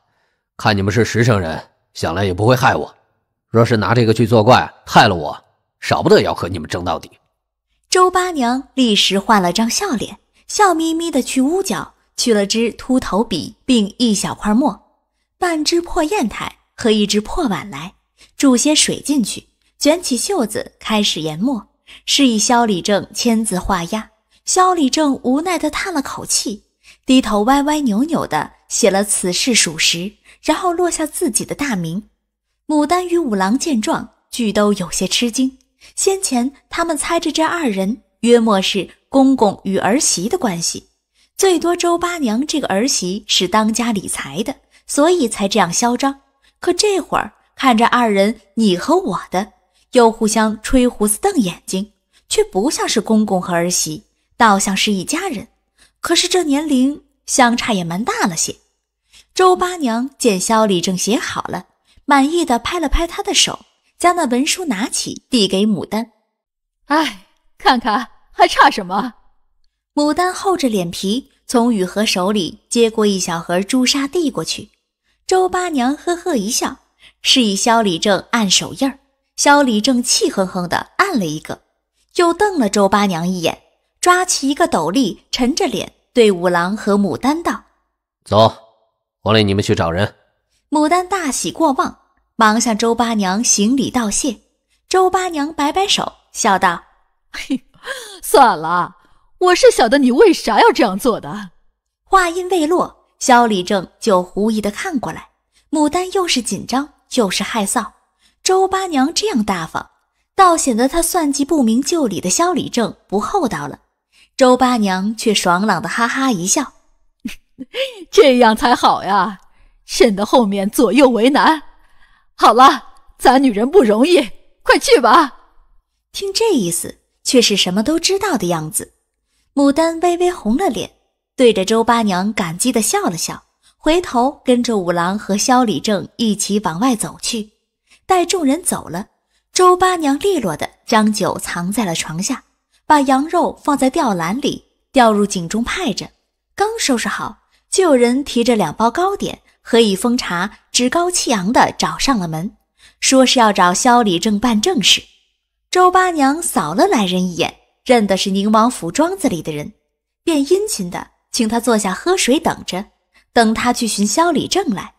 C: 看你们是实诚人，想来也不会害我。若是拿这个去作怪，害了我，少不得要和你们争到底。
A: 周八娘立时换了张笑脸，笑眯眯的去屋角取了支秃头笔，并一小块墨、半只破砚台和一只破碗来，注些水进去，卷起袖子开始研墨，示意萧礼正签字画押。萧礼正无奈地叹了口气，低头歪歪扭扭地写了“此事属实”。然后落下自己的大名。牡丹与五郎见状，俱都有些吃惊。先前他们猜着这二人约莫是公公与儿媳的关系，最多周八娘这个儿媳是当家理财的，所以才这样嚣张。可这会儿看着二人你和我的，又互相吹胡子瞪眼睛，却不像是公公和儿媳，倒像是一家人。可是这年龄相差也蛮大了些。周八娘见肖礼正写好了，满意的拍了拍他的手，将那文书拿起递给牡丹。哎，看看还差什么？牡丹厚着脸皮从雨禾手里接过一小盒朱砂，递过去。周八娘呵呵一笑，示意肖礼正按手印儿。肖礼正气哼哼的按了一个，又瞪了周八娘一眼，抓起一个斗笠，沉着脸对五郎和牡丹道：“
C: 走。”王磊，你们去找人。
A: 牡丹大喜过望，忙向周八娘行礼道谢。周八娘摆摆手，笑道：“ 算了，我是晓得你为啥要这样做的。”话音未落，肖礼正就狐疑的看过来。牡丹又是紧张又是害臊。周八娘这样大方，倒显得他算计不明就里的肖礼正不厚道了。周八娘却爽朗的哈哈一笑。这样才好呀，省得后面左右为难。好了，咱女人不容易，快去吧。听这意思，却是什么都知道的样子。牡丹微微红了脸，对着周八娘感激的笑了笑，回头跟着五郎和肖礼正一起往外走去。待众人走了，周八娘利落的将酒藏在了床下，把羊肉放在吊篮里，吊入井中派着。刚收拾好。就有人提着两包糕点，和一封茶，趾高气扬地找上了门，说是要找萧礼正办正事。周八娘扫了来人一眼，认得是宁王府庄子里的人，便殷勤地请他坐下喝水，等着，等他去寻萧礼正来。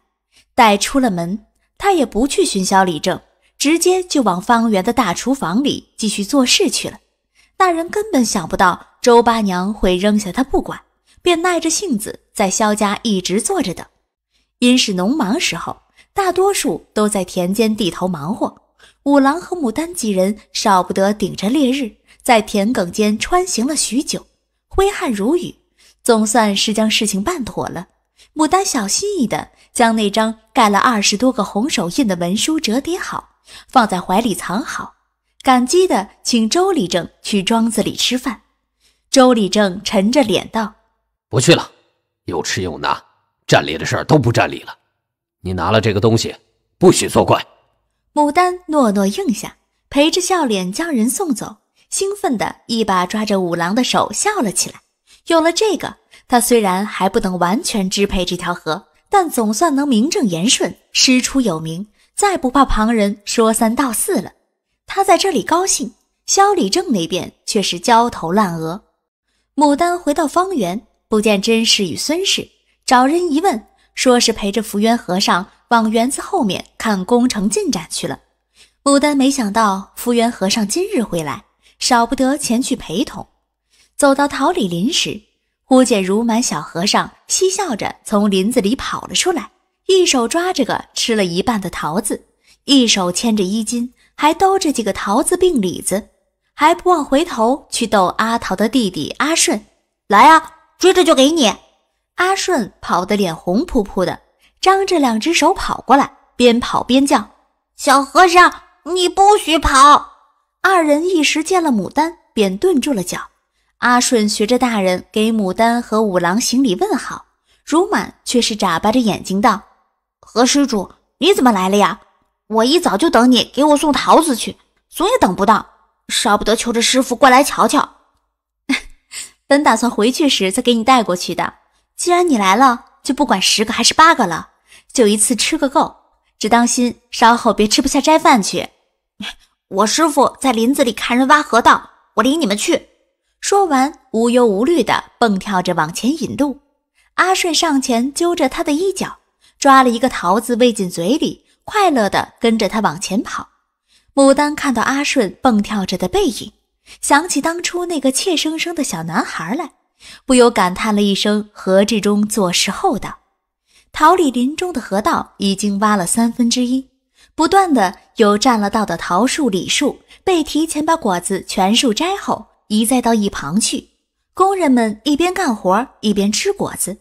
A: 待出了门，他也不去寻萧礼正，直接就往方圆的大厨房里继续做事去了。那人根本想不到周八娘会扔下他不管。便耐着性子在萧家一直坐着等，因是农忙时候，大多数都在田间地头忙活。五郎和牡丹几人少不得顶着烈日在田埂间穿行了许久，挥汗如雨，总算是将事情办妥了。牡丹小心翼翼地将那张盖了二十多个红手印的文书折叠好，放在怀里藏好，感激地请周礼正去庄子里吃饭。周礼正沉着脸道。
C: 不去了，有吃有拿，占理的事都不占理了。你拿了这个东西，不许作怪。
A: 牡丹诺诺应下，陪着笑脸将人送走，兴奋地一把抓着五郎的手笑了起来。有了这个，他虽然还不能完全支配这条河，但总算能名正言顺，师出有名，再不怕旁人说三道四了。他在这里高兴，肖李正那边却是焦头烂额。牡丹回到方圆。不见甄氏与孙氏，找人一问，说是陪着福源和尚往园子后面看工程进展去了。牡丹没想到福源和尚今日回来，少不得前去陪同。走到桃李林时，忽见如满小和尚嬉笑着从林子里跑了出来，一手抓着个吃了一半的桃子，一手牵着衣襟，还兜着几个桃子并李子，还不忘回头去逗阿桃的弟弟阿顺：“来啊！”追着就给你，阿顺跑得脸红扑扑的，张着两只手跑过来，边跑边叫：“小和尚，你不许跑！”二人一时见了牡丹，便顿住了脚。阿顺学着大人给牡丹和五郎行礼问好，如满却是眨巴着眼睛道：“何施主，你怎么来了呀？我一早就等你给我送桃子去，总也等不到，少不得求着师傅过来瞧瞧。”本打算回去时再给你带过去的，既然你来了，就不管十个还是八个了，就一次吃个够，只当心稍后别吃不下斋饭去。我师傅在林子里看人挖河道，我领你们去。说完，无忧无虑地蹦跳着往前引路。阿顺上前揪着他的衣角，抓了一个桃子喂进嘴里，快乐地跟着他往前跑。牡丹看到阿顺蹦跳着的背影。想起当初那个怯生生的小男孩来，不由感叹了一声：“何志忠做事厚道。”桃李林中的河道已经挖了三分之一，不断的有占了道的桃树、李树被提前把果子全数摘后移栽到一旁去。工人们一边干活一边吃果子，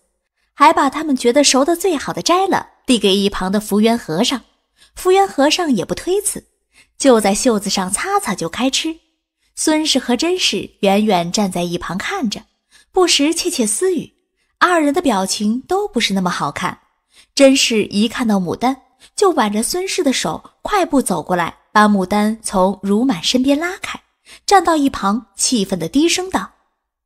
A: 还把他们觉得熟的最好的摘了递给一旁的福源和尚。福源和尚也不推辞，就在袖子上擦擦就开吃。孙氏和甄氏远远站在一旁看着，不时窃窃私语。二人的表情都不是那么好看。甄氏一看到牡丹，就挽着孙氏的手快步走过来，把牡丹从如满身边拉开，站到一旁，气愤的低声道：“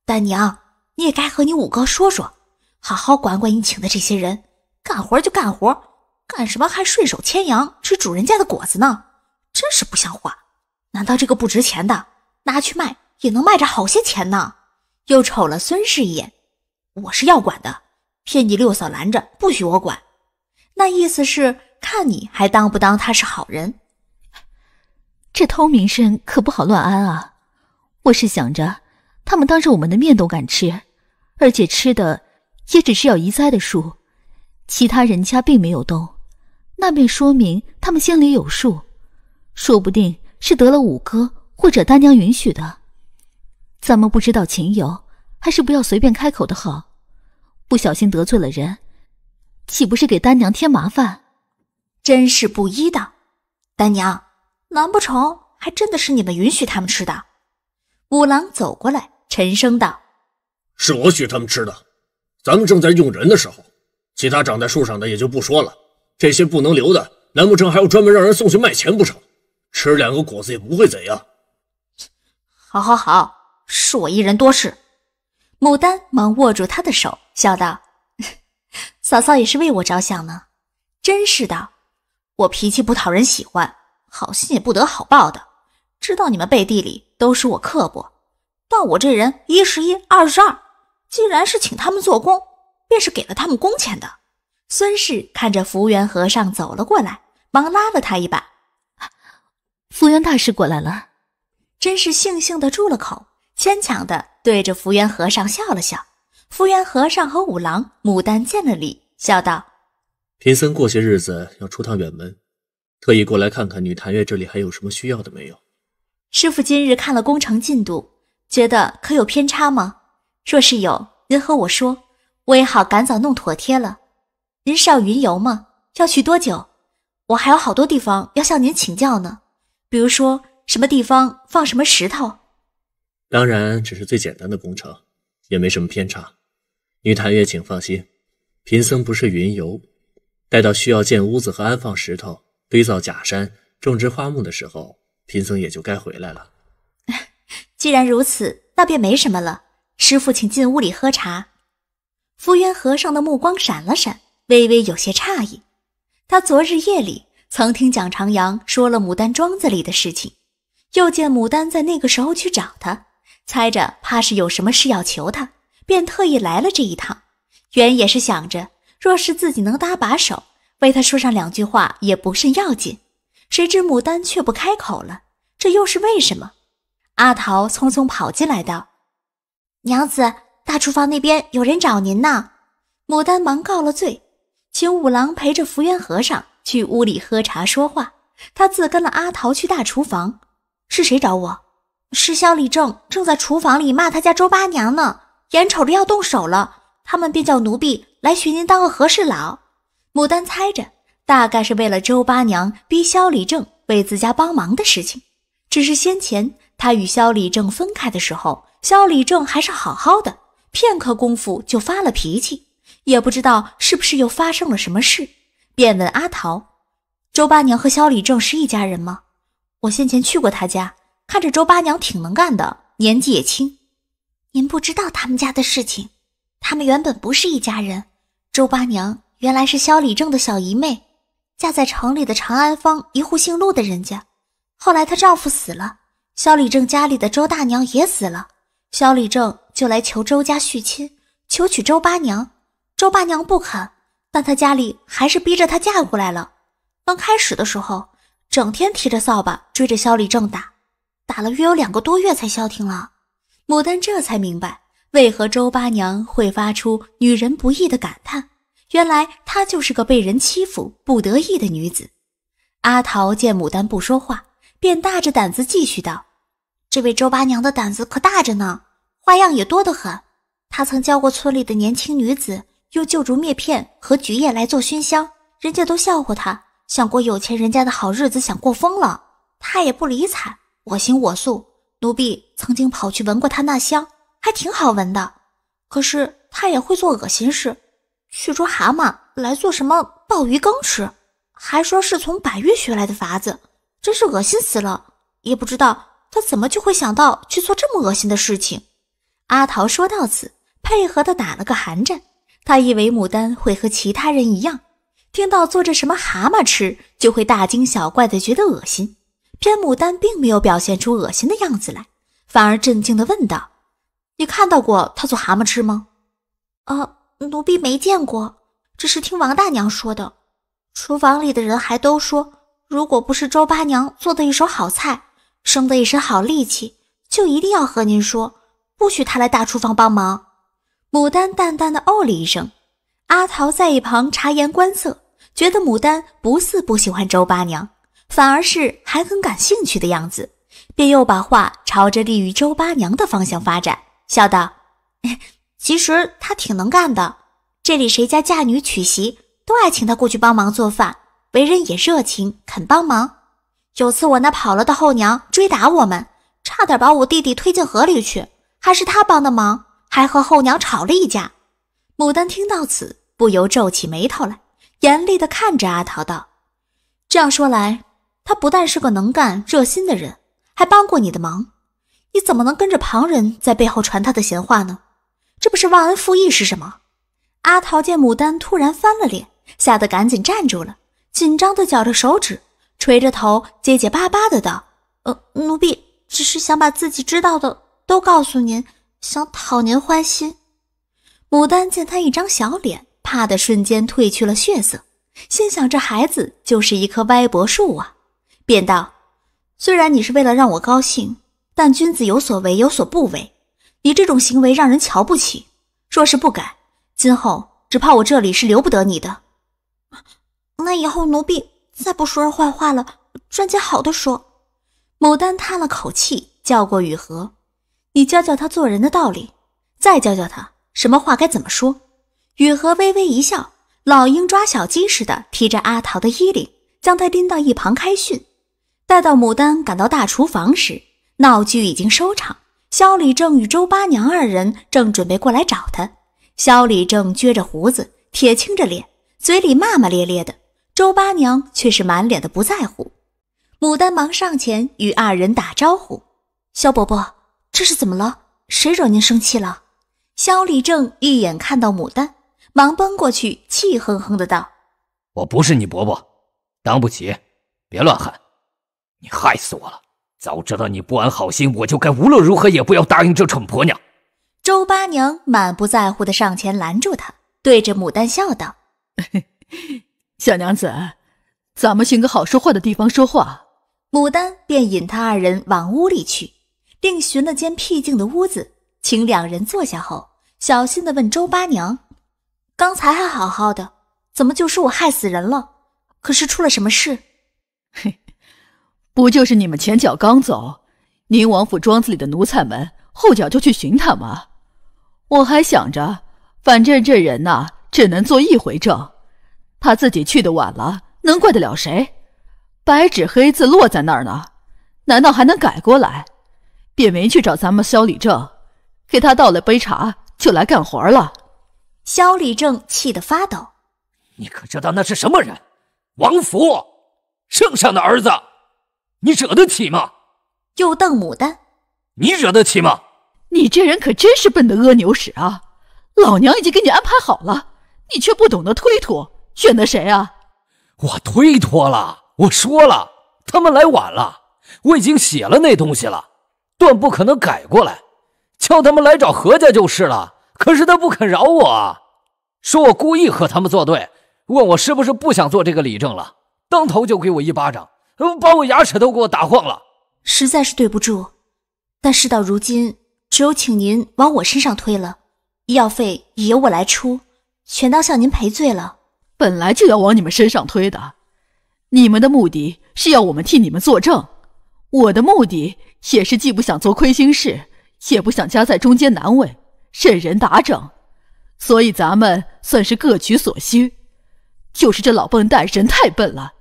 A: 丹娘，你也该和你五哥说说，好好管管你请的这些人。干活就干活，干什么还顺手牵羊吃主人家的果子呢？真是不像话！难道这个不值钱的？”拿去卖也能卖着好些钱呢。又瞅了孙氏一眼，我是要管的，偏你六嫂拦着，不许我管。那意思是看你还当不当他是好人。这偷名声可不好乱安啊。我是想着，他们当着我们的面都敢吃，而且吃的也只是要移栽的树，其他人家并没有动，那便说明他们心里有数，说不定是得了五哥。或者丹娘允许的，咱们不知道情由，还是不要随便开口的好。不小心得罪了人，岂不是给丹娘添麻烦？真是不依的，丹娘，难不成还真的是你们允许他们吃的？五郎走过来，沉声道：“
B: 是我许他们吃的。咱们正在用人的时候，其他长在树上的也就不说了。这些不能留的，难不成还要专门让人送去卖钱不成？吃两个果子也不会怎样。”
F: 好好好，是
A: 我一人多事。牡丹忙握住他的手，笑道：“ 嫂嫂也是为我着想呢，真是的，我脾气不讨人喜欢，好心也不得好报的。知道你们背地里都说我刻薄，但我这人一是一二，是二。既然是请他们做工，便是给了他们工钱的。”孙氏看着福原和尚走了过来，忙拉了他一把：“
F: 福原大师过来了。”真是
A: 悻悻地住了口，牵强地对着福原和尚笑了笑。福原和尚和五郎、牡丹见了礼，笑道：“
B: 贫僧过些日子要出趟远门，特意过来看看女檀月这里还有什么需要的没有。
A: 师傅今日看了工程进度，觉得可有偏差吗？若是有，您和我说，我也好赶早弄妥帖了。您是要云游吗？要去多久？我还有好多地方要向您请教呢，比如说。”什么地方放什么石头？
B: 当然，只是最简单的工程，也没什么偏差。女檀月，请放心，贫僧不是云游。待到需要建屋子和安放石头、堆造假山、种植花木的时候，贫僧也就该回来了。
A: 既然如此，那便没什么了。师傅，请进屋里喝茶。浮云和尚的目光闪了闪，微微有些诧异。他昨日夜里曾听蒋长阳说了牡丹庄子里的事情。又见牡丹在那个时候去找他，猜着怕是有什么事要求他，便特意来了这一趟。原也是想着，若是自己能搭把手，为他说上两句话，也不甚要紧。谁知牡丹却不开口了，这又是为什么？阿桃匆匆跑进来道：“娘子，大厨房那边有人找您呢。”牡丹忙告了罪，请五郎陪着福源和尚去屋里喝茶说话，他自跟了阿桃去大厨房。是谁找我？是肖礼正正在厨房里骂他家周八娘呢，眼瞅着要动手了，他们便叫奴婢来寻您当个和事佬。牡丹猜着，大概是为了周八娘逼肖礼正为自家帮忙的事情。只是先前他与肖礼正分开的时候，肖礼正还是好好的，片刻功夫就发了脾气，也不知道是不是又发生了什么事，便问阿桃：“周八娘和肖礼正是一家人吗？”我先前去过他家，看着周八娘挺能干的，年纪也轻。您不知道他们家的事情，他们原本不是一家人。周八娘原来是肖礼正的小姨妹，嫁在城里的长安坊一户姓陆的人家。后来她丈夫死了，肖礼正家里的周大娘也死了，肖礼正就来求周家续亲，求娶周八娘。周八娘不肯，但她家里还是逼着她嫁过来了。刚开始的时候。整天提着扫把追着肖立正打，打了约有两个多月才消停了。牡丹这才明白，为何周八娘会发出女人不易的感叹。原来她就是个被人欺负不得意的女子。阿桃见牡丹不说话，便大着胆子继续道：“这位周八娘的胆子可大着呢，花样也多得很。她曾教过村里的年轻女子用旧竹篾片和菊叶来做熏香，人家都笑话她。”想过有钱人家的好日子，想过疯了，他也不理睬，我行我素。奴婢曾经跑去闻过他那香，还挺好闻的。可是他也会做恶心事，去捉蛤蟆来做什么鲍鱼羹吃，还说是从百越学来的法子，真是恶心死了。也不知道他怎么就会想到去做这么恶心的事情。阿桃说到此，配合的打了个寒颤。他以为牡丹会和其他人一样。听到做着什么蛤蟆吃，就会大惊小怪的觉得恶心。偏牡丹并没有表现出恶心的样子来，反而镇静的问道：“你看到过他做蛤蟆吃吗？”“啊，奴婢没见过，只是听王大娘说的。厨房里的人还都说，如果不是周八娘做的一手好菜，生的一身好力气，就一定要和您说，不许他来大厨房帮忙。”牡丹淡淡的哦了一声。阿桃在一旁察言观色，觉得牡丹不似不喜欢周八娘，反而是还很感兴趣的样子，便又把话朝着利于周八娘的方向发展，笑道：“其实她挺能干的，这里谁家嫁女娶媳，都爱请她过去帮忙做饭，为人也热情，肯帮忙。有次我那跑了的后娘追打我们，差点把我弟弟推进河里去，还是她帮的忙，还和后娘吵了一架。”牡丹听到此，不由皱起眉头来，严厉地看着阿桃道：“这样说来，他不但是个能干热心的人，还帮过你的忙，你怎么能跟着旁人在背后传他的闲话呢？这不是忘恩负义是什么？”阿桃见牡丹突然翻了脸，吓得赶紧站住了，紧张地绞着手指，垂着头，结结巴巴地道：“呃，奴婢只是想把自己知道的都告诉您，想讨您欢心。”牡丹见他一张小脸，怕的瞬间褪去了血色，心想：这孩子就是一棵歪脖树啊！便道：“虽然你是为了让我高兴，但君子有所为，有所不为。你这种行为让人瞧不起。若是不改，今后只怕我这里是留不得你的。”那以后奴婢再不说人坏话了，专家好的说。牡丹叹了口气，叫过雨禾：“你教教他做人的道理，再教教他。”什么话该怎么说？雨禾微微一笑，老鹰抓小鸡似的提着阿桃的衣领，将他拎到一旁开训。待到牡丹赶到大厨房时，闹剧已经收场。肖礼正与周八娘二人正准备过来找他。肖礼正撅着胡子，铁青着脸，嘴里骂骂咧咧的。周八娘却是满脸的不在乎。牡丹忙上前与二人打招呼：“肖伯伯，这是怎么了？谁惹您生气了？”肖立正一眼看到牡丹，忙奔过去，气哼哼的道：“
C: 我不是你伯伯，当不起，别乱喊，你害死我了！早知道你不安好心，我就该无论如何也不要答应这蠢婆娘。”
A: 周八娘满不在乎的上前拦住他，对着牡丹笑道：“ 小娘子，咱们寻个好说话的地方说话。”牡丹便引他二人往屋里去，并寻了间僻静的屋子，请两人坐下后。小心地问周八娘：“刚才还好好的，怎么就说我害死人了？可是出了什么事？不就是你们前脚刚走，宁王府庄子里的奴才们后脚就去寻
D: 他吗？我还想着，反正这人呐，只能做一回证，他自己去的晚了，能怪得了谁？白纸黑字落在
A: 那儿呢，难道还能改过来？便没去找咱们肖礼正，给他倒了杯茶。”就来干活了，肖立正气得发抖。
C: 你可知道那是什么人？王福，圣上的儿子，
A: 你惹得起吗？又瞪牡丹。你惹得起吗？你这人可真是笨的阿牛屎啊！老娘已经给你安排好了，你却不懂得推
D: 脱，选的谁啊？
C: 我推脱了，我说了，他们来晚了，我已经写了那东西了，断不可能改过来。让他们来找何家就是了。可是他不肯饶我，说我故意和他们作对，问我是不是不想做这个理政了。当头就给我一巴掌，把我牙齿都给我打晃了。
A: 实在是对不住，但事到如今，只有请您往我身上推了。医药费也由我来出，全当向您赔罪了。本来就要往你们身上推的，你们的目的是要我们替你们作
D: 证，我的目的也是，既不想做亏心事。也不想夹在中间难为，任人打整，所以咱们算是各取所需。
A: 就是这老笨蛋人太笨了，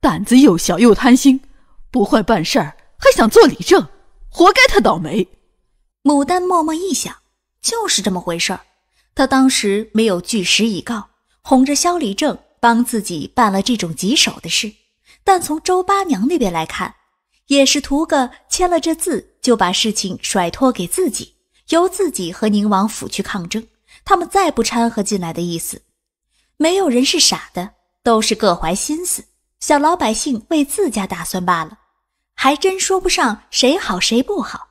A: 胆子又小又贪心，不会办事儿，还想做理政，活该他倒霉。牡丹默默一想，就是这么回事儿。她当时没有据实以告，哄着肖理正帮自己办了这种棘手的事，但从周八娘那边来看。也是图个签了这字，就把事情甩脱给自己，由自己和宁王府去抗争，他们再不掺和进来的意思。没有人是傻的，都是各怀心思，小老百姓为自家打算罢了，还真说不上谁好谁不好。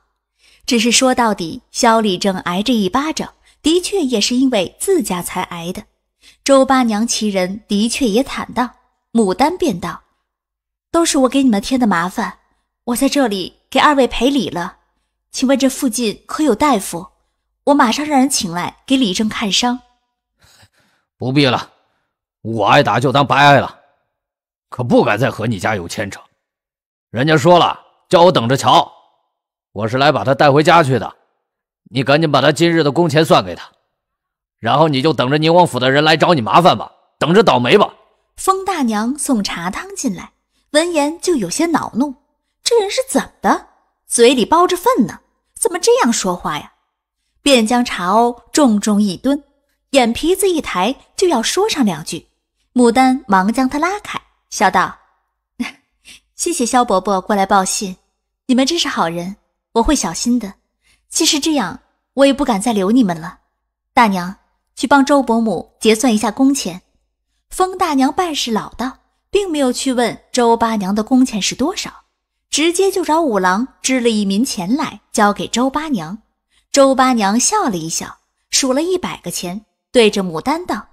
A: 只是说到底，肖礼正挨这一巴掌，的确也是因为自家才挨的。周八娘其人的确也坦荡。牡丹便道：“都是我给你们添的麻烦。”我在这里给二位赔礼了，请问这附近可有大夫？我马上让人请来给李正看伤。
C: 不必了，我挨打就当白挨了，可不敢再和你家有牵扯。人家说了，叫我等着瞧。我是来把他带回家去的，你赶紧把他今日的工钱算给他，然后你就等着宁王府的人来找你麻烦吧，等着倒霉吧。
A: 风大娘送茶汤进来，闻言就有些恼怒。这人是怎么的？嘴里包着粪呢？怎么这样说话呀？便将茶瓯重重一蹲，眼皮子一抬，就要说上两句。牡丹忙将他拉开，笑道：“ 谢谢萧伯伯过来报信，你们真是好人，我会小心的。既是这样，我也不敢再留你们了。”大娘，去帮周伯母结算一下工钱。风大娘办事老道，并没有去问周八娘的工钱是多少。直接就找五郎支了一名钱来，交给周八娘。周八娘笑了一笑，数了一百个钱，对着牡丹道：“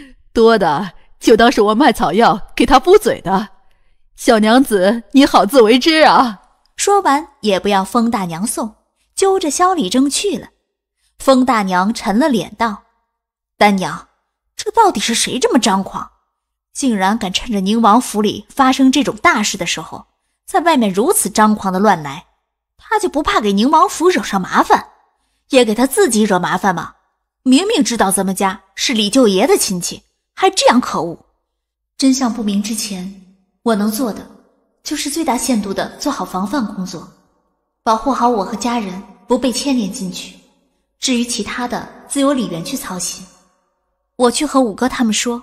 A: 多的就当是我卖草药给他敷嘴的，小娘子你好自为之啊！”说完也不要风大娘送，揪着萧礼正去了。风大娘沉了脸道：“丹娘，这到底是谁这么张狂？竟然敢趁着宁王府里发生这种大事的时候！”在外面如此张狂的乱来，他就不怕给宁王府惹上麻烦，也给他自己惹麻烦吗？明明知道咱们家是李舅爷的亲戚，还这样可恶。真相不明之前，我能做的就是最大限度的做好防范工作，保护好我和家人不被牵连进去。至于其他的，自有李元去操心。我去和五哥他们说，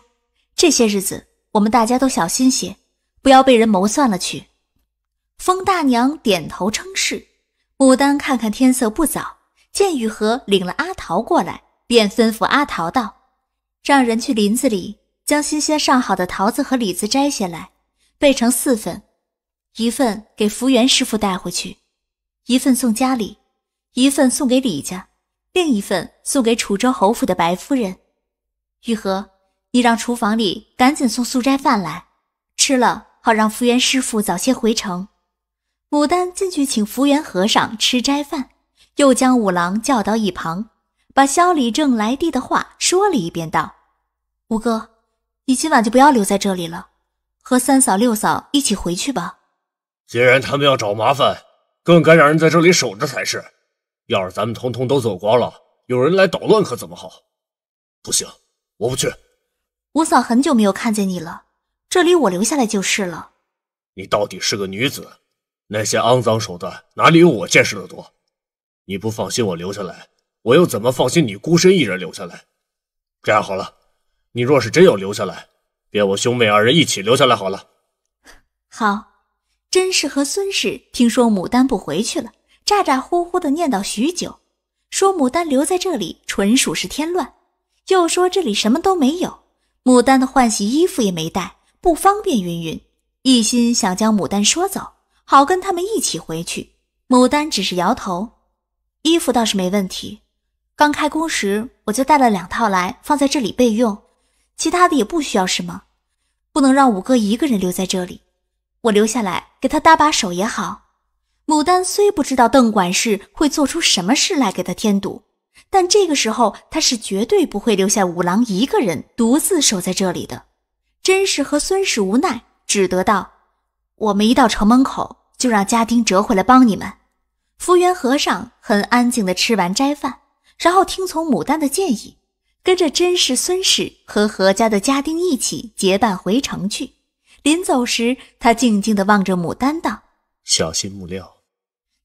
A: 这些日子我们大家都小心些，不要被人谋算了去。风大娘点头称是。牡丹看看天色不早，见雨禾领了阿桃过来，便吩咐阿桃道：“让人去林子里将新鲜上好的桃子和李子摘下来，备成四份，一份给福源师傅带回去，一份送家里，一份送给李家，另一份送给楚州侯府的白夫人。雨禾，你让厨房里赶紧送素斋饭来，吃了好让福源师傅早些回城。”牡丹进去请福原和尚吃斋饭，又将五郎叫到一旁，把萧礼正来地的话说了一遍，道：“五哥，你今晚就不要留在这里了，和三嫂、六嫂一起回去吧。
B: 既然他们要找麻烦，更该让人在这里守着才是。要是咱们通通都走光了，有人来捣乱可怎么好？不行，我不去。
A: 五嫂很久没有看见你了，这里我留下来就是了。
B: 你到底是个女子。”那些肮脏手段，哪里有我见识的多？你不放心我留下来，我又怎么放心你孤身一人留下来？这样好了，你若是真要留下来，便我兄妹二人一起留下来好了。
A: 好，甄氏和孙氏听说牡丹不回去了，咋咋呼呼的念叨许久，说牡丹留在这里纯属是添乱，又说这里什么都没有，牡丹的换洗衣服也没带，不方便云云，一心想将牡丹说走。好，跟他们一起回去。牡丹只是摇头，衣服倒是没问题。刚开工时我就带了两套来，放在这里备用。其他的也不需要，什么。不能让五哥一个人留在这里，我留下来给他搭把手也好。牡丹虽不知道邓管事会做出什么事来给他添堵，但这个时候他是绝对不会留下五郎一个人独自守在这里的。真是和孙氏无奈，只得道。我们一到城门口，就让家丁折回来帮你们。福原和尚很安静地吃完斋饭，然后听从牡丹的建议，跟着甄氏、孙氏和何家的家丁一起结伴回城去。临走时，他静静地望着牡丹道：“
B: 小心木料，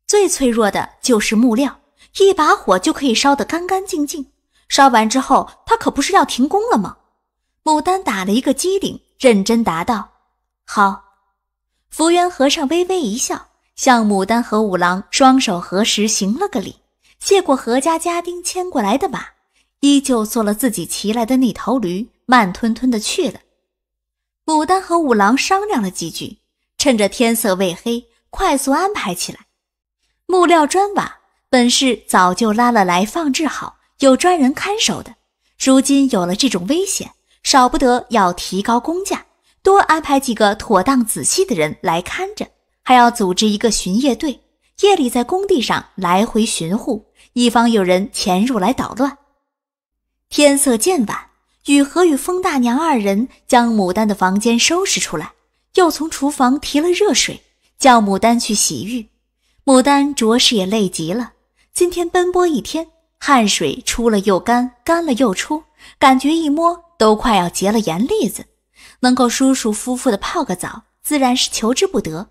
A: 最脆弱的就是木料，一把火就可以烧得干干净净。烧完之后，他可不是要停工了吗？”牡丹打了一个机灵，认真答道：“好。”福原和尚微微一笑，向牡丹和五郎双手合十，行了个礼，谢过何家家丁牵过来的马，依旧坐了自己骑来的那头驴，慢吞吞的去了。牡丹和五郎商量了几句，趁着天色未黑，快速安排起来。木料砖瓦本是早就拉了来放置好，有专人看守的，如今有了这种危险，少不得要提高工价。多安排几个妥当仔细的人来看着，还要组织一个巡夜队，夜里在工地上来回巡护，以防有人潜入来捣乱。天色渐晚，雨禾与风大娘二人将牡丹的房间收拾出来，又从厨房提了热水，叫牡丹去洗浴。牡丹着实也累极了，今天奔波一天，汗水出了又干，干了又出，感觉一摸都快要结了盐粒子。能够舒舒服服的泡个澡，自然是求之不得。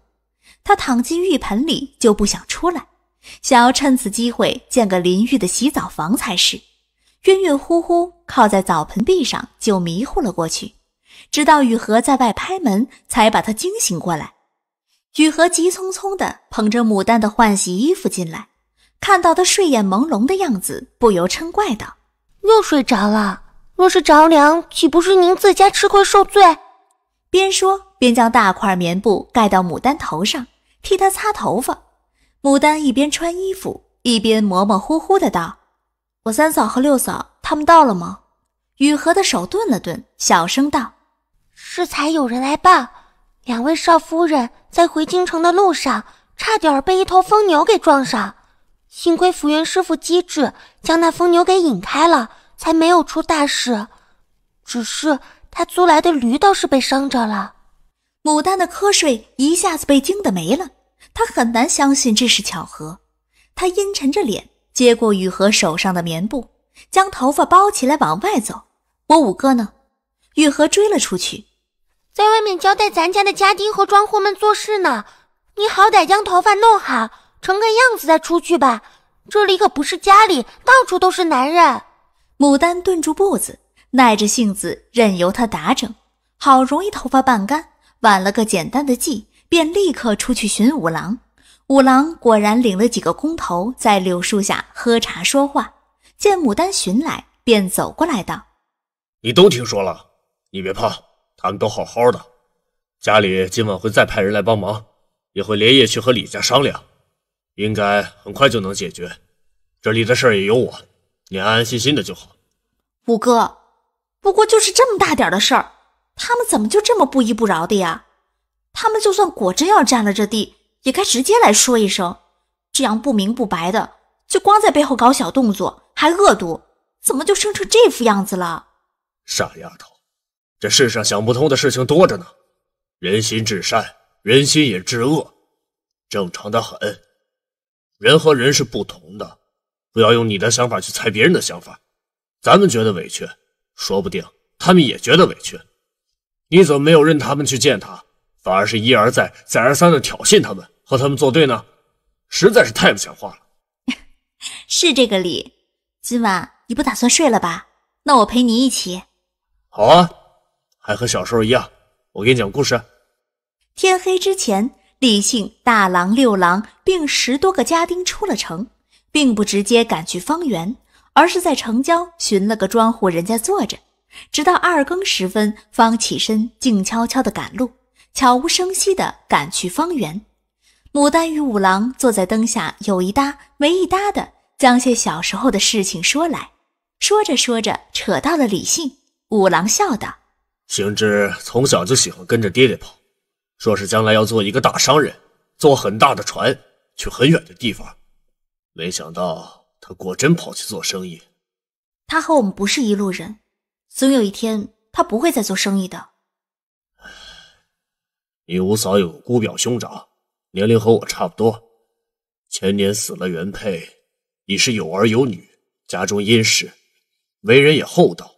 A: 他躺进浴盆里就不想出来，想要趁此机会建个淋浴的洗澡房才是。晕晕乎乎靠在澡盆壁上就迷糊了过去，直到雨禾在外拍门，才把他惊醒过来。雨禾急匆匆的捧着牡丹的换洗衣服进来，看到他睡眼朦胧的样子，不由嗔怪道：“又睡着了？若是着凉，岂不是您自家吃亏受罪？”边说边将大块棉布盖到牡丹头上，替她擦头发。牡丹一边穿衣服，一边模模糊糊的道：“我三嫂和六嫂他们到了吗？”雨禾的手顿了顿，小声道：“
F: 是才有人来报，两位少夫人在回京城的路上，差点被一头疯牛给撞上。幸亏福原师傅机智，将那疯牛给引开了，才没有出大事。只是……”他租来的驴倒是被伤着了，牡丹的瞌睡一下子被惊
A: 得没了。他很难相信这是巧合。他阴沉着脸接过雨禾手上的棉布，将头发包起来往外走。我五哥呢？雨禾追了出去，
F: 在外面交代咱家的家丁和庄户们做事呢。你好歹将头发弄好，成个样子再出去吧。这里可不是家里，到处都是男人。牡丹顿住步子。
A: 耐着性子，任由他打整。好容易头发半干，挽了个简单的髻，便立刻出去寻五郎。五郎果然领了几个工头，在柳树下喝茶说话。见牡丹寻来，便走过来道：“
B: 你都听说了，你别怕，他们都好好的。家里今晚会再派人来帮忙，也会连夜去和李家商量，应该很快就能解决。这里的事儿也有我，你安安心心的就好。”
A: 五哥。不过就是这么大点的事儿，他们怎么就这么不依不饶的呀？他们就算果真要占了这地，也该直接来说一声，这样不明不白的，就光在背后搞小动作，还恶毒，怎么就生成这副样子了？
B: 傻丫头，这世上想不通的事情多着呢，人心至善，人心也至恶，正常的很。人和人是不同的，不要用你的想法去猜别人的想法，咱们觉得委屈。说不定他们也觉得委屈，你怎么没有任他们去见他，反而是一而再、再而三的挑衅他们，和他们作对呢？实在是太不像话了。
A: 是这个理。今晚你不打算睡了吧？那我陪你一起。
B: 好啊，还和小时候一样，我给你讲故事。
A: 天黑之前，李姓大郎、六郎并十多个家丁出了城，并不直接赶去方圆。而是在城郊寻了个庄户人家坐着，直到二更时分方起身，静悄悄的赶路，悄无声息的赶去方圆。牡丹与五郎坐在灯下，有一搭没一搭的将些小时候的事情说来，说着说着扯到了李信。五郎笑道：“
B: 行知从小就喜欢跟着爹爹跑，说是将来要做一个大商人，坐很大的船去很远的地方，没想到。”他果真跑去做生意。
A: 他和我们不是一路人，总有一天他不会再做生意的。
B: 你五嫂有个姑表兄长，年龄和我差不多，前年死了原配，已是有儿有女，家中殷实，为人也厚道，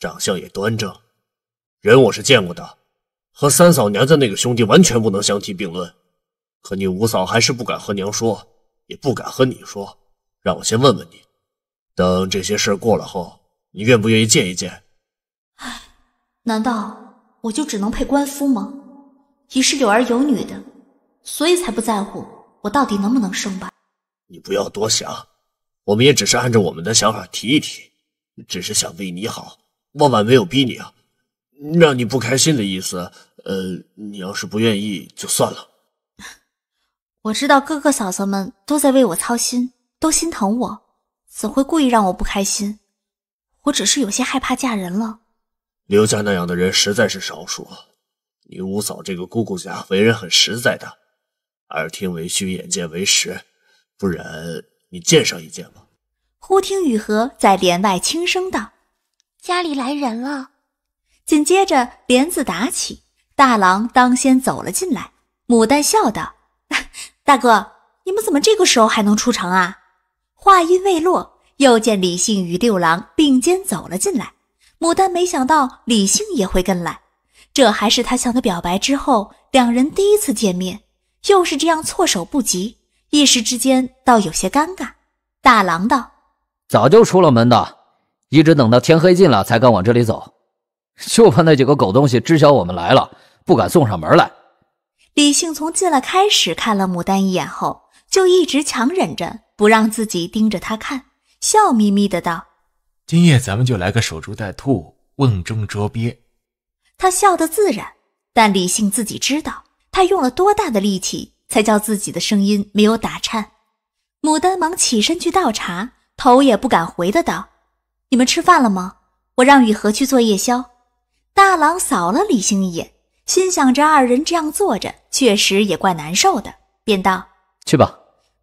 B: 长相也端正，人我是见过的，和三嫂娘家那个兄弟完全不能相提并论。可你五嫂还是不敢和娘说，也不敢和你说。让我先问问你，等这些事过了后，你愿不愿意见一见？
A: 唉，难道我就只能配官夫吗？也是有儿有女的，所以才不在乎我到底能不能生吧。
B: 你不要多想，我们也只是按照我们的想法提一提，只是想为你好，万万没有逼你啊，让你不开心的意思。呃，你要是不愿意就算了。
A: 我知道哥哥嫂嫂们都在为我操心。都心疼我，怎会故意让我不开心？我只是有些害怕嫁人了。
B: 刘家那样的人实在是少数，你五嫂这个姑姑家为人很实在的，耳听为虚，眼见为实，不然你见上一见吧。
A: 忽听雨禾在帘外轻声道：“家里来人了。”紧接着帘子打起，大郎当先走了进来。牡丹笑道：“ 大哥，你们怎么这个时候还能出城啊？”话音未落，又见李信与六郎并肩走了进来。牡丹没想到李信也会跟来，这还是他向他表白之后两人第一次见面，又是这样措手不及，一时之间倒有些尴尬。大郎道：“
C: 早就出了门的，一直等到天黑近了才敢往这里走，就怕那几个狗东西知晓我们来了，不敢送上门来。”
A: 李信从进来开始看了牡丹一眼后，就一直强忍着。不让自己盯着他看，笑眯眯的道：“
G: 今夜咱们就来个守株待兔，瓮中捉鳖。”
A: 他笑得自然，但李信自己知道他用了多大的力气，才叫自己的声音没有打颤。牡丹忙起身去倒茶，头也不敢回的道：“你们吃饭了吗？我让雨禾去做夜宵。”大郎扫了李兴一眼，心想着二人这样坐着，确实也怪难受的，便道：“
C: 去吧。”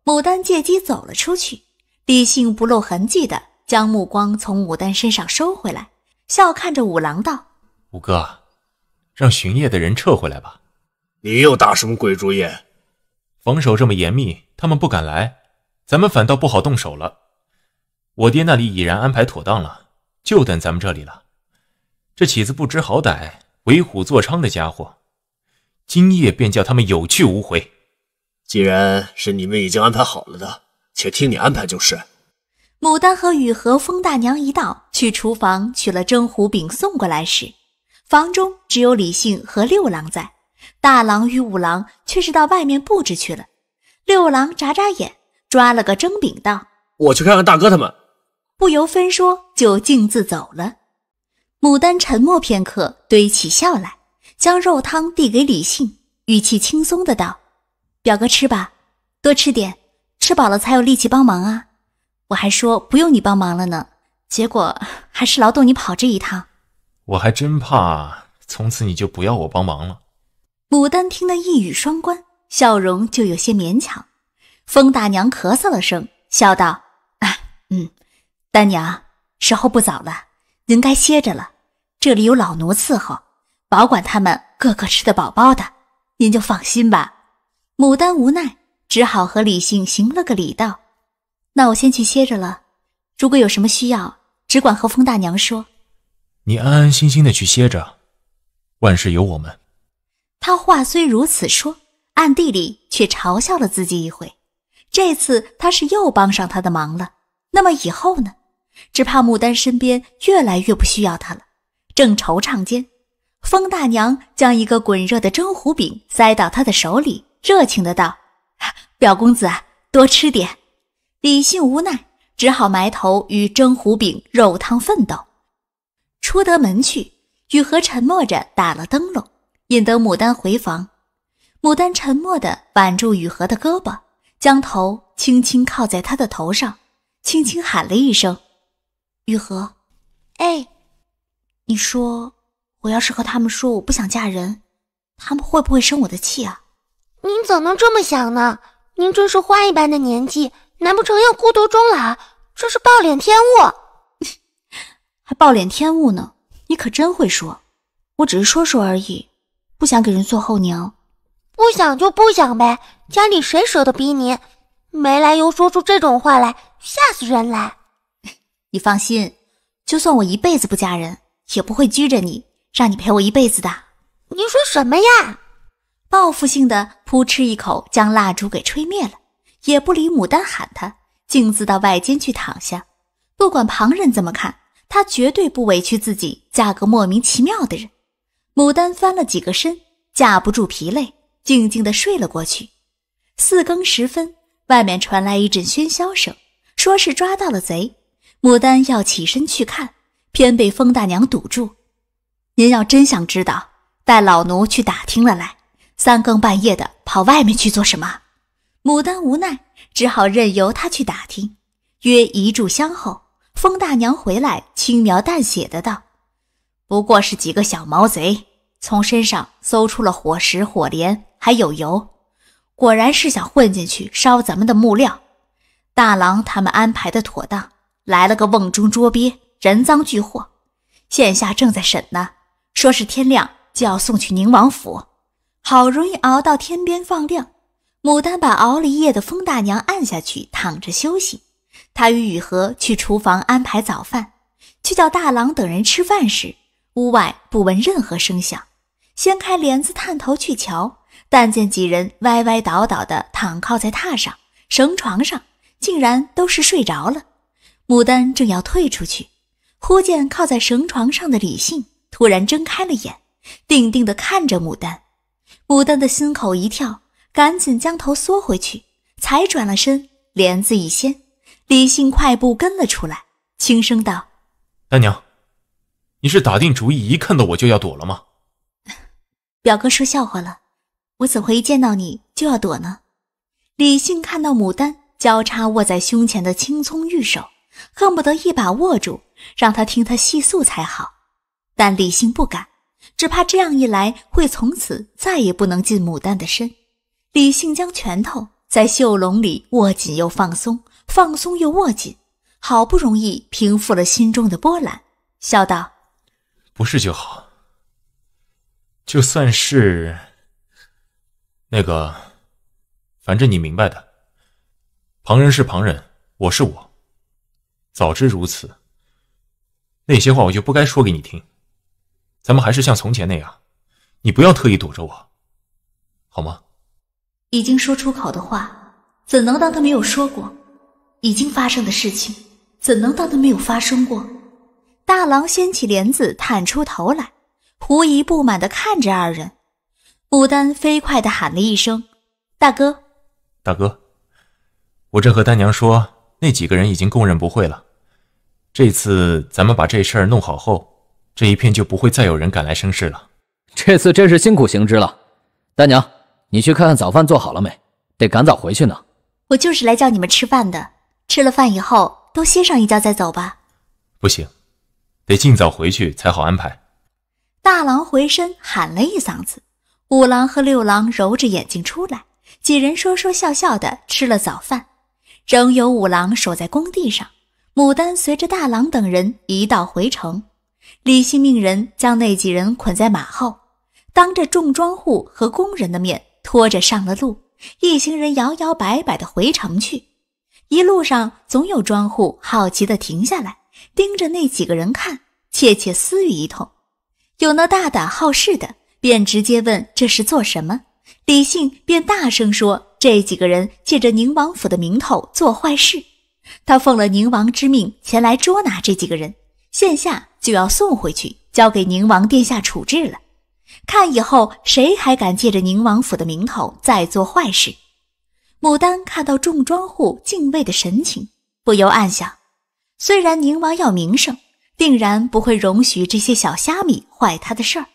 A: 牡丹借机走了出去，李信不露痕迹的将目光从牡丹身上收回来，笑看着五郎道：“
G: 五哥，让巡夜的人撤回来吧。”“你又打什么鬼主意？防守这么严密，他们不敢来，咱们反倒不好动手了。我爹那里已然安排妥当了，就等咱们这里了。这起子不知好歹、为虎作伥的家伙，今夜便叫他们有去无回。”
B: 既然是你们已经安排好了的，且听你安排就是。
A: 牡丹和雨禾、风大娘一道去厨房取了蒸胡饼送过来时，房中只有李信和六郎在，大郎与五郎却是到外面布置去了。六郎眨眨眼，抓了个蒸饼道：“
B: 我去看看大哥他们。”
A: 不由分说就径自走了。牡丹沉默片刻，堆起笑来，将肉汤递给李信，语气轻松的道。表哥吃吧，多吃点，吃饱了才有力气帮忙啊！我还说不用你帮忙了呢，结果还是劳动你跑这一趟。
G: 我还真怕从此你就不要我帮忙了。
A: 牡丹听得一语双关，笑容就有些勉强。风大娘咳嗽了声，笑道：“啊，嗯，丹娘，时候不早了，您该歇着了。这里有老奴伺候，保管他们个个吃得饱饱的，您就放心吧。”牡丹无奈，只好和李信行了个礼，道：“那我先去歇着了。如果有什么需要，只管和风大娘说。”“
G: 你安安心心的去歇着，万事有我们。”
A: 他话虽如此说，暗地里却嘲笑了自己一回。这次他是又帮上他的忙了。那么以后呢？只怕牡丹身边越来越不需要他了。正惆怅间，风大娘将一个滚热的蒸糊饼塞到他的手里。热情的道：“表公子，多吃点。”李信无奈，只好埋头与蒸胡饼、肉汤奋斗。出得门去，雨禾沉默着打了灯笼，引得牡丹回房。牡丹沉默地挽住雨禾的胳膊，将头轻轻靠在他的头上，轻轻喊了一声：“雨禾，哎，你说，我要
F: 是和他们说我不想嫁人，他们会不会生我的气啊？”您怎能这么想呢？您真是花一般的年纪，难不成要孤独终老？这是暴殄天物，还暴殄天物呢！你可真会说，我只是说说而已，不想给人做后娘，不想就不想呗。家里谁舍得逼您？没来由说出这种话来，吓死人来！你放心，就算我一辈子不嫁人，也不会拘着你，让
A: 你陪我一辈子的。您说什么呀？报复性的扑哧一口，将蜡烛给吹灭了，也不理牡丹喊他，径自到外间去躺下。不管旁人怎么看，他绝对不委屈自己，嫁个莫名其妙的人。牡丹翻了几个身，架不住疲累，静静的睡了过去。四更时分，外面传来一阵喧嚣声，说是抓到了贼。牡丹要起身去看，偏被风大娘堵住。您要真想知道，带老奴去打听了来。三更半夜的跑外面去做什么？牡丹无奈，只好任由他去打听。约一炷香后，风大娘回来，轻描淡写的道：“不过是几个小毛贼，从身上搜出了火石、火镰，还有油，果然是想混进去烧咱们的木料。大郎他们安排的妥当，来了个瓮中捉鳖，人赃俱获，现下正在审呢。说是天亮就要送去宁王府。”好容易熬到天边放亮，牡丹把熬了一夜的风大娘按下去躺着休息。她与雨禾去厨房安排早饭，去叫大郎等人吃饭时，屋外不闻任何声响。掀开帘子探头去瞧，但见几人歪歪倒倒的躺靠在榻上、绳床上，竟然都是睡着了。牡丹正要退出去，忽见靠在绳床上的李信突然睁开了眼，定定地看着牡丹。牡丹的心口一跳，赶紧将头缩回去，才转了身，帘子一掀，李信快步跟了出来，轻声道：“
G: 丹娘，你是打定主意一看到我就要躲了吗？”
A: 表哥说笑话了，我怎会一见到你就要躲呢？李信看到牡丹交叉握在胸前的青葱玉手，恨不得一把握住，让他听他细诉才好，但李信不敢。只怕这样一来，会从此再也不能进牡丹的身。李信将拳头在袖笼里握紧又放松，放松又握紧，好不容易平复了心中的波澜，笑道：“
G: 不是就好。就算是那个，反正你明白的。旁人是旁人，我是我。早知如此，那些话我就不该说给你听。”咱们还是像从前那样，你不要特意躲着我，好吗？
A: 已经说出口的话，怎能当他没有说过？已经发生的事情，怎能当他没有发生过？大郎掀起帘子，探出头来，狐疑不满地看着二人。牡丹飞快地喊了一声：“大哥，
G: 大哥，我正和丹娘说，那几个人已经供认不讳了。这次咱们把这事儿弄好后。”这一片就不会再有人敢来生
C: 事了。这次真是辛苦行知了。大娘，你去看看早饭做好了没？得赶早回去呢。
A: 我就是来叫你们吃饭的。吃了饭以后，都歇上一觉再走吧。
G: 不行，得尽早回去才好安排。
A: 大郎回身喊了一嗓子，五郎和六郎揉着眼睛出来，几人说说笑笑的吃了早饭。仍有五郎守在工地上，牡丹随着大郎等人一道回城。李信命人将那几人捆在马后，当着众庄户和工人的面，拖着上了路。一行人摇摇摆摆地回城去，一路上总有庄户好奇地停下来，盯着那几个人看，窃窃私语一通。有那大胆好事的，便直接问这是做什么。李信便大声说：“这几个人借着宁王府的名头做坏事，他奉了宁王之命前来捉拿这几个人。”现下就要送回去，交给宁王殿下处置了。看以后谁还敢借着宁王府的名头再做坏事。牡丹看到众庄户敬畏的神情，不由暗想：虽然宁王要名声，定然不会容许这些小虾米坏他的事儿。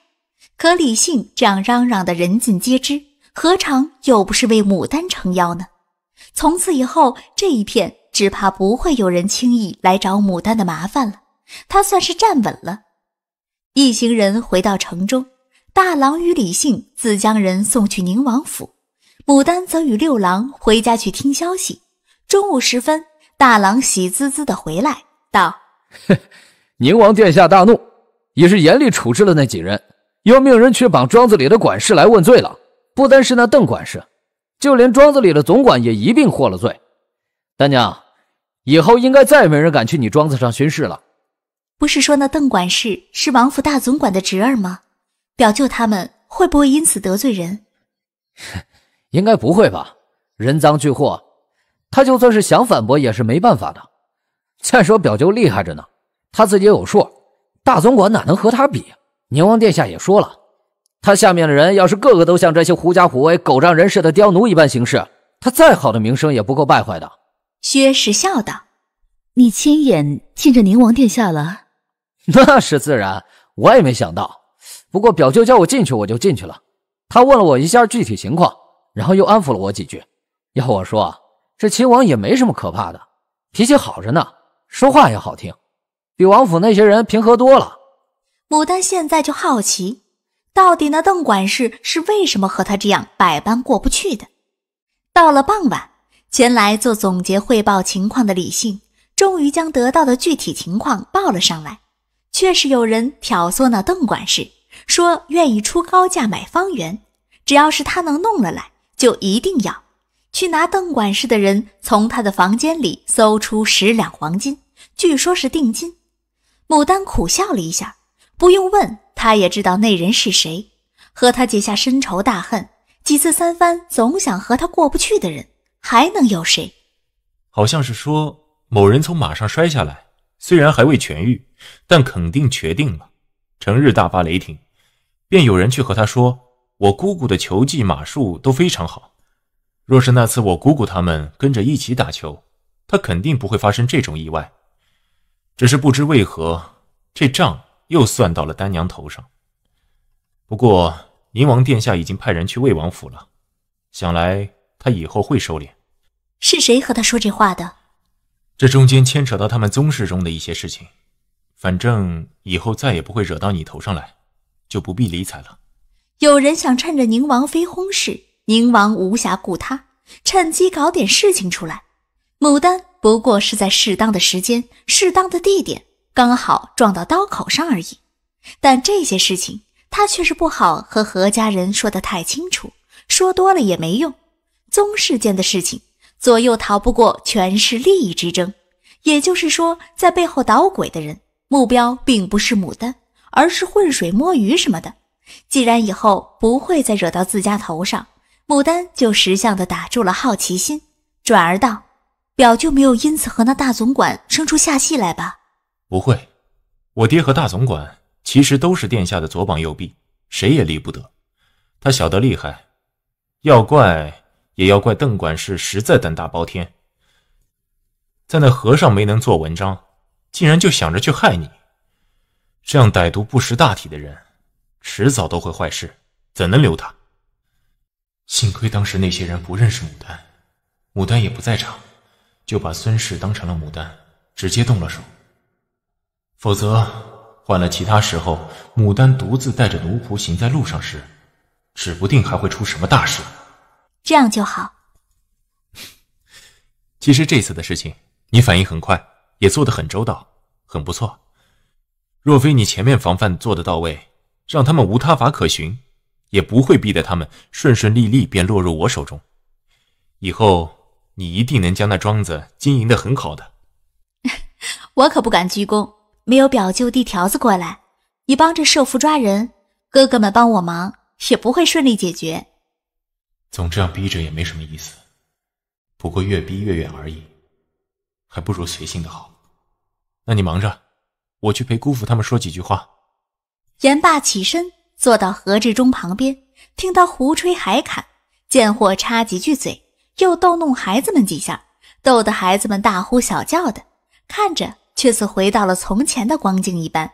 A: 可李信这样嚷嚷的，人尽皆知，何尝又不是为牡丹撑腰呢？从此以后，这一片只怕不会有人轻易来找牡丹的麻烦了。他算是站稳了。一行人回到城中，大郎与李信自将人送去宁王府，牡丹则与六郎回家去听消息。中午时分，大郎喜滋滋的回来，道：“
C: 宁王殿下大怒，也是严厉处置了那几人，又命人去绑庄子里的管事来问罪了。不单是那邓管事，就连庄子里的总管也一并获了罪。丹娘，以后应该再没人敢去你庄子上巡视了。”
A: 不是说那邓管事是王府大总管的侄儿吗？表舅他们会不会因此得罪人？
C: 应该不会吧。人赃俱获，他就算是想反驳也是没办法的。再说表舅厉害着呢，他自己有数。大总管哪能和他比？宁王殿下也说了，他下面的人要是个个都像这些狐假虎威、狗仗人势的刁奴一般行事，他再好的名声也不够败坏的。
A: 薛氏笑道：“你亲眼见着宁王殿下了。”
C: 那是自然，我也没想到。不过表舅叫我进去，我就进去了。他问了我一下具体情况，然后又安抚了我几句。要我说，这秦王也没什么可怕的，脾气好着呢，说话也好听，
A: 比王府那些人平和多了。牡丹现在就好奇，到底那邓管事是为什么和他这样百般过不去的。到了傍晚，前来做总结汇报情况的李信，终于将得到的具体情况报了上来。确实有人挑唆那邓管事说愿意出高价买方圆，只要是他能弄了来，就一定要去拿。邓管事的人从他的房间里搜出十两黄金，据说是定金。牡丹苦笑了一下，不用问，他也知道那人是谁，和他结下深仇大恨，几次三番总想和他过不去的人还能有谁？
G: 好像是说某人从马上摔下来，虽然还未痊愈。但肯定确定了，成日大发雷霆，便有人去和他说：“我姑姑的球技、马术都非常好，若是那次我姑姑他们跟着一起打球，他肯定不会发生这种意外。”只是不知为何，这账又算到了丹娘头上。不过，宁王殿下已经派人去魏王府了，想来他以后会收敛。
A: 是谁和他说这话的？
G: 这中间牵扯到他们宗室中的一些事情。反正以后再也不会惹到你头上来，就不必理睬了。
A: 有人想趁着宁王妃婚逝，宁王无暇顾他，趁机搞点事情出来。牡丹不过是在适当的时间、适当的地点，刚好撞到刀口上而已。但这些事情，他却是不好和何家人说的太清楚，说多了也没用。宗室间的事情，左右逃不过权势利益之争，也就是说，在背后捣鬼的人。目标并不是牡丹，而是浑水摸鱼什么的。既然以后不会再惹到自家头上，牡丹就识相的打住了好奇心，转而道：“表舅没有因此和那大总管生出下气
F: 来吧？”“
G: 不会，我爹和大总管其实都是殿下的左膀右臂，谁也离不得。他晓得厉害，要怪也要怪邓管事实在胆大包天，在那和尚没能做文章。”竟然就想着去害你，这样歹毒不识大体的人，迟早都会坏事，怎能留他？幸亏当时那些人不认识牡丹，牡丹也不在场，就把孙氏当成了牡丹，直接动了手。否则，换了其他时候，牡丹独自带着奴仆行在路上时，指不定还会出什么大事
A: 这样就好。
G: 其实这次的事情，你反应很快。也做得很周到，很不错。若非你前面防范做的到位，让他们无他法可循，也不会逼得他们顺顺利利便落入我手中。以后你一定能将那庄子经营的很好的。
A: 我可不敢居功，没有表舅递条子过来，你帮着设伏抓人，哥哥们帮我忙，也不会顺利解决。
G: 总这样逼着也没什么意思，不过越逼越远而已，还不如随性的好。那你忙着，我去陪姑父他们说几句话。
A: 言罢起身，坐到何志忠旁边，听他胡吹海侃，见货插几句嘴，又逗弄孩子们几下，逗得孩子们大呼小叫的，看着却似回到了从前的光景一般。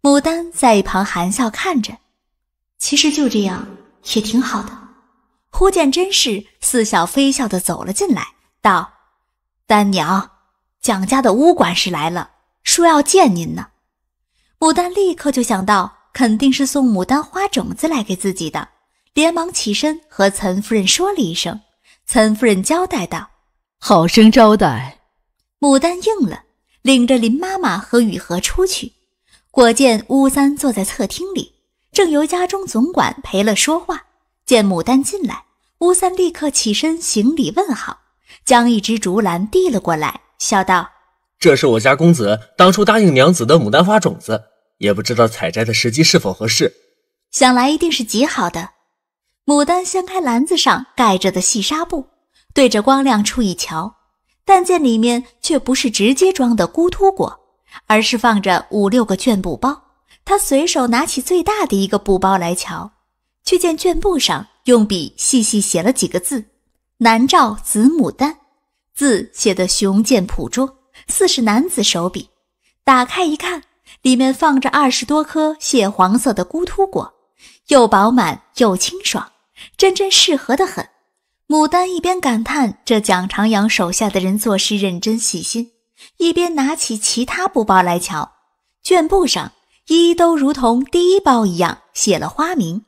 A: 牡丹在一旁含笑看着，其实就这样也挺好的。忽见甄氏似笑非笑的走了进来，道：“丹娘。”蒋家的乌管事来了，说要见您呢。牡丹立刻就想到，肯定是送牡丹花种子来给自己的，连忙起身和岑夫人说了一声。岑夫人交代道：“好生招待。”牡丹应了，领着林妈妈和雨禾出去，果见乌三坐在客厅里，正由家中总管陪了说话。见牡丹进来，乌三立刻起身行礼问好，将一只竹篮递了过来。笑道：“
B: 这是我家公子当初答应娘子的牡丹花种子，也不知道采摘的时机是否合适。
A: 想来一定是极好的。”牡丹掀开篮子上盖着的细纱布，对着光亮处一瞧，但见里面却不是直接装的孤突果，而是放着五六个绢布包。他随手拿起最大的一个布包来瞧，却见绢布上用笔细细写了几个字：“南诏紫牡丹。”字写得雄健朴拙，似是男子手笔。打开一看，里面放着二十多颗蟹黄色的孤突果，又饱满又清爽，真真适合的很。牡丹一边感叹这蒋长阳手下的人做事认真细心，一边拿起其他布包来瞧。绢布上一都如同第一包一样写了花名，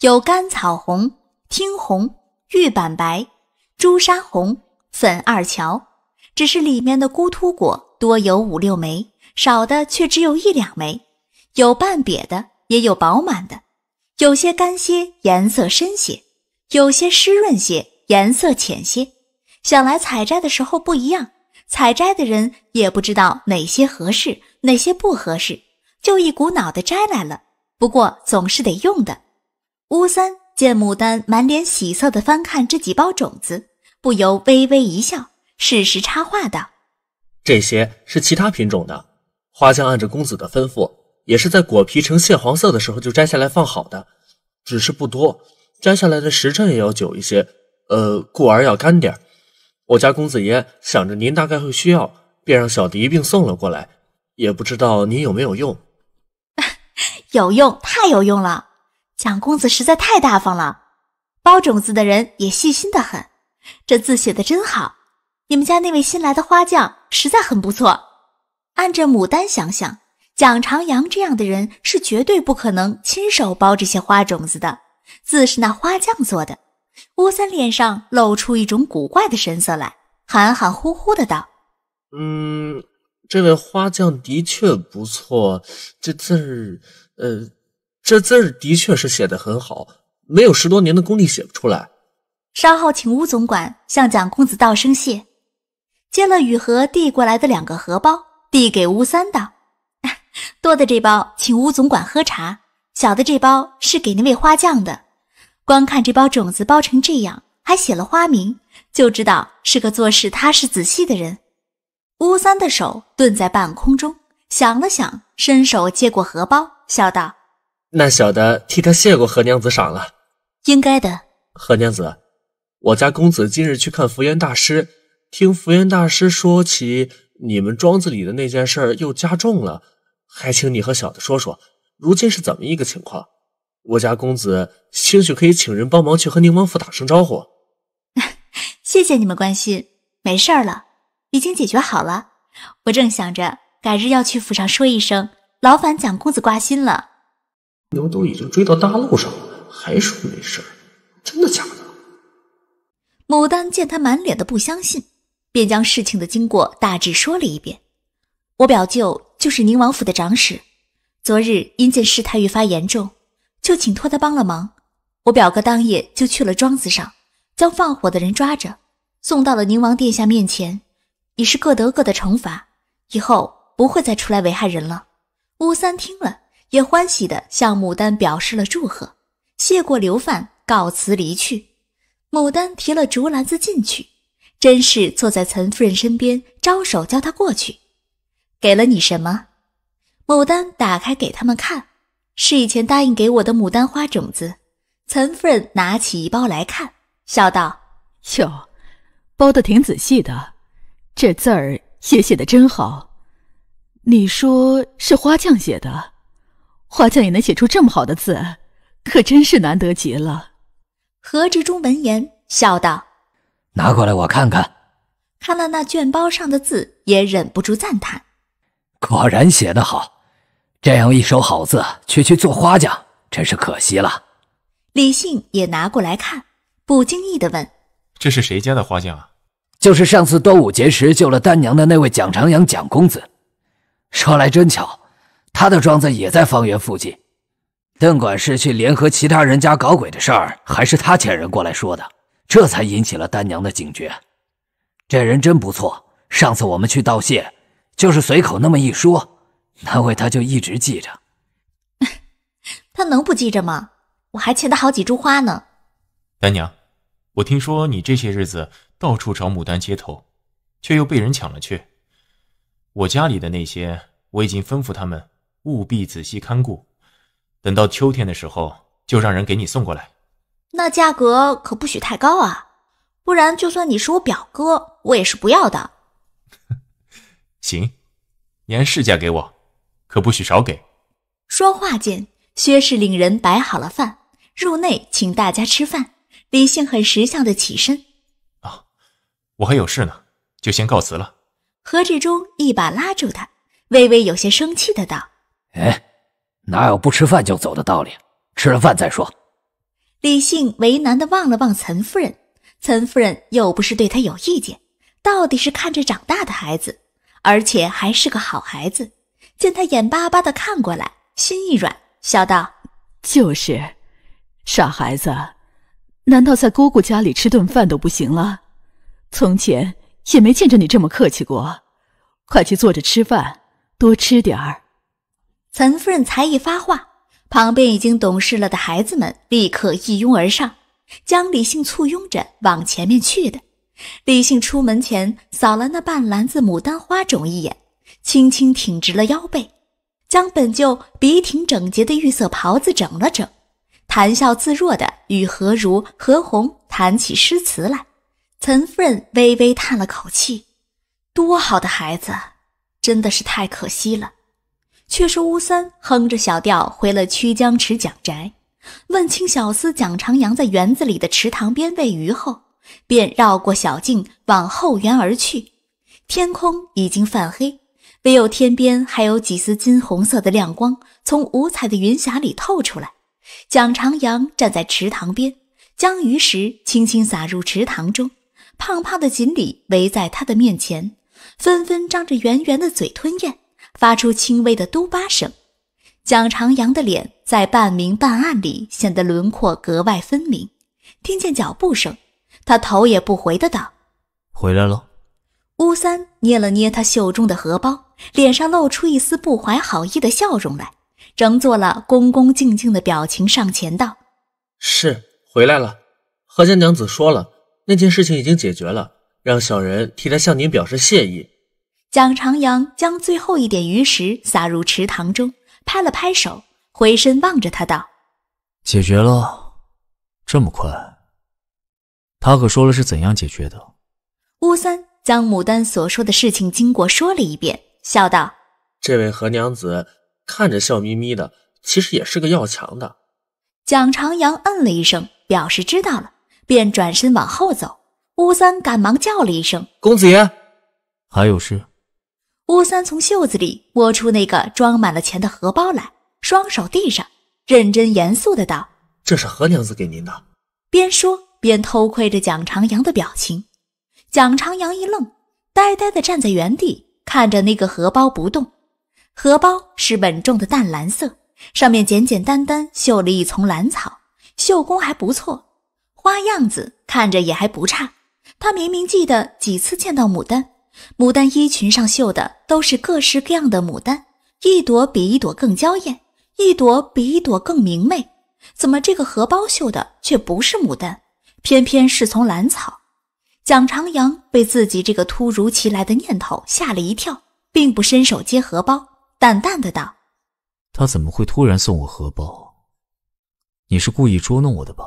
A: 有甘草红、听红、玉板白、朱砂红。粉二乔，只是里面的孤突果多有五六枚，少的却只有一两枚，有半瘪的，也有饱满的，有些干些，颜色深些，有些湿润些，颜色浅些。想来采摘的时候不一样，采摘的人也不知道哪些合适，哪些不合适，就一股脑的摘来了。不过总是得用的。乌三见牡丹满脸喜色的翻看这几包种子。不由微微一笑，适时插话道：“
B: 这些是其他品种的花香，按着公子的吩咐，也是在果皮呈蟹黄色的时候就摘下来放好的，只是不多，摘下来的时辰也要久一些，呃，故而要干点我家公子爷想着您大概会需要，便让小弟一并送了过来，也不知道您有没有用。
A: 有用，太有用了！蒋公子实在太大方了，包种子的人也细心的很。”这字写的真好，你们家那位新来的花匠实在很不错。按着牡丹想想，蒋长阳这样的人是绝对不可能亲手包这些花种子的，字是那花匠做的。吴三脸上露出一种古怪的神色来，含含糊糊的道：“
B: 嗯，这位花匠的确不错，这字儿，呃，这字儿的确是写的很好，没有十多年的功力写不出来。”
A: 稍后，请吴总管向蒋公子道声谢，接了雨禾递过来的两个荷包，递给吴三道：“ 多的这包，请吴总管喝茶；小的这包是给那位花匠的。光看这包种子包成这样，还写了花名，就知道是个做事踏实仔细的人。”吴三的手顿在半空中，想了想，伸手接过荷包，笑道：“
B: 那小的替他谢过何娘子赏了，应该的，何娘子。”我家公子今日去看福缘大师，听福缘大师说起你们庄子里的那件事又加重了，还请你和小的说说，如今是怎么一个情况？我家公子兴许可以请人帮忙去和宁王府打声招呼。
A: 谢谢你们关心，没事儿了，已经解决好了。我正想着改日要去府上说一声，劳烦蒋公子挂心了。
B: 牛都已经追到大路上了，还说没事儿，
A: 真的假的？牡丹见他满脸的不相信，便将事情的经过大致说了一遍。我表舅就是宁王府的长史，昨日因见事态愈发严重，就请托他帮了忙。我表哥当夜就去了庄子上，将放火的人抓着，送到了宁王殿下面前，已是各得各的惩罚，以后不会再出来危害人了。乌三听了，也欢喜地向牡丹表示了祝贺，谢过刘范，告辞离去。牡丹提了竹篮子进去，甄氏坐在岑夫人身边，招手叫她过去。给了你什么？牡丹打开给他们看，是以前答应给我的牡丹花种子。岑夫人拿起一包来看，笑道：“哟，包的挺仔细的，这字儿也写的真好。你说是花匠写的，花匠也能写出这么好的字，可真是难得极了。”何执中闻言笑道：“
C: 拿过来我看看。”
A: 看了那卷包上的字，也忍不住赞叹：“
C: 果然写得好。这样一手好字，却去做花匠，真是可
A: 惜了。”李信也拿过来看，不经意地问：“
G: 这是谁家的花匠啊？”“
C: 就是上次端午节时救了丹娘的那位蒋长阳蒋公子。说来真巧，他的庄子也在方圆附近。”邓管事去联合其他人家搞鬼的事儿，还是他遣人过来说的，这才引起了丹娘的警觉。这人真不错，上次我们去道谢，就是随口那么一说，难为他就一直记着。
A: 他能不记着吗？我还欠他好几株花呢。
C: 丹娘，我听说你这些日子
G: 到处找牡丹接头，却又被人抢了去。我家里的那些，我已经吩咐他们务必仔细看顾。等到秋天的时候，就让人给你送过来。
A: 那价格可不许太高啊，不然就算你是我表哥，我也是不要的。
G: 行，你按市价给我，可不许少给。
A: 说话间，薛氏领人摆好了饭，入内请大家吃饭。李姓很识相的起身：“哦，
G: 我还有事呢，就先告辞了。”
A: 何志忠一把拉住他，微微有些生气的道：“
C: 哎。”哪有不吃饭就走的道理？吃
A: 了饭再说。李信为难的望了望岑夫人，岑夫人又不是对他有意见，到底是看着长大的孩子，而且还是个好孩子。见他眼巴巴的看过来，心一软，笑道：“就是，傻孩子，难道在姑姑家里吃顿饭都不行了？从前也没见着你这么客气过。快去坐着吃饭，多吃点儿。”岑夫人才一发话，旁边已经懂事了的孩子们立刻一拥而上，将李姓簇拥着往前面去的。李姓出门前扫了那半篮子牡丹花种一眼，轻轻挺直了腰背，将本就笔挺整洁的玉色袍子整了整，谈笑自若地与何如何红谈起诗词来。岑夫人微微叹了口气：“多好的孩子，真的是太可惜了。”却说乌三哼着小调回了曲江池蒋宅，问清小厮蒋长阳在园子里的池塘边喂鱼后，便绕过小径往后园而去。天空已经泛黑，唯有天边还有几丝金红色的亮光从五彩的云霞里透出来。蒋长阳站在池塘边，将鱼食轻轻撒入池塘中，胖胖的锦鲤围在他的面前，纷纷张着圆圆的嘴吞咽。发出轻微的嘟巴声，蒋长阳的脸在半明半暗里显得轮廓格外分明。听见脚步声，他头也不回的道：“回来了。”乌三捏了捏他袖中的荷包，脸上露出一丝不怀好意的笑容来，整做了恭恭敬敬的表情上前道：“
B: 是回来了。何家娘子说了，那件事情已经解决了，让小人替她向您表示谢意。”
A: 蒋长阳将最后一点鱼食撒入池塘中，拍了拍手，回身望着他道：“
B: 解决了，这么快。”他可说了是怎样解决的。
A: 乌三将牡丹所说的事情经过说了一遍，笑道：“
B: 这位何娘子看着笑眯眯的，其实也是个要强的。”
A: 蒋长阳嗯了一声，表示知道了，便转身往后走。乌三赶忙叫了一声：“公子爷，还有事。”乌三从袖子里摸出那个装满了钱的荷包来，双手递上，认真严肃的道：“
B: 这是何娘子给您的。”
A: 边说边偷窥着蒋长阳的表情。蒋长阳一愣，呆呆的站在原地，看着那个荷包不动。荷包是稳重的淡蓝色，上面简简单单绣了一丛兰草，绣工还不错，花样子看着也还不差。他明明记得几次见到牡丹。牡丹衣裙上绣的都是各式各样的牡丹，一朵比一朵更娇艳，一朵比一朵更明媚。怎么这个荷包绣的却不是牡丹，偏偏是从兰草？蒋长阳被自己这个突如其来的念头吓了一跳，并不伸手接荷包，淡淡的道：“
B: 他怎么会突然送我荷包？你是故意捉弄我的吧？”“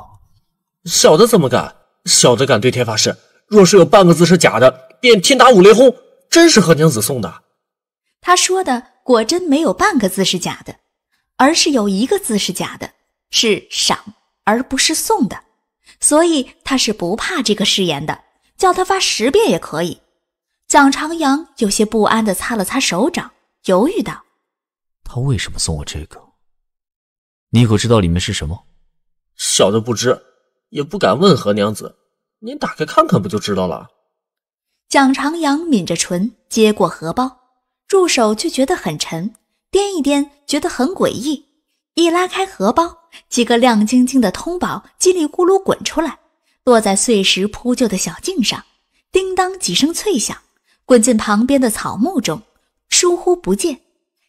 B: 小的怎么敢？小的敢对天发誓，若是有半个字是假的。”便天打五雷轰，真是何娘子送的。
F: 他
A: 说的果真没有半个字是假的，而是有一个字是假的，是赏而不是送的。所以他是不怕这个誓言的，叫他发十遍也可以。蒋长阳有些不安地擦了擦手掌，犹豫道：“
B: 他为什么送我这个？你可知道里面是什么？小的不知，也不敢问何娘子。您打开看看不就知道
A: 了？”蒋长阳抿着唇接过荷包，入手却觉得很沉，掂一掂觉得很诡异。一拉开荷包，几个亮晶晶的通宝叽里咕噜滚出来，落在碎石铺就的小径上，叮当几声脆响，滚进旁边的草木中，疏忽不见。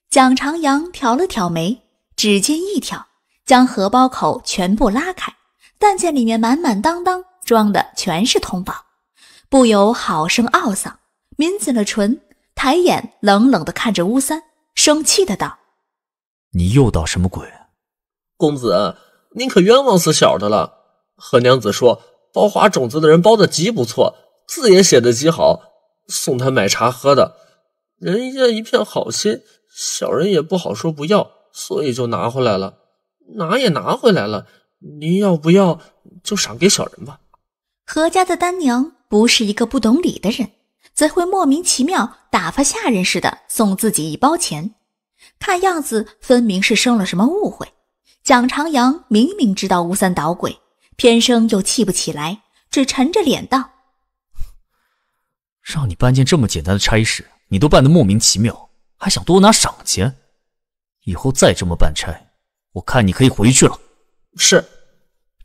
A: 蒋长阳挑了挑眉，指尖一挑，将荷包口全部拉开，但见里面满满当当装的全是通宝。不由好生懊丧，抿紧了唇，抬眼冷冷地看着乌三，生气的道：“
B: 你又捣什么鬼？公子，您可冤枉死小的了。何娘子说包花种子的人包的极不错，字也写的极好，送他买茶喝的，人家一片好心，小人也不好说不要，所以就拿回来了。拿也拿回来
A: 了，您要
B: 不要就赏给小人吧。
A: 何家的丹娘。”不是一个不懂礼的人，则会莫名其妙打发下人似的送自己一包钱，看样子分明是生了什么误会。蒋长阳明明知道吴三捣鬼，偏生又气不起来，只沉着脸道：“
B: 让你办件这么简单的差事，你都办得莫名其妙，还想多拿赏钱？以后再这么办差，我看你可以回去了。”是，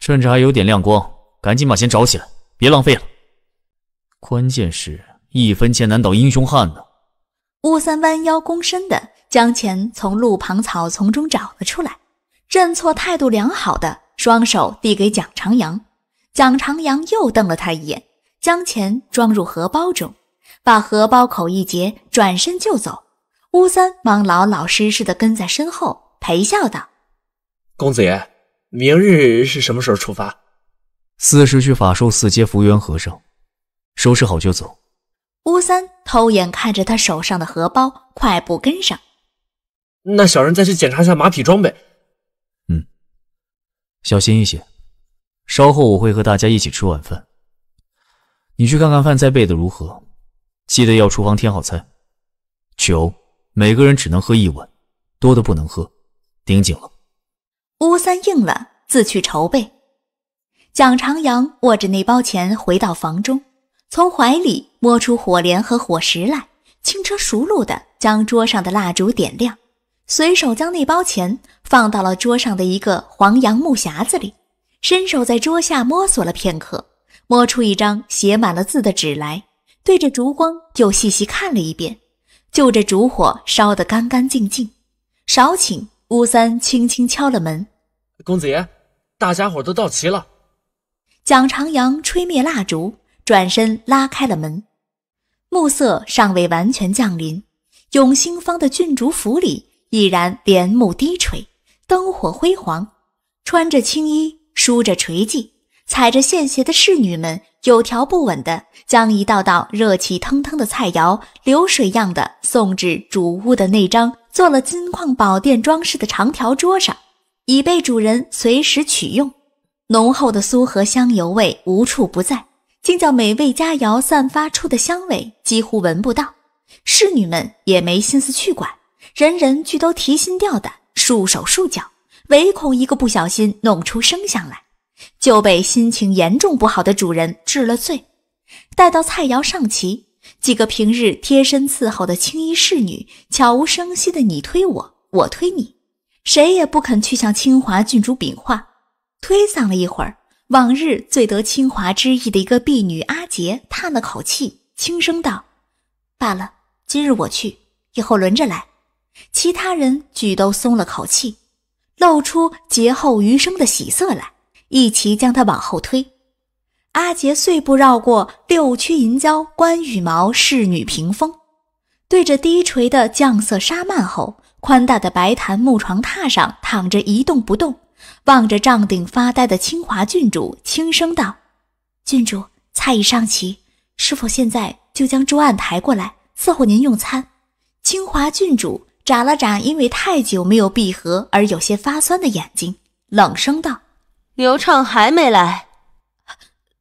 B: 趁着还有点亮光，赶紧把钱找起来，别浪费了。关键是，一分钱难倒英雄汉呢。
A: 乌三弯腰躬身的将钱从路旁草丛中找了出来，认错态度良好的双手递给蒋长阳。蒋长阳又瞪了他一眼，将钱装入荷包中，把荷包口一结，转身就走。乌三忙老老实实的跟在身后，陪笑道：“
B: 公子爷，明日是什么时候出发？”“四时去法寿寺接福源和尚。”收拾好就走。
A: 乌三偷眼看着他手上的荷包，快步跟上。
B: 那小人再去检查一下马匹装备。嗯，小心一些。稍后我会和大家一起吃晚饭。你去看看饭菜备的如何，记得要厨房添好菜。酒，每个人只能喝一碗，多的不能喝，盯紧了。
A: 乌三应了，自去筹备。蒋长阳握着那包钱回到房中。从怀里摸出火镰和火石来，轻车熟路的将桌上的蜡烛点亮，随手将那包钱放到了桌上的一个黄杨木匣子里，伸手在桌下摸索了片刻，摸出一张写满了字的纸来，对着烛光又细细看了一遍，就着烛火烧得干干净净。少顷，乌三轻轻敲了门：“公
B: 子爷，大家伙都到齐了。”
A: 蒋长阳吹灭蜡烛。转身拉开了门，暮色尚未完全降临，永兴坊的郡主府里已然帘幕低垂，灯火辉煌。穿着青衣、梳着垂髻、踩着线鞋的侍女们有条不紊地将一道道热气腾腾的菜肴流水样的送至主屋的那张做了金矿宝殿装饰的长条桌上，以备主人随时取用。浓厚的苏荷香油味无处不在。竟叫美味佳肴散发出的香味几乎闻不到，侍女们也没心思去管，人人俱都提心吊胆、束手束脚，唯恐一个不小心弄出声响来，就被心情严重不好的主人治了罪。待到菜肴上齐，几个平日贴身伺候的青衣侍女悄无声息的你推我，我推你，谁也不肯去向清华郡主禀话，推搡了一会儿。往日最得清华之意的一个婢女阿杰叹了口气，轻声道：“罢了，今日我去，以后轮着来。”其他人俱都松了口气，露出劫后余生的喜色来，一齐将她往后推。阿杰碎步绕过六曲银蛟关羽毛侍女屏风，对着低垂的绛色纱幔后，宽大的白檀木床榻上躺着一动不动。望着帐顶发呆的清华郡主，轻声道：“郡主，菜已上齐，是否现在就将桌案抬过来，伺候您用餐？”清华郡主眨了眨因为太久没有闭合而有些发酸的眼睛，冷声道：“刘畅还没来，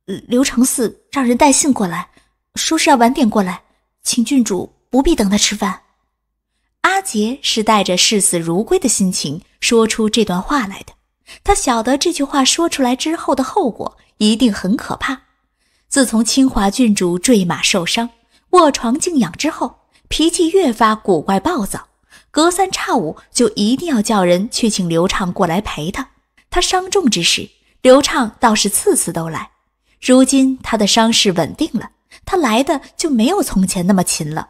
A: 刘承嗣让人带信过来，说是要晚点过来，请郡主不必等他吃饭。”阿杰是带着视死如归的心情说出这段话来的。他晓得这句话说出来之后的后果一定很可怕。自从清华郡主坠马受伤、卧床静养之后，脾气越发古怪暴躁，隔三差五就一定要叫人去请刘畅过来陪他。他伤重之时，刘畅倒是次次都来；如今他的伤势稳定了，他来的就没有从前那么勤了，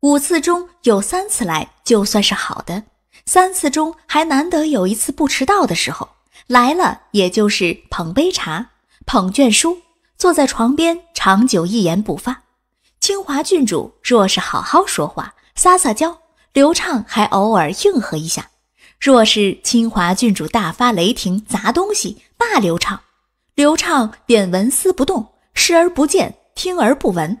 A: 五次中有三次来就算是好的。三次中还难得有一次不迟到的时候来了，也就是捧杯茶，捧卷书，坐在床边长久一言不发。清华郡主若是好好说话，撒撒娇，刘畅还偶尔应和一下；若是清华郡主大发雷霆，砸东西骂刘畅，刘畅便纹丝不动，视而不见，听而不闻。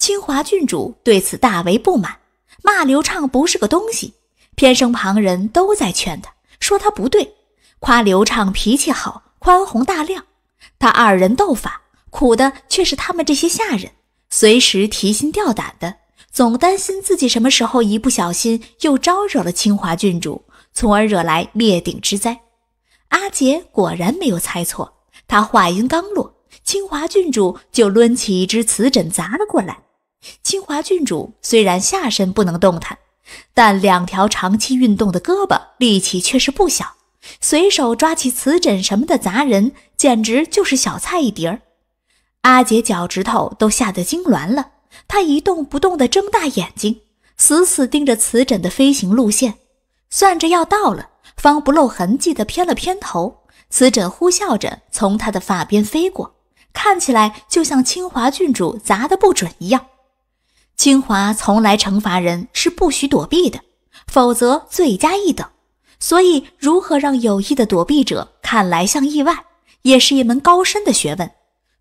A: 清华郡主对此大为不满，骂刘畅不是个东西。偏生旁人都在劝他，说他不对，夸刘畅脾气好、宽宏大量。他二人斗法，苦的却是他们这些下人，随时提心吊胆的，总担心自己什么时候一不小心又招惹了清华郡主，从而惹来灭顶之灾。阿杰果然没有猜错，他话音刚落，清华郡主就抡起一只瓷枕砸了过来。清华郡主虽然下身不能动弹。但两条长期运动的胳膊力气却是不小，随手抓起瓷枕什么的砸人，简直就是小菜一碟儿。阿杰脚趾头都吓得痉挛了，他一动不动地睁大眼睛，死死盯着瓷枕的飞行路线，算着要到了，方不露痕迹地偏了偏头。瓷枕呼啸着从他的发边飞过，看起来就像清华郡主砸的不准一样。清华从来惩罚人是不许躲避的，否则罪加一等。所以，如何让有意的躲避者看来像意外，也是一门高深的学问，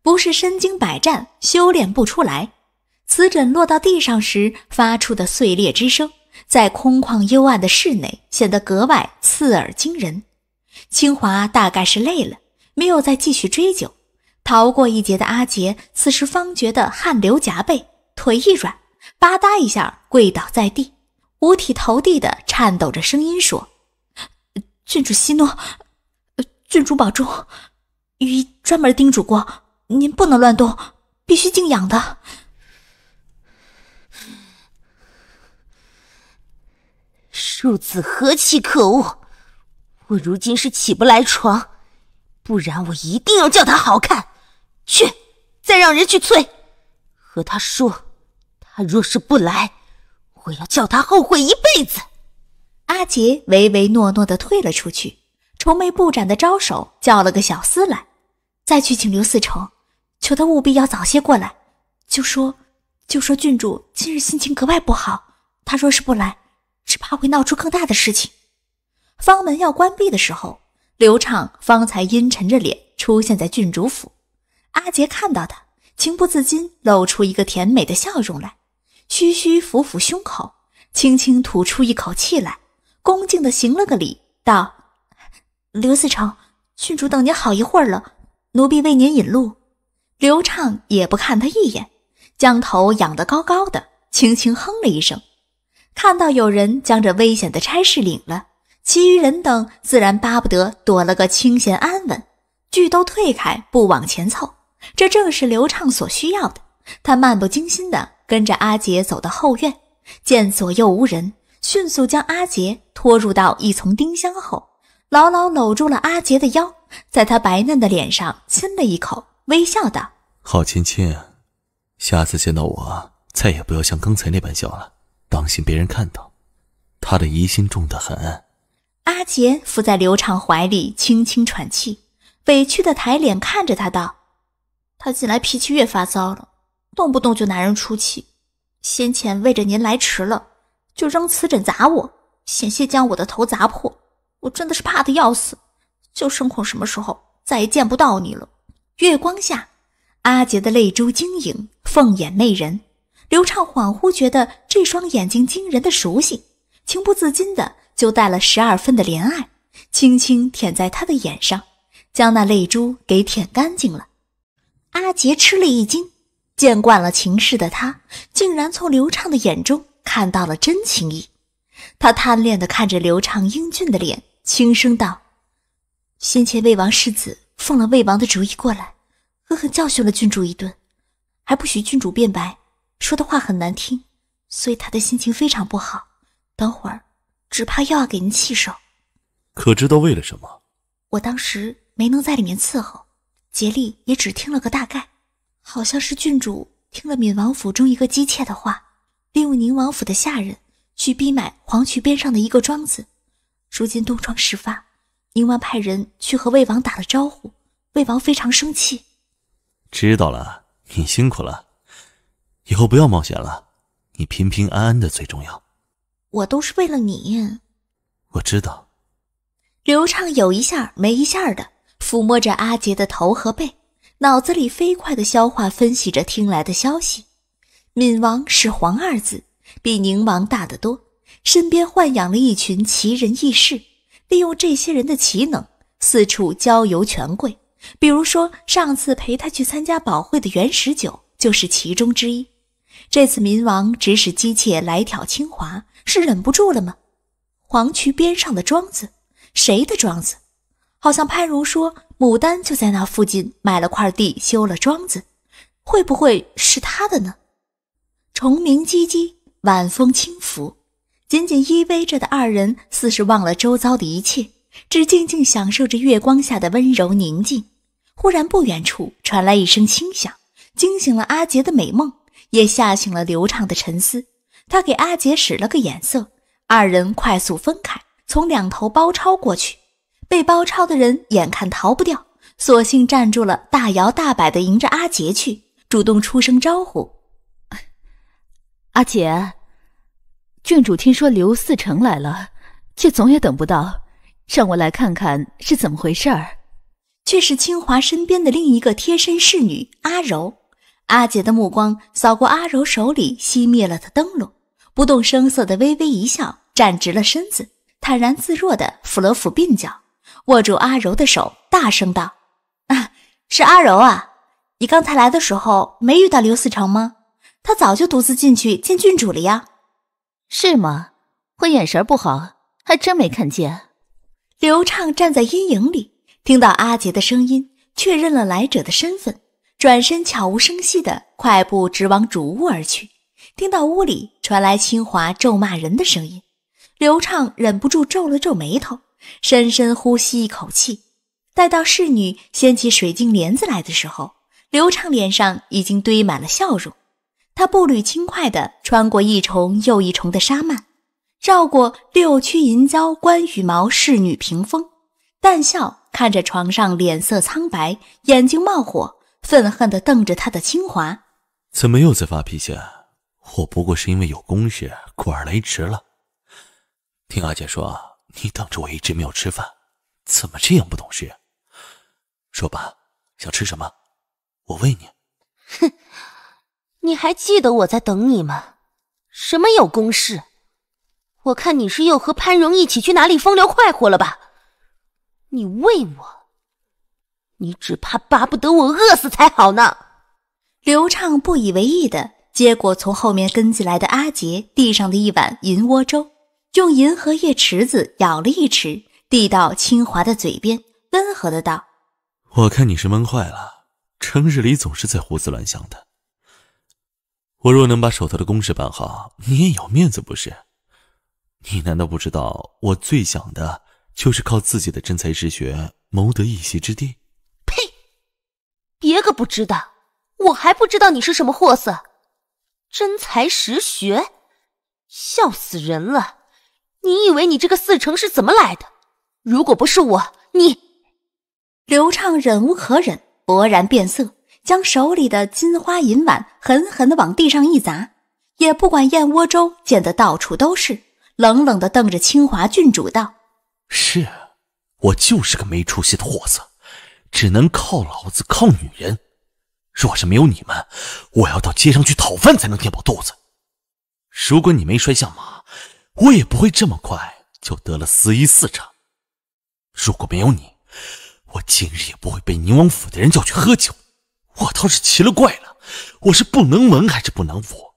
A: 不是身经百战修炼不出来。瓷枕落到地上时发出的碎裂之声，在空旷幽暗的室内显得格外刺耳惊人。清华大概是累了，没有再继续追究。逃过一劫的阿杰此时方觉得汗流浃背，腿一软。吧嗒一下跪倒在地，五体投地的颤抖着声音说：“郡主息怒，郡主保重。御医专门叮嘱过，您不能乱动，必须静养的。
F: 庶子何其可恶！我如今是起不来床，不然我一定要叫他好看。去，再让人去催，和他说。”他若是不来，我要叫他后悔一辈子。
A: 阿杰唯唯诺诺的退了出去，愁眉不展的招手叫了个小厮来，再去请刘四成，求他务必要早些过来，就说就说郡主今日心情格外不好，他若是不来，只怕会闹出更大的事情。房门要关闭的时候，刘畅方才阴沉着脸出现在郡主府。阿杰看到他，情不自禁露出一个甜美的笑容来。虚虚抚抚胸口，轻轻吐出一口气来，恭敬的行了个礼，道：“刘思成，郡主等您好一会儿了，奴婢为您引路。”刘畅也不看他一眼，将头仰得高高的，轻轻哼了一声。看到有人将这危险的差事领了，其余人等自然巴不得躲了个清闲安稳，俱都退开，不往前凑。这正是刘畅所需要的。他漫不经心的。跟着阿杰走到后院，见左右无人，迅速将阿杰拖入到一丛丁香后，牢牢搂住了阿杰的腰，在他白嫩的脸上亲了一口，微笑道：“
E: 好亲亲，下次见到我，再也不要像刚才那般笑了，当心别人看到。他的疑心重得很。”
A: 阿杰伏在刘畅怀里，轻轻喘气，委屈的抬脸看着他道：“他近来脾气越发糟了。”动不动就拿人出气，先前为着您来迟了，就扔瓷枕砸我，险些将我的头砸破。我真的是怕的要死，就生控什么时候再也见不到你了。月光下，阿杰的泪珠晶莹，凤眼媚人。刘畅恍惚觉得这双眼睛惊人的熟悉，情不自禁的就带了十二分的怜爱，轻轻舔在他的眼上，将那泪珠给舔干净了。阿杰吃了一惊。见惯了情事的他，竟然从刘畅的眼中看到了真情意。他贪恋的看着刘畅英俊的脸，轻声道：“先前魏王世子奉了魏王的主意过来，狠狠教训了郡主一顿，还不许郡主辩白，说的话很难听，所以他的心情非常不好。等会儿只怕又要给您气受。
E: 可知道为了什么？
A: 我当时没能在里面伺候，竭力也只听了个大概。”好像是郡主听了闵王府中一个姬妾的话，利用宁王府的下人去逼买黄渠边上的一个庄子，如今东窗事发，宁王派人去和魏王打了招呼，魏王非常生气。
E: 知道了，你辛苦了，以后不要冒险了，你平平安安的最重要。
A: 我都是为了你。我知道。刘畅有一下没一下的抚摸着阿杰的头和背。脑子里飞快地消化分析着听来的消息，闵王是皇二子，比宁王大得多，身边豢养了一群奇人异士，利用这些人的奇能，四处交游权贵。比如说上次陪他去参加宝会的袁十九就是其中之一。这次闵王指使姬妾来挑清华，是忍不住了吗？黄渠边上的庄子，谁的庄子？好像潘如说，牡丹就在那附近买了块地，修了庄子，会不会是他的呢？虫鸣唧唧，晚风轻拂，紧紧依偎着的二人似是忘了周遭的一切，只静静享受着月光下的温柔宁静。忽然，不远处传来一声轻响，惊醒了阿杰的美梦，也吓醒了刘畅的沉思。他给阿杰使了个眼色，二人快速分开，从两头包抄过去。被包抄的人眼看逃不掉，索性站住了，大摇大摆的迎着阿杰去，主动出声招呼：“ 阿杰，郡主听说刘四成来了，却总也等不到，让我来看看是怎么回事儿。”却是清华身边的另一个贴身侍女阿柔。阿杰的目光扫过阿柔手里熄灭了的灯笼，不动声色的微微一笑，站直了身子，坦然自若的抚了抚鬓角。握住阿柔的手，大声道：“啊，是阿柔啊！你刚才来的时候没遇到刘思成吗？他早就独自进去见郡主了呀，是吗？我眼神不好，还真没看见。”刘畅站在阴影里，听到阿杰的声音，确认了来者的身份，转身悄无声息的快步直往主屋而去。听到屋里传来清华咒骂人的声音，刘畅忍不住皱了皱眉头。深深呼吸一口气，待到侍女掀起水晶帘子来的时候，刘畅脸上已经堆满了笑容。他步履轻快地穿过一重又一重的纱幔，绕过六曲银蕉冠羽毛侍女屏风，淡笑看着床上脸色苍白、眼睛冒火、愤恨地瞪着他的清华：“
E: 怎么又在发脾气？我不过是因为有公事，故而来迟了。听阿姐说。”你等着，我一直没有吃饭，怎么这样不懂事？说吧，想吃什么，我喂你。
F: 哼，你还记得我在等你吗？什么有公事？我看你是又和潘荣一起去哪里风流快活了吧？你喂我，你只怕巴不得我饿死才好呢。刘畅不以为意
A: 的接过从后面跟进来的阿杰递上的一碗银窝粥。用银荷叶池子舀了一池，递到清华的嘴边，温和的道：“
E: 我看你是闷坏了，成日里总是在胡思乱想的。我若能把手头的公事办好，你也有面子不是？你难道不知道我最想的就是靠自己的真才实学谋得一席之地？
F: 呸！别个不知道，我还不知道你是什么货色。真才实学，笑死人了。”你以为你这个四成是怎么来的？如果不是我，你……刘
A: 畅忍无可忍，勃然变色，将手里的金花银碗狠狠的往地上一砸，也不管燕窝粥溅得到处都是，冷冷的瞪着清华郡主道：“是
E: 我，就是个没出息的货色，只能靠老子靠女人。若是没有你们，我要到街上去讨饭才能填饱肚子。如果你没摔下马。”我也不会这么快就得了司医四成，如果没有你，我今日也不会被宁王府的人叫去喝酒。我倒是奇了怪了，我是不能闻还是不能武？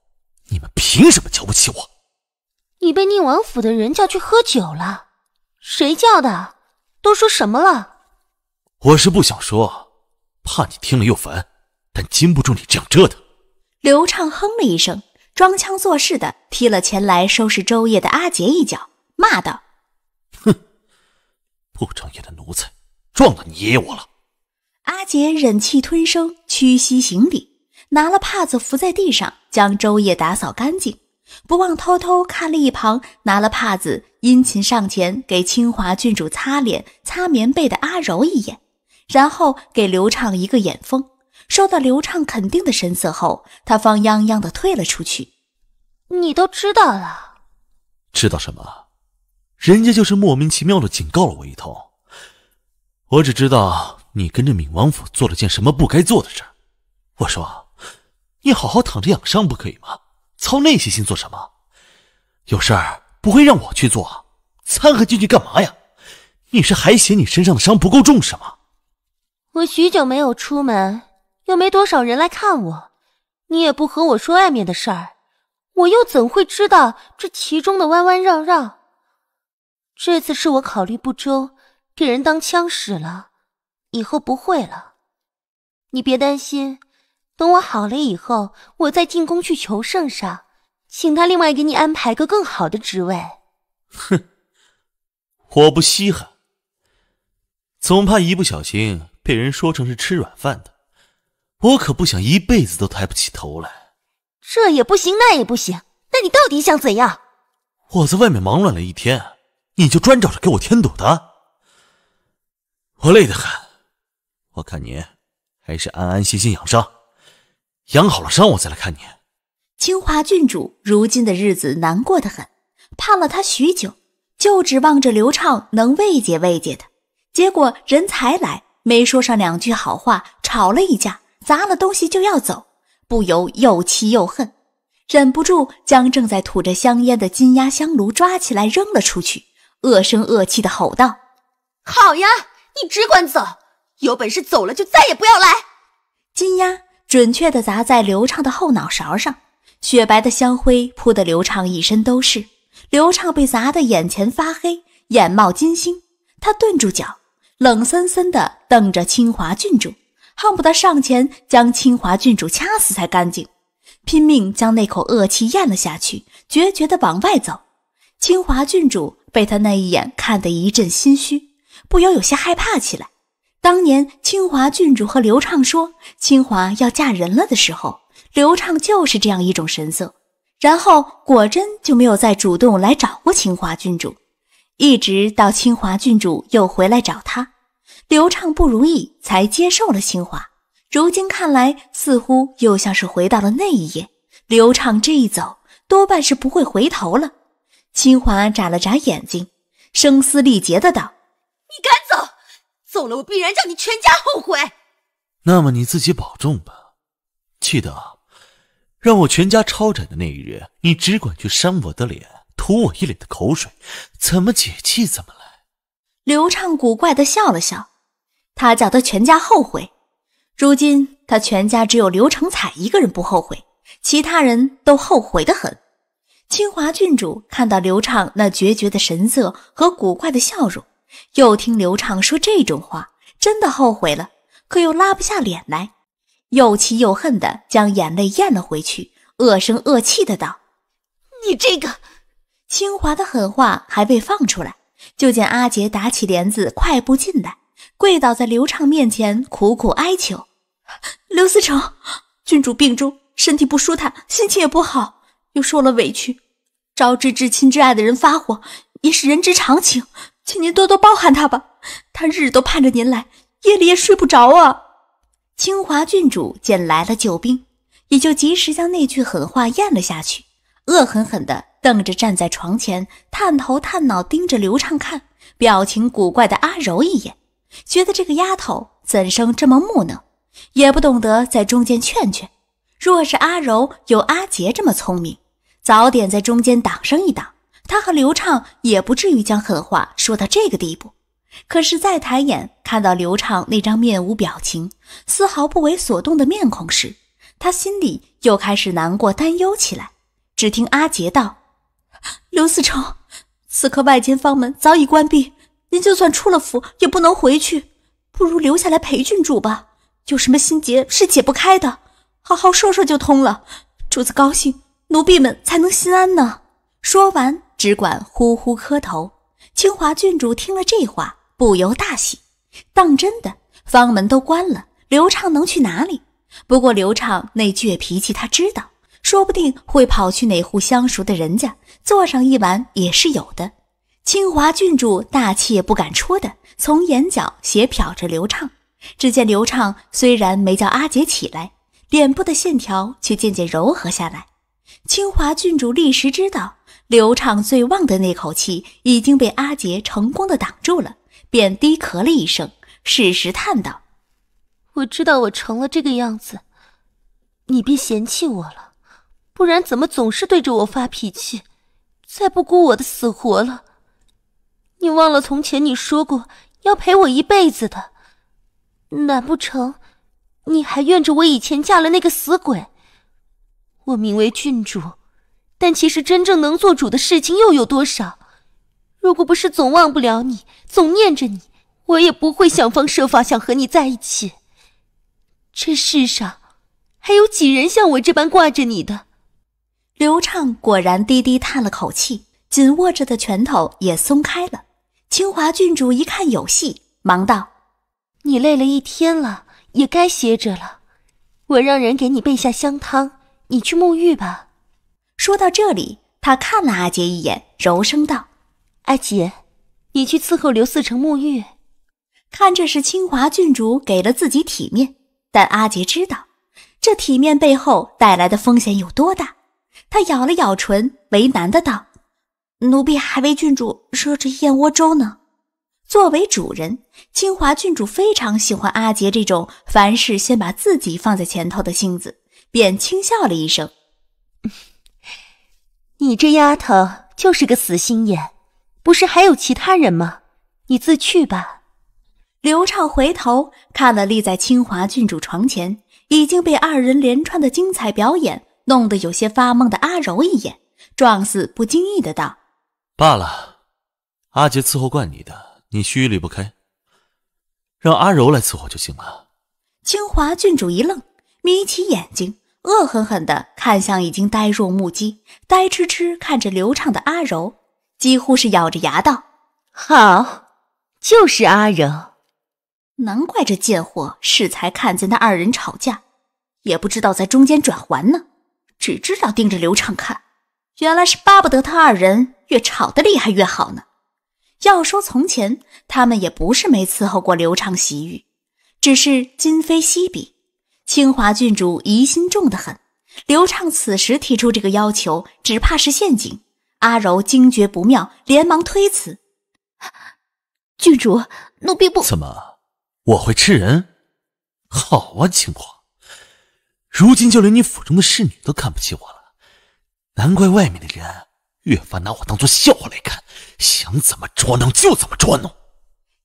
E: 你们凭什么瞧不起我？
F: 你被宁王府的人叫去喝酒了？谁叫的？都说什么了？
E: 我是不想说，怕你听了又烦，但禁不住你这样折腾。
F: 刘
A: 畅哼了一声。装腔作势的踢了前来收拾周夜的阿杰一脚，骂道：“哼，
E: 不长眼的奴才，撞了你爷爷我了！”
A: 阿杰忍气吞声，屈膝行礼，拿了帕子伏在地上将周夜打扫干净，不忘偷偷看了一旁拿了帕子殷勤上前给清华郡主擦脸、擦棉被的阿柔一眼，然后给刘畅一个眼风。收到刘畅肯定的神色后，他方泱泱地退了出去。你都知道了？
E: 知道什么？人家就是莫名其妙地警告了我一通。我只知道你跟着闵王府做了件什么不该做的事我说，你好好躺着养伤不可以吗？操那些心做什么？有事儿不会让我去做，掺和进去干嘛呀？你是还嫌你身上的伤不够重是吗？
F: 我许久没有出门。又没多少人来看我，你也不和我说外面的事儿，我又怎会知道这其中的弯弯绕绕？这次是我考虑不周，给人当枪使了，以后不会了。你别担心，等我好了以后，我再进宫去求圣上，请他另外给你安排个更好的职位。哼，
E: 我不稀罕，总怕一不小心被人说成是吃软饭的。我可不想一辈子都抬不起头来。
F: 这也不行，那也不行，那你到底想怎样？
E: 我在外面忙乱了一天，你就专找着给我添堵的。我累得很，我看你还是安安心心养伤，养好了伤我再来看你。
A: 清华郡主如今的日子难过的很，盼了他许久，就指望着刘畅能慰藉慰藉他，结果人才来，没说上两句好话，吵了一架。砸了东西就要走，不由又气又恨，忍不住将正在吐着香烟的金鸭香炉抓起来扔了出去，恶声恶气的吼道：“
F: 好呀，你只管走，有
A: 本事走了就再也不要来！”金鸭准确的砸在刘畅的后脑勺上，雪白的香灰扑得刘畅一身都是。刘畅被砸得眼前发黑，眼冒金星，他顿住脚，冷森森的瞪着清华郡主。恨不得上前将清华郡主掐死才干净，拼命将那口恶气咽了下去，决绝地往外走。清华郡主被他那一眼看得一阵心虚，不由有些害怕起来。当年清华郡主和刘畅说清华要嫁人了的时候，刘畅就是这样一种神色，然后果真就没有再主动来找过清华郡主，一直到清华郡主又回来找他。刘畅不如意，才接受了清华。如今看来，似乎又像是回到了那一夜。刘畅这一走，多半是不会回头了。清华眨了眨眼睛，声嘶力竭的道：“
F: 你敢走？走了，我必然叫你全家
A: 后悔。”
E: 那么你自己保重吧。记得，让我全家抄斩的那一日，你只管去扇我的脸，吐我一脸的口水，
A: 怎么解气怎么来。刘畅古怪的笑了笑。他叫他全家后悔，如今他全家只有刘成彩一个人不后悔，其他人都后悔的很。清华郡主看到刘畅那决绝的神色和古怪的笑容，又听刘畅说这种话，真的后悔了，可又拉不下脸来，又气又恨的将眼泪咽了回去，恶声恶气的道：“你这个……”清华的狠话还被放出来，就见阿杰打起帘子，快步进来。跪倒在刘畅面前，苦苦哀求：“刘思成，郡主病重，身体不舒坦，心情也不好，又受了委屈，招致至亲至爱的人发火，也是人之常情，请您多多包涵他吧。他日日都盼着您来，夜里也睡不着啊。”清华郡主见来了救兵，也就及时将那句狠话咽了下去，恶狠狠地瞪着站在床前探头探脑盯着刘畅看，表情古怪的阿柔一眼。觉得这个丫头怎生这么木讷，也不懂得在中间劝劝。若是阿柔有阿杰这么聪明，早点在中间挡上一挡，他和刘畅也不至于将狠话说到这个地步。可是再抬眼看到刘畅那张面无表情、丝毫不为所动的面孔时，他心里又开始难过、担忧起来。只听阿杰道：“刘思成，此刻外间房门早已关闭。”您就算出了府也不能回去，不如留下来陪郡主吧。有什么心结是解不开的，好好说说就通了。主子高兴，奴婢们才能心安呢。说完，只管呼呼磕头。清华郡主听了这话，不由大喜。当真的，房门都关了，刘畅能去哪里？不过刘畅那倔脾气，他知道，说不定会跑去哪户相熟的人家，坐上一晚也是有的。清华郡主大气也不敢出的，从眼角斜瞟着刘畅。只见刘畅虽然没叫阿杰起来，脸部的线条却渐渐柔和下来。清华郡主立时知道，刘畅最旺的那口气已经被阿杰成功的挡住了，便低咳了一声，适时叹道：“
F: 我知道我成了这个样子，你别嫌弃我了，不然怎么总是对着我发脾气，再不顾我的死活了。”你忘了从前你说过要陪我一辈子的，难不成你还怨着我以前嫁了那个死鬼？我名为郡主，但其实真正能做主的事情又有多少？如果不是总忘不了你，总念着你，我也不会想方设法想和你在一起。这世上还有几人像我这般挂着你
A: 的？刘畅果然低低叹了口气，紧握着的拳头也
F: 松开了。清华郡主一看有戏，忙道：“你累了一天了，也该歇着了。我让人给你备下香汤，你去沐浴吧。”说到这里，她看了阿杰一眼，柔声道：“阿
A: 杰，你去伺候刘四成沐浴。”看这是清华郡主给了自己体面，但阿杰知道这体面背后带来的风险有多大，他咬了咬唇，为难的道。奴婢还为郡主热着燕窝粥呢。作为主人，清华郡主非常喜欢阿杰这种凡事先把自己放在前头的性子，便轻笑了一声：“
F: 你这丫头就是个死心眼，不是还有其他人吗？你自去吧。”刘畅回头看
A: 了立在清华郡主床前，已经被二人连串的精彩表演弄得有些发懵的阿柔一眼，状似不经意的道。
E: 罢了，阿杰伺候惯你的，你须离不开，让阿柔来伺候就行
A: 了。清华郡主一愣，眯起眼睛，恶狠狠地看向已经呆若木鸡、呆痴痴看着刘畅的阿柔，几乎是咬着牙道：“好，就是阿柔，难怪这贱货适才看见那二人吵架，也不知道在中间转环呢，只知道盯着刘畅看，原来是巴不得他二人。”越吵得厉害越好呢。要说从前，他们也不是没伺候过刘畅洗浴，只是今非昔比。清华郡主疑心重得很，刘畅此时提出这个要求，只怕是陷阱。阿柔惊觉不妙，连忙推
F: 辞：“郡主，奴婢不……怎么，
E: 我会吃人？好啊，清华，如今就连你府中的侍女都看不起我了，难怪外面的人……”越发拿我当做笑话来看，想怎么捉弄
A: 就怎么捉弄。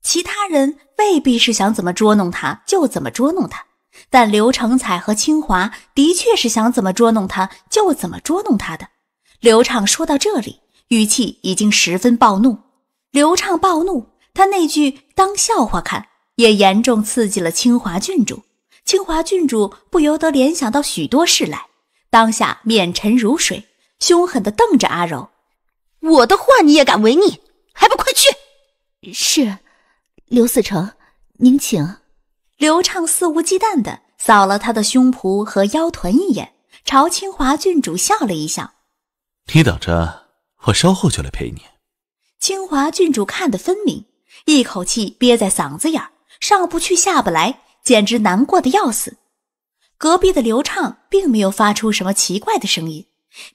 A: 其他人未必是想怎么捉弄他就怎么捉弄他，但刘成彩和清华的确是想怎么捉弄他就怎么捉弄他的。刘畅说到这里，语气已经十分暴怒。刘畅暴怒，他那句当笑话看，也严重刺激了清华郡主。清华郡主不由得联想到许多事来，当下面沉如水。凶狠的瞪着阿柔，我的话你也敢违逆？还不快去！是，刘四成，您请。刘畅肆无忌惮的扫了他的胸脯和腰臀一眼，朝清华郡主笑了一笑。
E: 你等着，我稍后就来陪你。
A: 清华郡主看得分明，一口气憋在嗓子眼儿，上不去下不来，简直难过的要死。隔壁的刘畅并没有发出什么奇怪的声音。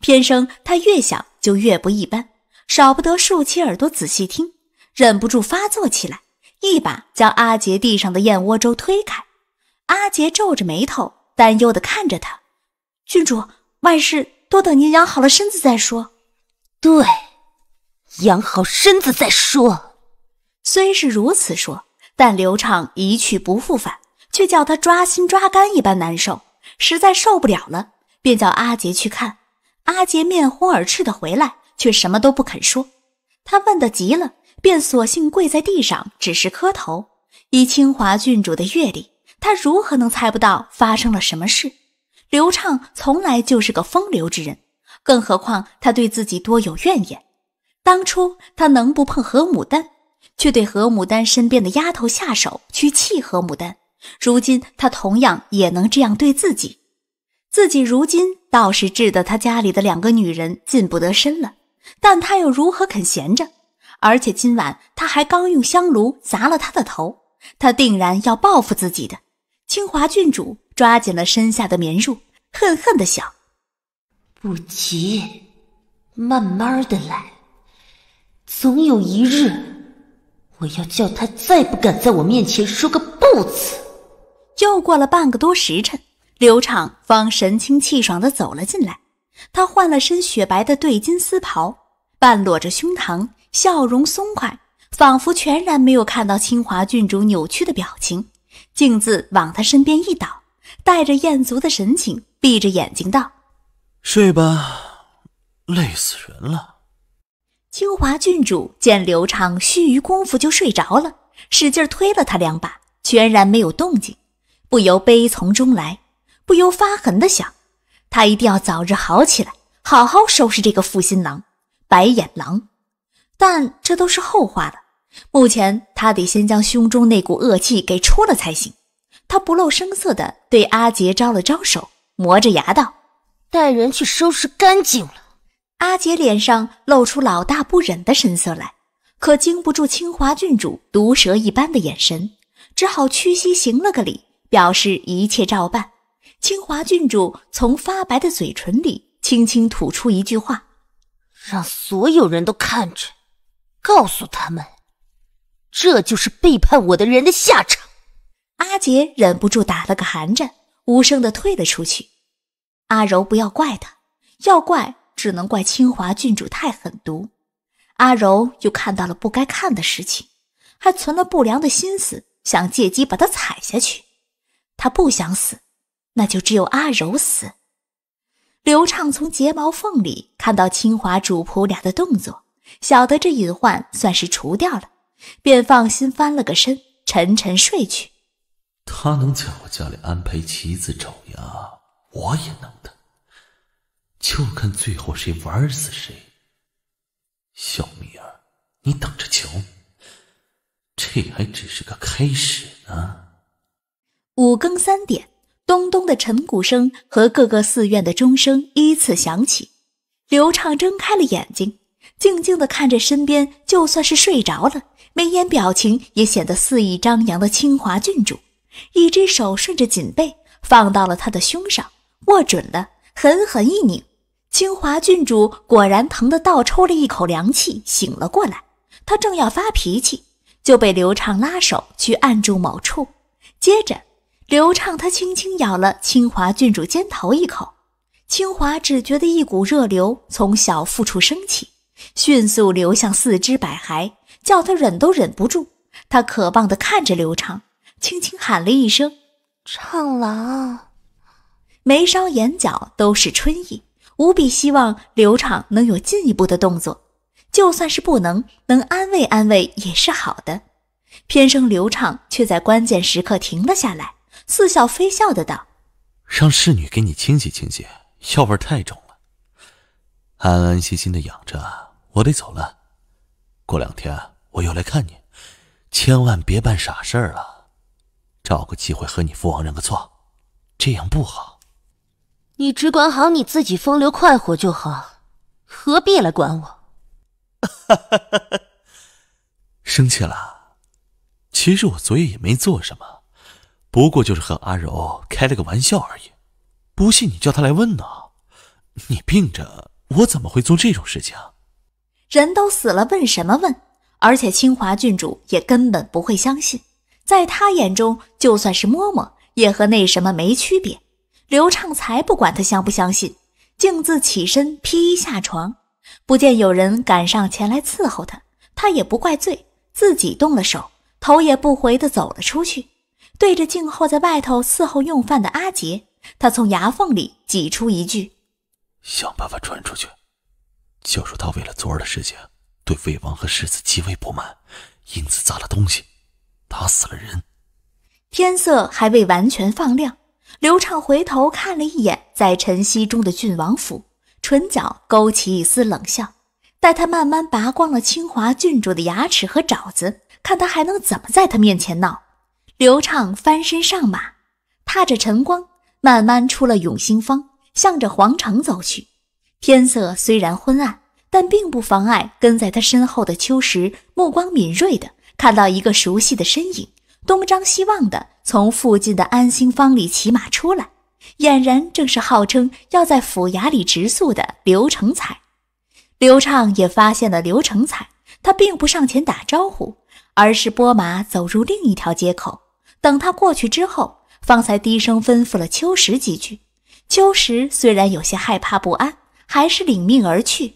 A: 偏生他越想就越不一般，少不得竖起耳朵仔细听，忍不住发作起来，一把将阿杰地上的燕窝粥推开。阿杰皱着眉头，担忧地看着他：“郡主，万事都等您养好了身子再说。”对，养好身子再说。虽是如此说，但刘畅一去不复返，却叫他抓心抓肝一般难受，实在受不了了，便叫阿杰去看。阿杰面红耳赤的回来，却什么都不肯说。他问得急了，便索性跪在地上，只是磕头。以清华郡主的阅历，他如何能猜不到发生了什么事？刘畅从来就是个风流之人，更何况他对自己多有怨言。当初他能不碰何牡丹，却对何牡丹身边的丫头下手，去气何牡丹。如今他同样也能这样对自己。自己如今倒是治得他家里的两个女人近不得身了，但他又如何肯闲着？而且今晚他还刚用香炉砸了他的头，他定然要报复自己的。清华郡主抓紧了身下的棉褥，恨恨地想：
F: 不急，慢慢的来，总有一日，我要叫他再不敢在我面前说个不字。
A: 又过了半个多时辰。刘畅方神清气爽地走了进来，他换了身雪白的对襟丝袍，半裸着胸膛，笑容松快，仿佛全然没有看到清华郡主扭曲的表情，径自往他身边一倒，带着餍足的神情，闭着眼睛道：“睡吧，累死人了。”清华郡主见刘畅须臾功夫就睡着了，使劲推了他两把，全然没有动静，不由悲从中来。不由发狠地想，他一定要早日好起来，好好收拾这个负心郎、白眼狼。但这都是后话了。目前他得先将胸中那股恶气给出了才行。他不露声色地对阿杰招了招手，磨着牙道：“带人去收拾干净了。”阿杰脸上露出老大不忍的神色来，可经不住清华郡主毒蛇一般的眼神，只好屈膝行了个礼，表示一切照办。清华郡主从发白的嘴唇里
F: 轻轻吐出一句话：“让所有人都看着，告诉他们，这就是背叛我的人的下场。”阿杰
A: 忍不住打了个寒颤，无声的退了出去。阿柔不要怪他，要怪只能怪清华郡主太狠毒。阿柔又看到了不该看的事情，还存了不良的心思，想借机把他踩下去。他不想死。那就只有阿柔死。刘畅从睫毛缝里看到清华主仆俩的动作，晓得这隐患算是除掉了，便放心翻了个身，沉沉睡去。他能
E: 在我家里安排棋子找牙，我也能的，就看最后谁玩死谁。小迷儿，你等着瞧，这还只是个开始呢。
A: 五更三点。咚咚的晨鼓声和各个寺院的钟声依次响起，刘畅睁开了眼睛，静静地看着身边，就算是睡着了，眉眼表情也显得肆意张扬的清华郡主。一只手顺着锦被放到了他的胸上，握准了，狠狠一拧。清华郡主果然疼得倒抽了一口凉气，醒了过来。他正要发脾气，就被刘畅拉手去按住某处，接着。刘畅，他轻轻咬了清华郡主肩头一口，清华只觉得一股热流从小腹处升起，迅速流向四肢百骸，叫他忍都忍不住。他渴望地看着刘畅，轻轻喊了一声“畅郎”，眉梢眼角都是春意，无比希望刘畅能有进一步的动作，就算是不能，能安慰安慰也是好的。偏生刘畅却在关键时刻停了下来。似笑非笑的道：“
E: 让侍女给你清洗清洗，药味太重了。安安心心的养着，我得走了。过两天我又来看你，千万别办傻事儿了。找个机会和你父王认个错，这样不好。
F: 你只管好你自己风流快活就好，何必来管我？”哈哈哈
E: 哈哈！生气了？其实我昨夜也没做什么。不过就是和阿柔开了个玩笑而已，不信你叫他来问呢。你病着，我怎么会做这种事情？
A: 人都死了，问什么问？而且清华郡主也根本不会相信，在她眼中，就算是嬷嬷也和那什么没区别。刘畅才不管他相不相信，径自起身披衣下床，不见有人赶上前来伺候他，他也不怪罪，自己动了手，头也不回地走了出去。对着静候在外头伺候用饭的阿杰，他从牙缝里挤出一句：“
E: 想办法传出去，就说他为了昨儿的事情，对魏王和世子极为不满，因此砸了东西，打死了人。”
A: 天色还未完全放亮，刘畅回头看了一眼在晨曦中的郡王府，唇角勾起一丝冷笑。待他慢慢拔光了清华郡主的牙齿和爪子，看他还能怎么在他面前闹。刘畅翻身上马，踏着晨光，慢慢出了永兴坊，向着皇城走去。天色虽然昏暗，但并不妨碍跟在他身后的秋实目光敏锐的看到一个熟悉的身影，东张西望的从附近的安兴坊里骑马出来，俨然正是号称要在府衙里植宿的刘成才。刘畅也发现了刘成才，他并不上前打招呼，而是拨马走入另一条街口。等他过去之后，方才低声吩咐了秋实几句。秋实虽然有些害怕不安，还是领命而去。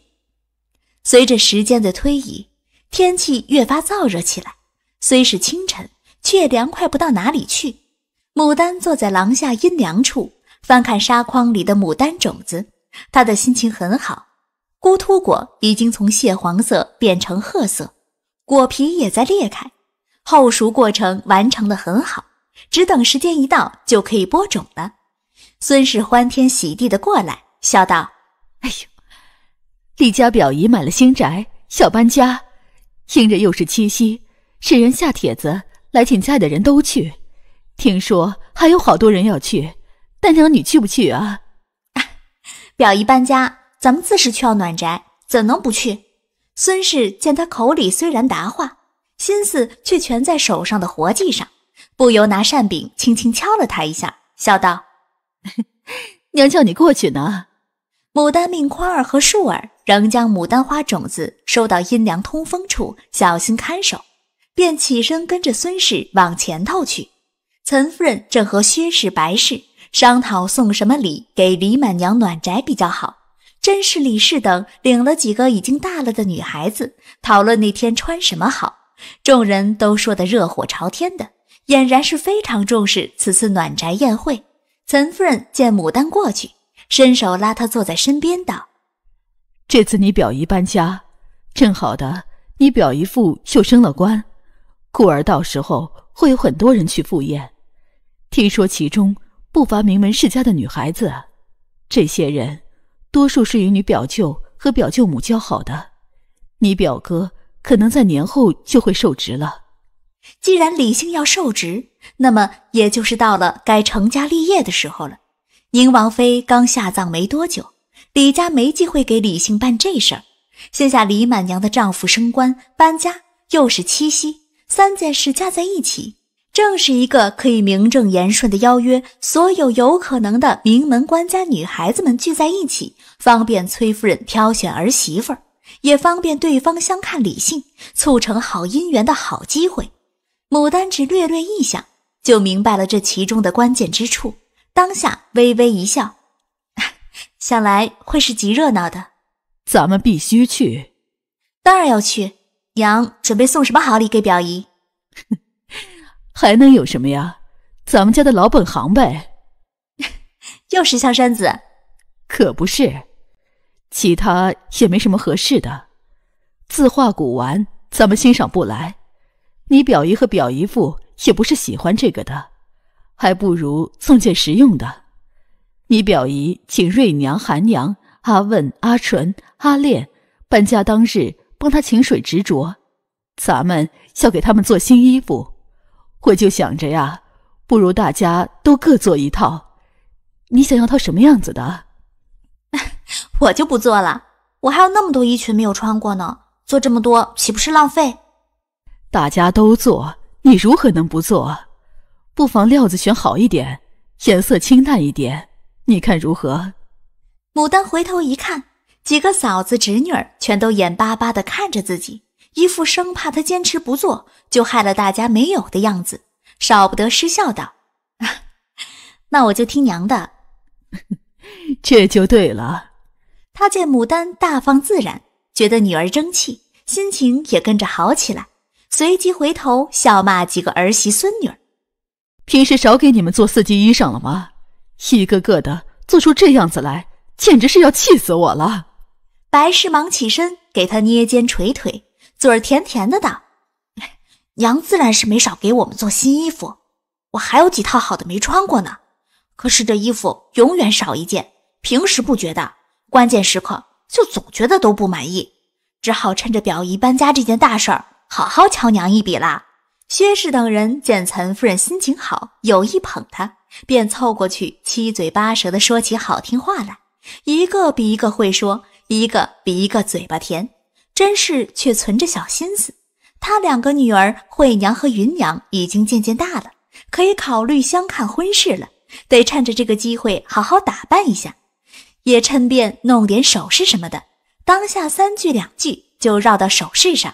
A: 随着时间的推移，天气越发燥热起来。虽是清晨，却凉快不到哪里去。牡丹坐在廊下阴凉处，翻看沙筐里的牡丹种子。他的心情很好。孤突果已经从蟹黄色变成褐色，果皮也在裂开。后熟过程完成的很好，只等时间一到就可以播种了。孙氏欢天喜地的过来，笑道：“哎呦，李家表姨买了新宅，要搬家，听着又是七夕，使人下帖子来请里的人都去。听说还有好多人要去，丹娘你去不去啊？”表姨搬家，咱们自是去要暖宅，怎能不去？孙氏见他口里虽然答话。心思却全在手上的活计上，不由拿扇柄轻轻敲了他一下，笑道：“ 娘叫你过去呢。”牡丹命宽儿和树儿仍将牡丹花种子收到阴凉通风处，小心看守，便起身跟着孙氏往前头去。岑夫人正和薛氏、白氏商讨送什么礼给李满娘暖宅比较好，甄氏、李氏等领了几个已经大了的女孩子，讨论那天穿什么好。众人都说得热火朝天的，俨然是非常重视此次暖宅宴会。岑夫人见牡丹过去，伸手拉她坐在身边，道：“这次你表姨搬家，正好的你表姨父
D: 又升了官，故而到时候会有很多人去赴宴。听
A: 说其中不乏名门世家的女孩子，这些人多数是与你表舅和表舅母交好的，你表哥。”可能在年后就会受职了。既然李姓要受职，那么也就是到了该成家立业的时候了。宁王妃刚下葬没多久，李家没机会给李姓办这事儿。现下李满娘的丈夫升官、搬家，又是七夕，三件事加在一起，正是一个可以名正言顺的邀约，所有有可能的名门官家女孩子们聚在一起，方便崔夫人挑选儿媳妇儿。也方便对方相看理性，促成好姻缘的好机会。牡丹只略略一想，就明白了这其中的关键之处，当下微微一笑，想来会是极热闹的。咱们必须去，当然要去。娘准备送什么好礼给表姨？还能有什么呀？咱们家的老本行呗。又是香山子。可不是。其他也没什么合适的，字画古玩咱们欣
D: 赏不来，你表姨和表姨夫也不是喜欢这个的，还不如送件实用的。你表姨请瑞娘、韩娘、阿问、阿纯、阿恋搬家当日帮她请水执着，咱们要给他们做新衣服，我就想着呀，不如大家都各做一套。你想要套什么样子的？
A: 我就不做了，我还有那么多衣裙没有穿过呢，做这么多岂不是浪费？大家都做，你如何能不做？不妨料子选好
D: 一点，颜色清淡一点，你看如何？
A: 牡丹回头一看，几个嫂子侄女儿全都眼巴巴地看着自己，一副生怕她坚持不做就害了大家没有的样子，少不得失笑道：“ 那我就听娘的。”这就对了。他见牡丹大方自然，觉得女儿争气，心情也跟着好起来。随即回头笑骂几个儿媳孙女儿：“平时少给你们做四季衣裳了吗？一个个的做出这样子来，简直是要气死我了！”白氏忙起身给他捏肩捶腿，嘴儿甜甜的道：“娘自然是没少给我们做新衣服，我还有几套好的没穿过呢。可是这衣服永远少一件，平时不觉得。”关键时刻就总觉得都不满意，只好趁着表姨搬家这件大事儿，好好敲娘一笔啦。薛氏等人见岑夫人心情好，有意捧她，便凑过去七嘴八舌的说起好听话来，一个比一个会说，一个比一个嘴巴甜。甄氏却存着小心思，她两个女儿惠娘和芸娘已经渐渐大了，可以考虑相看婚事了，得趁着这个机会好好打扮一下。也趁便弄点首饰什么的。当下三句两句就绕到首饰上。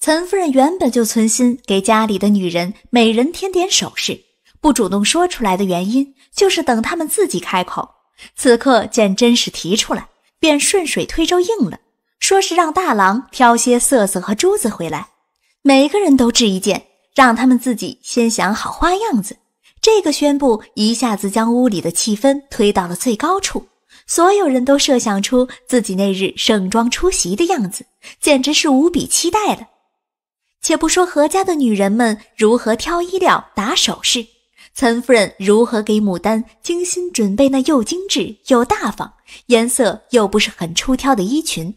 A: 岑夫人原本就存心给家里的女人每人添点首饰，不主动说出来的原因，就是等他们自己开口。此刻见甄氏提出来，便顺水推舟应了，说是让大郎挑些色色和珠子回来，每个人都置一件，让他们自己先想好花样子。这个宣布一下子将屋里的气氛推到了最高处。所有人都设想出自己那日盛装出席的样子，简直是无比期待了。且不说何家的女人们如何挑衣料、打首饰，岑夫人如何给牡丹精心准备那又精致又大方、颜色又不是很出挑的衣裙，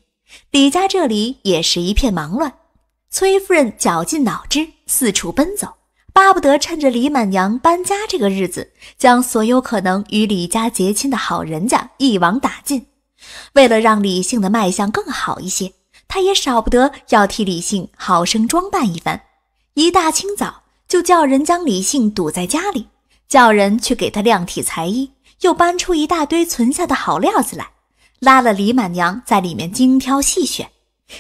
A: 李家这里也是一片忙乱，崔夫人绞尽脑汁，四处奔走。巴不得趁着李满娘搬家这个日子，将所有可能与李家结亲的好人家一网打尽。为了让李姓的卖相更好一些，他也少不得要替李姓好生装扮一番。一大清早就叫人将李姓堵在家里，叫人去给他量体裁衣，又搬出一大堆存下的好料子来，拉了李满娘在里面精挑细选。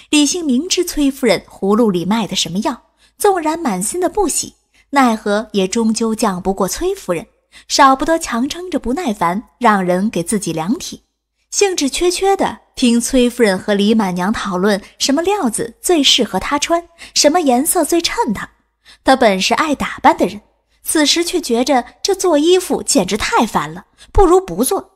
A: 李姓明知崔夫人葫芦里卖的什么药，纵然满心的不喜。奈何也终究犟不过崔夫人，少不得强撑着不耐烦，让人给自己量体，兴致缺缺的听崔夫人和李满娘讨论什么料子最适合她穿，什么颜色最衬她。她本是爱打扮的人，此时却觉着这做衣服简直太烦了，不如不做。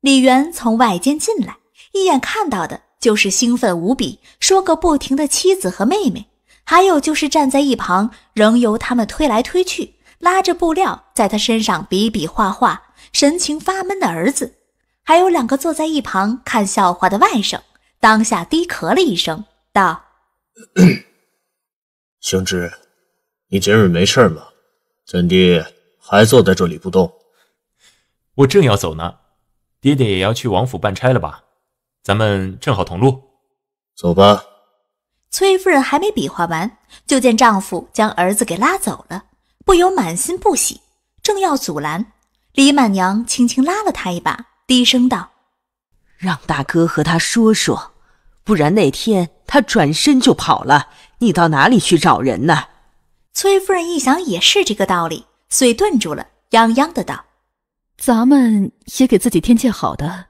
A: 李媛从外间进来，一眼看到的就是兴奋无比、说个不停的妻子和妹妹。还有就是站在一旁，仍由他们推来推去，拉着布料在他身上比比划划，神情发闷的儿子，还有两个坐在一旁看笑话的外甥，当下低咳了一声，道：“
B: 行 之，你今日没事吗？怎地还坐在这里不
G: 动？我正要走呢，爹爹也要去王府办差了吧？咱们正好同路，走吧。”
A: 崔夫人还没比划完，就见丈夫将儿子给拉走了，不由满心不喜，正要阻拦，李满娘轻轻拉了他一把，低声道：“让大哥
D: 和他说说，不然那天他转身就跑了，你到哪里去
A: 找人呢？”崔夫人一想也是这个道理，遂顿住了，泱泱的道：“咱们也给自己添件好的。”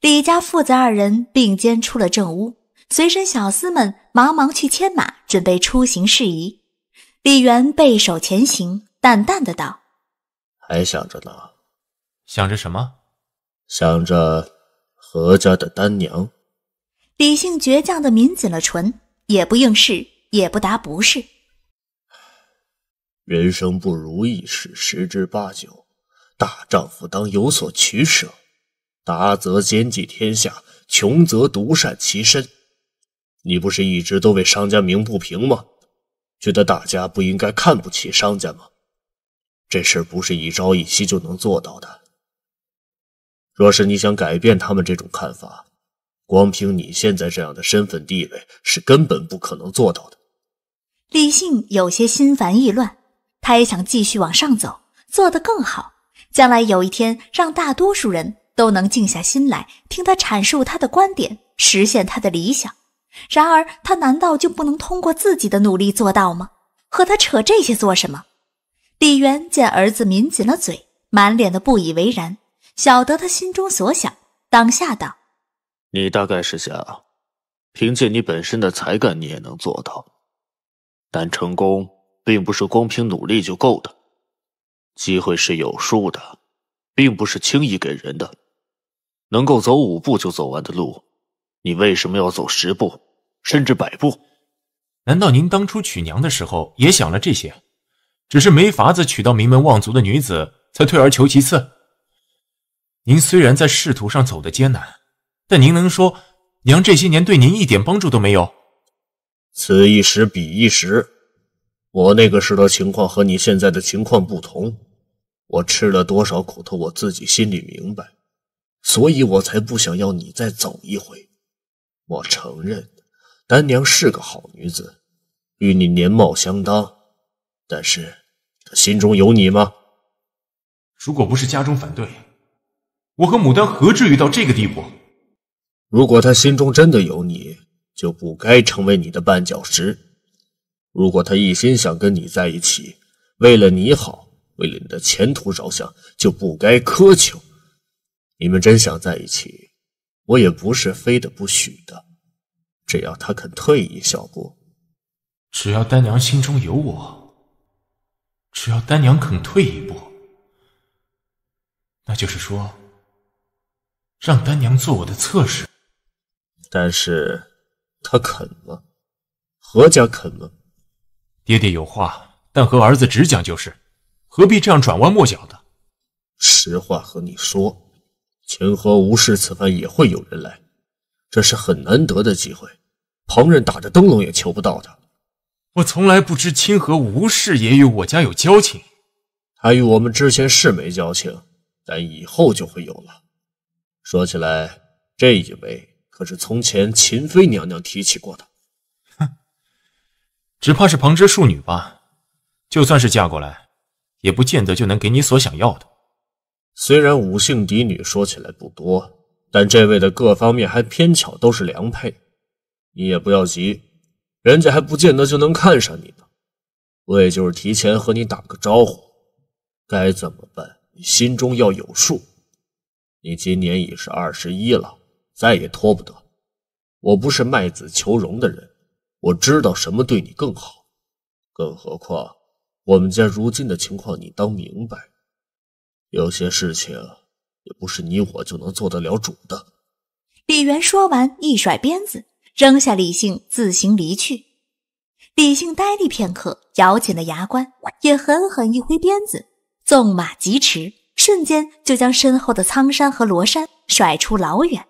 A: 李家父子二人并肩出了正屋。随身小厮们忙忙去牵马，准备出行事宜。李元背手前行，淡淡的道：“
B: 还想着呢，想着什么？想着何家的丹娘。”
A: 李姓倔强的抿紧了唇，也不应是，也不答不是。
B: 人生不如意事十之八九，大丈夫当有所取舍，达则兼济天下，穷则独善其身。你不是一直都为商家鸣不平吗？觉得大家不应该看不起商家吗？这事不是一朝一夕就能做到的。若是你想改变他们这种看法，光凭你现在这样的身份地位是根本不可能做到的。
A: 李信有些心烦意乱，他也想继续往上走，做得更好，将来有一天让大多数人都能静下心来听他阐述他的观点，实现他的理想。然而，他难道就不能通过自己的努力做到吗？和他扯这些做什么？李渊见儿子抿紧了嘴，满脸的不以为然，晓得他心中所想，当下道：“
B: 你大概是想，凭借你本身的才干，你也能做到。但成功并不是光凭努力就够的，机会是有数的，并不是轻易给人的。能够走五步就走完的路。”你为什么要走十步，甚至百步？难道
G: 您当初娶娘的时候也想了这些？只是没法子娶到名门望族的女子，才退而求其次。您虽然在仕途上走得艰难，但您能说娘这些年对您一点帮助都没有？
B: 此一时彼一时，我那个时的情况和你现在的情况不同。我吃了多少苦头，我自己心里明白，所以我才不想要你再走一回。我承认，丹娘是个好女子，与你年貌相当，但是她心中有你吗？如果不是家中反对，我和牡丹何至于到这个地步？如果她心中真的有你，就不该成为你的绊脚石；如果她一心想跟你在一起，为了你好，为了你的前途着想，就不该苛求。你们真想在一起。我也不是非得不许的，只要他肯退一小步，
G: 只要丹娘心中有我，只要丹娘肯
B: 退一步，
E: 那就是说，
G: 让丹娘做我的侧
B: 室。
E: 但是他肯吗？何家肯
B: 吗？
G: 爹爹有话，但和儿子直讲就是，何必这样转弯抹角的？
B: 实话和你说。秦河吴氏此番也会有人来，这是很难得的机会，旁人打着灯笼也求不到的。我从来不知清河吴氏也与我家有交情，他与我们之前是没交情，但以后就会有了。说起来，这一位可是从前秦妃娘娘提起过的，哼，
G: 只怕是旁支庶女吧？就算是嫁过来，也不见得就能给你所
B: 想要的。虽然五姓嫡女说起来不多，但这位的各方面还偏巧都是良配。你也不要急，人家还不见得就能看上你呢。我也就是提前和你打个招呼，该怎么办，你心中要有数。你今年已是二十一了，再也拖不得。我不是卖子求荣的人，我知道什么对你更好。更何况，我们家如今的情况，你当明白。有些事情也不是你我就能做得了主的。
A: 李元说完，一甩鞭子，扔下李性，自行离去。李性呆立片刻，咬紧了牙关，也狠狠一挥鞭子，纵马疾驰，瞬间就将身后的苍山和罗山甩出老远。